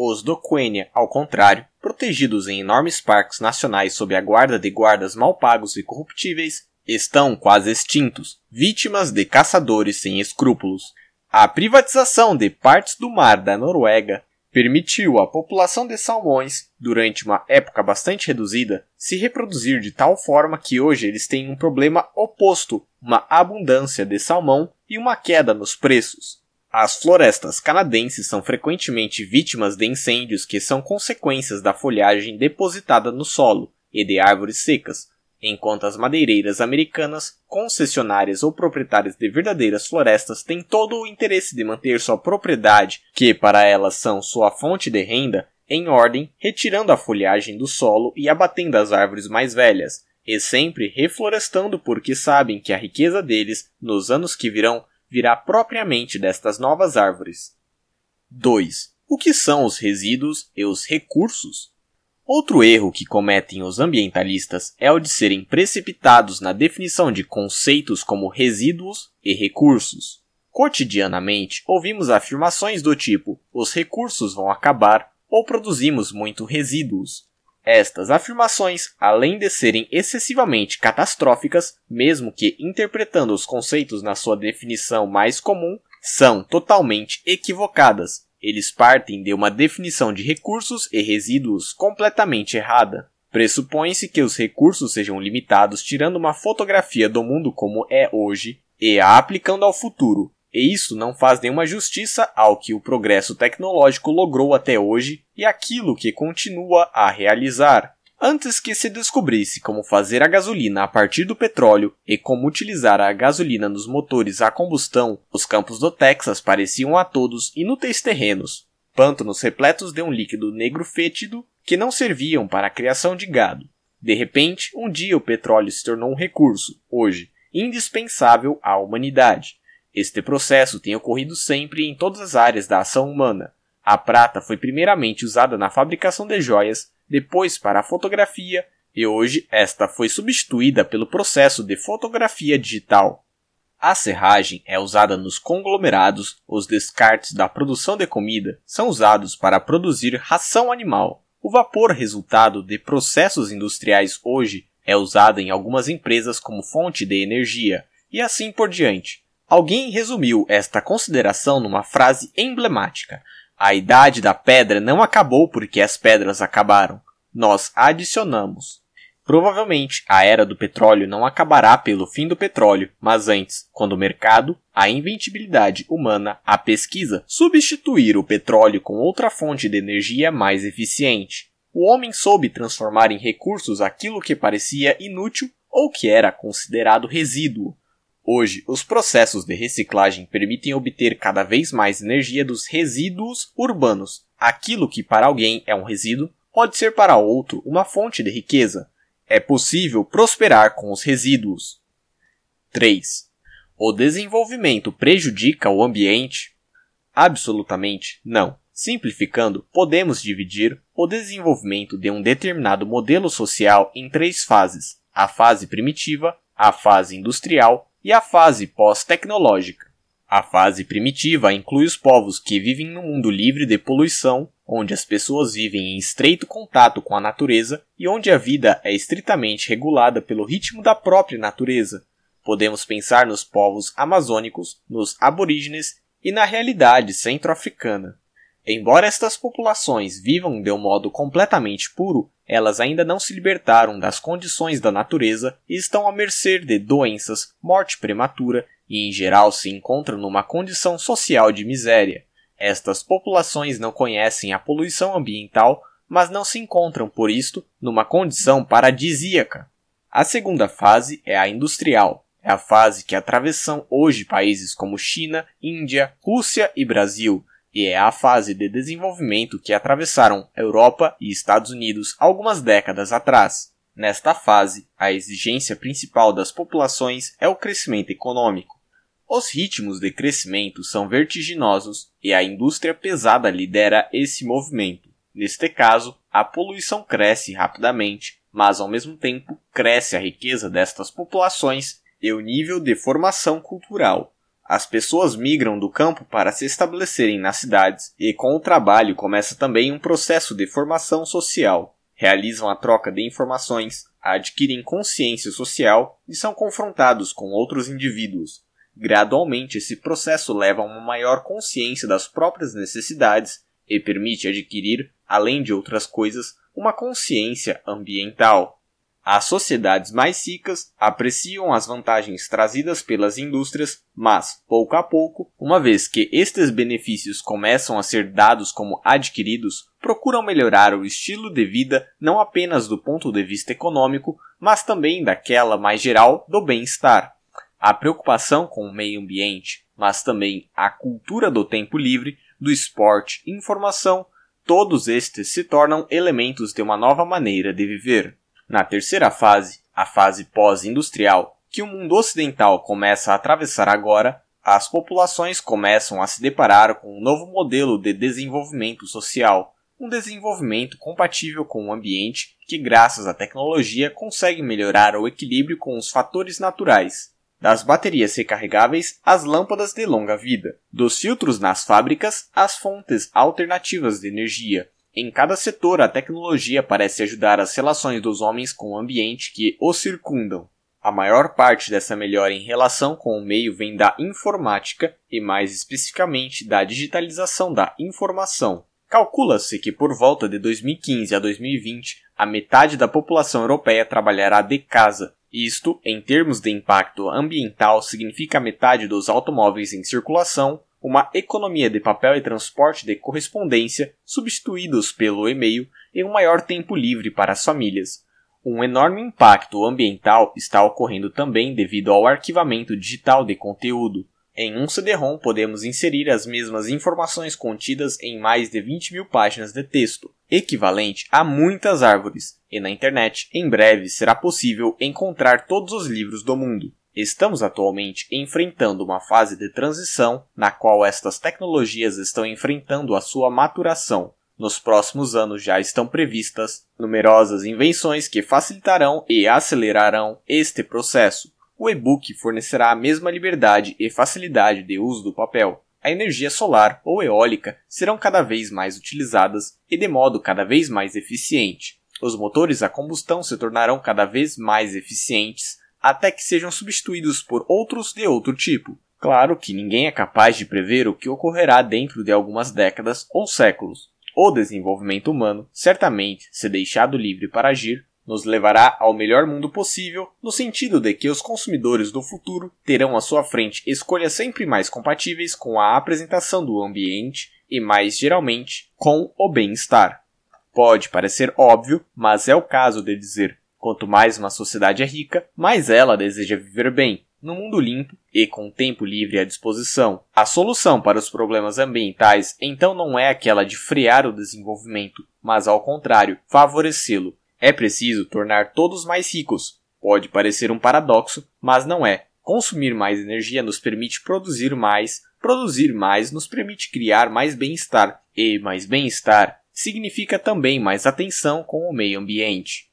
Os do Quenya, ao contrário, protegidos em enormes parques nacionais sob a guarda de guardas mal pagos e corruptíveis, estão quase extintos, vítimas de caçadores sem escrúpulos. A privatização de partes do mar da Noruega permitiu à população de salmões, durante uma época bastante reduzida, se reproduzir de tal forma que hoje eles têm um problema oposto, uma abundância de salmão e uma queda nos preços. As florestas canadenses são frequentemente vítimas de incêndios que são consequências da folhagem depositada no solo e de árvores secas, enquanto as madeireiras americanas, concessionárias ou proprietárias de verdadeiras florestas têm todo o interesse de manter sua propriedade, que para elas são sua fonte de renda, em ordem, retirando a folhagem do solo e abatendo as árvores mais velhas, e sempre reflorestando porque sabem que a riqueza deles, nos anos que virão, virá propriamente destas novas árvores. 2. O que são os resíduos e os recursos? Outro erro que cometem os ambientalistas é o de serem precipitados na definição de conceitos como resíduos e recursos. Cotidianamente, ouvimos afirmações do tipo: os recursos vão acabar ou produzimos muito resíduos. Estas afirmações, além de serem excessivamente catastróficas, mesmo que interpretando os conceitos na sua definição mais comum, são totalmente equivocadas. Eles partem de uma definição de recursos e resíduos completamente errada. Pressupõe-se que os recursos sejam limitados tirando uma fotografia do mundo como é hoje e a aplicando ao futuro, e isso não faz nenhuma justiça ao que o progresso tecnológico logrou até hoje e aquilo que continua a realizar. Antes que se descobrisse como fazer a gasolina a partir do petróleo e como utilizar a gasolina nos motores a combustão, os campos do Texas pareciam a todos inúteis terrenos, pântanos repletos de um líquido negro fétido que não serviam para a criação de gado. De repente, um dia o petróleo se tornou um recurso, hoje, indispensável à humanidade. Este processo tem ocorrido sempre em todas as áreas da ação humana. A prata foi primeiramente usada na fabricação de joias, depois para a fotografia e hoje esta foi substituída pelo processo de fotografia digital. A serragem é usada nos conglomerados, os descartes da produção de comida são usados para produzir ração animal. O vapor resultado de processos industriais hoje é usado em algumas empresas como fonte de energia, e assim por diante. Alguém resumiu esta consideração numa frase emblemática: A idade da pedra não acabou porque as pedras acabaram. Nós adicionamos. Provavelmente, a era do petróleo não acabará pelo fim do petróleo, mas antes, quando o mercado, a inventibilidade humana, a pesquisa substituir o petróleo com outra fonte de energia mais eficiente. O homem soube transformar em recursos aquilo que parecia inútil ou que era considerado resíduo. Hoje, os processos de reciclagem permitem obter cada vez mais energia dos resíduos urbanos. Aquilo que para alguém é um resíduo pode ser para outro uma fonte de riqueza. É possível prosperar com os resíduos. 3. O desenvolvimento prejudica o ambiente? Absolutamente não. Simplificando, podemos dividir o desenvolvimento de um determinado modelo social em três fases: a fase primitiva, a fase industrial e a fase pós-tecnológica. A fase primitiva inclui os povos que vivem num mundo livre de poluição, onde as pessoas vivem em estreito contato com a natureza e onde a vida é estritamente regulada pelo ritmo da própria natureza. Podemos pensar nos povos amazônicos, nos aborígenes e na realidade centro-africana. Embora estas populações vivam de um modo completamente puro, elas ainda não se libertaram das condições da natureza e estão à mercê de doenças, morte prematura e, em geral, se encontram numa condição social de miséria. Estas populações não conhecem a poluição ambiental, mas não se encontram, por isto, numa condição paradisíaca. A segunda fase é a industrial, é a fase que atravessam hoje países como China, Índia, Rússia e Brasil, e é a fase de desenvolvimento que atravessaram Europa e Estados Unidos algumas décadas atrás. Nesta fase, a exigência principal das populações é o crescimento econômico. Os ritmos de crescimento são vertiginosos e a indústria pesada lidera esse movimento. Neste caso, a poluição cresce rapidamente, mas ao mesmo tempo cresce a riqueza destas populações e o nível de formação cultural. As pessoas migram do campo para se estabelecerem nas cidades, e com o trabalho começa também um processo de formação social. Realizam a troca de informações, adquirem consciência social e são confrontados com outros indivíduos. Gradualmente, esse processo leva a uma maior consciência das próprias necessidades e permite adquirir, além de outras coisas, uma consciência ambiental. As sociedades mais ricas apreciam as vantagens trazidas pelas indústrias, mas, pouco a pouco, uma vez que estes benefícios começam a ser dados como adquiridos, procuram melhorar o estilo de vida não apenas do ponto de vista econômico, mas também daquela mais geral do bem-estar. A preocupação com o meio ambiente, mas também a cultura do tempo livre, do esporte, informação, todos estes se tornam elementos de uma nova maneira de viver. Na terceira fase, a fase pós-industrial, que o mundo ocidental começa a atravessar agora, as populações começam a se deparar com um novo modelo de desenvolvimento social, um desenvolvimento compatível com o ambiente que, graças à tecnologia, consegue melhorar o equilíbrio com os fatores naturais, das baterias recarregáveis às lâmpadas de longa vida, dos filtros nas fábricas às fontes alternativas de energia, em cada setor, a tecnologia parece ajudar as relações dos homens com o ambiente que os circundam. A maior parte dessa melhora em relação com o meio vem da informática e, mais especificamente, da digitalização da informação. Calcula-se que por volta de 2015 a 2020, a metade da população europeia trabalhará de casa. Isto, em termos de impacto ambiental, significa metade dos automóveis em circulação, uma economia de papel e transporte de correspondência substituídos pelo e-mail e um maior tempo livre para as famílias. Um enorme impacto ambiental está ocorrendo também devido ao arquivamento digital de conteúdo. Em um CD-ROM podemos inserir as mesmas informações contidas em mais de 20 mil páginas de texto, equivalente a muitas árvores, e na internet, em breve, será possível encontrar todos os livros do mundo. Estamos atualmente enfrentando uma fase de transição na qual estas tecnologias estão enfrentando a sua maturação. Nos próximos anos já estão previstas numerosas invenções que facilitarão e acelerarão este processo. O e-book fornecerá a mesma liberdade e facilidade de uso do papel. A energia solar ou eólica serão cada vez mais utilizadas e de modo cada vez mais eficiente. Os motores a combustão se tornarão cada vez mais eficientes até que sejam substituídos por outros de outro tipo. Claro que ninguém é capaz de prever o que ocorrerá dentro de algumas décadas ou séculos. O desenvolvimento humano, certamente, se deixado livre para agir, nos levará ao melhor mundo possível, no sentido de que os consumidores do futuro terão à sua frente escolhas sempre mais compatíveis com a apresentação do ambiente e, mais geralmente, com o bem-estar. Pode parecer óbvio, mas é o caso de dizer Quanto mais uma sociedade é rica, mais ela deseja viver bem, num mundo limpo e com tempo livre à disposição. A solução para os problemas ambientais então não é aquela de frear o desenvolvimento, mas ao contrário, favorecê-lo. É preciso tornar todos mais ricos. Pode parecer um paradoxo, mas não é. Consumir mais energia nos permite produzir mais, produzir mais nos permite criar mais bem-estar, e mais bem-estar significa também mais atenção com o meio ambiente.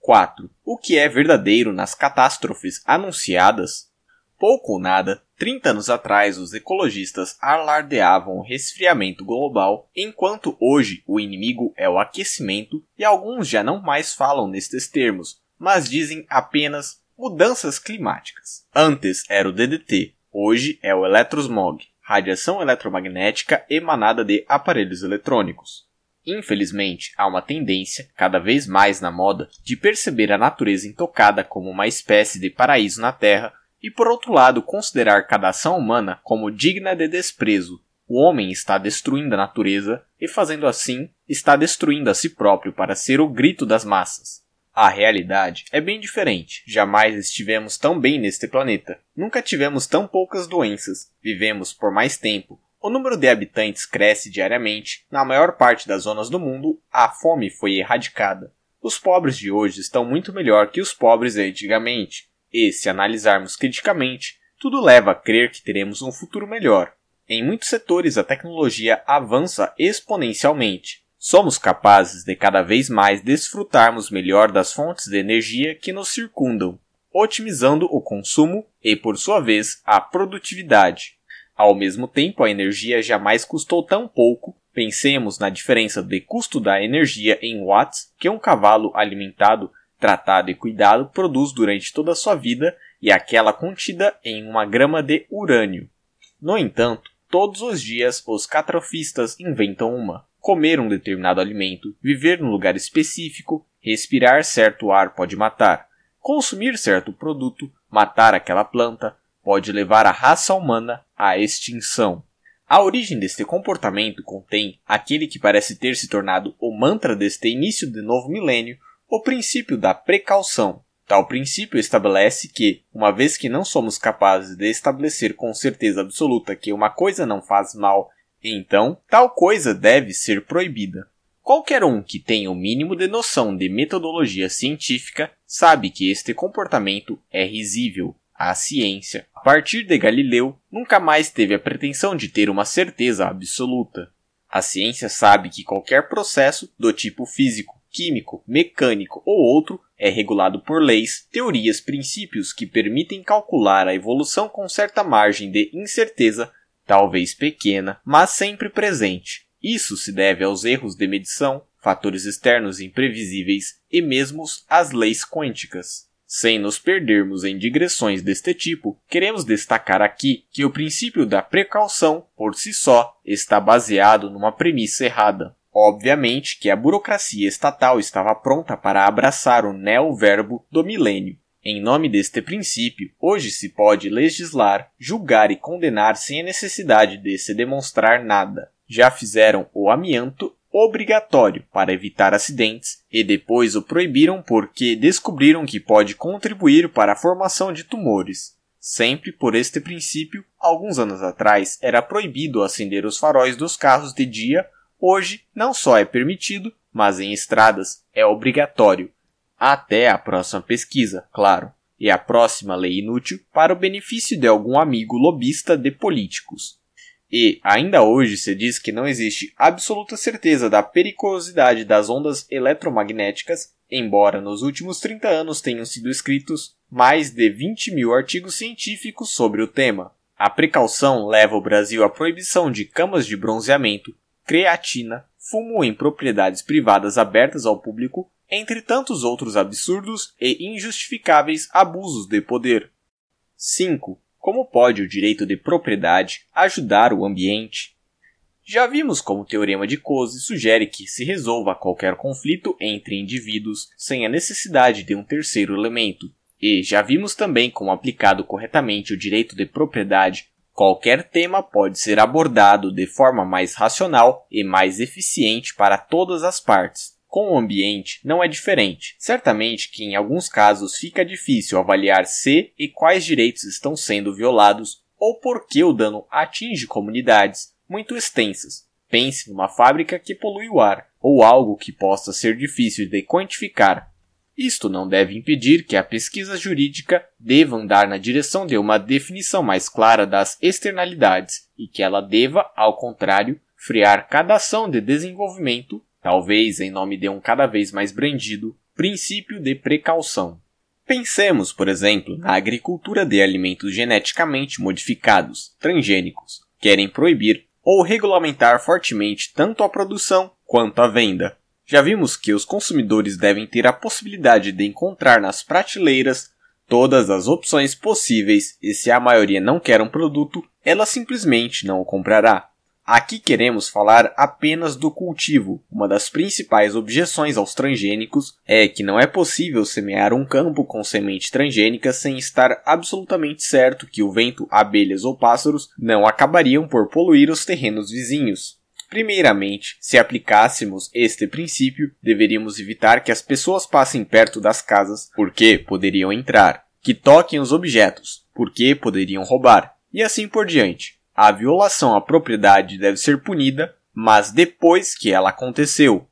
4. O que é verdadeiro nas catástrofes anunciadas? Pouco ou nada, 30 anos atrás os ecologistas alardeavam o resfriamento global, enquanto hoje o inimigo é o aquecimento, e alguns já não mais falam nestes termos, mas dizem apenas mudanças climáticas. Antes era o DDT, hoje é o eletrosmog, radiação eletromagnética emanada de aparelhos eletrônicos. Infelizmente, há uma tendência, cada vez mais na moda, de perceber a natureza intocada como uma espécie de paraíso na Terra e, por outro lado, considerar cada ação humana como digna de desprezo. O homem está destruindo a natureza e, fazendo assim, está destruindo a si próprio para ser o grito das massas. A realidade é bem diferente. Jamais estivemos tão bem neste planeta. Nunca tivemos tão poucas doenças. Vivemos por mais tempo. O número de habitantes cresce diariamente, na maior parte das zonas do mundo, a fome foi erradicada. Os pobres de hoje estão muito melhor que os pobres de antigamente, e, se analisarmos criticamente, tudo leva a crer que teremos um futuro melhor. Em muitos setores, a tecnologia avança exponencialmente. Somos capazes de cada vez mais desfrutarmos melhor das fontes de energia que nos circundam, otimizando o consumo e, por sua vez, a produtividade. Ao mesmo tempo, a energia jamais custou tão pouco, pensemos na diferença de custo da energia em watts que um cavalo alimentado, tratado e cuidado produz durante toda a sua vida e aquela contida em uma grama de urânio. No entanto, todos os dias os catrofistas inventam uma. Comer um determinado alimento, viver num lugar específico, respirar certo ar pode matar, consumir certo produto, matar aquela planta, pode levar a raça humana à extinção. A origem deste comportamento contém aquele que parece ter se tornado o mantra deste início de novo milênio, o princípio da precaução. Tal princípio estabelece que, uma vez que não somos capazes de estabelecer com certeza absoluta que uma coisa não faz mal, então tal coisa deve ser proibida. Qualquer um que tenha o mínimo de noção de metodologia científica sabe que este comportamento é risível, à ciência. A partir de Galileu, nunca mais teve a pretensão de ter uma certeza absoluta. A ciência sabe que qualquer processo, do tipo físico, químico, mecânico ou outro, é regulado por leis, teorias, princípios que permitem calcular a evolução com certa margem de incerteza, talvez pequena, mas sempre presente. Isso se deve aos erros de medição, fatores externos imprevisíveis e mesmo às leis quânticas. Sem nos perdermos em digressões deste tipo, queremos destacar aqui que o princípio da precaução, por si só, está baseado numa premissa errada. Obviamente que a burocracia estatal estava pronta para abraçar o neo-verbo do milênio. Em nome deste princípio, hoje se pode legislar, julgar e condenar sem a necessidade de se demonstrar nada. Já fizeram o amianto obrigatório para evitar acidentes e depois o proibiram porque descobriram que pode contribuir para a formação de tumores. Sempre por este princípio, alguns anos atrás era proibido acender os faróis dos carros de dia, hoje não só é permitido, mas em estradas é obrigatório. Até a próxima pesquisa, claro, e a próxima lei inútil para o benefício de algum amigo lobista de políticos. E, ainda hoje, se diz que não existe absoluta certeza da periculosidade das ondas eletromagnéticas, embora nos últimos 30 anos tenham sido escritos mais de 20 mil artigos científicos sobre o tema. A precaução leva o Brasil à proibição de camas de bronzeamento, creatina, fumo em propriedades privadas abertas ao público, entre tantos outros absurdos e injustificáveis abusos de poder. 5. Como pode o direito de propriedade ajudar o ambiente? Já vimos como o teorema de Coase sugere que se resolva qualquer conflito entre indivíduos sem a necessidade de um terceiro elemento. E já vimos também como aplicado corretamente o direito de propriedade, qualquer tema pode ser abordado de forma mais racional e mais eficiente para todas as partes, com o ambiente não é diferente. Certamente que em alguns casos fica difícil avaliar se e quais direitos estão sendo violados ou por que o dano atinge comunidades muito extensas. Pense numa fábrica que polui o ar ou algo que possa ser difícil de quantificar. Isto não deve impedir que a pesquisa jurídica deva andar na direção de uma definição mais clara das externalidades e que ela deva, ao contrário, frear cada ação de desenvolvimento talvez em nome de um cada vez mais brandido princípio de precaução. Pensemos, por exemplo, na agricultura de alimentos geneticamente modificados, transgênicos, querem proibir ou regulamentar fortemente tanto a produção quanto a venda. Já vimos que os consumidores devem ter a possibilidade de encontrar nas prateleiras todas as opções possíveis e se a maioria não quer um produto, ela simplesmente não o comprará. Aqui queremos falar apenas do cultivo. Uma das principais objeções aos transgênicos é que não é possível semear um campo com semente transgênica sem estar absolutamente certo que o vento, abelhas ou pássaros não acabariam por poluir os terrenos vizinhos. Primeiramente, se aplicássemos este princípio, deveríamos evitar que as pessoas passem perto das casas, porque poderiam entrar, que toquem os objetos, porque poderiam roubar, e assim por diante. A violação à propriedade deve ser punida, mas depois que ela aconteceu.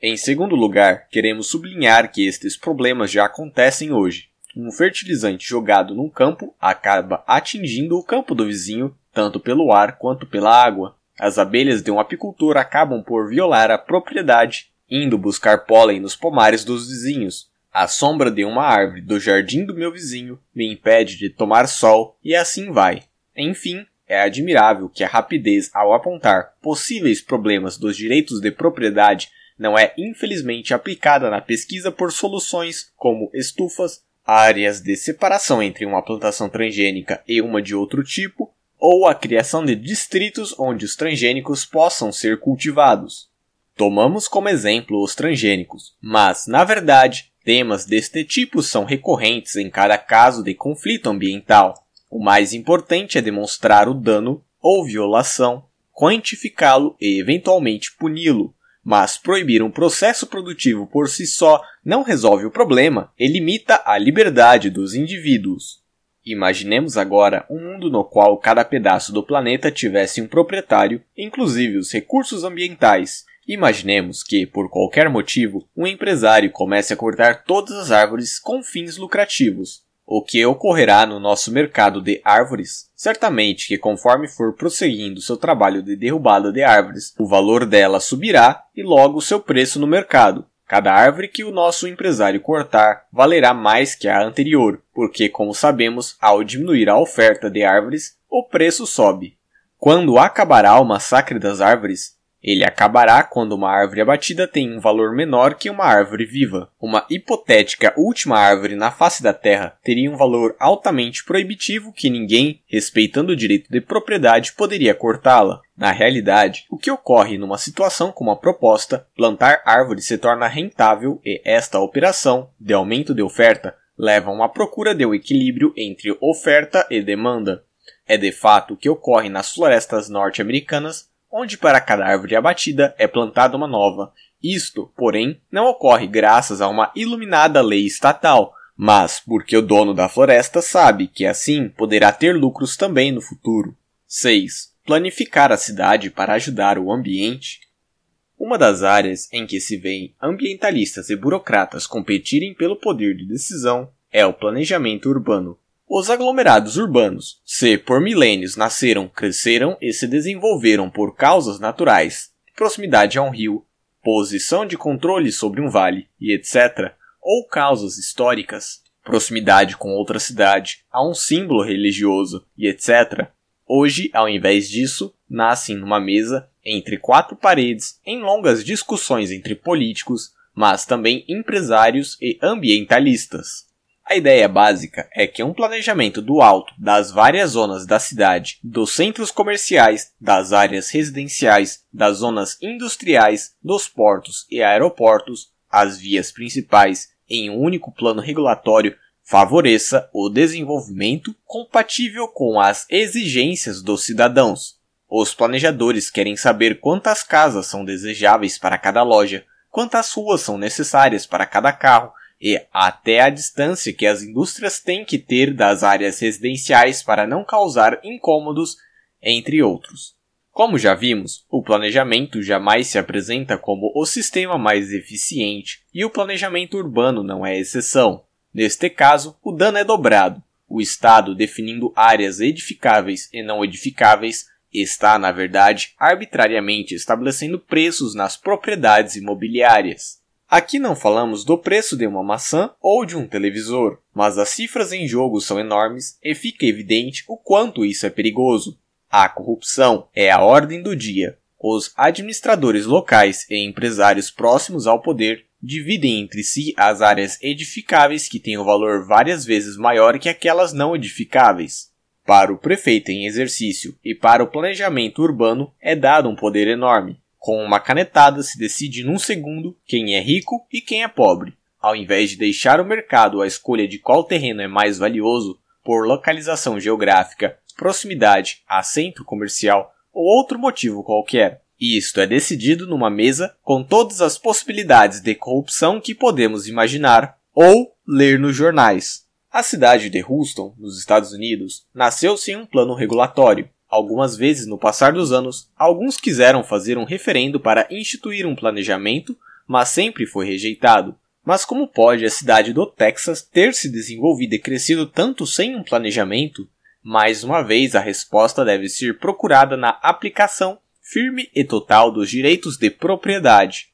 Em segundo lugar, queremos sublinhar que estes problemas já acontecem hoje. Um fertilizante jogado num campo acaba atingindo o campo do vizinho, tanto pelo ar quanto pela água. As abelhas de um apicultor acabam por violar a propriedade, indo buscar pólen nos pomares dos vizinhos. A sombra de uma árvore do jardim do meu vizinho me impede de tomar sol e assim vai. Enfim, é admirável que a rapidez ao apontar possíveis problemas dos direitos de propriedade não é infelizmente aplicada na pesquisa por soluções como estufas, áreas de separação entre uma plantação transgênica e uma de outro tipo, ou a criação de distritos onde os transgênicos possam ser cultivados. Tomamos como exemplo os transgênicos, mas, na verdade, temas deste tipo são recorrentes em cada caso de conflito ambiental. O mais importante é demonstrar o dano ou violação, quantificá-lo e eventualmente puni-lo. Mas proibir um processo produtivo por si só não resolve o problema e limita a liberdade dos indivíduos. Imaginemos agora um mundo no qual cada pedaço do planeta tivesse um proprietário, inclusive os recursos ambientais. Imaginemos que, por qualquer motivo, um empresário comece a cortar todas as árvores com fins lucrativos. O que ocorrerá no nosso mercado de árvores? Certamente que conforme for prosseguindo seu trabalho de derrubada de árvores, o valor dela subirá e logo seu preço no mercado. Cada árvore que o nosso empresário cortar valerá mais que a anterior, porque, como sabemos, ao diminuir a oferta de árvores, o preço sobe. Quando acabará o massacre das árvores, ele acabará quando uma árvore abatida tem um valor menor que uma árvore viva. Uma hipotética última árvore na face da Terra teria um valor altamente proibitivo que ninguém, respeitando o direito de propriedade, poderia cortá-la. Na realidade, o que ocorre numa situação como a proposta, plantar árvores se torna rentável e esta operação, de aumento de oferta, leva a uma procura de um equilíbrio entre oferta e demanda. É de fato o que ocorre nas florestas norte-americanas onde para cada árvore abatida é plantada uma nova. Isto, porém, não ocorre graças a uma iluminada lei estatal, mas porque o dono da floresta sabe que assim poderá ter lucros também no futuro. 6. Planificar a cidade para ajudar o ambiente. Uma das áreas em que se vêem ambientalistas e burocratas competirem pelo poder de decisão é o planejamento urbano. Os aglomerados urbanos, se por milênios nasceram, cresceram e se desenvolveram por causas naturais, proximidade a um rio, posição de controle sobre um vale e etc., ou causas históricas, proximidade com outra cidade, a um símbolo religioso e etc., hoje, ao invés disso, nascem numa mesa, entre quatro paredes, em longas discussões entre políticos, mas também empresários e ambientalistas. A ideia básica é que é um planejamento do alto das várias zonas da cidade, dos centros comerciais, das áreas residenciais, das zonas industriais, dos portos e aeroportos, as vias principais, em um único plano regulatório, favoreça o desenvolvimento compatível com as exigências dos cidadãos. Os planejadores querem saber quantas casas são desejáveis para cada loja, quantas ruas são necessárias para cada carro e até a distância que as indústrias têm que ter das áreas residenciais para não causar incômodos, entre outros. Como já vimos, o planejamento jamais se apresenta como o sistema mais eficiente e o planejamento urbano não é exceção. Neste caso, o dano é dobrado. O Estado definindo áreas edificáveis e não edificáveis está, na verdade, arbitrariamente estabelecendo preços nas propriedades imobiliárias. Aqui não falamos do preço de uma maçã ou de um televisor, mas as cifras em jogo são enormes e fica evidente o quanto isso é perigoso. A corrupção é a ordem do dia. Os administradores locais e empresários próximos ao poder dividem entre si as áreas edificáveis que têm o um valor várias vezes maior que aquelas não edificáveis. Para o prefeito em exercício e para o planejamento urbano é dado um poder enorme, com uma canetada se decide num segundo quem é rico e quem é pobre. Ao invés de deixar o mercado a escolha de qual terreno é mais valioso por localização geográfica, proximidade a centro comercial ou outro motivo qualquer. Isto é decidido numa mesa com todas as possibilidades de corrupção que podemos imaginar ou ler nos jornais. A cidade de Houston, nos Estados Unidos, nasceu sem um plano regulatório. Algumas vezes, no passar dos anos, alguns quiseram fazer um referendo para instituir um planejamento, mas sempre foi rejeitado. Mas como pode a cidade do Texas ter se desenvolvido e crescido tanto sem um planejamento? Mais uma vez, a resposta deve ser procurada na aplicação firme e total dos direitos de propriedade.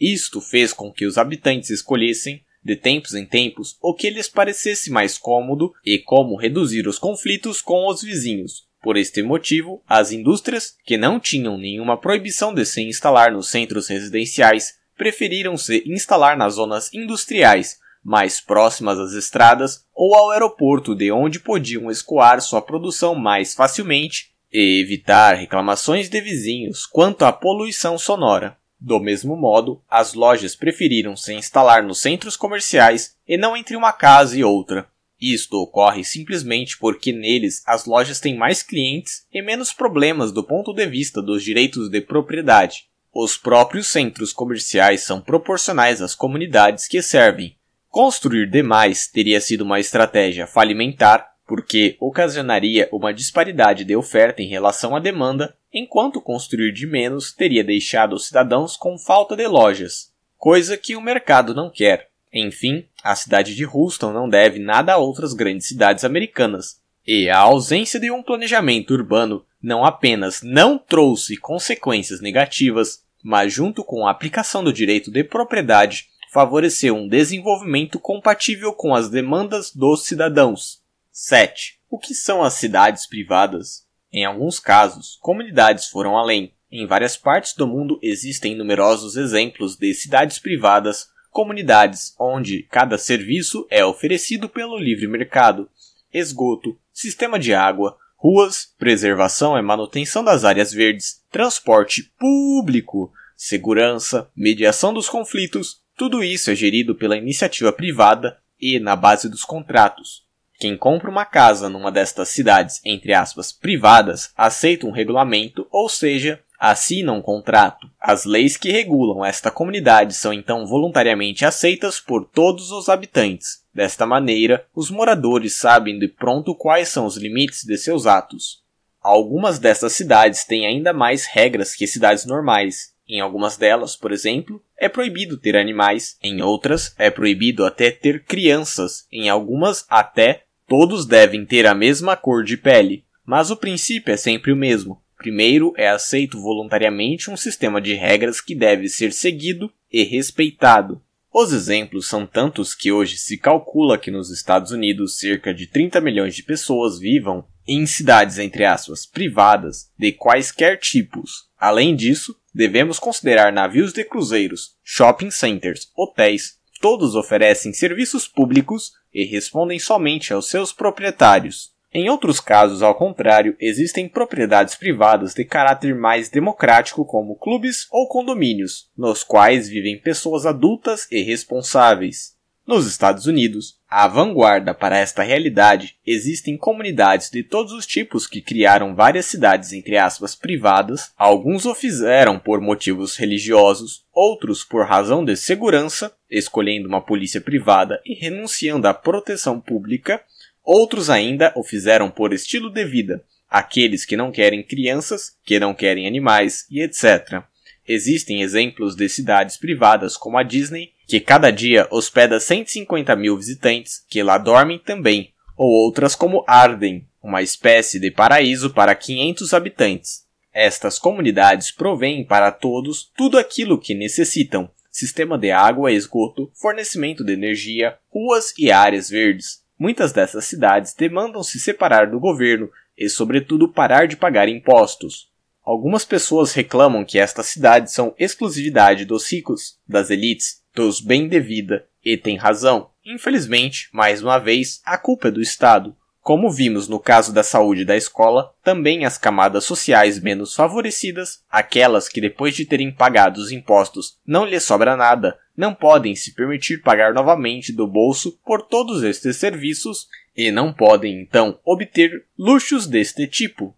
Isto fez com que os habitantes escolhessem, de tempos em tempos, o que lhes parecesse mais cômodo e como reduzir os conflitos com os vizinhos, por este motivo, as indústrias, que não tinham nenhuma proibição de se instalar nos centros residenciais, preferiram se instalar nas zonas industriais, mais próximas às estradas ou ao aeroporto, de onde podiam escoar sua produção mais facilmente e evitar reclamações de vizinhos quanto à poluição sonora. Do mesmo modo, as lojas preferiram se instalar nos centros comerciais e não entre uma casa e outra, isto ocorre simplesmente porque neles as lojas têm mais clientes e menos problemas do ponto de vista dos direitos de propriedade. Os próprios centros comerciais são proporcionais às comunidades que servem. Construir demais teria sido uma estratégia falimentar porque ocasionaria uma disparidade de oferta em relação à demanda, enquanto construir de menos teria deixado os cidadãos com falta de lojas, coisa que o mercado não quer. Enfim, a cidade de Houston não deve nada a outras grandes cidades americanas, e a ausência de um planejamento urbano não apenas não trouxe consequências negativas, mas, junto com a aplicação do direito de propriedade, favoreceu um desenvolvimento compatível com as demandas dos cidadãos. 7. O que são as cidades privadas? Em alguns casos, comunidades foram além. Em várias partes do mundo existem numerosos exemplos de cidades privadas comunidades onde cada serviço é oferecido pelo livre mercado, esgoto, sistema de água, ruas, preservação e manutenção das áreas verdes, transporte público, segurança, mediação dos conflitos, tudo isso é gerido pela iniciativa privada e na base dos contratos. Quem compra uma casa numa destas cidades, entre aspas, privadas, aceita um regulamento, ou seja, assinam um contrato. As leis que regulam esta comunidade são então voluntariamente aceitas por todos os habitantes. Desta maneira, os moradores sabem de pronto quais são os limites de seus atos. Algumas dessas cidades têm ainda mais regras que cidades normais. Em algumas delas, por exemplo, é proibido ter animais, em outras, é proibido até ter crianças, em algumas, até todos devem ter a mesma cor de pele. Mas o princípio é sempre o mesmo: Primeiro, é aceito voluntariamente um sistema de regras que deve ser seguido e respeitado. Os exemplos são tantos que hoje se calcula que nos Estados Unidos cerca de 30 milhões de pessoas vivam em cidades entre aspas privadas de quaisquer tipos. Além disso, devemos considerar navios de cruzeiros, shopping centers, hotéis, todos oferecem serviços públicos e respondem somente aos seus proprietários. Em outros casos, ao contrário, existem propriedades privadas de caráter mais democrático, como clubes ou condomínios, nos quais vivem pessoas adultas e responsáveis. Nos Estados Unidos, a vanguarda para esta realidade, existem comunidades de todos os tipos que criaram várias cidades entre aspas privadas, alguns o fizeram por motivos religiosos, outros por razão de segurança, escolhendo uma polícia privada e renunciando à proteção pública, Outros ainda o fizeram por estilo de vida, aqueles que não querem crianças, que não querem animais e etc. Existem exemplos de cidades privadas como a Disney, que cada dia hospeda 150 mil visitantes que lá dormem também, ou outras como Arden, uma espécie de paraíso para 500 habitantes. Estas comunidades provêm para todos tudo aquilo que necessitam: sistema de água e esgoto, fornecimento de energia, ruas e áreas verdes muitas dessas cidades demandam se separar do governo e, sobretudo, parar de pagar impostos. Algumas pessoas reclamam que estas cidades são exclusividade dos ricos, das elites, dos bem de vida, e tem razão. Infelizmente, mais uma vez, a culpa é do Estado. Como vimos no caso da saúde da escola, também as camadas sociais menos favorecidas, aquelas que depois de terem pagado os impostos não lhes sobra nada, não podem se permitir pagar novamente do bolso por todos estes serviços e não podem então obter luxos deste tipo.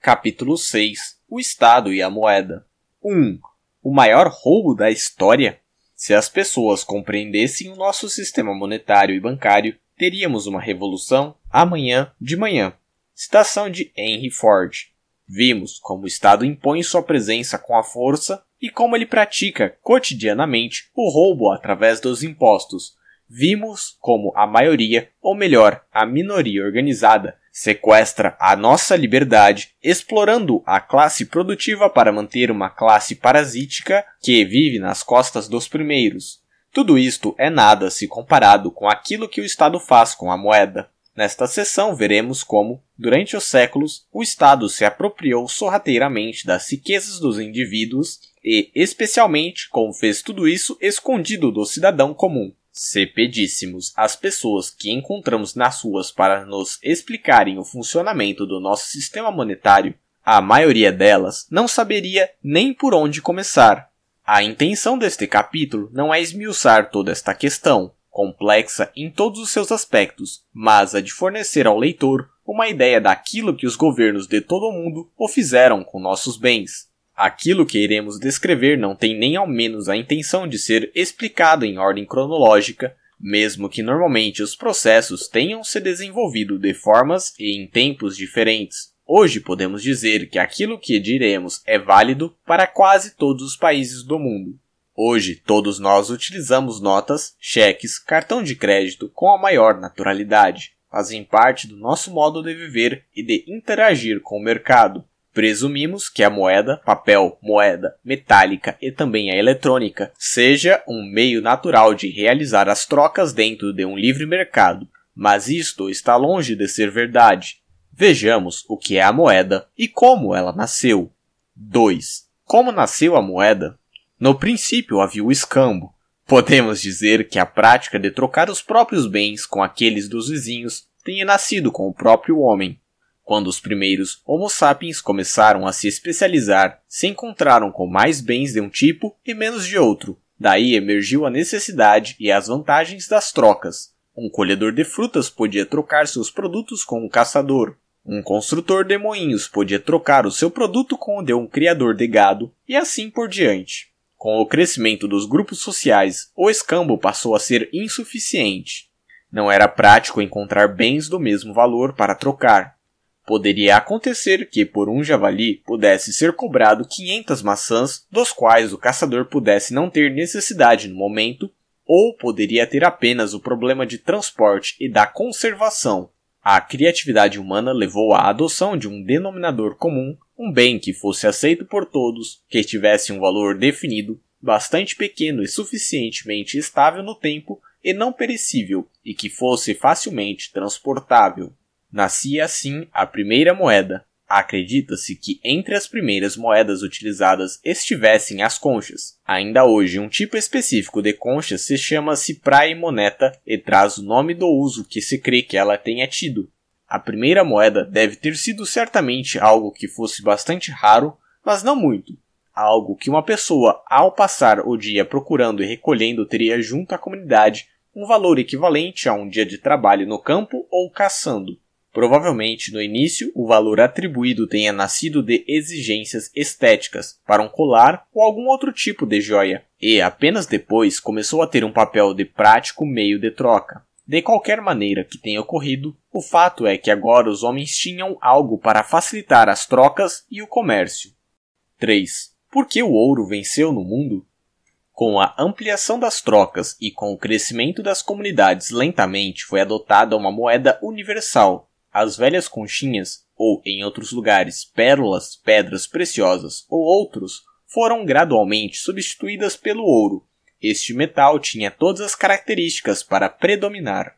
Capítulo 6 O Estado e a Moeda 1. O maior roubo da história. Se as pessoas compreendessem o nosso sistema monetário e bancário, teríamos uma revolução amanhã de manhã. Citação de Henry Ford. Vimos como o Estado impõe sua presença com a força e como ele pratica cotidianamente o roubo através dos impostos. Vimos como a maioria, ou melhor, a minoria organizada, sequestra a nossa liberdade, explorando a classe produtiva para manter uma classe parasítica que vive nas costas dos primeiros. Tudo isto é nada se comparado com aquilo que o Estado faz com a moeda. Nesta sessão veremos como, durante os séculos, o Estado se apropriou sorrateiramente das riquezas dos indivíduos e, especialmente, como fez tudo isso escondido do cidadão comum. Se pedíssemos às pessoas que encontramos nas ruas para nos explicarem o funcionamento do nosso sistema monetário, a maioria delas não saberia nem por onde começar. A intenção deste capítulo não é esmiuçar toda esta questão, complexa em todos os seus aspectos, mas a de fornecer ao leitor uma ideia daquilo que os governos de todo o mundo o fizeram com nossos bens. Aquilo que iremos descrever não tem nem ao menos a intenção de ser explicado em ordem cronológica, mesmo que normalmente os processos tenham se desenvolvido de formas e em tempos diferentes. Hoje podemos dizer que aquilo que diremos é válido para quase todos os países do mundo. Hoje todos nós utilizamos notas, cheques, cartão de crédito com a maior naturalidade. Fazem parte do nosso modo de viver e de interagir com o mercado. Presumimos que a moeda, papel, moeda metálica e também a eletrônica seja um meio natural de realizar as trocas dentro de um livre mercado, mas isto está longe de ser verdade. Vejamos o que é a moeda e como ela nasceu. 2. Como nasceu a moeda? No princípio havia o escambo. Podemos dizer que a prática de trocar os próprios bens com aqueles dos vizinhos tenha nascido com o próprio homem. Quando os primeiros Homo sapiens começaram a se especializar, se encontraram com mais bens de um tipo e menos de outro. Daí emergiu a necessidade e as vantagens das trocas. Um colhedor de frutas podia trocar seus produtos com um caçador. Um construtor de moinhos podia trocar o seu produto com o de um criador de gado, e assim por diante. Com o crescimento dos grupos sociais, o escambo passou a ser insuficiente. Não era prático encontrar bens do mesmo valor para trocar, Poderia acontecer que, por um javali, pudesse ser cobrado 500 maçãs, dos quais o caçador pudesse não ter necessidade no momento, ou poderia ter apenas o problema de transporte e da conservação. A criatividade humana levou à adoção de um denominador comum, um bem que fosse aceito por todos, que tivesse um valor definido, bastante pequeno e suficientemente estável no tempo e não perecível, e que fosse facilmente transportável. Nascia assim a primeira moeda. Acredita-se que entre as primeiras moedas utilizadas estivessem as conchas. Ainda hoje, um tipo específico de concha se chama ciprae moneta e traz o nome do uso que se crê que ela tenha tido. A primeira moeda deve ter sido certamente algo que fosse bastante raro, mas não muito. Algo que uma pessoa, ao passar o dia procurando e recolhendo, teria junto à comunidade um valor equivalente a um dia de trabalho no campo ou caçando. Provavelmente, no início, o valor atribuído tenha nascido de exigências estéticas para um colar ou algum outro tipo de joia, e apenas depois começou a ter um papel de prático meio de troca. De qualquer maneira que tenha ocorrido, o fato é que agora os homens tinham algo para facilitar as trocas e o comércio. 3. Por que o ouro venceu no mundo? Com a ampliação das trocas e com o crescimento das comunidades lentamente foi adotada uma moeda universal, as velhas conchinhas, ou em outros lugares, pérolas, pedras preciosas ou outros, foram gradualmente substituídas pelo ouro. Este metal tinha todas as características para predominar.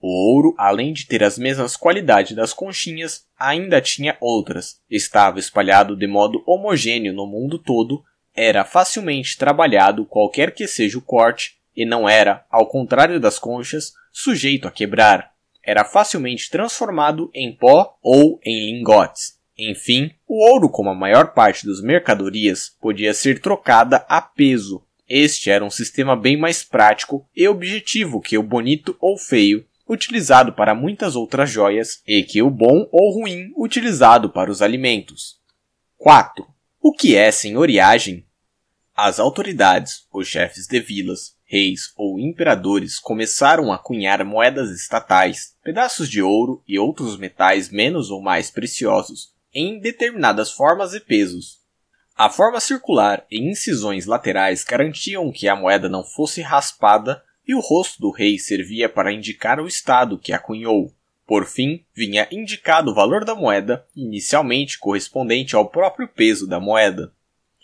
O ouro, além de ter as mesmas qualidades das conchinhas, ainda tinha outras. Estava espalhado de modo homogêneo no mundo todo, era facilmente trabalhado qualquer que seja o corte, e não era, ao contrário das conchas, sujeito a quebrar era facilmente transformado em pó ou em lingotes. Enfim, o ouro, como a maior parte das mercadorias, podia ser trocada a peso. Este era um sistema bem mais prático e objetivo que o bonito ou feio, utilizado para muitas outras joias, e que o bom ou ruim, utilizado para os alimentos. 4. O que é senhoriagem? As autoridades, os chefes de vilas, reis ou imperadores começaram a cunhar moedas estatais, pedaços de ouro e outros metais menos ou mais preciosos, em determinadas formas e pesos. A forma circular e incisões laterais garantiam que a moeda não fosse raspada e o rosto do rei servia para indicar o estado que a cunhou. Por fim, vinha indicado o valor da moeda, inicialmente correspondente ao próprio peso da moeda.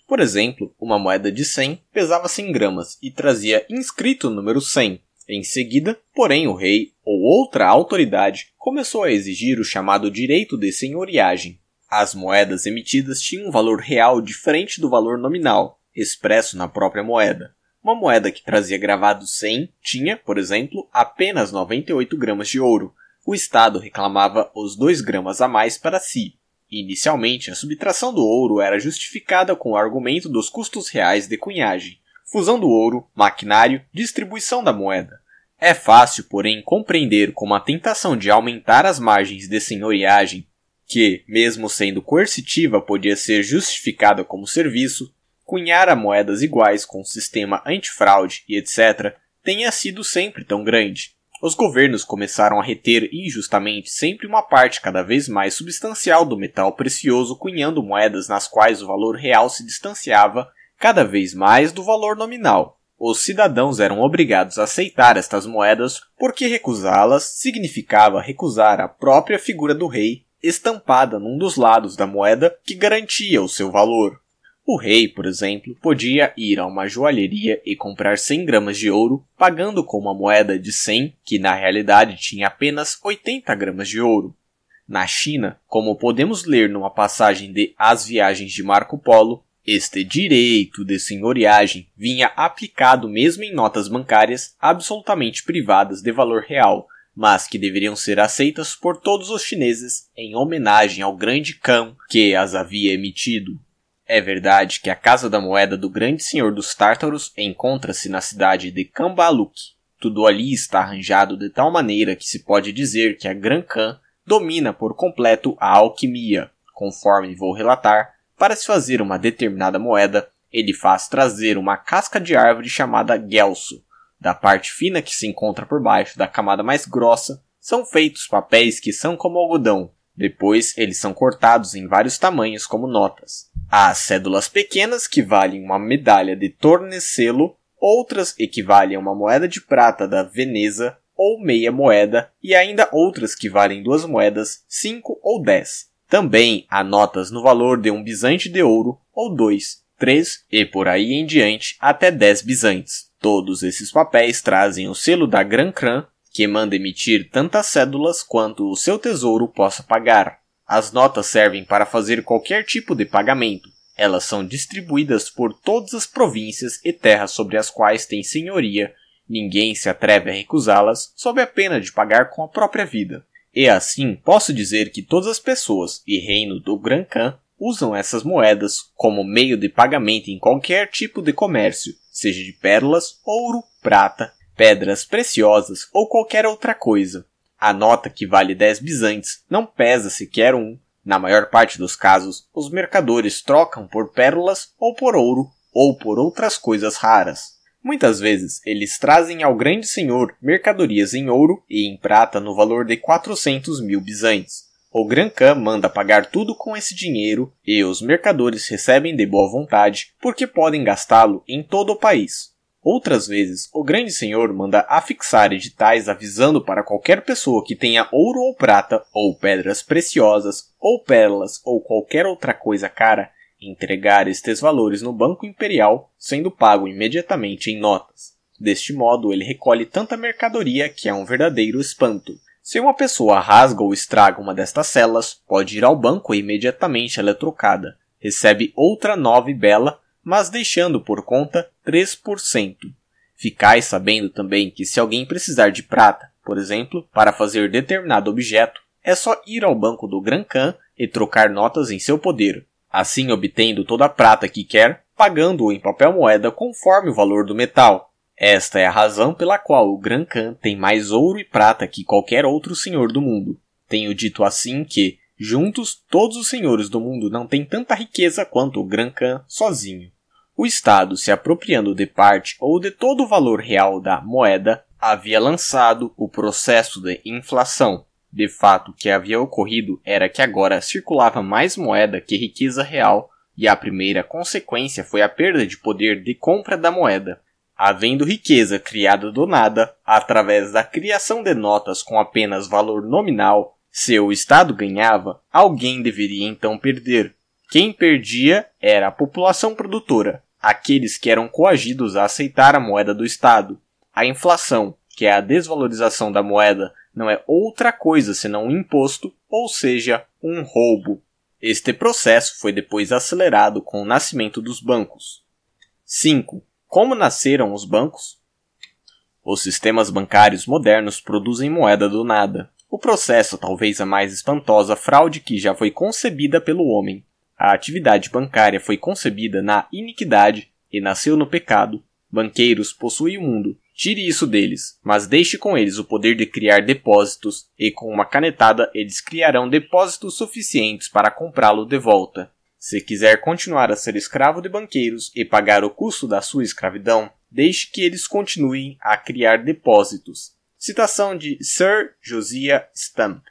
Por exemplo, uma moeda de 100 pesava 100 gramas e trazia inscrito o número 100. Em seguida, porém, o rei ou outra autoridade começou a exigir o chamado direito de senhoriagem. As moedas emitidas tinham um valor real diferente do valor nominal, expresso na própria moeda. Uma moeda que trazia gravado 100 tinha, por exemplo, apenas 98 gramas de ouro. O Estado reclamava os 2 gramas a mais para si, Inicialmente, a subtração do ouro era justificada com o argumento dos custos reais de cunhagem, fusão do ouro, maquinário, distribuição da moeda. É fácil, porém, compreender como a tentação de aumentar as margens de senhoriagem, que, mesmo sendo coercitiva, podia ser justificada como serviço, cunhar a moedas iguais com o sistema antifraude e etc., tenha sido sempre tão grande. Os governos começaram a reter injustamente sempre uma parte cada vez mais substancial do metal precioso, cunhando moedas nas quais o valor real se distanciava cada vez mais do valor nominal. Os cidadãos eram obrigados a aceitar estas moedas porque recusá-las significava recusar a própria figura do rei estampada num dos lados da moeda que garantia o seu valor. O rei, por exemplo, podia ir a uma joalheria e comprar 100 gramas de ouro, pagando com uma moeda de 100, que na realidade tinha apenas 80 gramas de ouro. Na China, como podemos ler numa passagem de As Viagens de Marco Polo, este direito de senhoriagem vinha aplicado mesmo em notas bancárias absolutamente privadas de valor real, mas que deveriam ser aceitas por todos os chineses em homenagem ao grande cão que as havia emitido. É verdade que a casa da moeda do grande senhor dos tártaros encontra-se na cidade de Kambaluk. Tudo ali está arranjado de tal maneira que se pode dizer que a Gran Khan domina por completo a alquimia. Conforme vou relatar, para se fazer uma determinada moeda, ele faz trazer uma casca de árvore chamada gelso. Da parte fina que se encontra por baixo da camada mais grossa, são feitos papéis que são como algodão, depois, eles são cortados em vários tamanhos como notas. Há cédulas pequenas que valem uma medalha de tornecelo, outras equivalem a uma moeda de prata da Veneza ou meia moeda, e ainda outras que valem duas moedas, cinco ou dez. Também há notas no valor de um bisante de ouro, ou dois, três e por aí em diante até dez bisantes. Todos esses papéis trazem o selo da Gran Cran que manda emitir tantas cédulas quanto o seu tesouro possa pagar. As notas servem para fazer qualquer tipo de pagamento. Elas são distribuídas por todas as províncias e terras sobre as quais tem senhoria. Ninguém se atreve a recusá-las sob a pena de pagar com a própria vida. E assim, posso dizer que todas as pessoas e reino do Gran Khan usam essas moedas como meio de pagamento em qualquer tipo de comércio, seja de pérolas, ouro, prata, pedras preciosas ou qualquer outra coisa. A nota que vale 10 bisantes não pesa sequer um. Na maior parte dos casos, os mercadores trocam por pérolas ou por ouro ou por outras coisas raras. Muitas vezes, eles trazem ao grande senhor mercadorias em ouro e em prata no valor de 400 mil bisantes. O Gran Khan manda pagar tudo com esse dinheiro e os mercadores recebem de boa vontade porque podem gastá-lo em todo o país. Outras vezes, o grande senhor manda afixar editais avisando para qualquer pessoa que tenha ouro ou prata, ou pedras preciosas, ou pérolas, ou qualquer outra coisa cara, entregar estes valores no Banco Imperial, sendo pago imediatamente em notas. Deste modo, ele recolhe tanta mercadoria que é um verdadeiro espanto. Se uma pessoa rasga ou estraga uma destas celas, pode ir ao banco e imediatamente ela é trocada. Recebe outra nova e bela, mas deixando por conta 3%. Ficai sabendo também que se alguém precisar de prata, por exemplo, para fazer determinado objeto, é só ir ao banco do Gran Khan e trocar notas em seu poder, assim obtendo toda a prata que quer, pagando-o em papel moeda conforme o valor do metal. Esta é a razão pela qual o Gran Khan tem mais ouro e prata que qualquer outro senhor do mundo. Tenho dito assim que, juntos, todos os senhores do mundo não têm tanta riqueza quanto o Gran Khan sozinho o Estado, se apropriando de parte ou de todo o valor real da moeda, havia lançado o processo de inflação. De fato, o que havia ocorrido era que agora circulava mais moeda que riqueza real, e a primeira consequência foi a perda de poder de compra da moeda. Havendo riqueza criada do nada, através da criação de notas com apenas valor nominal, se o Estado ganhava, alguém deveria então perder. Quem perdia era a população produtora, aqueles que eram coagidos a aceitar a moeda do Estado. A inflação, que é a desvalorização da moeda, não é outra coisa senão um imposto, ou seja, um roubo. Este processo foi depois acelerado com o nascimento dos bancos. 5. Como nasceram os bancos? Os sistemas bancários modernos produzem moeda do nada. O processo talvez a mais espantosa fraude que já foi concebida pelo homem. A atividade bancária foi concebida na iniquidade e nasceu no pecado. Banqueiros possuem o mundo. Tire isso deles, mas deixe com eles o poder de criar depósitos, e com uma canetada eles criarão depósitos suficientes para comprá-lo de volta. Se quiser continuar a ser escravo de banqueiros e pagar o custo da sua escravidão, deixe que eles continuem a criar depósitos. Citação de Sir Josiah Stump.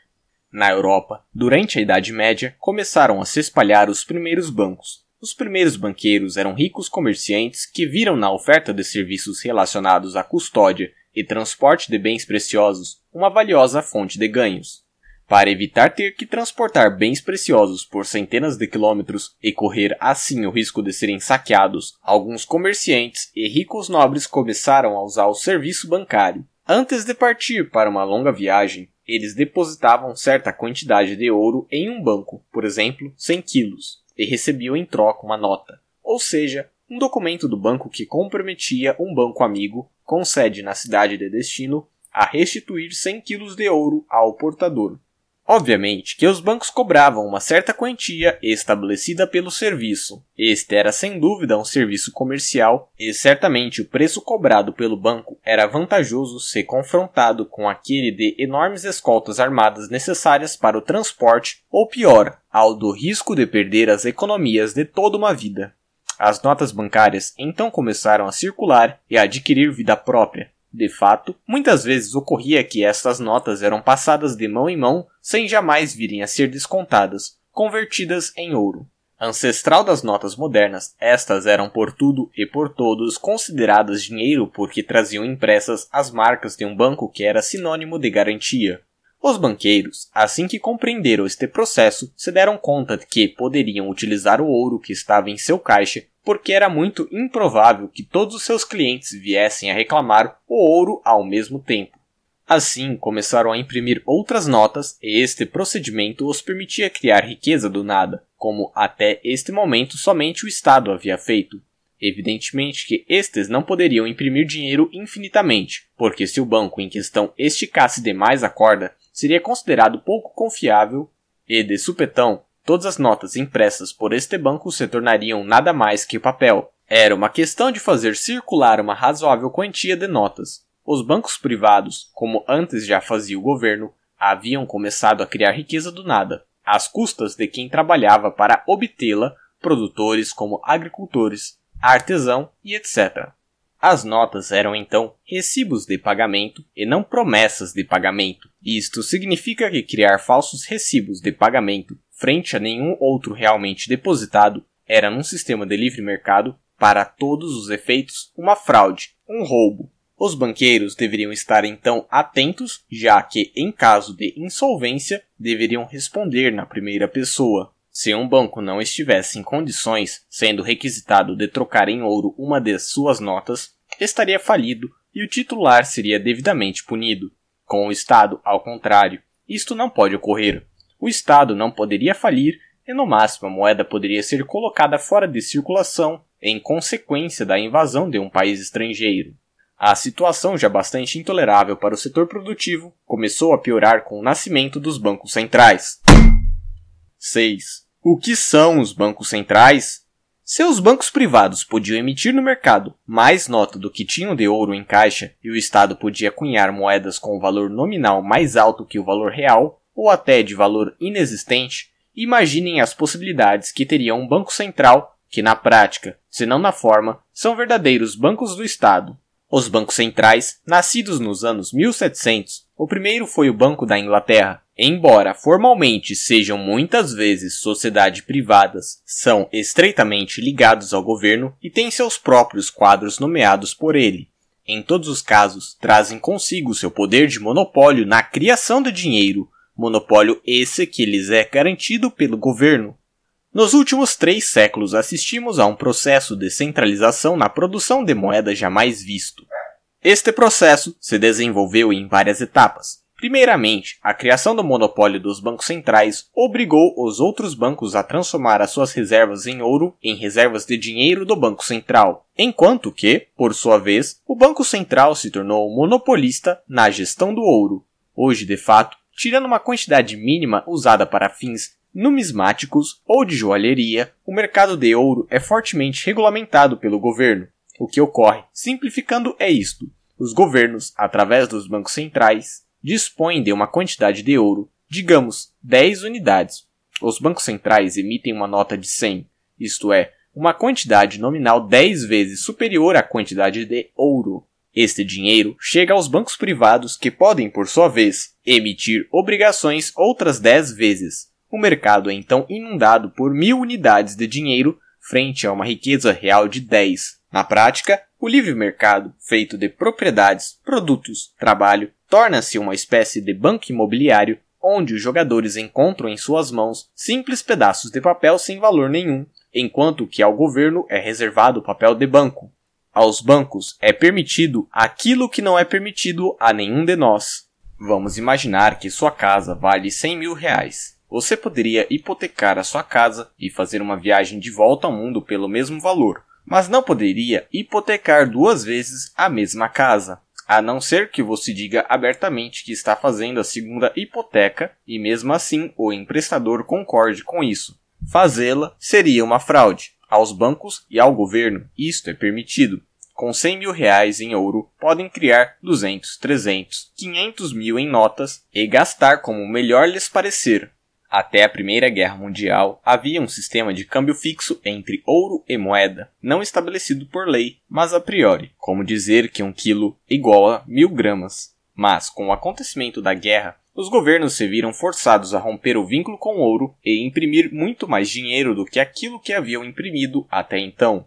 Na Europa, durante a Idade Média, começaram a se espalhar os primeiros bancos. Os primeiros banqueiros eram ricos comerciantes que viram na oferta de serviços relacionados à custódia e transporte de bens preciosos uma valiosa fonte de ganhos. Para evitar ter que transportar bens preciosos por centenas de quilômetros e correr assim o risco de serem saqueados, alguns comerciantes e ricos nobres começaram a usar o serviço bancário. Antes de partir para uma longa viagem, eles depositavam certa quantidade de ouro em um banco, por exemplo, 100 quilos, e recebiam em troca uma nota, ou seja, um documento do banco que comprometia um banco amigo, com sede na cidade de destino, a restituir 100 quilos de ouro ao portador. Obviamente que os bancos cobravam uma certa quantia estabelecida pelo serviço. Este era sem dúvida um serviço comercial e certamente o preço cobrado pelo banco era vantajoso se confrontado com aquele de enormes escoltas armadas necessárias para o transporte ou pior, ao do risco de perder as economias de toda uma vida. As notas bancárias então começaram a circular e a adquirir vida própria. De fato, muitas vezes ocorria que estas notas eram passadas de mão em mão sem jamais virem a ser descontadas, convertidas em ouro. Ancestral das notas modernas, estas eram por tudo e por todos consideradas dinheiro porque traziam impressas as marcas de um banco que era sinônimo de garantia. Os banqueiros, assim que compreenderam este processo, se deram conta de que poderiam utilizar o ouro que estava em seu caixa porque era muito improvável que todos os seus clientes viessem a reclamar o ouro ao mesmo tempo. Assim, começaram a imprimir outras notas e este procedimento os permitia criar riqueza do nada, como até este momento somente o Estado havia feito. Evidentemente que estes não poderiam imprimir dinheiro infinitamente, porque se o banco em questão esticasse demais a corda, seria considerado pouco confiável e, de supetão, Todas as notas impressas por este banco se tornariam nada mais que papel. Era uma questão de fazer circular uma razoável quantia de notas. Os bancos privados, como antes já fazia o governo, haviam começado a criar riqueza do nada, às custas de quem trabalhava para obtê-la, produtores como agricultores, artesão e etc. As notas eram então recibos de pagamento e não promessas de pagamento. Isto significa que criar falsos recibos de pagamento frente a nenhum outro realmente depositado, era num sistema de livre mercado, para todos os efeitos, uma fraude, um roubo. Os banqueiros deveriam estar então atentos, já que, em caso de insolvência, deveriam responder na primeira pessoa. Se um banco não estivesse em condições, sendo requisitado de trocar em ouro uma de suas notas, estaria falido e o titular seria devidamente punido. Com o Estado, ao contrário, isto não pode ocorrer. O Estado não poderia falir e, no máximo, a moeda poderia ser colocada fora de circulação em consequência da invasão de um país estrangeiro. A situação, já bastante intolerável para o setor produtivo, começou a piorar com o nascimento dos bancos centrais. 6. O que são os bancos centrais? Seus bancos privados podiam emitir no mercado mais nota do que tinham de ouro em caixa e o Estado podia cunhar moedas com o valor nominal mais alto que o valor real, ou até de valor inexistente, imaginem as possibilidades que teria um banco central que, na prática, se não na forma, são verdadeiros bancos do Estado. Os bancos centrais, nascidos nos anos 1700, o primeiro foi o Banco da Inglaterra. Embora formalmente sejam muitas vezes sociedades privadas, são estreitamente ligados ao governo e têm seus próprios quadros nomeados por ele. Em todos os casos, trazem consigo seu poder de monopólio na criação do dinheiro, monopólio esse que lhes é garantido pelo governo. Nos últimos três séculos assistimos a um processo de centralização na produção de moeda jamais visto. Este processo se desenvolveu em várias etapas. Primeiramente, a criação do monopólio dos bancos centrais obrigou os outros bancos a transformar as suas reservas em ouro em reservas de dinheiro do Banco Central, enquanto que, por sua vez, o Banco Central se tornou monopolista na gestão do ouro. Hoje, de fato, Tirando uma quantidade mínima usada para fins numismáticos ou de joalheria, o mercado de ouro é fortemente regulamentado pelo governo. O que ocorre, simplificando, é isto: os governos, através dos bancos centrais, dispõem de uma quantidade de ouro, digamos 10 unidades. Os bancos centrais emitem uma nota de 100, isto é, uma quantidade nominal 10 vezes superior à quantidade de ouro este dinheiro chega aos bancos privados que podem, por sua vez, emitir obrigações outras 10 vezes. O mercado é então inundado por mil unidades de dinheiro frente a uma riqueza real de 10. Na prática, o livre mercado, feito de propriedades, produtos, trabalho, torna-se uma espécie de banco imobiliário onde os jogadores encontram em suas mãos simples pedaços de papel sem valor nenhum, enquanto que ao governo é reservado o papel de banco. Aos bancos é permitido aquilo que não é permitido a nenhum de nós. Vamos imaginar que sua casa vale 100 mil reais. Você poderia hipotecar a sua casa e fazer uma viagem de volta ao mundo pelo mesmo valor, mas não poderia hipotecar duas vezes a mesma casa. A não ser que você diga abertamente que está fazendo a segunda hipoteca e mesmo assim o emprestador concorde com isso. Fazê-la seria uma fraude aos bancos e ao governo. Isto é permitido. Com 100 mil reais em ouro, podem criar 200, 300, 500 mil em notas e gastar como melhor lhes parecer. Até a Primeira Guerra Mundial, havia um sistema de câmbio fixo entre ouro e moeda, não estabelecido por lei, mas a priori, como dizer que um quilo iguala mil gramas. Mas, com o acontecimento da guerra, os governos se viram forçados a romper o vínculo com o ouro e imprimir muito mais dinheiro do que aquilo que haviam imprimido até então.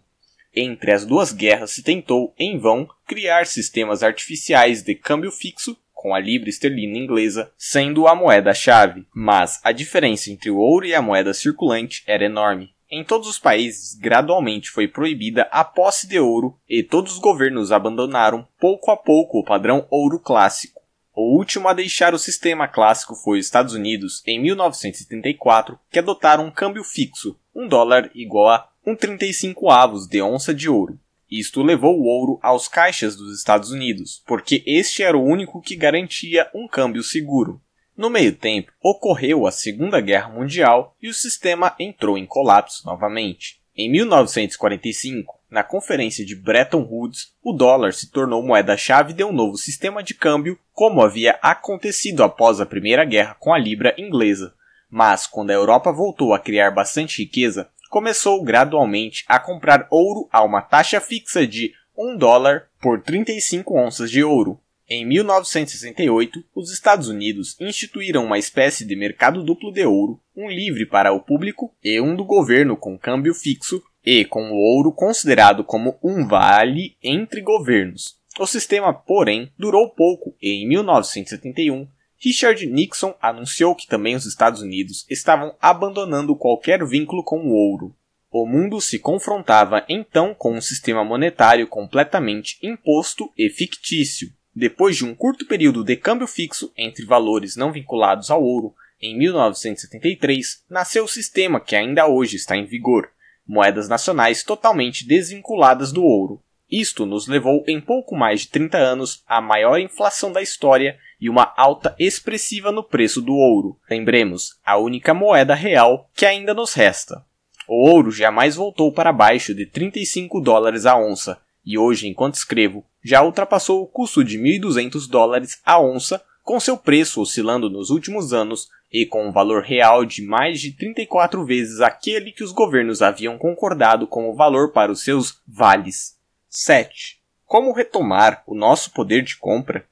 Entre as duas guerras se tentou, em vão, criar sistemas artificiais de câmbio fixo com a libra esterlina inglesa sendo a moeda-chave, mas a diferença entre o ouro e a moeda circulante era enorme. Em todos os países, gradualmente foi proibida a posse de ouro e todos os governos abandonaram pouco a pouco o padrão ouro clássico o último a deixar o sistema clássico foi os Estados Unidos, em 1934, que adotaram um câmbio fixo, um dólar igual a 1,35 avos de onça de ouro. Isto levou o ouro aos caixas dos Estados Unidos, porque este era o único que garantia um câmbio seguro. No meio tempo, ocorreu a Segunda Guerra Mundial e o sistema entrou em colapso novamente. Em 1945, na Conferência de Bretton Woods, o dólar se tornou moeda-chave de um novo sistema de câmbio, como havia acontecido após a Primeira Guerra com a libra inglesa. Mas, quando a Europa voltou a criar bastante riqueza, começou gradualmente a comprar ouro a uma taxa fixa de 1 dólar por 35 onças de ouro. Em 1968, os Estados Unidos instituíram uma espécie de mercado duplo de ouro, um livre para o público e um do governo com câmbio fixo, e com o ouro considerado como um vale entre governos. O sistema, porém, durou pouco e em 1971 Richard Nixon anunciou que também os Estados Unidos estavam abandonando qualquer vínculo com o ouro. O mundo se confrontava então com um sistema monetário completamente imposto e fictício. Depois de um curto período de câmbio fixo entre valores não vinculados ao ouro, em 1973 nasceu o sistema que ainda hoje está em vigor, moedas nacionais totalmente desvinculadas do ouro. Isto nos levou em pouco mais de 30 anos à maior inflação da história e uma alta expressiva no preço do ouro. Lembremos, a única moeda real que ainda nos resta. O ouro jamais voltou para baixo de 35 dólares a onça, e hoje, enquanto escrevo, já ultrapassou o custo de 1.200 dólares a onça com seu preço oscilando nos últimos anos e com um valor real de mais de 34 vezes aquele que os governos haviam concordado como valor para os seus vales. 7. Como retomar o nosso poder de compra?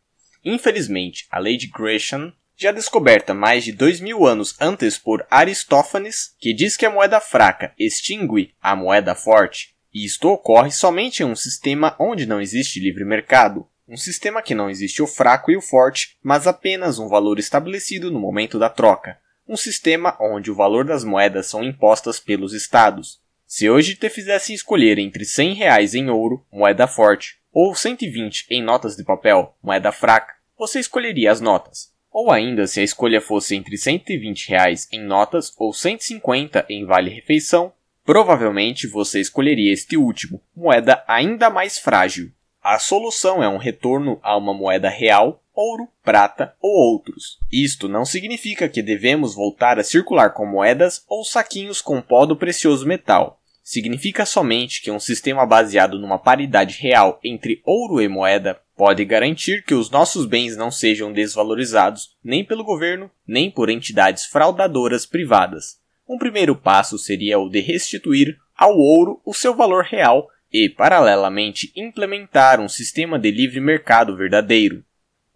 Infelizmente, a lei de Gresham, já descoberta mais de dois mil anos antes por Aristófanes, que diz que a moeda fraca extingue a moeda forte, e isto ocorre somente em um sistema onde não existe livre mercado. Um sistema que não existe o fraco e o forte, mas apenas um valor estabelecido no momento da troca. Um sistema onde o valor das moedas são impostas pelos estados. Se hoje te fizessem escolher entre 100 reais em ouro, moeda forte, ou 120 em notas de papel, moeda fraca, você escolheria as notas. Ou ainda, se a escolha fosse entre 120 reais em notas ou 150 em vale-refeição, provavelmente você escolheria este último, moeda ainda mais frágil. A solução é um retorno a uma moeda real, ouro, prata ou outros. Isto não significa que devemos voltar a circular com moedas ou saquinhos com pó do precioso metal. Significa somente que um sistema baseado numa paridade real entre ouro e moeda pode garantir que os nossos bens não sejam desvalorizados nem pelo governo, nem por entidades fraudadoras privadas. Um primeiro passo seria o de restituir ao ouro o seu valor real e, paralelamente, implementar um sistema de livre mercado verdadeiro.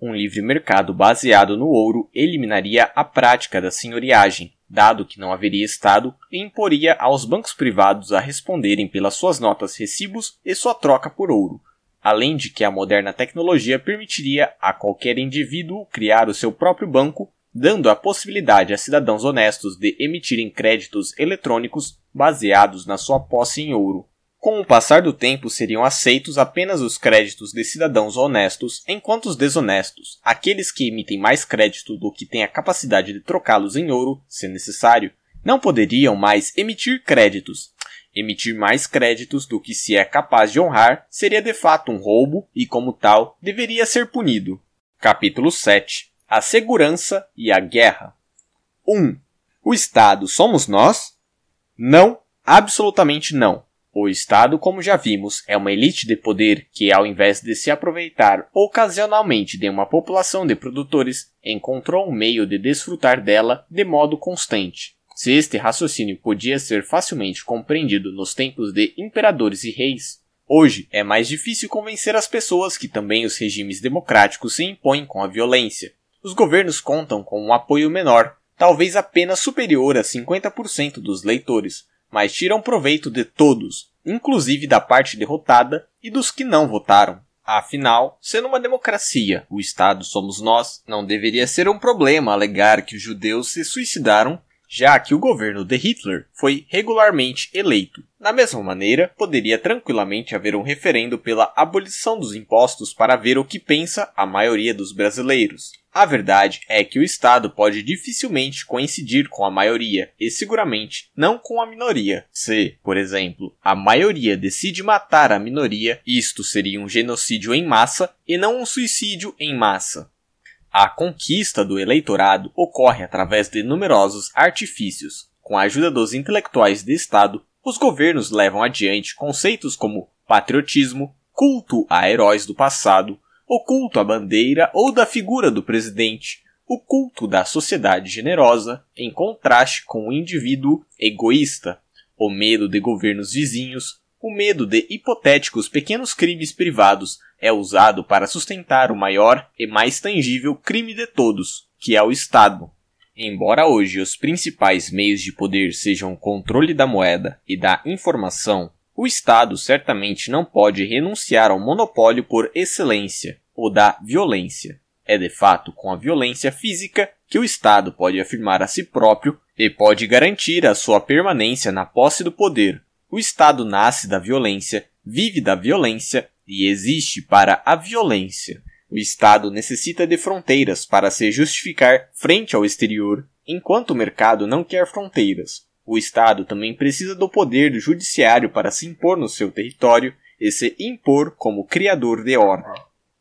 Um livre mercado baseado no ouro eliminaria a prática da senhoriagem, dado que não haveria Estado, e imporia aos bancos privados a responderem pelas suas notas recibos e sua troca por ouro, além de que a moderna tecnologia permitiria a qualquer indivíduo criar o seu próprio banco, dando a possibilidade a cidadãos honestos de emitirem créditos eletrônicos baseados na sua posse em ouro. Com o passar do tempo, seriam aceitos apenas os créditos de cidadãos honestos, enquanto os desonestos, aqueles que emitem mais crédito do que têm a capacidade de trocá-los em ouro, se necessário, não poderiam mais emitir créditos. Emitir mais créditos do que se é capaz de honrar seria de fato um roubo e, como tal, deveria ser punido. Capítulo 7 A Segurança e a Guerra 1. O Estado somos nós? Não, absolutamente não. O Estado, como já vimos, é uma elite de poder que, ao invés de se aproveitar ocasionalmente de uma população de produtores, encontrou um meio de desfrutar dela de modo constante. Se este raciocínio podia ser facilmente compreendido nos tempos de imperadores e reis, hoje é mais difícil convencer as pessoas que também os regimes democráticos se impõem com a violência. Os governos contam com um apoio menor, talvez apenas superior a 50% dos leitores, mas tiram proveito de todos, inclusive da parte derrotada e dos que não votaram. Afinal, sendo uma democracia, o Estado somos nós, não deveria ser um problema alegar que os judeus se suicidaram, já que o governo de Hitler foi regularmente eleito. Da mesma maneira, poderia tranquilamente haver um referendo pela abolição dos impostos para ver o que pensa a maioria dos brasileiros. A verdade é que o Estado pode dificilmente coincidir com a maioria, e seguramente não com a minoria. Se, por exemplo, a maioria decide matar a minoria, isto seria um genocídio em massa e não um suicídio em massa. A conquista do eleitorado ocorre através de numerosos artifícios. Com a ajuda dos intelectuais de Estado, os governos levam adiante conceitos como patriotismo, culto a heróis do passado, o culto à bandeira ou da figura do presidente, o culto da sociedade generosa, em contraste com o indivíduo egoísta, o medo de governos vizinhos, o medo de hipotéticos pequenos crimes privados é usado para sustentar o maior e mais tangível crime de todos, que é o Estado. Embora hoje os principais meios de poder sejam o controle da moeda e da informação, o Estado certamente não pode renunciar ao monopólio por excelência, o da violência. É de fato com a violência física que o Estado pode afirmar a si próprio e pode garantir a sua permanência na posse do poder. O Estado nasce da violência, vive da violência e existe para a violência. O Estado necessita de fronteiras para se justificar frente ao exterior, enquanto o mercado não quer fronteiras. O Estado também precisa do poder do judiciário para se impor no seu território e se impor como criador de ordem.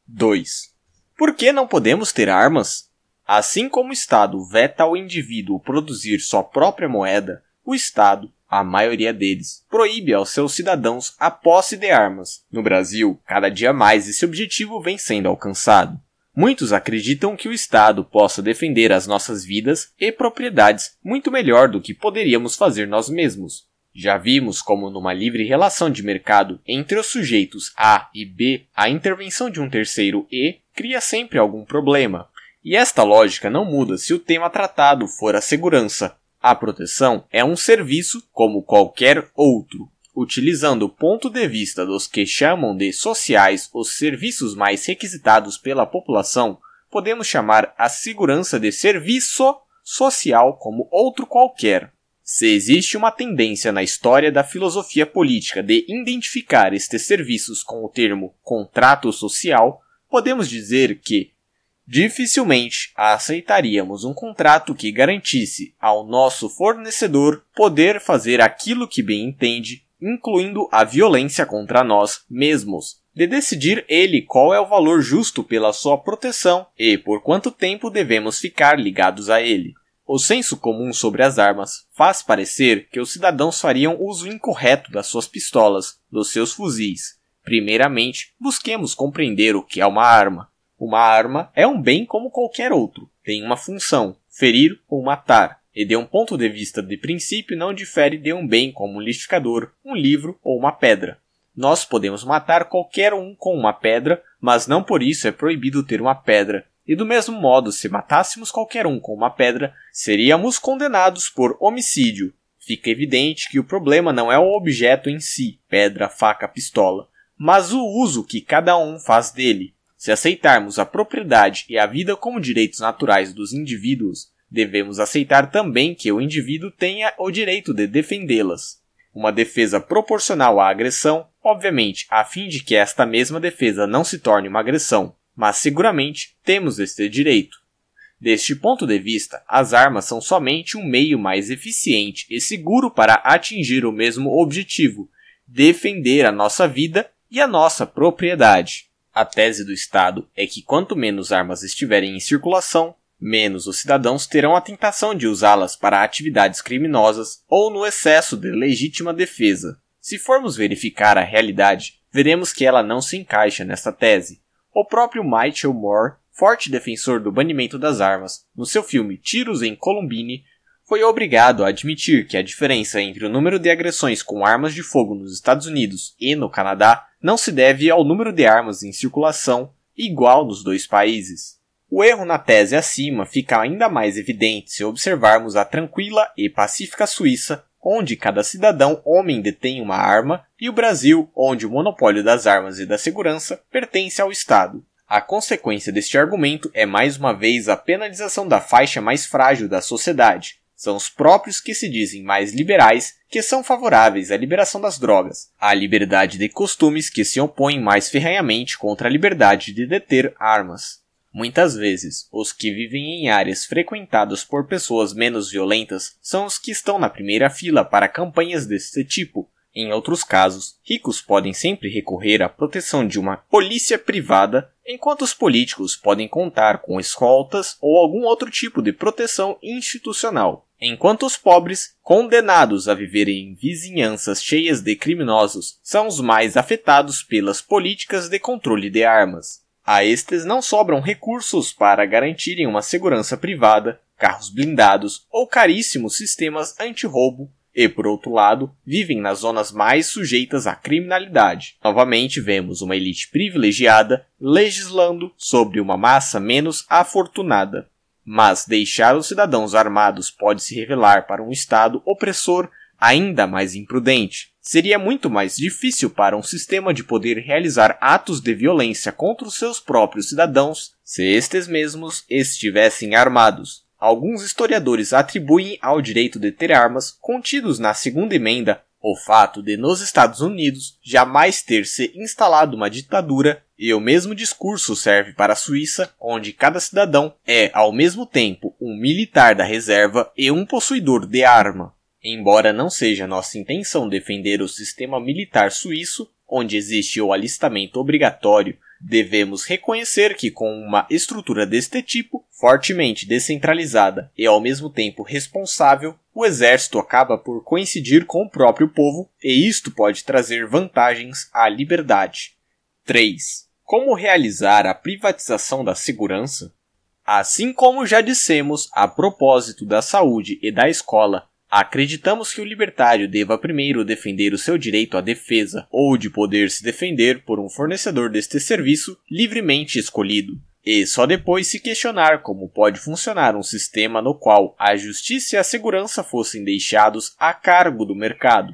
2. Por que não podemos ter armas? Assim como o Estado veta ao indivíduo produzir sua própria moeda, o Estado, a maioria deles, proíbe aos seus cidadãos a posse de armas. No Brasil, cada dia mais esse objetivo vem sendo alcançado. Muitos acreditam que o Estado possa defender as nossas vidas e propriedades muito melhor do que poderíamos fazer nós mesmos. Já vimos como, numa livre relação de mercado entre os sujeitos A e B, a intervenção de um terceiro E cria sempre algum problema. E esta lógica não muda se o tema tratado for a segurança. A proteção é um serviço como qualquer outro. Utilizando o ponto de vista dos que chamam de sociais os serviços mais requisitados pela população, podemos chamar a segurança de serviço social como outro qualquer. Se existe uma tendência na história da filosofia política de identificar estes serviços com o termo contrato social, podemos dizer que dificilmente aceitaríamos um contrato que garantisse ao nosso fornecedor poder fazer aquilo que bem entende incluindo a violência contra nós mesmos, de decidir ele qual é o valor justo pela sua proteção e por quanto tempo devemos ficar ligados a ele. O senso comum sobre as armas faz parecer que os cidadãos fariam uso incorreto das suas pistolas, dos seus fuzis. Primeiramente, busquemos compreender o que é uma arma. Uma arma é um bem como qualquer outro, tem uma função, ferir ou matar e de um ponto de vista de princípio não difere de um bem como um listificador, um livro ou uma pedra. Nós podemos matar qualquer um com uma pedra, mas não por isso é proibido ter uma pedra. E do mesmo modo, se matássemos qualquer um com uma pedra, seríamos condenados por homicídio. Fica evidente que o problema não é o objeto em si, pedra, faca, pistola, mas o uso que cada um faz dele. Se aceitarmos a propriedade e a vida como direitos naturais dos indivíduos, Devemos aceitar também que o indivíduo tenha o direito de defendê-las. Uma defesa proporcional à agressão, obviamente, a fim de que esta mesma defesa não se torne uma agressão, mas seguramente temos este direito. Deste ponto de vista, as armas são somente um meio mais eficiente e seguro para atingir o mesmo objetivo, defender a nossa vida e a nossa propriedade. A tese do Estado é que quanto menos armas estiverem em circulação, menos os cidadãos terão a tentação de usá-las para atividades criminosas ou no excesso de legítima defesa. Se formos verificar a realidade, veremos que ela não se encaixa nesta tese. O próprio Michael Moore, forte defensor do banimento das armas, no seu filme Tiros em Columbine, foi obrigado a admitir que a diferença entre o número de agressões com armas de fogo nos Estados Unidos e no Canadá não se deve ao número de armas em circulação, igual nos dois países. O erro na tese acima fica ainda mais evidente se observarmos a tranquila e pacífica Suíça, onde cada cidadão homem detém uma arma, e o Brasil, onde o monopólio das armas e da segurança pertence ao Estado. A consequência deste argumento é mais uma vez a penalização da faixa mais frágil da sociedade. São os próprios que se dizem mais liberais que são favoráveis à liberação das drogas, à liberdade de costumes que se opõem mais ferrenhamente contra a liberdade de deter armas. Muitas vezes, os que vivem em áreas frequentadas por pessoas menos violentas são os que estão na primeira fila para campanhas desse tipo. Em outros casos, ricos podem sempre recorrer à proteção de uma polícia privada, enquanto os políticos podem contar com escoltas ou algum outro tipo de proteção institucional. Enquanto os pobres, condenados a viverem em vizinhanças cheias de criminosos, são os mais afetados pelas políticas de controle de armas. A estes não sobram recursos para garantirem uma segurança privada, carros blindados ou caríssimos sistemas anti-roubo e, por outro lado, vivem nas zonas mais sujeitas à criminalidade. Novamente, vemos uma elite privilegiada legislando sobre uma massa menos afortunada. Mas deixar os cidadãos armados pode se revelar para um Estado opressor ainda mais imprudente. Seria muito mais difícil para um sistema de poder realizar atos de violência contra os seus próprios cidadãos se estes mesmos estivessem armados. Alguns historiadores atribuem ao direito de ter armas contidos na segunda emenda o fato de nos Estados Unidos jamais ter se instalado uma ditadura e o mesmo discurso serve para a Suíça, onde cada cidadão é ao mesmo tempo um militar da reserva e um possuidor de arma. Embora não seja nossa intenção defender o sistema militar suíço, onde existe o alistamento obrigatório, devemos reconhecer que com uma estrutura deste tipo, fortemente descentralizada e ao mesmo tempo responsável, o exército acaba por coincidir com o próprio povo e isto pode trazer vantagens à liberdade. 3. Como realizar a privatização da segurança? Assim como já dissemos a propósito da saúde e da escola, Acreditamos que o libertário deva primeiro defender o seu direito à defesa ou de poder se defender por um fornecedor deste serviço livremente escolhido, e só depois se questionar como pode funcionar um sistema no qual a justiça e a segurança fossem deixados a cargo do mercado.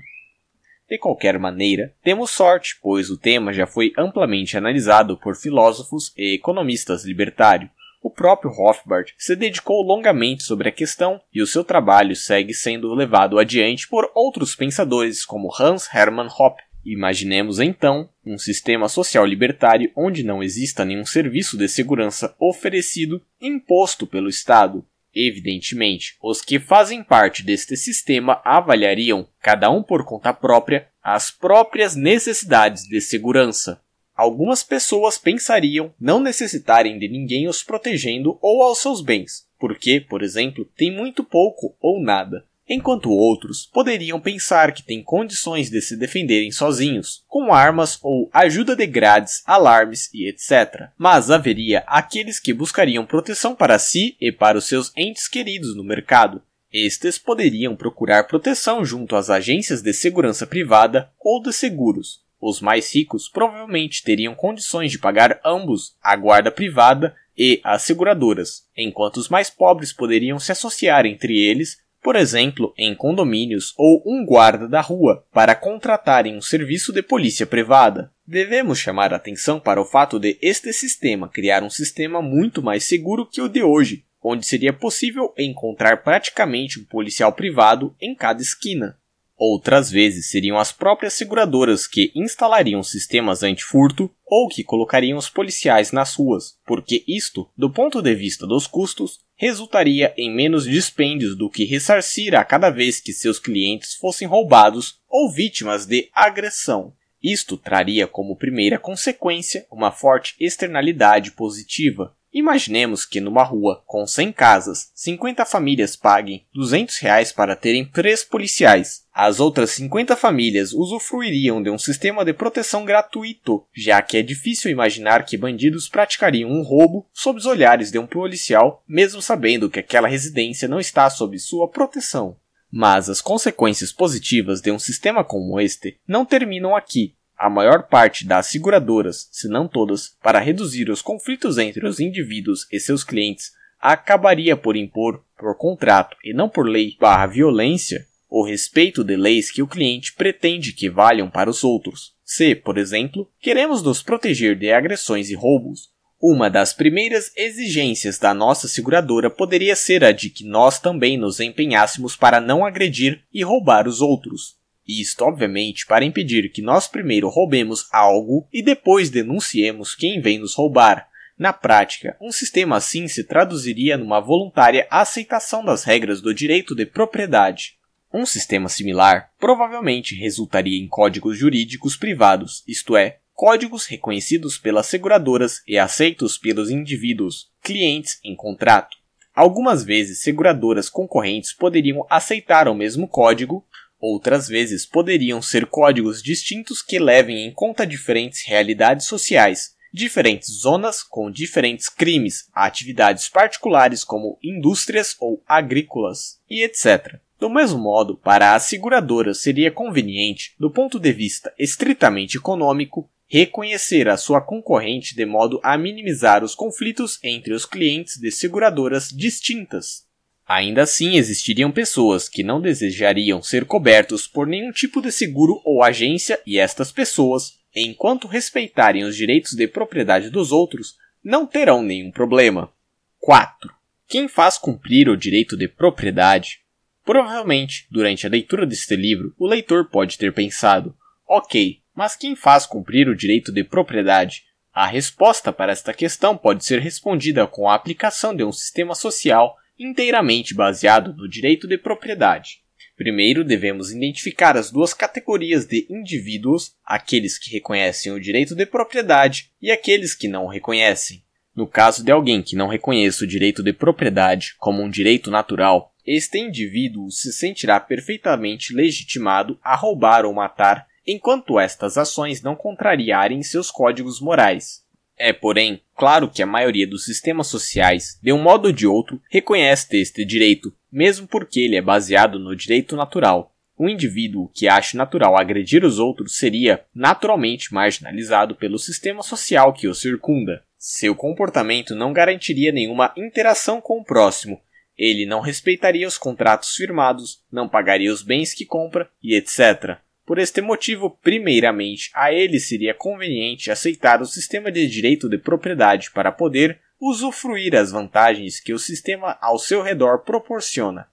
De qualquer maneira, temos sorte, pois o tema já foi amplamente analisado por filósofos e economistas libertários. O próprio Rothbard se dedicou longamente sobre a questão e o seu trabalho segue sendo levado adiante por outros pensadores como Hans Hermann Hoppe. Imaginemos então um sistema social libertário onde não exista nenhum serviço de segurança oferecido imposto pelo Estado. Evidentemente, os que fazem parte deste sistema avaliariam, cada um por conta própria, as próprias necessidades de segurança algumas pessoas pensariam não necessitarem de ninguém os protegendo ou aos seus bens, porque, por exemplo, tem muito pouco ou nada, enquanto outros poderiam pensar que têm condições de se defenderem sozinhos, com armas ou ajuda de grades, alarmes e etc. Mas haveria aqueles que buscariam proteção para si e para os seus entes queridos no mercado. Estes poderiam procurar proteção junto às agências de segurança privada ou de seguros, os mais ricos provavelmente teriam condições de pagar ambos a guarda privada e as seguradoras, enquanto os mais pobres poderiam se associar entre eles, por exemplo, em condomínios ou um guarda da rua, para contratarem um serviço de polícia privada. Devemos chamar a atenção para o fato de este sistema criar um sistema muito mais seguro que o de hoje, onde seria possível encontrar praticamente um policial privado em cada esquina. Outras vezes seriam as próprias seguradoras que instalariam sistemas antifurto ou que colocariam os policiais nas ruas, porque isto, do ponto de vista dos custos, resultaria em menos dispêndios do que ressarcir a cada vez que seus clientes fossem roubados ou vítimas de agressão. Isto traria como primeira consequência uma forte externalidade positiva, Imaginemos que numa rua com 100 casas, 50 famílias paguem 200 reais para terem três policiais. As outras 50 famílias usufruiriam de um sistema de proteção gratuito, já que é difícil imaginar que bandidos praticariam um roubo sob os olhares de um policial, mesmo sabendo que aquela residência não está sob sua proteção. Mas as consequências positivas de um sistema como este não terminam aqui, a maior parte das seguradoras, se não todas, para reduzir os conflitos entre os indivíduos e seus clientes, acabaria por impor, por contrato e não por lei barra violência, o respeito de leis que o cliente pretende que valham para os outros. Se, por exemplo, queremos nos proteger de agressões e roubos, uma das primeiras exigências da nossa seguradora poderia ser a de que nós também nos empenhássemos para não agredir e roubar os outros. Isto, obviamente, para impedir que nós primeiro roubemos algo e depois denunciemos quem vem nos roubar. Na prática, um sistema assim se traduziria numa voluntária aceitação das regras do direito de propriedade. Um sistema similar provavelmente resultaria em códigos jurídicos privados, isto é, códigos reconhecidos pelas seguradoras e aceitos pelos indivíduos, clientes em contrato. Algumas vezes, seguradoras concorrentes poderiam aceitar o mesmo código, Outras vezes poderiam ser códigos distintos que levem em conta diferentes realidades sociais, diferentes zonas com diferentes crimes, atividades particulares como indústrias ou agrícolas, e etc. Do mesmo modo, para as seguradoras seria conveniente, do ponto de vista estritamente econômico, reconhecer a sua concorrente de modo a minimizar os conflitos entre os clientes de seguradoras distintas. Ainda assim, existiriam pessoas que não desejariam ser cobertos por nenhum tipo de seguro ou agência, e estas pessoas, enquanto respeitarem os direitos de propriedade dos outros, não terão nenhum problema. 4. Quem faz cumprir o direito de propriedade? Provavelmente, durante a leitura deste livro, o leitor pode ter pensado: ok, mas quem faz cumprir o direito de propriedade? A resposta para esta questão pode ser respondida com a aplicação de um sistema social inteiramente baseado no direito de propriedade. Primeiro, devemos identificar as duas categorias de indivíduos, aqueles que reconhecem o direito de propriedade e aqueles que não o reconhecem. No caso de alguém que não reconheça o direito de propriedade como um direito natural, este indivíduo se sentirá perfeitamente legitimado a roubar ou matar, enquanto estas ações não contrariarem seus códigos morais. É, porém, claro que a maioria dos sistemas sociais, de um modo ou de outro, reconhece este direito, mesmo porque ele é baseado no direito natural. Um indivíduo que acha natural agredir os outros seria naturalmente marginalizado pelo sistema social que o circunda. Seu comportamento não garantiria nenhuma interação com o próximo, ele não respeitaria os contratos firmados, não pagaria os bens que compra e etc. Por este motivo, primeiramente, a ele seria conveniente aceitar o sistema de direito de propriedade para poder usufruir as vantagens que o sistema ao seu redor proporciona,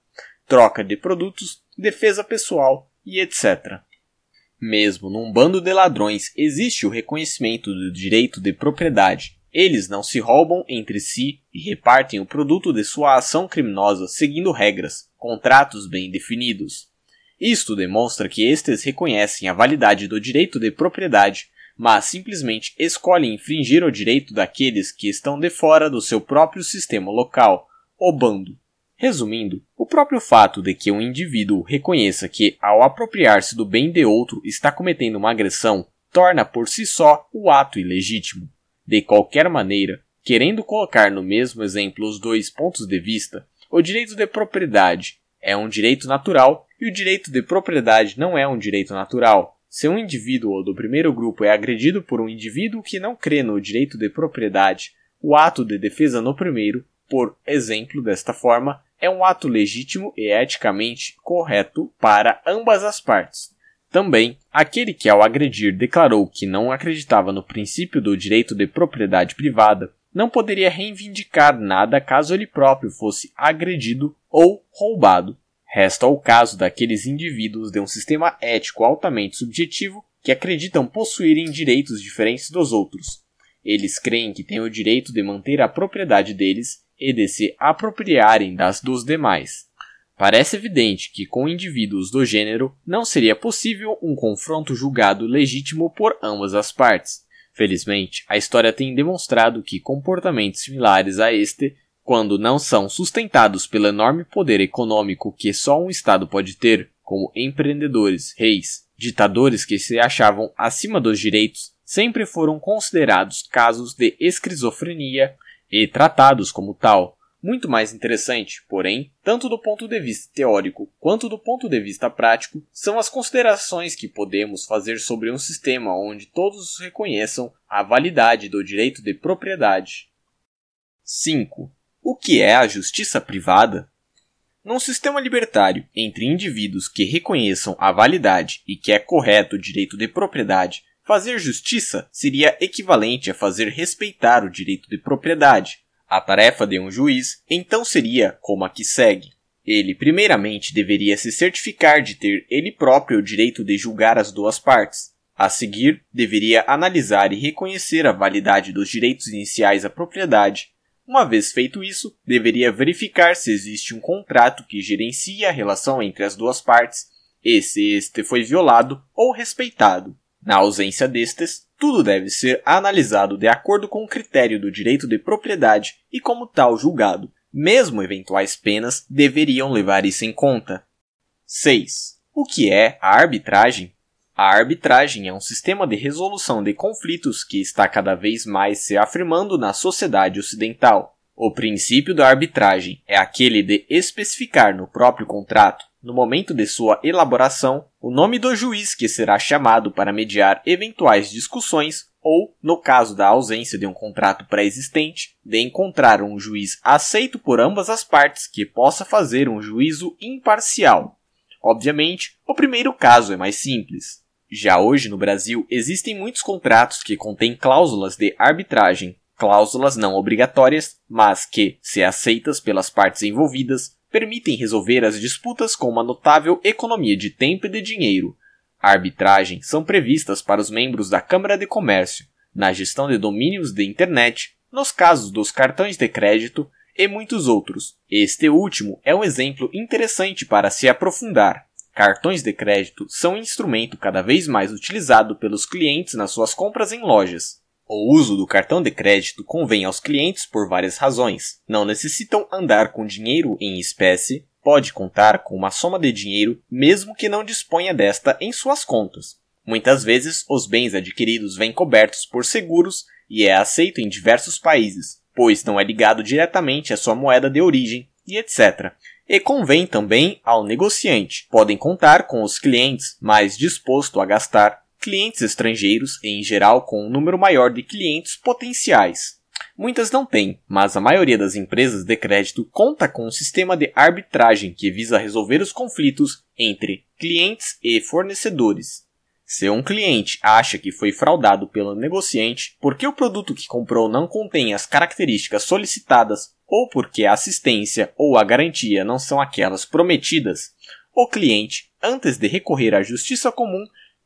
troca de produtos, defesa pessoal e etc. Mesmo num bando de ladrões existe o reconhecimento do direito de propriedade. Eles não se roubam entre si e repartem o produto de sua ação criminosa seguindo regras, contratos bem definidos. Isto demonstra que estes reconhecem a validade do direito de propriedade, mas simplesmente escolhem infringir o direito daqueles que estão de fora do seu próprio sistema local, o bando. Resumindo, o próprio fato de que um indivíduo reconheça que, ao apropriar-se do bem de outro, está cometendo uma agressão, torna por si só o ato ilegítimo. De qualquer maneira, querendo colocar no mesmo exemplo os dois pontos de vista, o direito de propriedade é um direito natural e o direito de propriedade não é um direito natural. Se um indivíduo ou do primeiro grupo é agredido por um indivíduo que não crê no direito de propriedade, o ato de defesa no primeiro, por exemplo, desta forma, é um ato legítimo e eticamente correto para ambas as partes. Também, aquele que ao agredir declarou que não acreditava no princípio do direito de propriedade privada, não poderia reivindicar nada caso ele próprio fosse agredido ou roubado Resta o caso daqueles indivíduos de um sistema ético altamente subjetivo que acreditam possuírem direitos diferentes dos outros. Eles creem que têm o direito de manter a propriedade deles e de se apropriarem das dos demais. Parece evidente que com indivíduos do gênero não seria possível um confronto julgado legítimo por ambas as partes. Felizmente, a história tem demonstrado que comportamentos similares a este quando não são sustentados pelo enorme poder econômico que só um Estado pode ter, como empreendedores, reis, ditadores que se achavam acima dos direitos, sempre foram considerados casos de esquizofrenia e tratados como tal. Muito mais interessante, porém, tanto do ponto de vista teórico quanto do ponto de vista prático, são as considerações que podemos fazer sobre um sistema onde todos reconheçam a validade do direito de propriedade. 5. O que é a justiça privada? Num sistema libertário, entre indivíduos que reconheçam a validade e que é correto o direito de propriedade, fazer justiça seria equivalente a fazer respeitar o direito de propriedade. A tarefa de um juiz então seria como a que segue. Ele, primeiramente, deveria se certificar de ter ele próprio o direito de julgar as duas partes. A seguir, deveria analisar e reconhecer a validade dos direitos iniciais à propriedade uma vez feito isso, deveria verificar se existe um contrato que gerencia a relação entre as duas partes e se este foi violado ou respeitado. Na ausência destes, tudo deve ser analisado de acordo com o critério do direito de propriedade e, como tal, julgado. Mesmo eventuais penas deveriam levar isso em conta. 6. O que é a arbitragem? A arbitragem é um sistema de resolução de conflitos que está cada vez mais se afirmando na sociedade ocidental. O princípio da arbitragem é aquele de especificar no próprio contrato, no momento de sua elaboração, o nome do juiz que será chamado para mediar eventuais discussões ou, no caso da ausência de um contrato pré-existente, de encontrar um juiz aceito por ambas as partes que possa fazer um juízo imparcial. Obviamente, o primeiro caso é mais simples. Já hoje, no Brasil, existem muitos contratos que contêm cláusulas de arbitragem, cláusulas não obrigatórias, mas que, se aceitas pelas partes envolvidas, permitem resolver as disputas com uma notável economia de tempo e de dinheiro. arbitragem são previstas para os membros da Câmara de Comércio, na gestão de domínios de internet, nos casos dos cartões de crédito e muitos outros. Este último é um exemplo interessante para se aprofundar. Cartões de crédito são um instrumento cada vez mais utilizado pelos clientes nas suas compras em lojas. O uso do cartão de crédito convém aos clientes por várias razões. Não necessitam andar com dinheiro em espécie, pode contar com uma soma de dinheiro mesmo que não disponha desta em suas contas. Muitas vezes, os bens adquiridos vêm cobertos por seguros e é aceito em diversos países, pois não é ligado diretamente à sua moeda de origem e etc. E convém também ao negociante. Podem contar com os clientes mais disposto a gastar, clientes estrangeiros em geral com um número maior de clientes potenciais. Muitas não têm, mas a maioria das empresas de crédito conta com um sistema de arbitragem que visa resolver os conflitos entre clientes e fornecedores. Se um cliente acha que foi fraudado pelo negociante porque o produto que comprou não contém as características solicitadas ou porque a assistência ou a garantia não são aquelas prometidas, o cliente, antes de recorrer à justiça comum,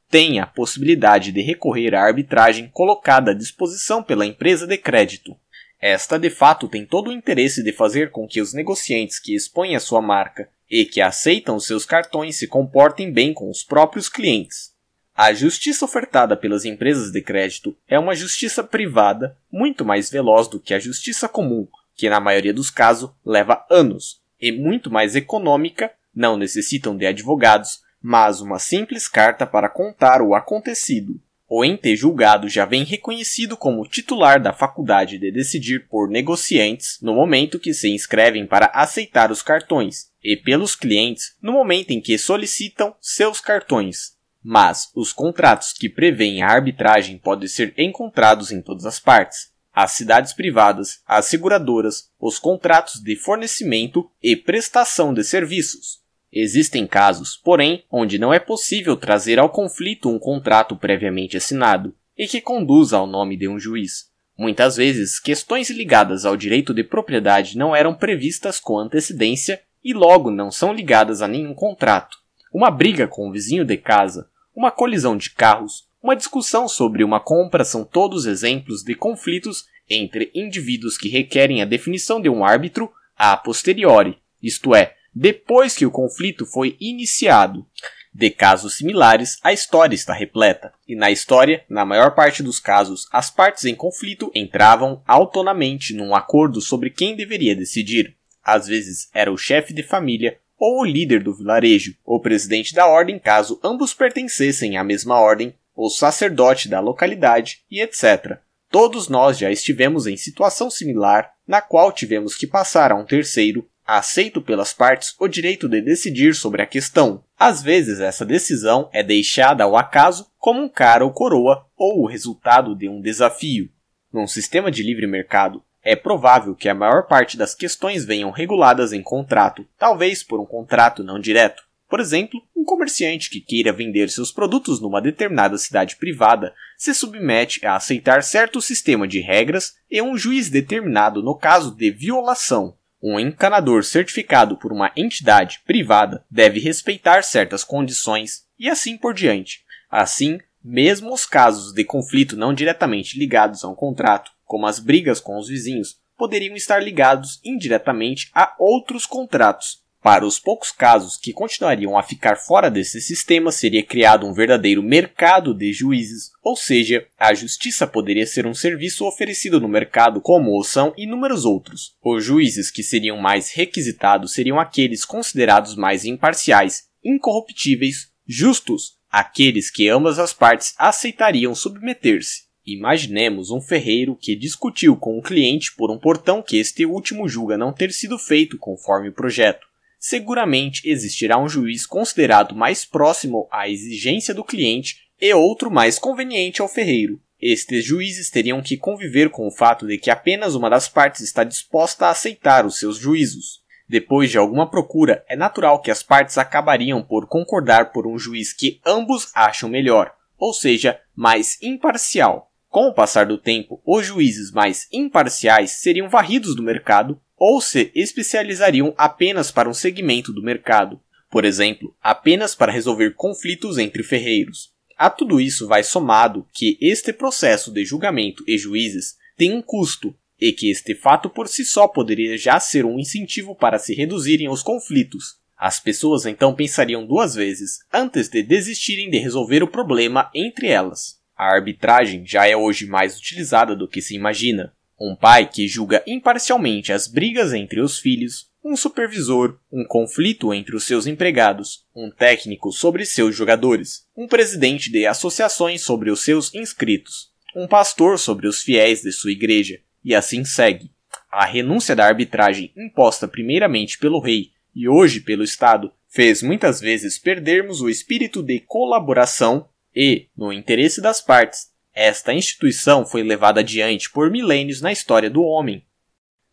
tem a possibilidade de recorrer à arbitragem colocada à disposição pela empresa de crédito. Esta, de fato, tem todo o interesse de fazer com que os negociantes que expõem a sua marca e que aceitam seus cartões se comportem bem com os próprios clientes. A justiça ofertada pelas empresas de crédito é uma justiça privada muito mais veloz do que a justiça comum, que na maioria dos casos leva anos, e muito mais econômica, não necessitam de advogados, mas uma simples carta para contar o acontecido. O ente julgado já vem reconhecido como titular da faculdade de decidir por negociantes no momento que se inscrevem para aceitar os cartões, e pelos clientes no momento em que solicitam seus cartões mas os contratos que prevêem a arbitragem podem ser encontrados em todas as partes: as cidades privadas, as seguradoras, os contratos de fornecimento e prestação de serviços. Existem casos, porém, onde não é possível trazer ao conflito um contrato previamente assinado e que conduza ao nome de um juiz. Muitas vezes, questões ligadas ao direito de propriedade não eram previstas com antecedência e logo não são ligadas a nenhum contrato uma briga com o vizinho de casa, uma colisão de carros, uma discussão sobre uma compra são todos exemplos de conflitos entre indivíduos que requerem a definição de um árbitro a posteriori, isto é, depois que o conflito foi iniciado. De casos similares, a história está repleta, e na história, na maior parte dos casos, as partes em conflito entravam autonomamente num acordo sobre quem deveria decidir. Às vezes era o chefe de família, ou o líder do vilarejo, ou presidente da ordem caso ambos pertencessem à mesma ordem, ou sacerdote da localidade, e etc. Todos nós já estivemos em situação similar, na qual tivemos que passar a um terceiro, aceito pelas partes, o direito de decidir sobre a questão. Às vezes, essa decisão é deixada ao acaso como um cara ou coroa ou o resultado de um desafio. Num sistema de livre mercado é provável que a maior parte das questões venham reguladas em contrato, talvez por um contrato não direto. Por exemplo, um comerciante que queira vender seus produtos numa determinada cidade privada se submete a aceitar certo sistema de regras e um juiz determinado no caso de violação. Um encanador certificado por uma entidade privada deve respeitar certas condições e assim por diante. Assim, mesmo os casos de conflito não diretamente ligados a um contrato como as brigas com os vizinhos, poderiam estar ligados indiretamente a outros contratos. Para os poucos casos que continuariam a ficar fora desse sistema, seria criado um verdadeiro mercado de juízes, ou seja, a justiça poderia ser um serviço oferecido no mercado, como o são inúmeros outros. Os juízes que seriam mais requisitados seriam aqueles considerados mais imparciais, incorruptíveis, justos, aqueles que ambas as partes aceitariam submeter-se. Imaginemos um ferreiro que discutiu com o cliente por um portão que este último julga não ter sido feito conforme o projeto. Seguramente existirá um juiz considerado mais próximo à exigência do cliente e outro mais conveniente ao ferreiro. Estes juízes teriam que conviver com o fato de que apenas uma das partes está disposta a aceitar os seus juízos. Depois de alguma procura, é natural que as partes acabariam por concordar por um juiz que ambos acham melhor, ou seja, mais imparcial. Com o passar do tempo, os juízes mais imparciais seriam varridos do mercado ou se especializariam apenas para um segmento do mercado, por exemplo, apenas para resolver conflitos entre ferreiros. A tudo isso vai somado que este processo de julgamento e juízes tem um custo e que este fato por si só poderia já ser um incentivo para se reduzirem os conflitos. As pessoas então pensariam duas vezes antes de desistirem de resolver o problema entre elas. A arbitragem já é hoje mais utilizada do que se imagina. Um pai que julga imparcialmente as brigas entre os filhos, um supervisor, um conflito entre os seus empregados, um técnico sobre seus jogadores, um presidente de associações sobre os seus inscritos, um pastor sobre os fiéis de sua igreja, e assim segue. A renúncia da arbitragem imposta primeiramente pelo rei e hoje pelo Estado fez muitas vezes perdermos o espírito de colaboração e, no interesse das partes, esta instituição foi levada adiante por milênios na história do homem.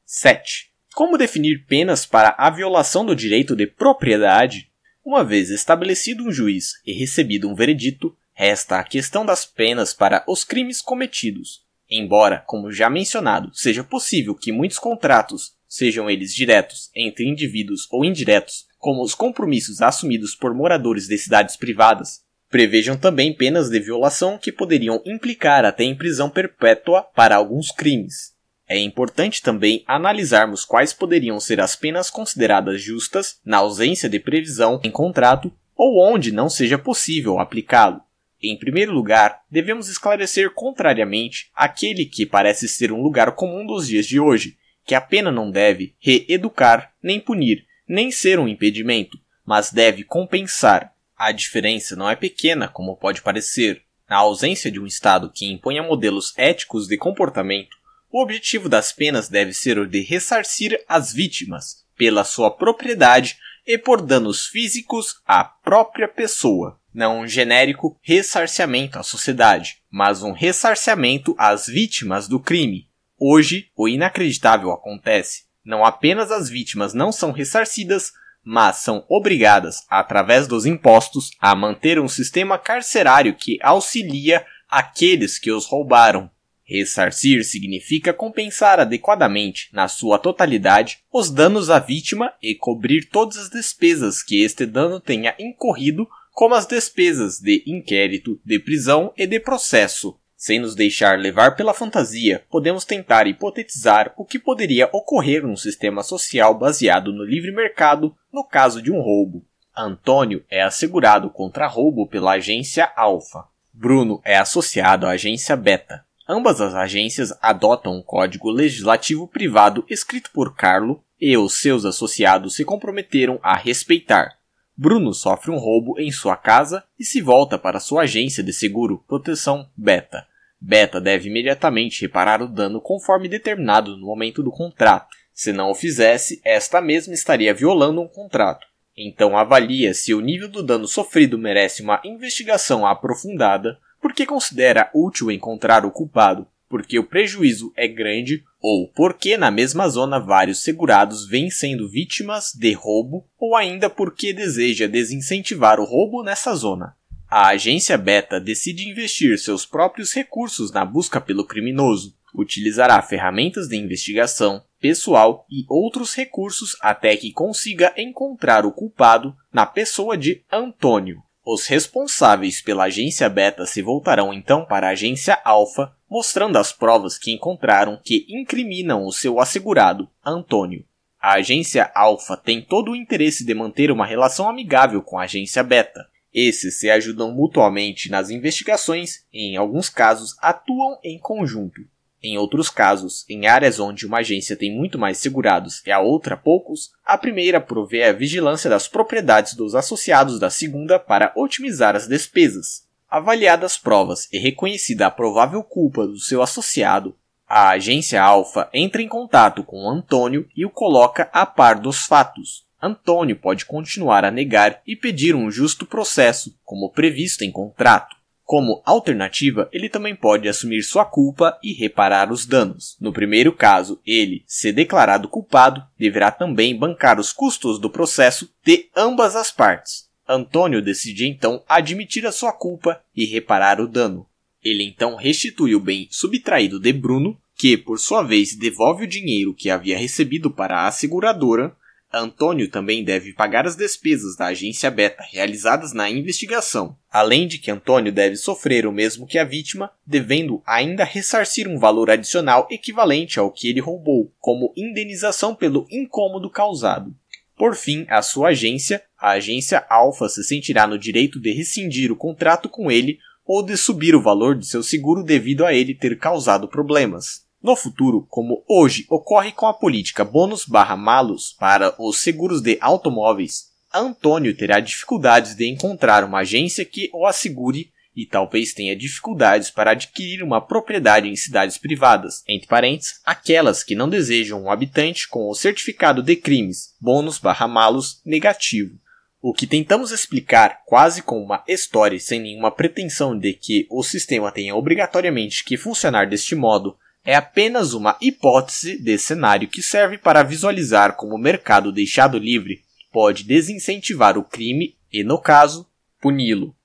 7. Como definir penas para a violação do direito de propriedade? Uma vez estabelecido um juiz e recebido um veredito, resta a questão das penas para os crimes cometidos. Embora, como já mencionado, seja possível que muitos contratos, sejam eles diretos entre indivíduos ou indiretos, como os compromissos assumidos por moradores de cidades privadas, Prevejam também penas de violação que poderiam implicar até em prisão perpétua para alguns crimes. É importante também analisarmos quais poderiam ser as penas consideradas justas na ausência de previsão em contrato ou onde não seja possível aplicá-lo. Em primeiro lugar, devemos esclarecer contrariamente aquele que parece ser um lugar comum dos dias de hoje, que a pena não deve reeducar, nem punir, nem ser um impedimento, mas deve compensar, a diferença não é pequena, como pode parecer. Na ausência de um Estado que imponha modelos éticos de comportamento, o objetivo das penas deve ser o de ressarcir as vítimas pela sua propriedade e por danos físicos à própria pessoa. Não um genérico ressarciamento à sociedade, mas um ressarciamento às vítimas do crime. Hoje, o inacreditável acontece. Não apenas as vítimas não são ressarcidas, mas são obrigadas, através dos impostos, a manter um sistema carcerário que auxilia aqueles que os roubaram. Ressarcir significa compensar adequadamente, na sua totalidade, os danos à vítima e cobrir todas as despesas que este dano tenha incorrido, como as despesas de inquérito, de prisão e de processo. Sem nos deixar levar pela fantasia, podemos tentar hipotetizar o que poderia ocorrer num sistema social baseado no livre mercado no caso de um roubo. Antônio é assegurado contra roubo pela agência Alfa. Bruno é associado à agência Beta. Ambas as agências adotam um código legislativo privado escrito por Carlo e os seus associados se comprometeram a respeitar. Bruno sofre um roubo em sua casa e se volta para sua agência de seguro Proteção Beta. Beta deve imediatamente reparar o dano conforme determinado no momento do contrato. Se não o fizesse, esta mesma estaria violando um contrato. Então avalia se o nível do dano sofrido merece uma investigação aprofundada, porque considera útil encontrar o culpado, porque o prejuízo é grande ou porque na mesma zona vários segurados vêm sendo vítimas de roubo ou ainda porque deseja desincentivar o roubo nessa zona. A agência Beta decide investir seus próprios recursos na busca pelo criminoso. Utilizará ferramentas de investigação, pessoal e outros recursos até que consiga encontrar o culpado na pessoa de Antônio. Os responsáveis pela agência Beta se voltarão então para a agência Alpha, mostrando as provas que encontraram que incriminam o seu assegurado, Antônio. A agência Alpha tem todo o interesse de manter uma relação amigável com a agência Beta, esses se ajudam mutuamente nas investigações e, em alguns casos, atuam em conjunto. Em outros casos, em áreas onde uma agência tem muito mais segurados e a outra poucos, a primeira provê a vigilância das propriedades dos associados da segunda para otimizar as despesas. Avaliadas as provas e reconhecida a provável culpa do seu associado, a agência Alfa entra em contato com Antônio e o coloca a par dos fatos. Antônio pode continuar a negar e pedir um justo processo, como previsto em contrato. Como alternativa, ele também pode assumir sua culpa e reparar os danos. No primeiro caso, ele, se declarado culpado, deverá também bancar os custos do processo de ambas as partes. Antônio decide então admitir a sua culpa e reparar o dano. Ele então restitui o bem subtraído de Bruno, que, por sua vez, devolve o dinheiro que havia recebido para a seguradora, Antônio também deve pagar as despesas da agência Beta realizadas na investigação, além de que Antônio deve sofrer o mesmo que a vítima, devendo ainda ressarcir um valor adicional equivalente ao que ele roubou, como indenização pelo incômodo causado. Por fim, a sua agência, a agência Alfa, se sentirá no direito de rescindir o contrato com ele ou de subir o valor de seu seguro devido a ele ter causado problemas. No futuro, como hoje ocorre com a política bônus barra malus para os seguros de automóveis, Antônio terá dificuldades de encontrar uma agência que o assegure e talvez tenha dificuldades para adquirir uma propriedade em cidades privadas, entre parênteses, aquelas que não desejam um habitante com o certificado de crimes, bônus barra malos, negativo. O que tentamos explicar quase com uma história sem nenhuma pretensão de que o sistema tenha obrigatoriamente que funcionar deste modo é apenas uma hipótese de cenário que serve para visualizar como o mercado deixado livre pode desincentivar o crime e, no caso, puni-lo.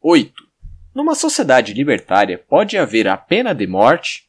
8. Numa sociedade libertária, pode haver a pena de morte?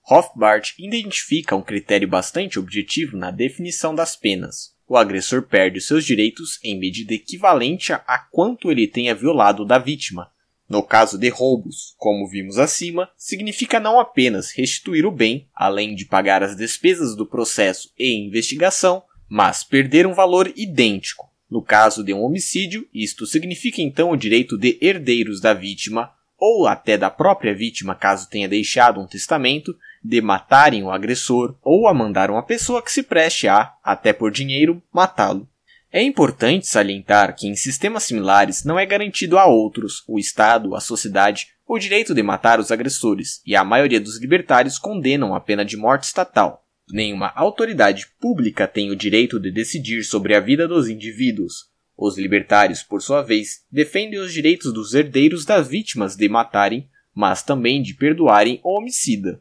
Rothbard identifica um critério bastante objetivo na definição das penas. O agressor perde os seus direitos em medida equivalente a quanto ele tenha violado da vítima, no caso de roubos, como vimos acima, significa não apenas restituir o bem, além de pagar as despesas do processo e investigação, mas perder um valor idêntico. No caso de um homicídio, isto significa então o direito de herdeiros da vítima, ou até da própria vítima caso tenha deixado um testamento, de matarem o agressor ou a mandar uma pessoa que se preste a, até por dinheiro, matá-lo. É importante salientar que em sistemas similares não é garantido a outros, o Estado, a sociedade, o direito de matar os agressores, e a maioria dos libertários condenam a pena de morte estatal. Nenhuma autoridade pública tem o direito de decidir sobre a vida dos indivíduos. Os libertários, por sua vez, defendem os direitos dos herdeiros das vítimas de matarem, mas também de perdoarem o homicida.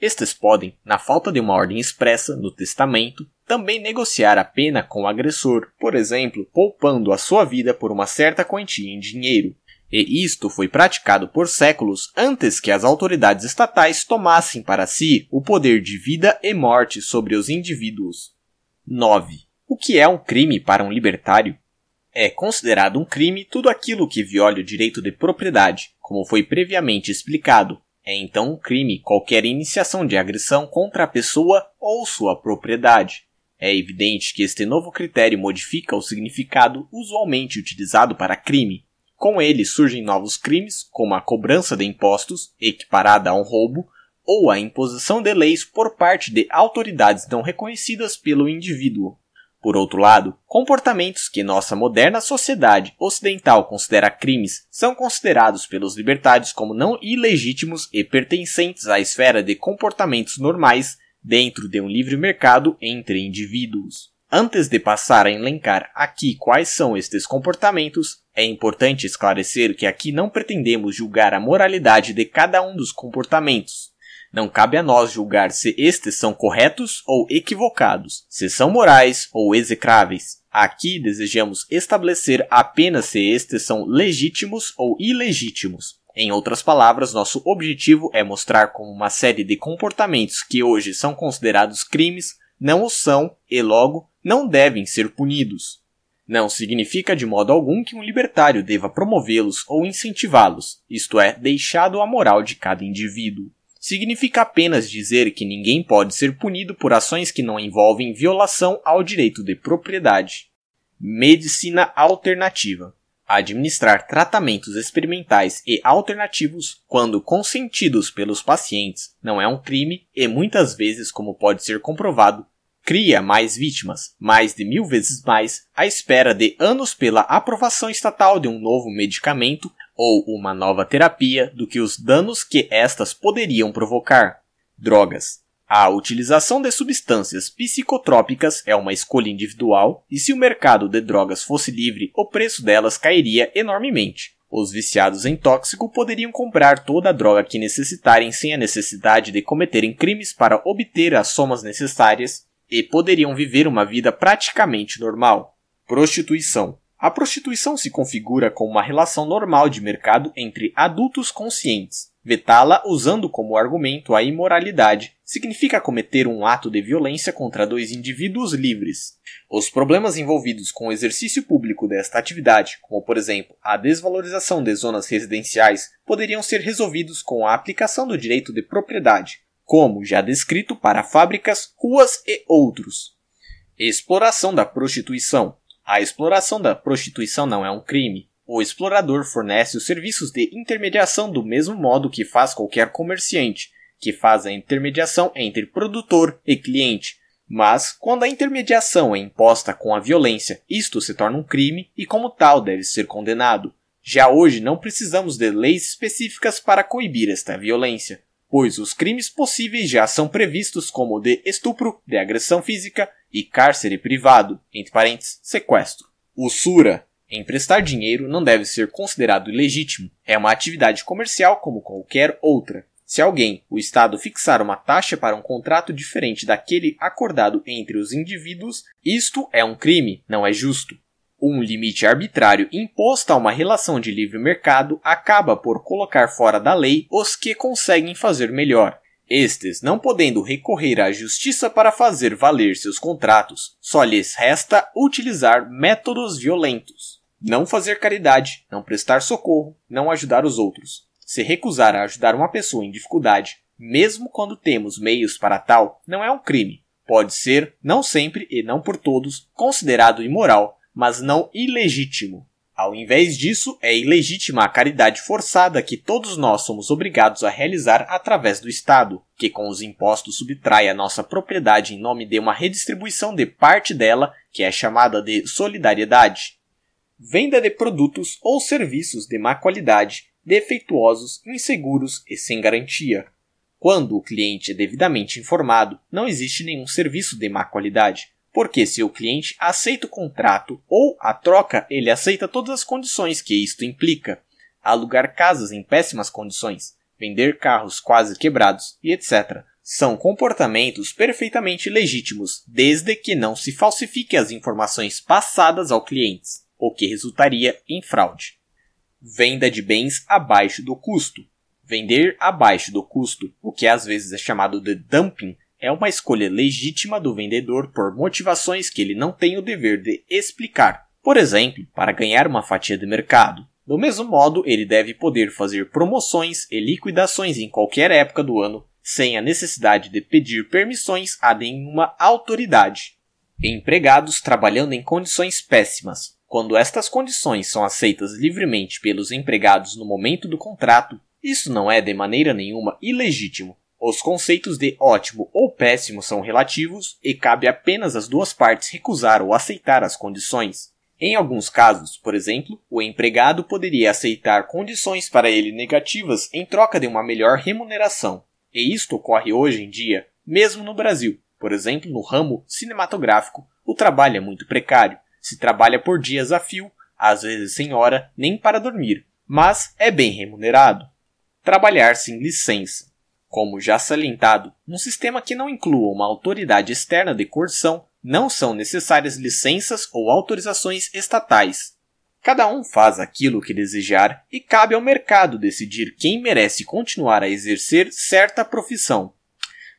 Estes podem, na falta de uma ordem expressa no testamento, também negociar a pena com o agressor, por exemplo, poupando a sua vida por uma certa quantia em dinheiro. E isto foi praticado por séculos antes que as autoridades estatais tomassem para si o poder de vida e morte sobre os indivíduos. 9. O que é um crime para um libertário? É considerado um crime tudo aquilo que viola o direito de propriedade, como foi previamente explicado. É então um crime qualquer iniciação de agressão contra a pessoa ou sua propriedade. É evidente que este novo critério modifica o significado usualmente utilizado para crime. Com ele surgem novos crimes, como a cobrança de impostos, equiparada a um roubo, ou a imposição de leis por parte de autoridades não reconhecidas pelo indivíduo. Por outro lado, comportamentos que nossa moderna sociedade ocidental considera crimes são considerados pelos libertários como não ilegítimos e pertencentes à esfera de comportamentos normais dentro de um livre mercado entre indivíduos. Antes de passar a elencar aqui quais são estes comportamentos, é importante esclarecer que aqui não pretendemos julgar a moralidade de cada um dos comportamentos. Não cabe a nós julgar se estes são corretos ou equivocados, se são morais ou execráveis. Aqui desejamos estabelecer apenas se estes são legítimos ou ilegítimos, em outras palavras, nosso objetivo é mostrar como uma série de comportamentos que hoje são considerados crimes não o são e, logo, não devem ser punidos. Não significa de modo algum que um libertário deva promovê-los ou incentivá-los, isto é, deixado à moral de cada indivíduo. Significa apenas dizer que ninguém pode ser punido por ações que não envolvem violação ao direito de propriedade. Medicina alternativa administrar tratamentos experimentais e alternativos quando consentidos pelos pacientes não é um crime e muitas vezes, como pode ser comprovado, cria mais vítimas, mais de mil vezes mais, à espera de anos pela aprovação estatal de um novo medicamento ou uma nova terapia do que os danos que estas poderiam provocar. Drogas. A utilização de substâncias psicotrópicas é uma escolha individual, e se o mercado de drogas fosse livre, o preço delas cairia enormemente. Os viciados em tóxico poderiam comprar toda a droga que necessitarem sem a necessidade de cometerem crimes para obter as somas necessárias e poderiam viver uma vida praticamente normal. Prostituição. A prostituição se configura como uma relação normal de mercado entre adultos conscientes, vetá-la usando como argumento a imoralidade, significa cometer um ato de violência contra dois indivíduos livres. Os problemas envolvidos com o exercício público desta atividade, como por exemplo a desvalorização de zonas residenciais, poderiam ser resolvidos com a aplicação do direito de propriedade, como já descrito para fábricas, ruas e outros. Exploração da prostituição. A exploração da prostituição não é um crime, o explorador fornece os serviços de intermediação do mesmo modo que faz qualquer comerciante, que faz a intermediação entre produtor e cliente. Mas, quando a intermediação é imposta com a violência, isto se torna um crime e, como tal, deve ser condenado. Já hoje não precisamos de leis específicas para coibir esta violência, pois os crimes possíveis já são previstos como de estupro, de agressão física e cárcere privado, entre parênteses, sequestro. usura. Emprestar dinheiro não deve ser considerado ilegítimo. É uma atividade comercial como qualquer outra. Se alguém, o Estado, fixar uma taxa para um contrato diferente daquele acordado entre os indivíduos, isto é um crime, não é justo. Um limite arbitrário imposto a uma relação de livre mercado acaba por colocar fora da lei os que conseguem fazer melhor. Estes, não podendo recorrer à justiça para fazer valer seus contratos, só lhes resta utilizar métodos violentos. Não fazer caridade, não prestar socorro, não ajudar os outros. Se recusar a ajudar uma pessoa em dificuldade, mesmo quando temos meios para tal, não é um crime. Pode ser, não sempre e não por todos, considerado imoral, mas não ilegítimo. Ao invés disso, é ilegítima a caridade forçada que todos nós somos obrigados a realizar através do Estado, que com os impostos subtrai a nossa propriedade em nome de uma redistribuição de parte dela, que é chamada de solidariedade venda de produtos ou serviços de má qualidade, defeituosos, inseguros e sem garantia. Quando o cliente é devidamente informado, não existe nenhum serviço de má qualidade, porque se o cliente aceita o contrato ou a troca, ele aceita todas as condições que isto implica: alugar casas em péssimas condições, vender carros quase quebrados e etc. São comportamentos perfeitamente legítimos, desde que não se falsifique as informações passadas ao cliente o que resultaria em fraude. Venda de bens abaixo do custo. Vender abaixo do custo, o que às vezes é chamado de dumping, é uma escolha legítima do vendedor por motivações que ele não tem o dever de explicar, por exemplo, para ganhar uma fatia de mercado. Do mesmo modo, ele deve poder fazer promoções e liquidações em qualquer época do ano, sem a necessidade de pedir permissões a nenhuma autoridade. Empregados trabalhando em condições péssimas. Quando estas condições são aceitas livremente pelos empregados no momento do contrato, isso não é de maneira nenhuma ilegítimo. Os conceitos de ótimo ou péssimo são relativos e cabe apenas às duas partes recusar ou aceitar as condições. Em alguns casos, por exemplo, o empregado poderia aceitar condições para ele negativas em troca de uma melhor remuneração. E isto ocorre hoje em dia, mesmo no Brasil. Por exemplo, no ramo cinematográfico, o trabalho é muito precário se trabalha por dias a fio, às vezes sem hora nem para dormir, mas é bem remunerado. Trabalhar sem licença. Como já salientado, num sistema que não inclua uma autoridade externa de coerção, não são necessárias licenças ou autorizações estatais. Cada um faz aquilo que desejar e cabe ao mercado decidir quem merece continuar a exercer certa profissão.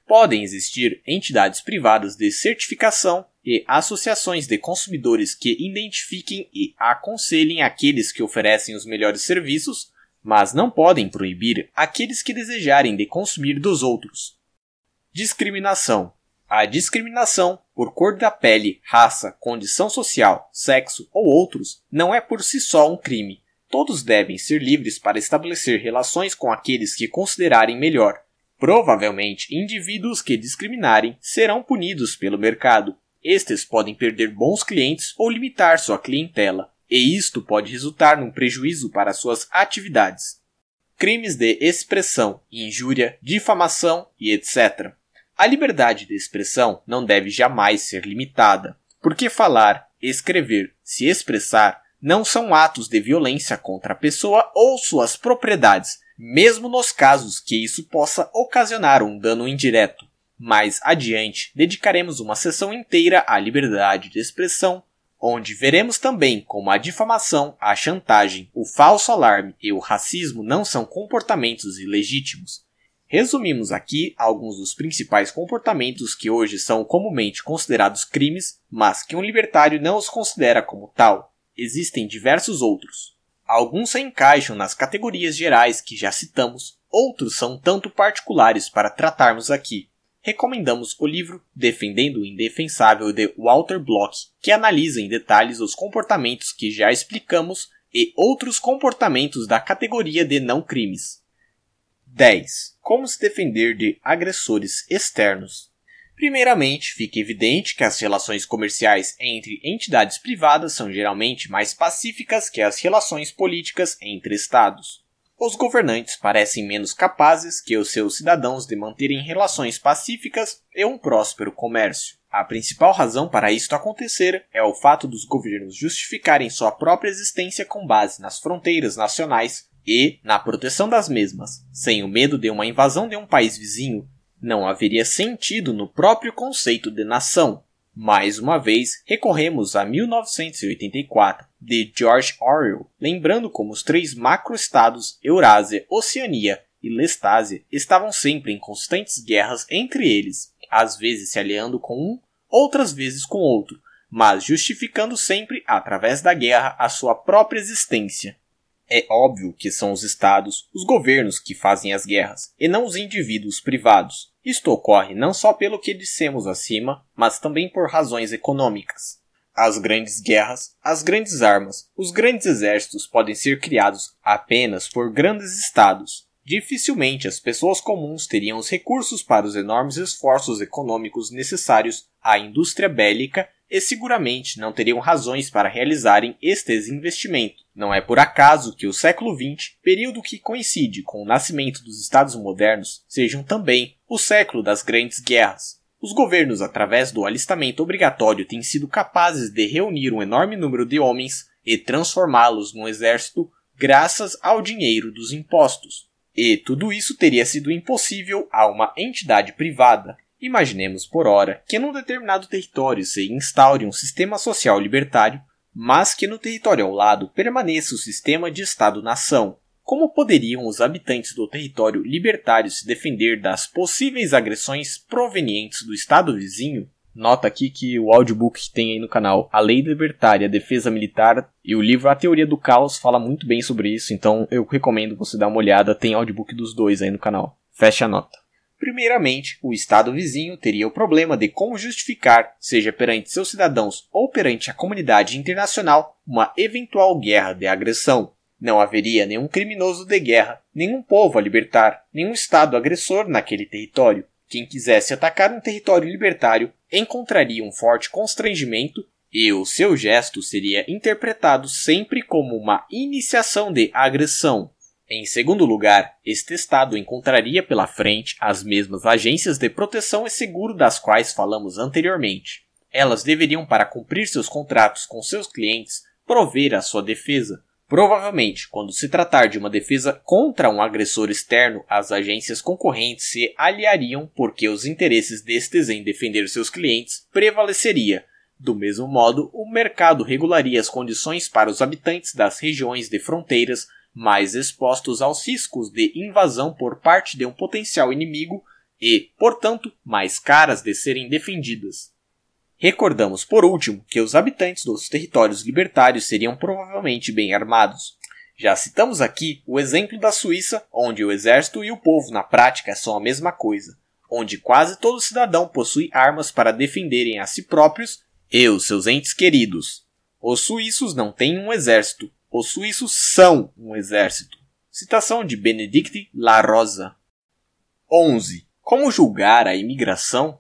Podem existir entidades privadas de certificação e associações de consumidores que identifiquem e aconselhem aqueles que oferecem os melhores serviços, mas não podem proibir aqueles que desejarem de consumir dos outros. Discriminação. A discriminação por cor da pele, raça, condição social, sexo ou outros não é por si só um crime. Todos devem ser livres para estabelecer relações com aqueles que considerarem melhor. Provavelmente, indivíduos que discriminarem serão punidos pelo mercado, estes podem perder bons clientes ou limitar sua clientela, e isto pode resultar num prejuízo para suas atividades. Crimes de expressão, injúria, difamação e etc. A liberdade de expressão não deve jamais ser limitada, porque falar, escrever, se expressar não são atos de violência contra a pessoa ou suas propriedades, mesmo nos casos que isso possa ocasionar um dano indireto. Mais adiante, dedicaremos uma sessão inteira à liberdade de expressão, onde veremos também como a difamação, a chantagem, o falso alarme e o racismo não são comportamentos ilegítimos. Resumimos aqui alguns dos principais comportamentos que hoje são comumente considerados crimes, mas que um libertário não os considera como tal. Existem diversos outros. Alguns se encaixam nas categorias gerais que já citamos, outros são tanto particulares para tratarmos aqui recomendamos o livro Defendendo o Indefensável de Walter Block, que analisa em detalhes os comportamentos que já explicamos e outros comportamentos da categoria de não crimes. 10. Como se defender de agressores externos. Primeiramente, fica evidente que as relações comerciais entre entidades privadas são geralmente mais pacíficas que as relações políticas entre estados. Os governantes parecem menos capazes que os seus cidadãos de manterem relações pacíficas e um próspero comércio. A principal razão para isto acontecer é o fato dos governos justificarem sua própria existência com base nas fronteiras nacionais e na proteção das mesmas. Sem o medo de uma invasão de um país vizinho, não haveria sentido no próprio conceito de nação. Mais uma vez, recorremos a 1984, de George Orwell, lembrando como os três macroestados, Eurásia, Oceania e Lestásia, estavam sempre em constantes guerras entre eles, às vezes se aliando com um, outras vezes com outro, mas justificando sempre, através da guerra, a sua própria existência. É óbvio que são os estados, os governos que fazem as guerras, e não os indivíduos privados. Isto ocorre não só pelo que dissemos acima, mas também por razões econômicas. As grandes guerras, as grandes armas, os grandes exércitos podem ser criados apenas por grandes estados. Dificilmente as pessoas comuns teriam os recursos para os enormes esforços econômicos necessários à indústria bélica e seguramente não teriam razões para realizarem estes investimentos. Não é por acaso que o século XX, período que coincide com o nascimento dos Estados modernos, sejam também o século das grandes guerras. Os governos, através do alistamento obrigatório, têm sido capazes de reunir um enorme número de homens e transformá-los num exército graças ao dinheiro dos impostos. E tudo isso teria sido impossível a uma entidade privada. Imaginemos por hora que num determinado território se instaure um sistema social libertário mas que no território ao lado permaneça o sistema de Estado-nação. Como poderiam os habitantes do território libertário se defender das possíveis agressões provenientes do Estado vizinho? Nota aqui que o audiobook que tem aí no canal A Lei Libertária, a Defesa Militar e o livro A Teoria do Caos fala muito bem sobre isso, então eu recomendo você dar uma olhada, tem audiobook dos dois aí no canal. Fecha a nota. Primeiramente, o Estado vizinho teria o problema de como justificar, seja perante seus cidadãos ou perante a comunidade internacional, uma eventual guerra de agressão. Não haveria nenhum criminoso de guerra, nenhum povo a libertar, nenhum Estado agressor naquele território. Quem quisesse atacar um território libertário encontraria um forte constrangimento e o seu gesto seria interpretado sempre como uma iniciação de agressão. Em segundo lugar, este Estado encontraria pela frente as mesmas agências de proteção e seguro das quais falamos anteriormente. Elas deveriam, para cumprir seus contratos com seus clientes, prover a sua defesa. Provavelmente, quando se tratar de uma defesa contra um agressor externo, as agências concorrentes se aliariam porque os interesses destes em defender seus clientes prevaleceria. Do mesmo modo, o mercado regularia as condições para os habitantes das regiões de fronteiras mais expostos aos riscos de invasão por parte de um potencial inimigo e, portanto, mais caras de serem defendidas. Recordamos, por último, que os habitantes dos territórios libertários seriam provavelmente bem armados. Já citamos aqui o exemplo da Suíça, onde o exército e o povo na prática são a mesma coisa, onde quase todo cidadão possui armas para defenderem a si próprios e os seus entes queridos. Os suíços não têm um exército, os suíços são um exército. Citação de Benedict La Rosa. 11. Como julgar a imigração?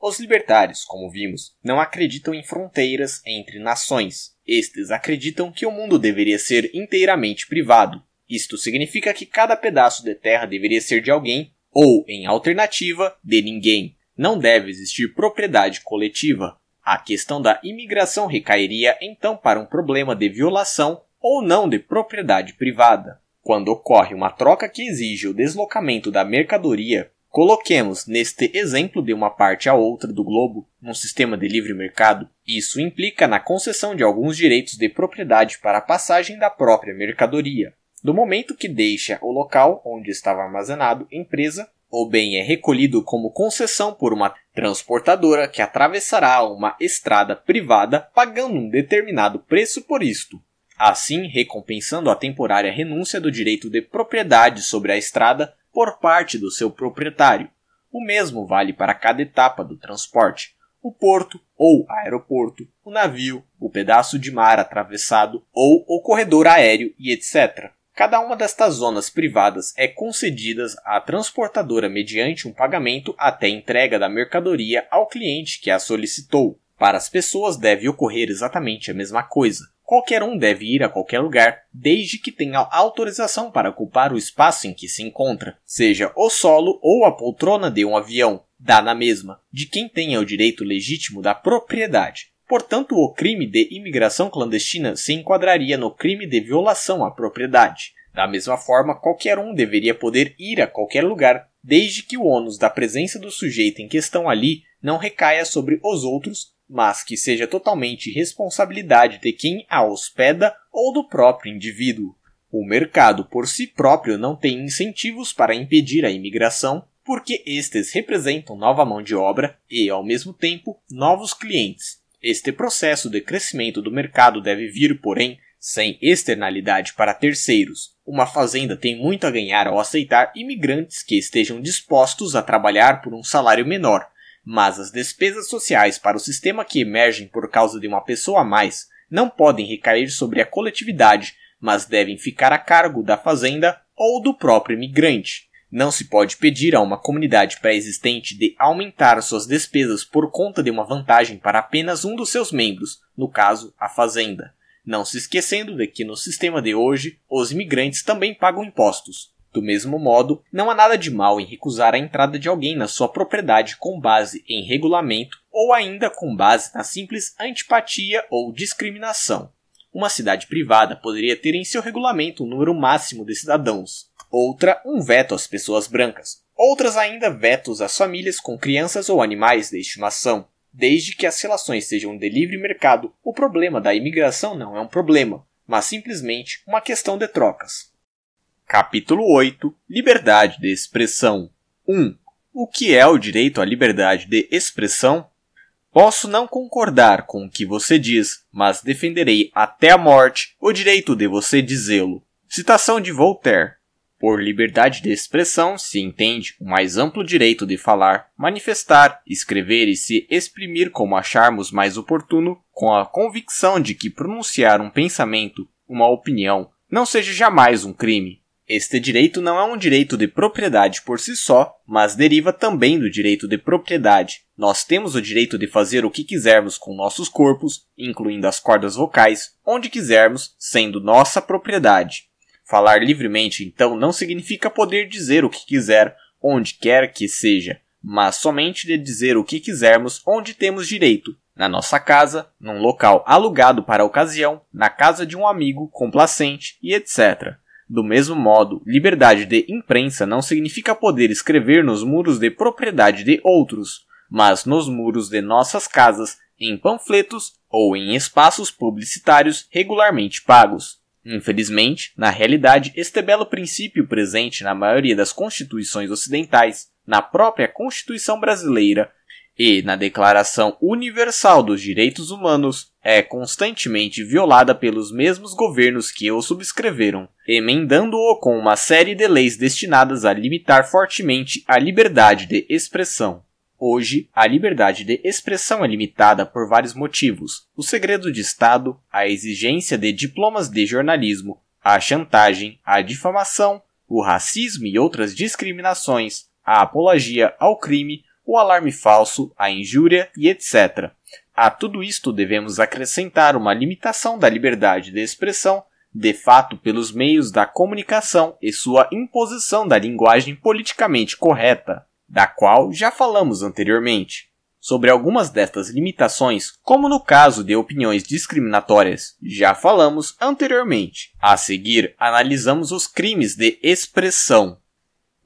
Os libertários, como vimos, não acreditam em fronteiras entre nações. Estes acreditam que o mundo deveria ser inteiramente privado. Isto significa que cada pedaço de terra deveria ser de alguém, ou, em alternativa, de ninguém. Não deve existir propriedade coletiva. A questão da imigração recairia então para um problema de violação ou não de propriedade privada. Quando ocorre uma troca que exige o deslocamento da mercadoria, coloquemos neste exemplo de uma parte a outra do globo, num sistema de livre mercado, isso implica na concessão de alguns direitos de propriedade para a passagem da própria mercadoria, do momento que deixa o local onde estava armazenado empresa ou bem é recolhido como concessão por uma transportadora que atravessará uma estrada privada pagando um determinado preço por isto assim recompensando a temporária renúncia do direito de propriedade sobre a estrada por parte do seu proprietário. O mesmo vale para cada etapa do transporte: o porto ou aeroporto, o navio, o pedaço de mar atravessado ou o corredor aéreo e etc. Cada uma destas zonas privadas é concedida à transportadora mediante um pagamento até entrega da mercadoria ao cliente que a solicitou. Para as pessoas deve ocorrer exatamente a mesma coisa. Qualquer um deve ir a qualquer lugar, desde que tenha autorização para ocupar o espaço em que se encontra, seja o solo ou a poltrona de um avião, dá na mesma, de quem tenha o direito legítimo da propriedade. Portanto, o crime de imigração clandestina se enquadraria no crime de violação à propriedade. Da mesma forma, qualquer um deveria poder ir a qualquer lugar, desde que o ônus da presença do sujeito em questão ali não recaia sobre os outros mas que seja totalmente responsabilidade de quem a hospeda ou do próprio indivíduo. O mercado por si próprio não tem incentivos para impedir a imigração, porque estes representam nova mão de obra e, ao mesmo tempo, novos clientes. Este processo de crescimento do mercado deve vir, porém, sem externalidade para terceiros. Uma fazenda tem muito a ganhar ao aceitar imigrantes que estejam dispostos a trabalhar por um salário menor, mas as despesas sociais para o sistema que emergem por causa de uma pessoa a mais não podem recair sobre a coletividade, mas devem ficar a cargo da fazenda ou do próprio imigrante. Não se pode pedir a uma comunidade pré-existente de aumentar suas despesas por conta de uma vantagem para apenas um dos seus membros, no caso, a fazenda. Não se esquecendo de que no sistema de hoje, os imigrantes também pagam impostos, do mesmo modo, não há nada de mal em recusar a entrada de alguém na sua propriedade com base em regulamento ou ainda com base na simples antipatia ou discriminação. Uma cidade privada poderia ter em seu regulamento um número máximo de cidadãos, outra, um veto às pessoas brancas, outras ainda vetos às famílias com crianças ou animais de estimação. Desde que as relações sejam de livre mercado, o problema da imigração não é um problema, mas simplesmente uma questão de trocas. Capítulo 8 Liberdade de expressão 1. O que é o direito à liberdade de expressão? Posso não concordar com o que você diz, mas defenderei até a morte o direito de você dizê-lo. Citação de Voltaire. Por liberdade de expressão se entende o mais amplo direito de falar, manifestar, escrever e se exprimir como acharmos mais oportuno, com a convicção de que pronunciar um pensamento, uma opinião, não seja jamais um crime. Este direito não é um direito de propriedade por si só, mas deriva também do direito de propriedade. Nós temos o direito de fazer o que quisermos com nossos corpos, incluindo as cordas vocais, onde quisermos, sendo nossa propriedade. Falar livremente, então, não significa poder dizer o que quiser, onde quer que seja, mas somente de dizer o que quisermos onde temos direito, na nossa casa, num local alugado para a ocasião, na casa de um amigo, complacente e etc. Do mesmo modo, liberdade de imprensa não significa poder escrever nos muros de propriedade de outros, mas nos muros de nossas casas, em panfletos ou em espaços publicitários regularmente pagos. Infelizmente, na realidade, este belo princípio presente na maioria das constituições ocidentais, na própria Constituição brasileira e na Declaração Universal dos Direitos Humanos é constantemente violada pelos mesmos governos que o subscreveram, emendando-o com uma série de leis destinadas a limitar fortemente a liberdade de expressão. Hoje, a liberdade de expressão é limitada por vários motivos: o segredo de Estado, a exigência de diplomas de jornalismo, a chantagem, a difamação, o racismo e outras discriminações, a apologia ao crime, o alarme falso, a injúria e etc. A tudo isto devemos acrescentar uma limitação da liberdade de expressão, de fato, pelos meios da comunicação e sua imposição da linguagem politicamente correta, da qual já falamos anteriormente sobre algumas destas limitações, como no caso de opiniões discriminatórias. Já falamos anteriormente. A seguir, analisamos os crimes de expressão.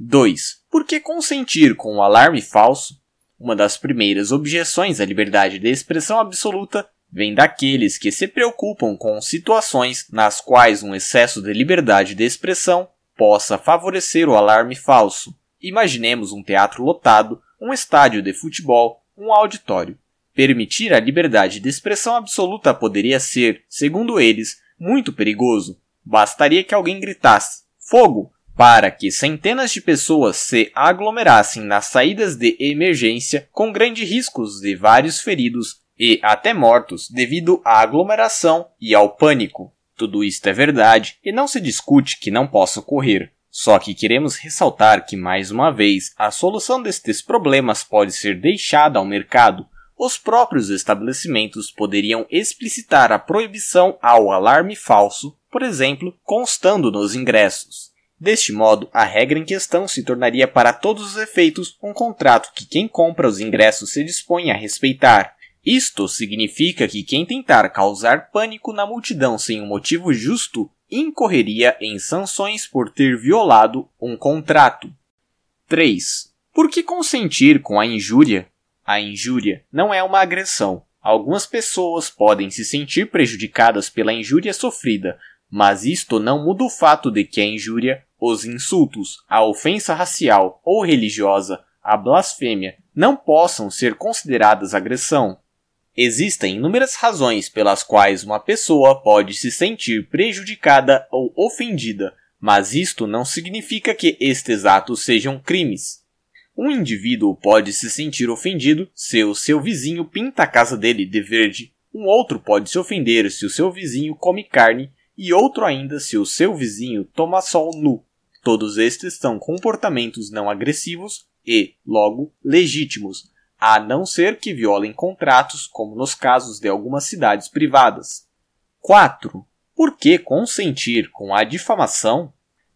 2. Porque consentir com o um alarme falso, uma das primeiras objeções à liberdade de expressão absoluta, vem daqueles que se preocupam com situações nas quais um excesso de liberdade de expressão possa favorecer o alarme falso. Imaginemos um teatro lotado, um estádio de futebol, um auditório. Permitir a liberdade de expressão absoluta poderia ser, segundo eles, muito perigoso. Bastaria que alguém gritasse: Fogo! para que centenas de pessoas se aglomerassem nas saídas de emergência, com grandes riscos de vários feridos e até mortos devido à aglomeração e ao pânico. Tudo isto é verdade e não se discute que não possa ocorrer. Só que queremos ressaltar que, mais uma vez, a solução destes problemas pode ser deixada ao mercado. Os próprios estabelecimentos poderiam explicitar a proibição ao alarme falso, por exemplo, constando nos ingressos. Deste modo, a regra em questão se tornaria para todos os efeitos um contrato que quem compra os ingressos se dispõe a respeitar. Isto significa que quem tentar causar pânico na multidão sem um motivo justo incorreria em sanções por ter violado um contrato. 3. Por que consentir com a injúria? A injúria não é uma agressão. Algumas pessoas podem se sentir prejudicadas pela injúria sofrida, mas isto não muda o fato de que a injúria os insultos, a ofensa racial ou religiosa, a blasfêmia, não possam ser consideradas agressão. Existem inúmeras razões pelas quais uma pessoa pode se sentir prejudicada ou ofendida, mas isto não significa que estes atos sejam crimes. Um indivíduo pode se sentir ofendido se o seu vizinho pinta a casa dele de verde, um outro pode se ofender se o seu vizinho come carne e outro ainda se o seu vizinho toma sol nu. Todos estes são comportamentos não agressivos e, logo, legítimos, a não ser que violem contratos, como nos casos de algumas cidades privadas. 4. Por que consentir com a difamação?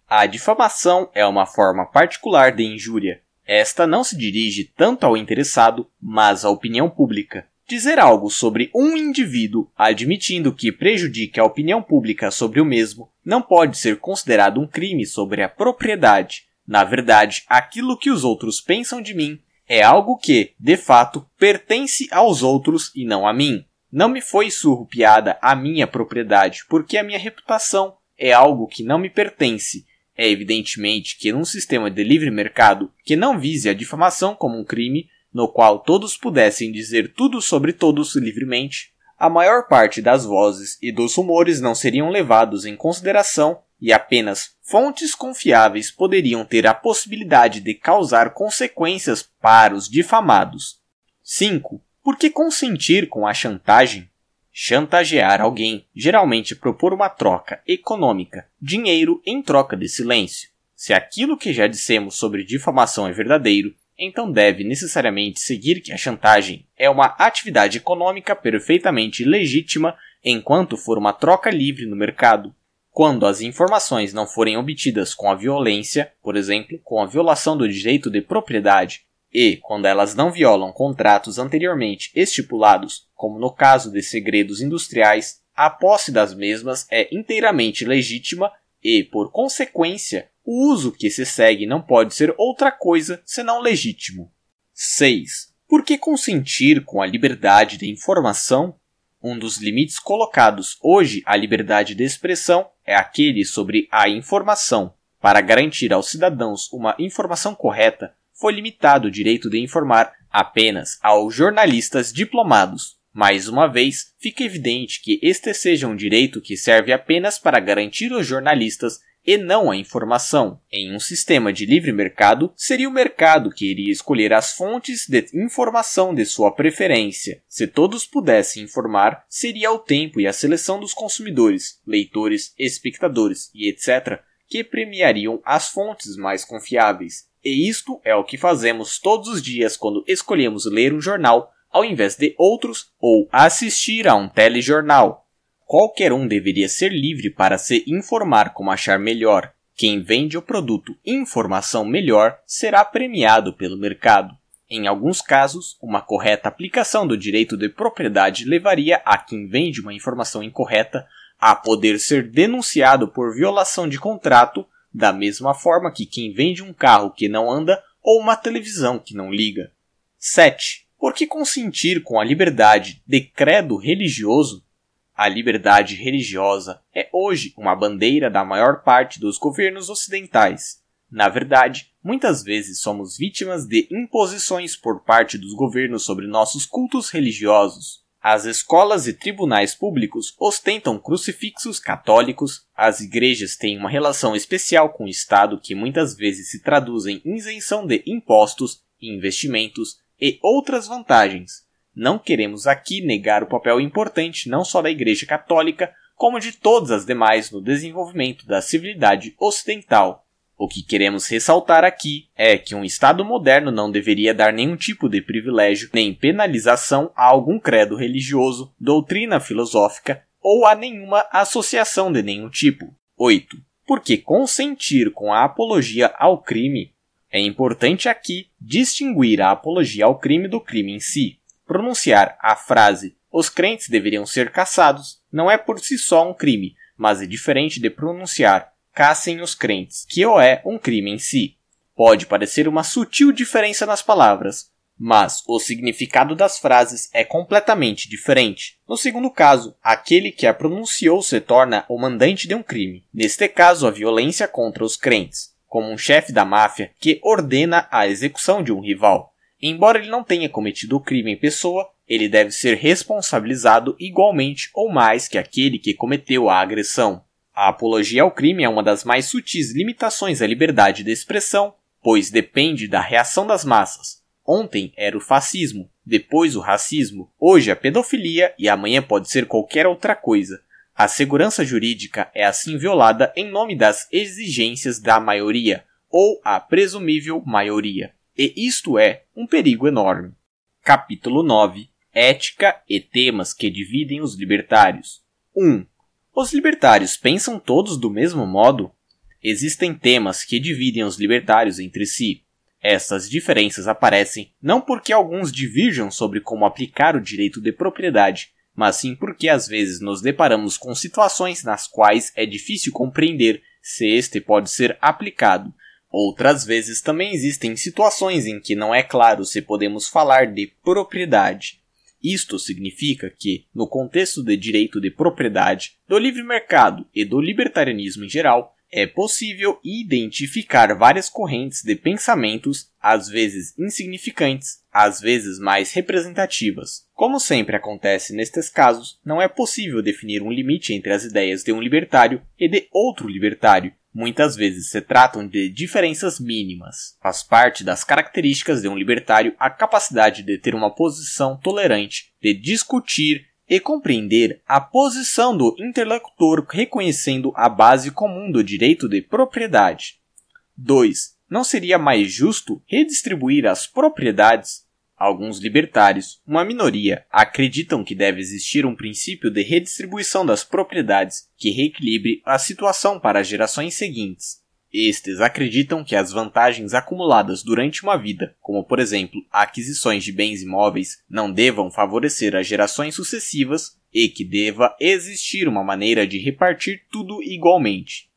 A difamação é uma forma particular de injúria. Esta não se dirige tanto ao interessado, mas à opinião pública. Dizer algo sobre um indivíduo, admitindo que prejudique a opinião pública sobre o mesmo, não pode ser considerado um crime sobre a propriedade. Na verdade, aquilo que os outros pensam de mim é algo que, de fato, pertence aos outros e não a mim. Não me foi surrupiada a minha propriedade, porque a minha reputação é algo que não me pertence. É evidentemente que num sistema de livre mercado que não vise a difamação como um crime, no qual todos pudessem dizer tudo sobre todos livremente, a maior parte das vozes e dos rumores não seriam levados em consideração e apenas fontes confiáveis poderiam ter a possibilidade de causar consequências para os difamados. 5. Por que consentir com a chantagem? Chantagear alguém, geralmente propor uma troca econômica, dinheiro em troca de silêncio. Se aquilo que já dissemos sobre difamação é verdadeiro, então deve necessariamente seguir que a chantagem é uma atividade econômica perfeitamente legítima enquanto for uma troca livre no mercado. Quando as informações não forem obtidas com a violência, por exemplo, com a violação do direito de propriedade, e quando elas não violam contratos anteriormente estipulados, como no caso de segredos industriais, a posse das mesmas é inteiramente legítima e, por consequência, o uso que se segue não pode ser outra coisa senão legítimo. 6. Por que consentir com a liberdade de informação? Um dos limites colocados hoje à liberdade de expressão é aquele sobre a informação. Para garantir aos cidadãos uma informação correta, foi limitado o direito de informar apenas aos jornalistas diplomados. Mais uma vez, fica evidente que este seja um direito que serve apenas para garantir aos jornalistas e não a informação. Em um sistema de livre mercado, seria o mercado que iria escolher as fontes de informação de sua preferência. Se todos pudessem informar, seria o tempo e a seleção dos consumidores, leitores, espectadores e etc. que premiariam as fontes mais confiáveis. E isto é o que fazemos todos os dias quando escolhemos ler um jornal ao invés de outros ou assistir a um telejornal qualquer um deveria ser livre para se informar como achar melhor. Quem vende o produto informação melhor será premiado pelo mercado. Em alguns casos, uma correta aplicação do direito de propriedade levaria a quem vende uma informação incorreta a poder ser denunciado por violação de contrato, da mesma forma que quem vende um carro que não anda ou uma televisão que não liga. 7. Por que consentir com a liberdade de credo religioso a liberdade religiosa é hoje uma bandeira da maior parte dos governos ocidentais. Na verdade, muitas vezes somos vítimas de imposições por parte dos governos sobre nossos cultos religiosos. As escolas e tribunais públicos ostentam crucifixos católicos, as igrejas têm uma relação especial com o Estado que muitas vezes se traduz em isenção de impostos, investimentos e outras vantagens. Não queremos aqui negar o papel importante não só da Igreja Católica, como de todas as demais no desenvolvimento da civilidade ocidental. O que queremos ressaltar aqui é que um Estado moderno não deveria dar nenhum tipo de privilégio nem penalização a algum credo religioso, doutrina filosófica ou a nenhuma associação de nenhum tipo. 8. Porque consentir com a apologia ao crime é importante aqui distinguir a apologia ao crime do crime em si. Pronunciar a frase os crentes deveriam ser caçados não é por si só um crime, mas é diferente de pronunciar caçem os crentes, que ou é um crime em si. Pode parecer uma sutil diferença nas palavras, mas o significado das frases é completamente diferente. No segundo caso, aquele que a pronunciou se torna o mandante de um crime, neste caso, a violência contra os crentes, como um chefe da máfia que ordena a execução de um rival. Embora ele não tenha cometido o crime em pessoa, ele deve ser responsabilizado igualmente ou mais que aquele que cometeu a agressão. A apologia ao crime é uma das mais sutis limitações à liberdade de expressão, pois depende da reação das massas. Ontem era o fascismo, depois o racismo, hoje a pedofilia e amanhã pode ser qualquer outra coisa. A segurança jurídica é assim violada em nome das exigências da maioria, ou a presumível maioria e isto é um perigo enorme. Capítulo 9 Ética e temas que dividem os libertários. 1. Os libertários pensam todos do mesmo modo? Existem temas que dividem os libertários entre si. Essas diferenças aparecem não porque alguns divirjam sobre como aplicar o direito de propriedade, mas sim porque às vezes nos deparamos com situações nas quais é difícil compreender se este pode ser aplicado Outras vezes também existem situações em que não é claro se podemos falar de propriedade. Isto significa que, no contexto de direito de propriedade, do livre mercado e do libertarianismo em geral, é possível identificar várias correntes de pensamentos, às vezes insignificantes, às vezes mais representativas. Como sempre acontece nestes casos, não é possível definir um limite entre as ideias de um libertário e de outro libertário, Muitas vezes se tratam de diferenças mínimas. Faz parte das características de um libertário a capacidade de ter uma posição tolerante, de discutir e compreender a posição do interlocutor reconhecendo a base comum do direito de propriedade. 2. Não seria mais justo redistribuir as propriedades Alguns libertários, uma minoria, acreditam que deve existir um princípio de redistribuição das propriedades que reequilibre a situação para as gerações seguintes. Estes acreditam que as vantagens acumuladas durante uma vida, como por exemplo aquisições de bens imóveis, não devam favorecer as gerações sucessivas e que deva existir uma maneira de repartir tudo igualmente.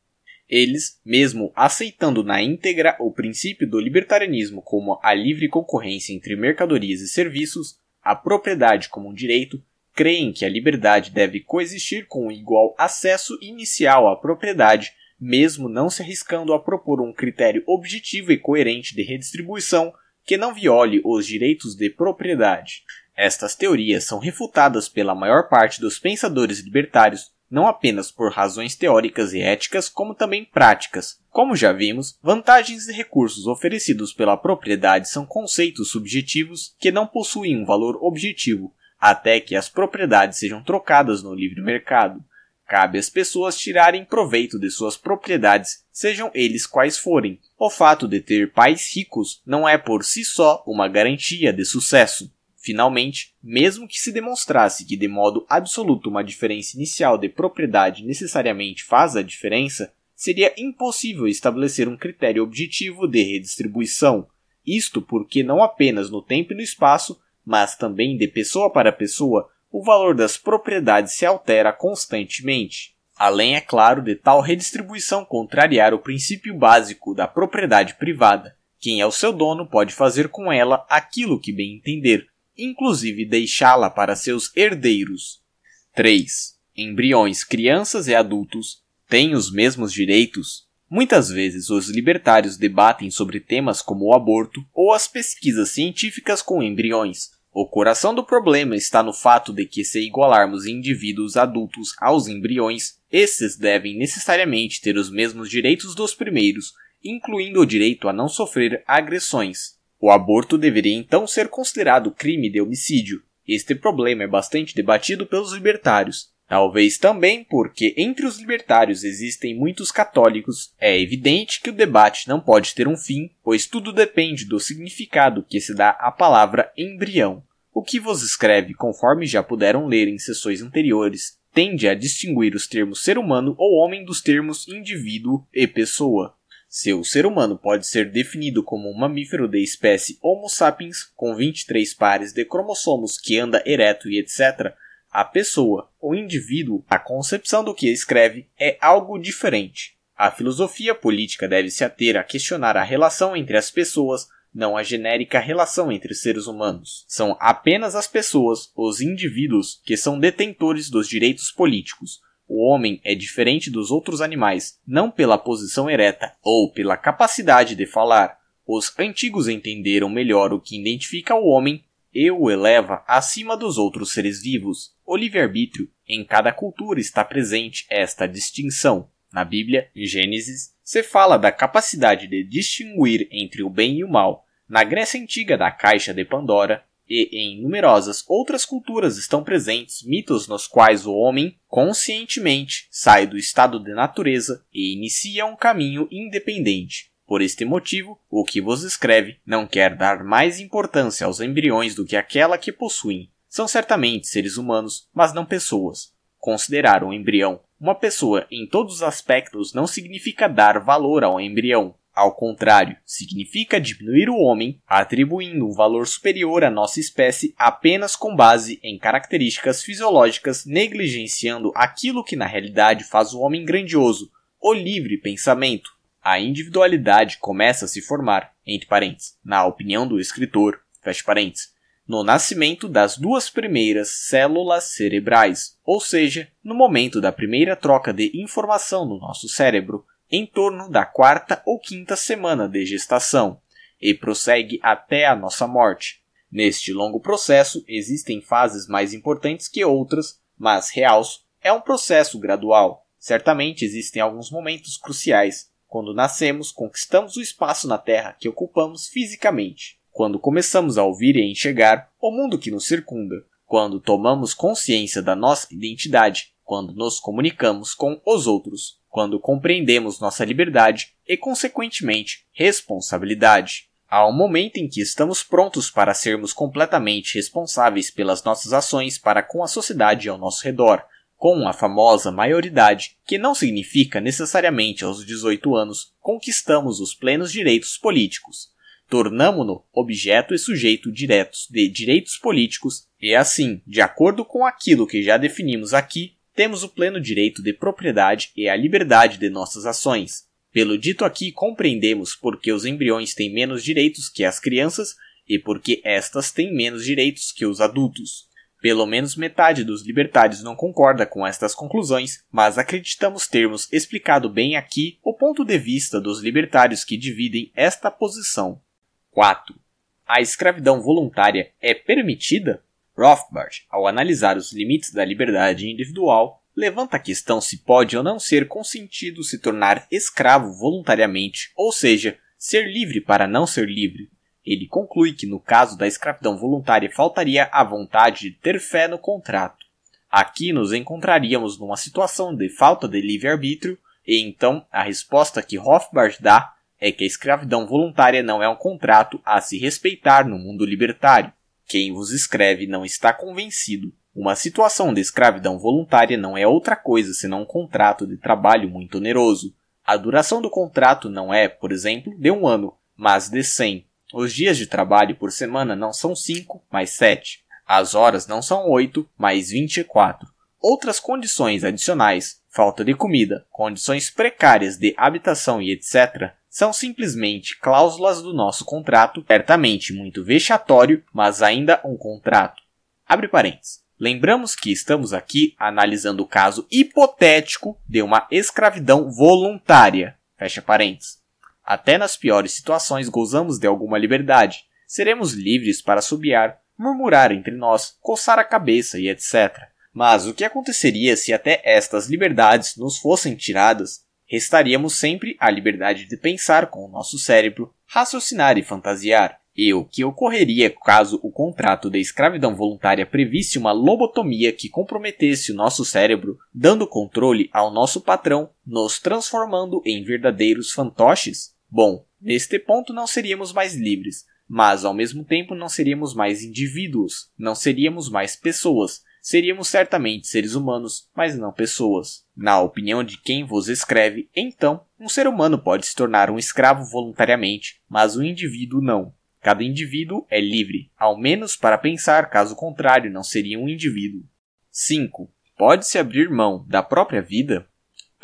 Eles, mesmo aceitando na íntegra o princípio do libertarianismo como a livre concorrência entre mercadorias e serviços, a propriedade como um direito, creem que a liberdade deve coexistir com o igual acesso inicial à propriedade, mesmo não se arriscando a propor um critério objetivo e coerente de redistribuição que não viole os direitos de propriedade. Estas teorias são refutadas pela maior parte dos pensadores libertários não apenas por razões teóricas e éticas, como também práticas. Como já vimos, vantagens e recursos oferecidos pela propriedade são conceitos subjetivos que não possuem um valor objetivo, até que as propriedades sejam trocadas no livre mercado. Cabe às pessoas tirarem proveito de suas propriedades, sejam eles quais forem. O fato de ter pais ricos não é por si só uma garantia de sucesso. Finalmente, mesmo que se demonstrasse que de modo absoluto uma diferença inicial de propriedade necessariamente faz a diferença, seria impossível estabelecer um critério objetivo de redistribuição, isto porque não apenas no tempo e no espaço, mas também de pessoa para pessoa, o valor das propriedades se altera constantemente. Além, é claro, de tal redistribuição contrariar o princípio básico da propriedade privada. Quem é o seu dono pode fazer com ela aquilo que bem entender, inclusive deixá-la para seus herdeiros. 3. Embriões, crianças e adultos têm os mesmos direitos. Muitas vezes os libertários debatem sobre temas como o aborto ou as pesquisas científicas com embriões. O coração do problema está no fato de que, se igualarmos indivíduos adultos aos embriões, esses devem necessariamente ter os mesmos direitos dos primeiros, incluindo o direito a não sofrer agressões. O aborto deveria então ser considerado crime de homicídio. Este problema é bastante debatido pelos libertários, talvez também porque entre os libertários existem muitos católicos. É evidente que o debate não pode ter um fim, pois tudo depende do significado que se dá à palavra embrião. O que vos escreve, conforme já puderam ler em sessões anteriores, tende a distinguir os termos ser humano ou homem dos termos indivíduo e pessoa. Se o ser humano pode ser definido como um mamífero da espécie Homo sapiens, com 23 pares de cromossomos que anda ereto e etc., a pessoa, o indivíduo, a concepção do que escreve é algo diferente. A filosofia política deve se ater a questionar a relação entre as pessoas, não a genérica relação entre os seres humanos. São apenas as pessoas, os indivíduos, que são detentores dos direitos políticos, o homem é diferente dos outros animais, não pela posição ereta ou pela capacidade de falar. Os antigos entenderam melhor o que identifica o homem e o eleva acima dos outros seres vivos. O livre-arbítrio. Em cada cultura está presente esta distinção. Na Bíblia, em Gênesis, se fala da capacidade de distinguir entre o bem e o mal. Na Grécia Antiga, da Caixa de Pandora, e em numerosas outras culturas estão presentes mitos nos quais o homem, conscientemente, sai do estado de natureza e inicia um caminho independente. Por este motivo, o que vos escreve não quer dar mais importância aos embriões do que aquela que possuem. São certamente seres humanos, mas não pessoas. Considerar um embrião uma pessoa em todos os aspectos não significa dar valor ao embrião, ao contrário, significa diminuir o homem, atribuindo um valor superior à nossa espécie apenas com base em características fisiológicas, negligenciando aquilo que na realidade faz o homem grandioso, o livre pensamento. A individualidade começa a se formar, entre parênteses, na opinião do escritor, fecha parênteses, no nascimento das duas primeiras células cerebrais, ou seja, no momento da primeira troca de informação no nosso cérebro, em torno da quarta ou quinta semana de gestação e prossegue até a nossa morte. Neste longo processo, existem fases mais importantes que outras, mas realço, é um processo gradual. Certamente existem alguns momentos cruciais. Quando nascemos, conquistamos o espaço na Terra que ocupamos fisicamente. Quando começamos a ouvir e enxergar o mundo que nos circunda. Quando tomamos consciência da nossa identidade quando nos comunicamos com os outros, quando compreendemos nossa liberdade e, consequentemente, responsabilidade. Há um momento em que estamos prontos para sermos completamente responsáveis pelas nossas ações para com a sociedade ao nosso redor, com a famosa maioridade, que não significa necessariamente aos 18 anos conquistamos os plenos direitos políticos. Tornamo-no objeto e sujeito diretos de direitos políticos e, assim, de acordo com aquilo que já definimos aqui, temos o pleno direito de propriedade e a liberdade de nossas ações. Pelo dito aqui, compreendemos por que os embriões têm menos direitos que as crianças e por que estas têm menos direitos que os adultos. Pelo menos metade dos libertários não concorda com estas conclusões, mas acreditamos termos explicado bem aqui o ponto de vista dos libertários que dividem esta posição. 4. A escravidão voluntária é permitida? Rothbard, ao analisar os limites da liberdade individual, levanta a questão se pode ou não ser consentido se tornar escravo voluntariamente, ou seja, ser livre para não ser livre. Ele conclui que no caso da escravidão voluntária faltaria a vontade de ter fé no contrato. Aqui nos encontraríamos numa situação de falta de livre-arbítrio, e então a resposta que Rothbard dá é que a escravidão voluntária não é um contrato a se respeitar no mundo libertário. Quem vos escreve não está convencido. Uma situação de escravidão voluntária não é outra coisa senão um contrato de trabalho muito oneroso. A duração do contrato não é, por exemplo, de um ano, mas de cem. Os dias de trabalho por semana não são cinco, mas sete. As horas não são oito, mas vinte e quatro. Outras condições adicionais, falta de comida, condições precárias de habitação e etc., são simplesmente cláusulas do nosso contrato, certamente muito vexatório, mas ainda um contrato. Abre parênteses. Lembramos que estamos aqui analisando o caso hipotético de uma escravidão voluntária. Fecha parênteses. Até nas piores situações gozamos de alguma liberdade. Seremos livres para subiar, murmurar entre nós, coçar a cabeça e etc. Mas o que aconteceria se até estas liberdades nos fossem tiradas restaríamos sempre a liberdade de pensar com o nosso cérebro, raciocinar e fantasiar. E o que ocorreria caso o contrato da escravidão voluntária previsse uma lobotomia que comprometesse o nosso cérebro, dando controle ao nosso patrão, nos transformando em verdadeiros fantoches? Bom, neste ponto não seríamos mais livres, mas ao mesmo tempo não seríamos mais indivíduos, não seríamos mais pessoas, Seríamos certamente seres humanos, mas não pessoas. Na opinião de quem vos escreve, então, um ser humano pode se tornar um escravo voluntariamente, mas um indivíduo não. Cada indivíduo é livre, ao menos para pensar, caso contrário, não seria um indivíduo. 5. Pode-se abrir mão da própria vida?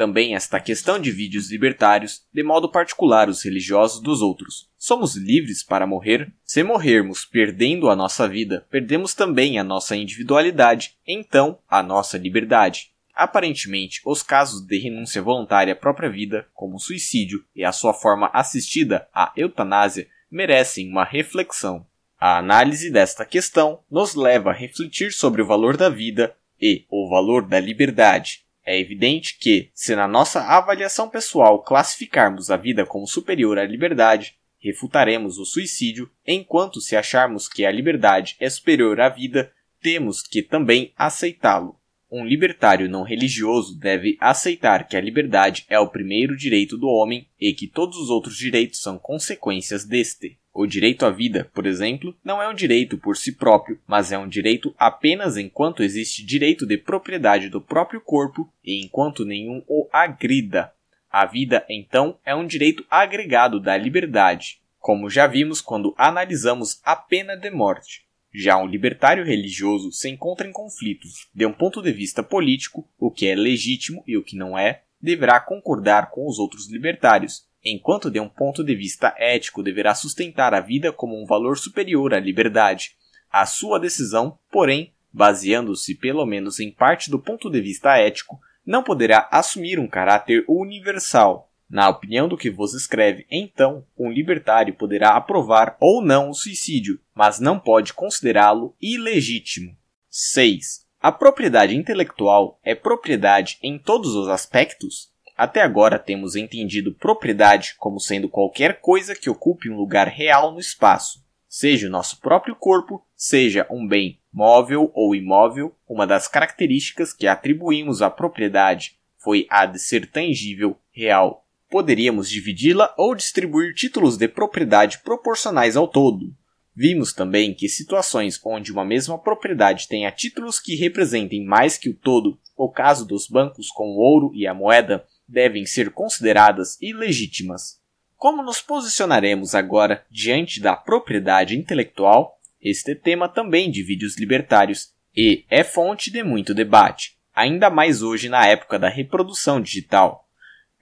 Também esta questão divide os libertários, de modo particular os religiosos dos outros. Somos livres para morrer? Se morrermos perdendo a nossa vida, perdemos também a nossa individualidade, então a nossa liberdade. Aparentemente, os casos de renúncia voluntária à própria vida, como o suicídio e a sua forma assistida, a eutanásia, merecem uma reflexão. A análise desta questão nos leva a refletir sobre o valor da vida e o valor da liberdade, é evidente que, se na nossa avaliação pessoal classificarmos a vida como superior à liberdade, refutaremos o suicídio, enquanto se acharmos que a liberdade é superior à vida, temos que também aceitá-lo. Um libertário não religioso deve aceitar que a liberdade é o primeiro direito do homem e que todos os outros direitos são consequências deste. O direito à vida, por exemplo, não é um direito por si próprio, mas é um direito apenas enquanto existe direito de propriedade do próprio corpo e enquanto nenhum o agrida. A vida, então, é um direito agregado da liberdade, como já vimos quando analisamos a pena de morte. Já um libertário religioso se encontra em conflito. De um ponto de vista político, o que é legítimo e o que não é, deverá concordar com os outros libertários, enquanto de um ponto de vista ético deverá sustentar a vida como um valor superior à liberdade. A sua decisão, porém, baseando-se pelo menos em parte do ponto de vista ético, não poderá assumir um caráter universal, na opinião do que vos escreve, então, um libertário poderá aprovar ou não o suicídio, mas não pode considerá-lo ilegítimo. 6. A propriedade intelectual é propriedade em todos os aspectos? Até agora temos entendido propriedade como sendo qualquer coisa que ocupe um lugar real no espaço, seja o nosso próprio corpo, seja um bem móvel ou imóvel. Uma das características que atribuímos à propriedade foi a de ser tangível, real Poderíamos dividi-la ou distribuir títulos de propriedade proporcionais ao todo. Vimos também que situações onde uma mesma propriedade tenha títulos que representem mais que o todo, o caso dos bancos com o ouro e a moeda, devem ser consideradas ilegítimas. Como nos posicionaremos agora diante da propriedade intelectual? Este tema também divide os libertários e é fonte de muito debate, ainda mais hoje na época da reprodução digital.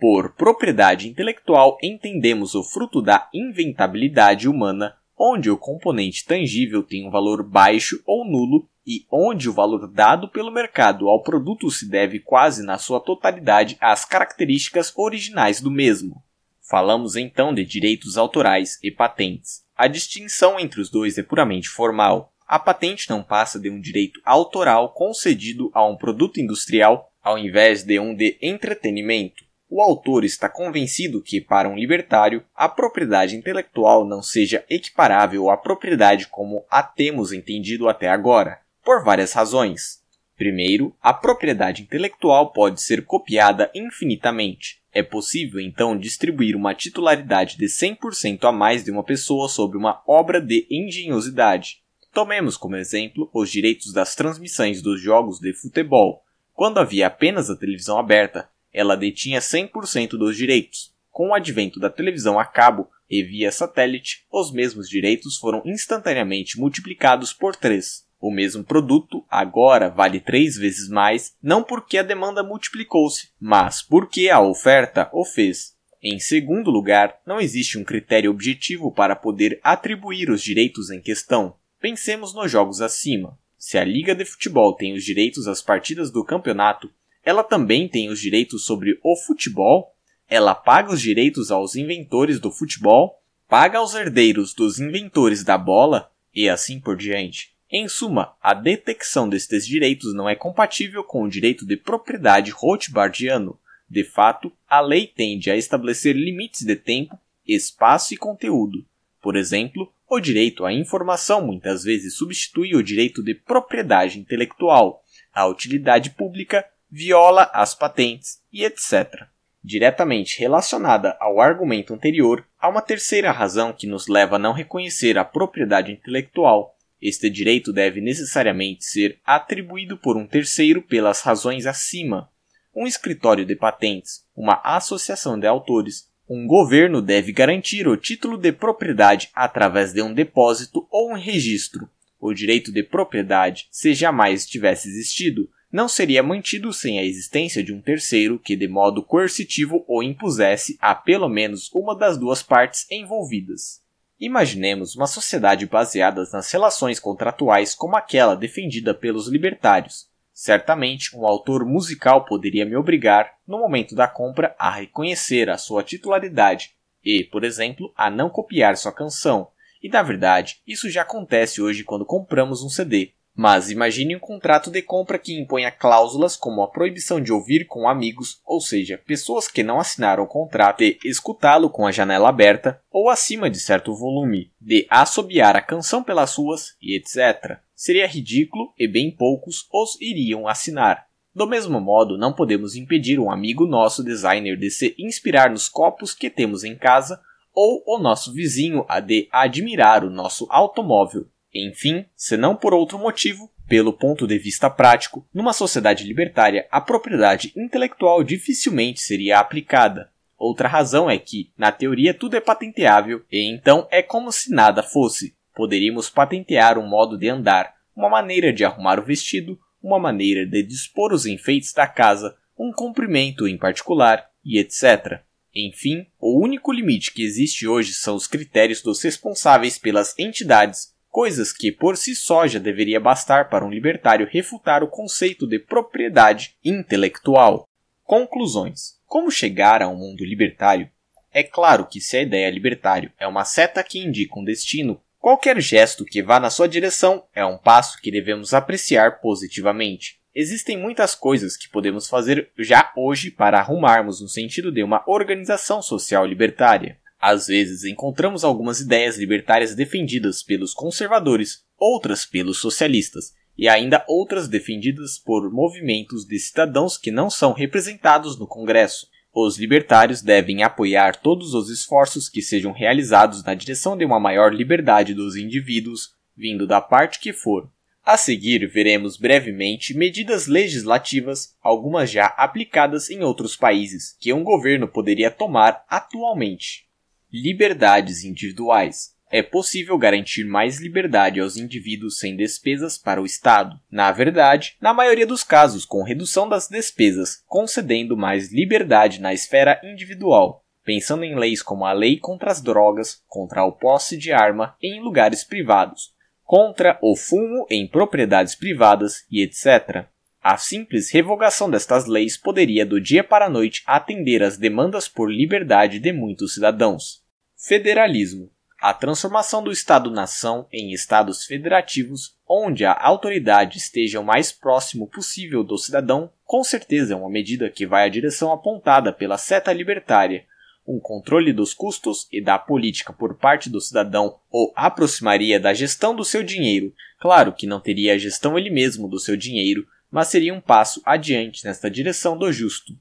Por propriedade intelectual, entendemos o fruto da inventabilidade humana, onde o componente tangível tem um valor baixo ou nulo e onde o valor dado pelo mercado ao produto se deve quase na sua totalidade às características originais do mesmo. Falamos então de direitos autorais e patentes. A distinção entre os dois é puramente formal. A patente não passa de um direito autoral concedido a um produto industrial, ao invés de um de entretenimento o autor está convencido que, para um libertário, a propriedade intelectual não seja equiparável à propriedade como a temos entendido até agora, por várias razões. Primeiro, a propriedade intelectual pode ser copiada infinitamente. É possível, então, distribuir uma titularidade de 100% a mais de uma pessoa sobre uma obra de engenhosidade. Tomemos como exemplo os direitos das transmissões dos jogos de futebol. Quando havia apenas a televisão aberta, ela detinha 100% dos direitos. Com o advento da televisão a cabo e via satélite, os mesmos direitos foram instantaneamente multiplicados por 3. O mesmo produto agora vale três vezes mais, não porque a demanda multiplicou-se, mas porque a oferta o fez. Em segundo lugar, não existe um critério objetivo para poder atribuir os direitos em questão. Pensemos nos jogos acima. Se a liga de futebol tem os direitos às partidas do campeonato, ela também tem os direitos sobre o futebol, ela paga os direitos aos inventores do futebol, paga aos herdeiros dos inventores da bola e assim por diante. Em suma, a detecção destes direitos não é compatível com o direito de propriedade Rothbardiano. De fato, a lei tende a estabelecer limites de tempo, espaço e conteúdo. Por exemplo, o direito à informação muitas vezes substitui o direito de propriedade intelectual, à utilidade pública viola as patentes e etc. Diretamente relacionada ao argumento anterior, há uma terceira razão que nos leva a não reconhecer a propriedade intelectual. Este direito deve necessariamente ser atribuído por um terceiro pelas razões acima. Um escritório de patentes, uma associação de autores, um governo deve garantir o título de propriedade através de um depósito ou um registro. O direito de propriedade, se jamais tivesse existido, não seria mantido sem a existência de um terceiro que, de modo coercitivo, o impusesse a pelo menos uma das duas partes envolvidas. Imaginemos uma sociedade baseada nas relações contratuais como aquela defendida pelos libertários. Certamente, um autor musical poderia me obrigar, no momento da compra, a reconhecer a sua titularidade e, por exemplo, a não copiar sua canção. E na verdade, isso já acontece hoje quando compramos um CD. Mas imagine um contrato de compra que imponha cláusulas como a proibição de ouvir com amigos, ou seja, pessoas que não assinaram o contrato, de escutá-lo com a janela aberta ou acima de certo volume, de assobiar a canção pelas ruas e etc. Seria ridículo e bem poucos os iriam assinar. Do mesmo modo, não podemos impedir um amigo nosso designer de se inspirar nos copos que temos em casa ou o nosso vizinho a de admirar o nosso automóvel enfim, se não por outro motivo, pelo ponto de vista prático, numa sociedade libertária, a propriedade intelectual dificilmente seria aplicada. Outra razão é que, na teoria, tudo é patenteável e então é como se nada fosse. Poderíamos patentear um modo de andar, uma maneira de arrumar o vestido, uma maneira de dispor os enfeites da casa, um comprimento em particular e etc. Enfim, o único limite que existe hoje são os critérios dos responsáveis pelas entidades coisas que por si só já deveria bastar para um libertário refutar o conceito de propriedade intelectual. Conclusões: Como chegar a um mundo libertário? É claro que se a ideia libertário é uma seta que indica um destino, qualquer gesto que vá na sua direção é um passo que devemos apreciar positivamente. Existem muitas coisas que podemos fazer já hoje para arrumarmos no sentido de uma organização social libertária. Às vezes encontramos algumas ideias libertárias defendidas pelos conservadores, outras pelos socialistas, e ainda outras defendidas por movimentos de cidadãos que não são representados no Congresso. Os libertários devem apoiar todos os esforços que sejam realizados na direção de uma maior liberdade dos indivíduos, vindo da parte que for. A seguir, veremos brevemente medidas legislativas, algumas já aplicadas em outros países, que um governo poderia tomar atualmente. Liberdades individuais. É possível garantir mais liberdade aos indivíduos sem despesas para o Estado. Na verdade, na maioria dos casos, com redução das despesas, concedendo mais liberdade na esfera individual, pensando em leis como a lei contra as drogas, contra o posse de arma em lugares privados, contra o fumo em propriedades privadas e etc. A simples revogação destas leis poderia do dia para a noite atender às demandas por liberdade de muitos cidadãos. Federalismo a transformação do Estado-nação em Estados federativos, onde a autoridade esteja o mais próximo possível do cidadão, com certeza é uma medida que vai à direção apontada pela seta libertária. Um controle dos custos e da política por parte do cidadão o aproximaria da gestão do seu dinheiro. Claro que não teria a gestão ele mesmo do seu dinheiro, mas seria um passo adiante nesta direção do justo.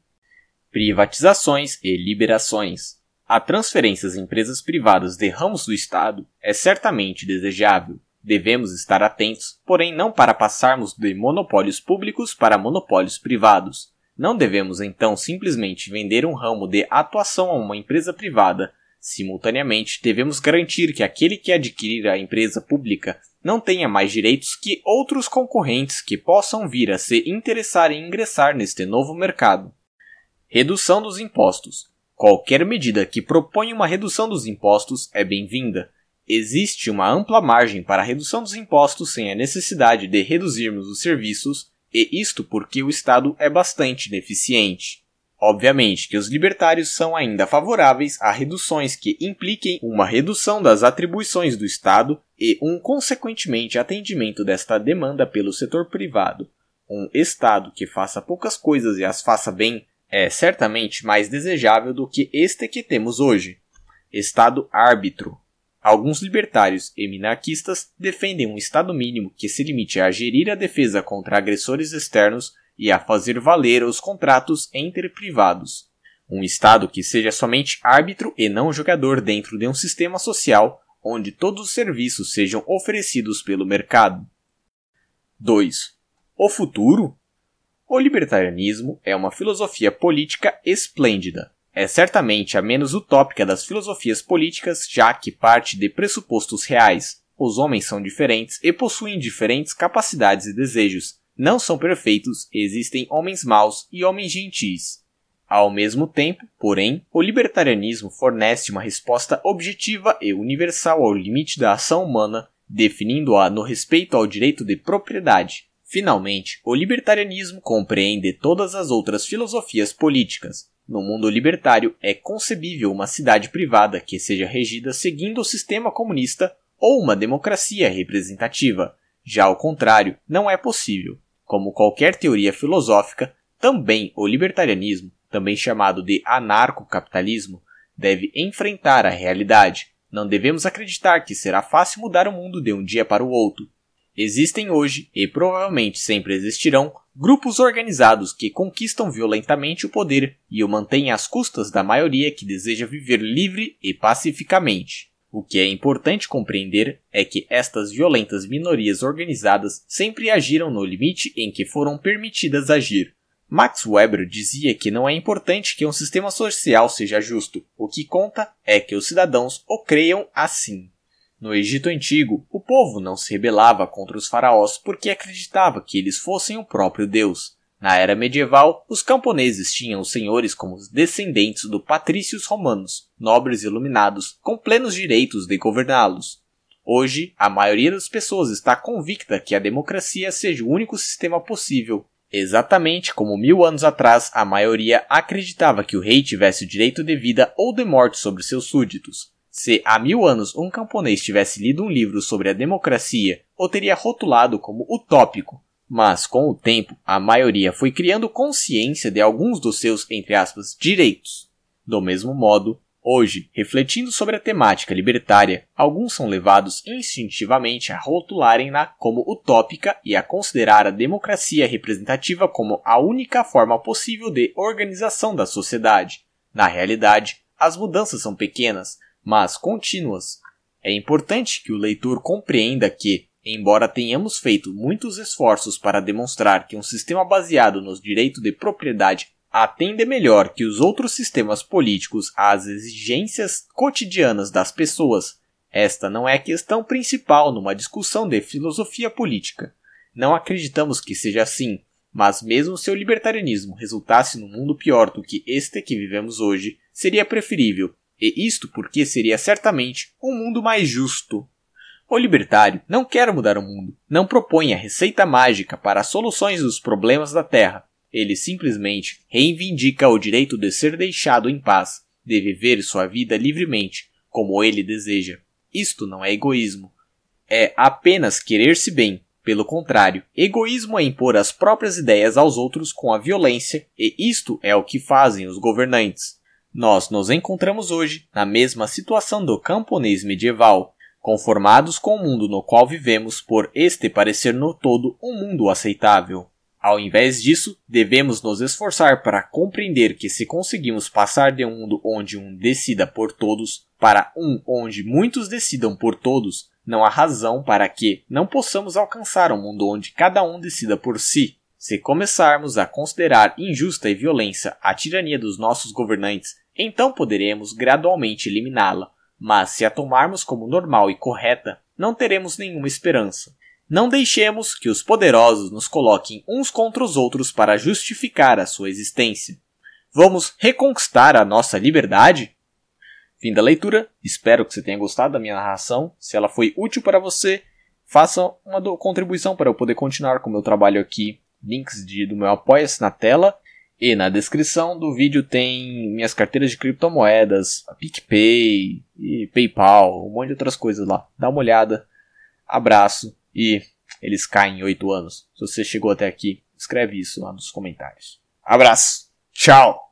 Privatizações e liberações. A transferência às empresas privadas de ramos do Estado é certamente desejável. Devemos estar atentos, porém não para passarmos de monopólios públicos para monopólios privados. Não devemos então simplesmente vender um ramo de atuação a uma empresa privada Simultaneamente, devemos garantir que aquele que adquirir a empresa pública não tenha mais direitos que outros concorrentes que possam vir a se interessar em ingressar neste novo mercado. Redução dos impostos. Qualquer medida que proponha uma redução dos impostos é bem-vinda. Existe uma ampla margem para a redução dos impostos sem a necessidade de reduzirmos os serviços, e isto porque o Estado é bastante deficiente. Obviamente que os libertários são ainda favoráveis a reduções que impliquem uma redução das atribuições do Estado e um consequentemente atendimento desta demanda pelo setor privado. Um Estado que faça poucas coisas e as faça bem é certamente mais desejável do que este que temos hoje. Estado árbitro. Alguns libertários e minarquistas defendem um Estado mínimo que se limite a gerir a defesa contra agressores externos e a fazer valer os contratos entre privados. Um Estado que seja somente árbitro e não jogador dentro de um sistema social onde todos os serviços sejam oferecidos pelo mercado. 2. O futuro? O libertarianismo é uma filosofia política esplêndida. É certamente a menos utópica das filosofias políticas, já que parte de pressupostos reais. Os homens são diferentes e possuem diferentes capacidades e desejos, não são perfeitos, existem homens maus e homens gentis. Ao mesmo tempo, porém, o libertarianismo fornece uma resposta objetiva e universal ao limite da ação humana, definindo-a no respeito ao direito de propriedade. Finalmente, o libertarianismo compreende todas as outras filosofias políticas. No mundo libertário, é concebível uma cidade privada que seja regida seguindo o sistema comunista ou uma democracia representativa. Já ao contrário, não é possível. Como qualquer teoria filosófica, também o libertarianismo, também chamado de anarcocapitalismo, deve enfrentar a realidade. Não devemos acreditar que será fácil mudar o mundo de um dia para o outro. Existem hoje, e provavelmente sempre existirão, grupos organizados que conquistam violentamente o poder e o mantêm às custas da maioria que deseja viver livre e pacificamente. O que é importante compreender é que estas violentas minorias organizadas sempre agiram no limite em que foram permitidas agir. Max Weber dizia que não é importante que um sistema social seja justo, o que conta é que os cidadãos o creiam assim. No Egito Antigo, o povo não se rebelava contra os faraós porque acreditava que eles fossem o próprio Deus. Na era medieval, os camponeses tinham os senhores como descendentes do patrícios romanos, nobres iluminados, com plenos direitos de governá-los. Hoje, a maioria das pessoas está convicta que a democracia seja o único sistema possível, exatamente como mil anos atrás a maioria acreditava que o rei tivesse o direito de vida ou de morte sobre seus súditos. Se há mil anos um camponês tivesse lido um livro sobre a democracia, o teria rotulado como utópico, mas com o tempo, a maioria foi criando consciência de alguns dos seus, entre aspas, direitos. Do mesmo modo, hoje, refletindo sobre a temática libertária, alguns são levados instintivamente a rotularem-na como utópica e a considerar a democracia representativa como a única forma possível de organização da sociedade. Na realidade, as mudanças são pequenas, mas contínuas. É importante que o leitor compreenda que, Embora tenhamos feito muitos esforços para demonstrar que um sistema baseado nos direitos de propriedade atende melhor que os outros sistemas políticos às exigências cotidianas das pessoas, esta não é a questão principal numa discussão de filosofia política. Não acreditamos que seja assim, mas mesmo se o libertarianismo resultasse num mundo pior do que este que vivemos hoje, seria preferível, e isto porque seria certamente um mundo mais justo. O libertário não quer mudar o mundo, não propõe a receita mágica para as soluções dos problemas da Terra. Ele simplesmente reivindica o direito de ser deixado em paz, de viver sua vida livremente, como ele deseja. Isto não é egoísmo. É apenas querer-se bem. Pelo contrário, egoísmo é impor as próprias ideias aos outros com a violência, e isto é o que fazem os governantes. Nós nos encontramos hoje na mesma situação do camponês medieval, conformados com o mundo no qual vivemos por este parecer no todo um mundo aceitável. Ao invés disso, devemos nos esforçar para compreender que se conseguimos passar de um mundo onde um decida por todos para um onde muitos decidam por todos, não há razão para que não possamos alcançar um mundo onde cada um decida por si. Se começarmos a considerar injusta e violência a tirania dos nossos governantes, então poderemos gradualmente eliminá-la, mas se a tomarmos como normal e correta, não teremos nenhuma esperança. Não deixemos que os poderosos nos coloquem uns contra os outros para justificar a sua existência. Vamos reconquistar a nossa liberdade? Fim da leitura. Espero que você tenha gostado da minha narração. Se ela foi útil para você, faça uma contribuição para eu poder continuar com o meu trabalho aqui. Links de, do meu apoia-se na tela e na descrição do vídeo tem minhas carteiras de criptomoedas, a PicPay e PayPal, um monte de outras coisas lá. Dá uma olhada, abraço e eles caem em 8 anos. Se você chegou até aqui, escreve isso lá nos comentários. Abraço, tchau!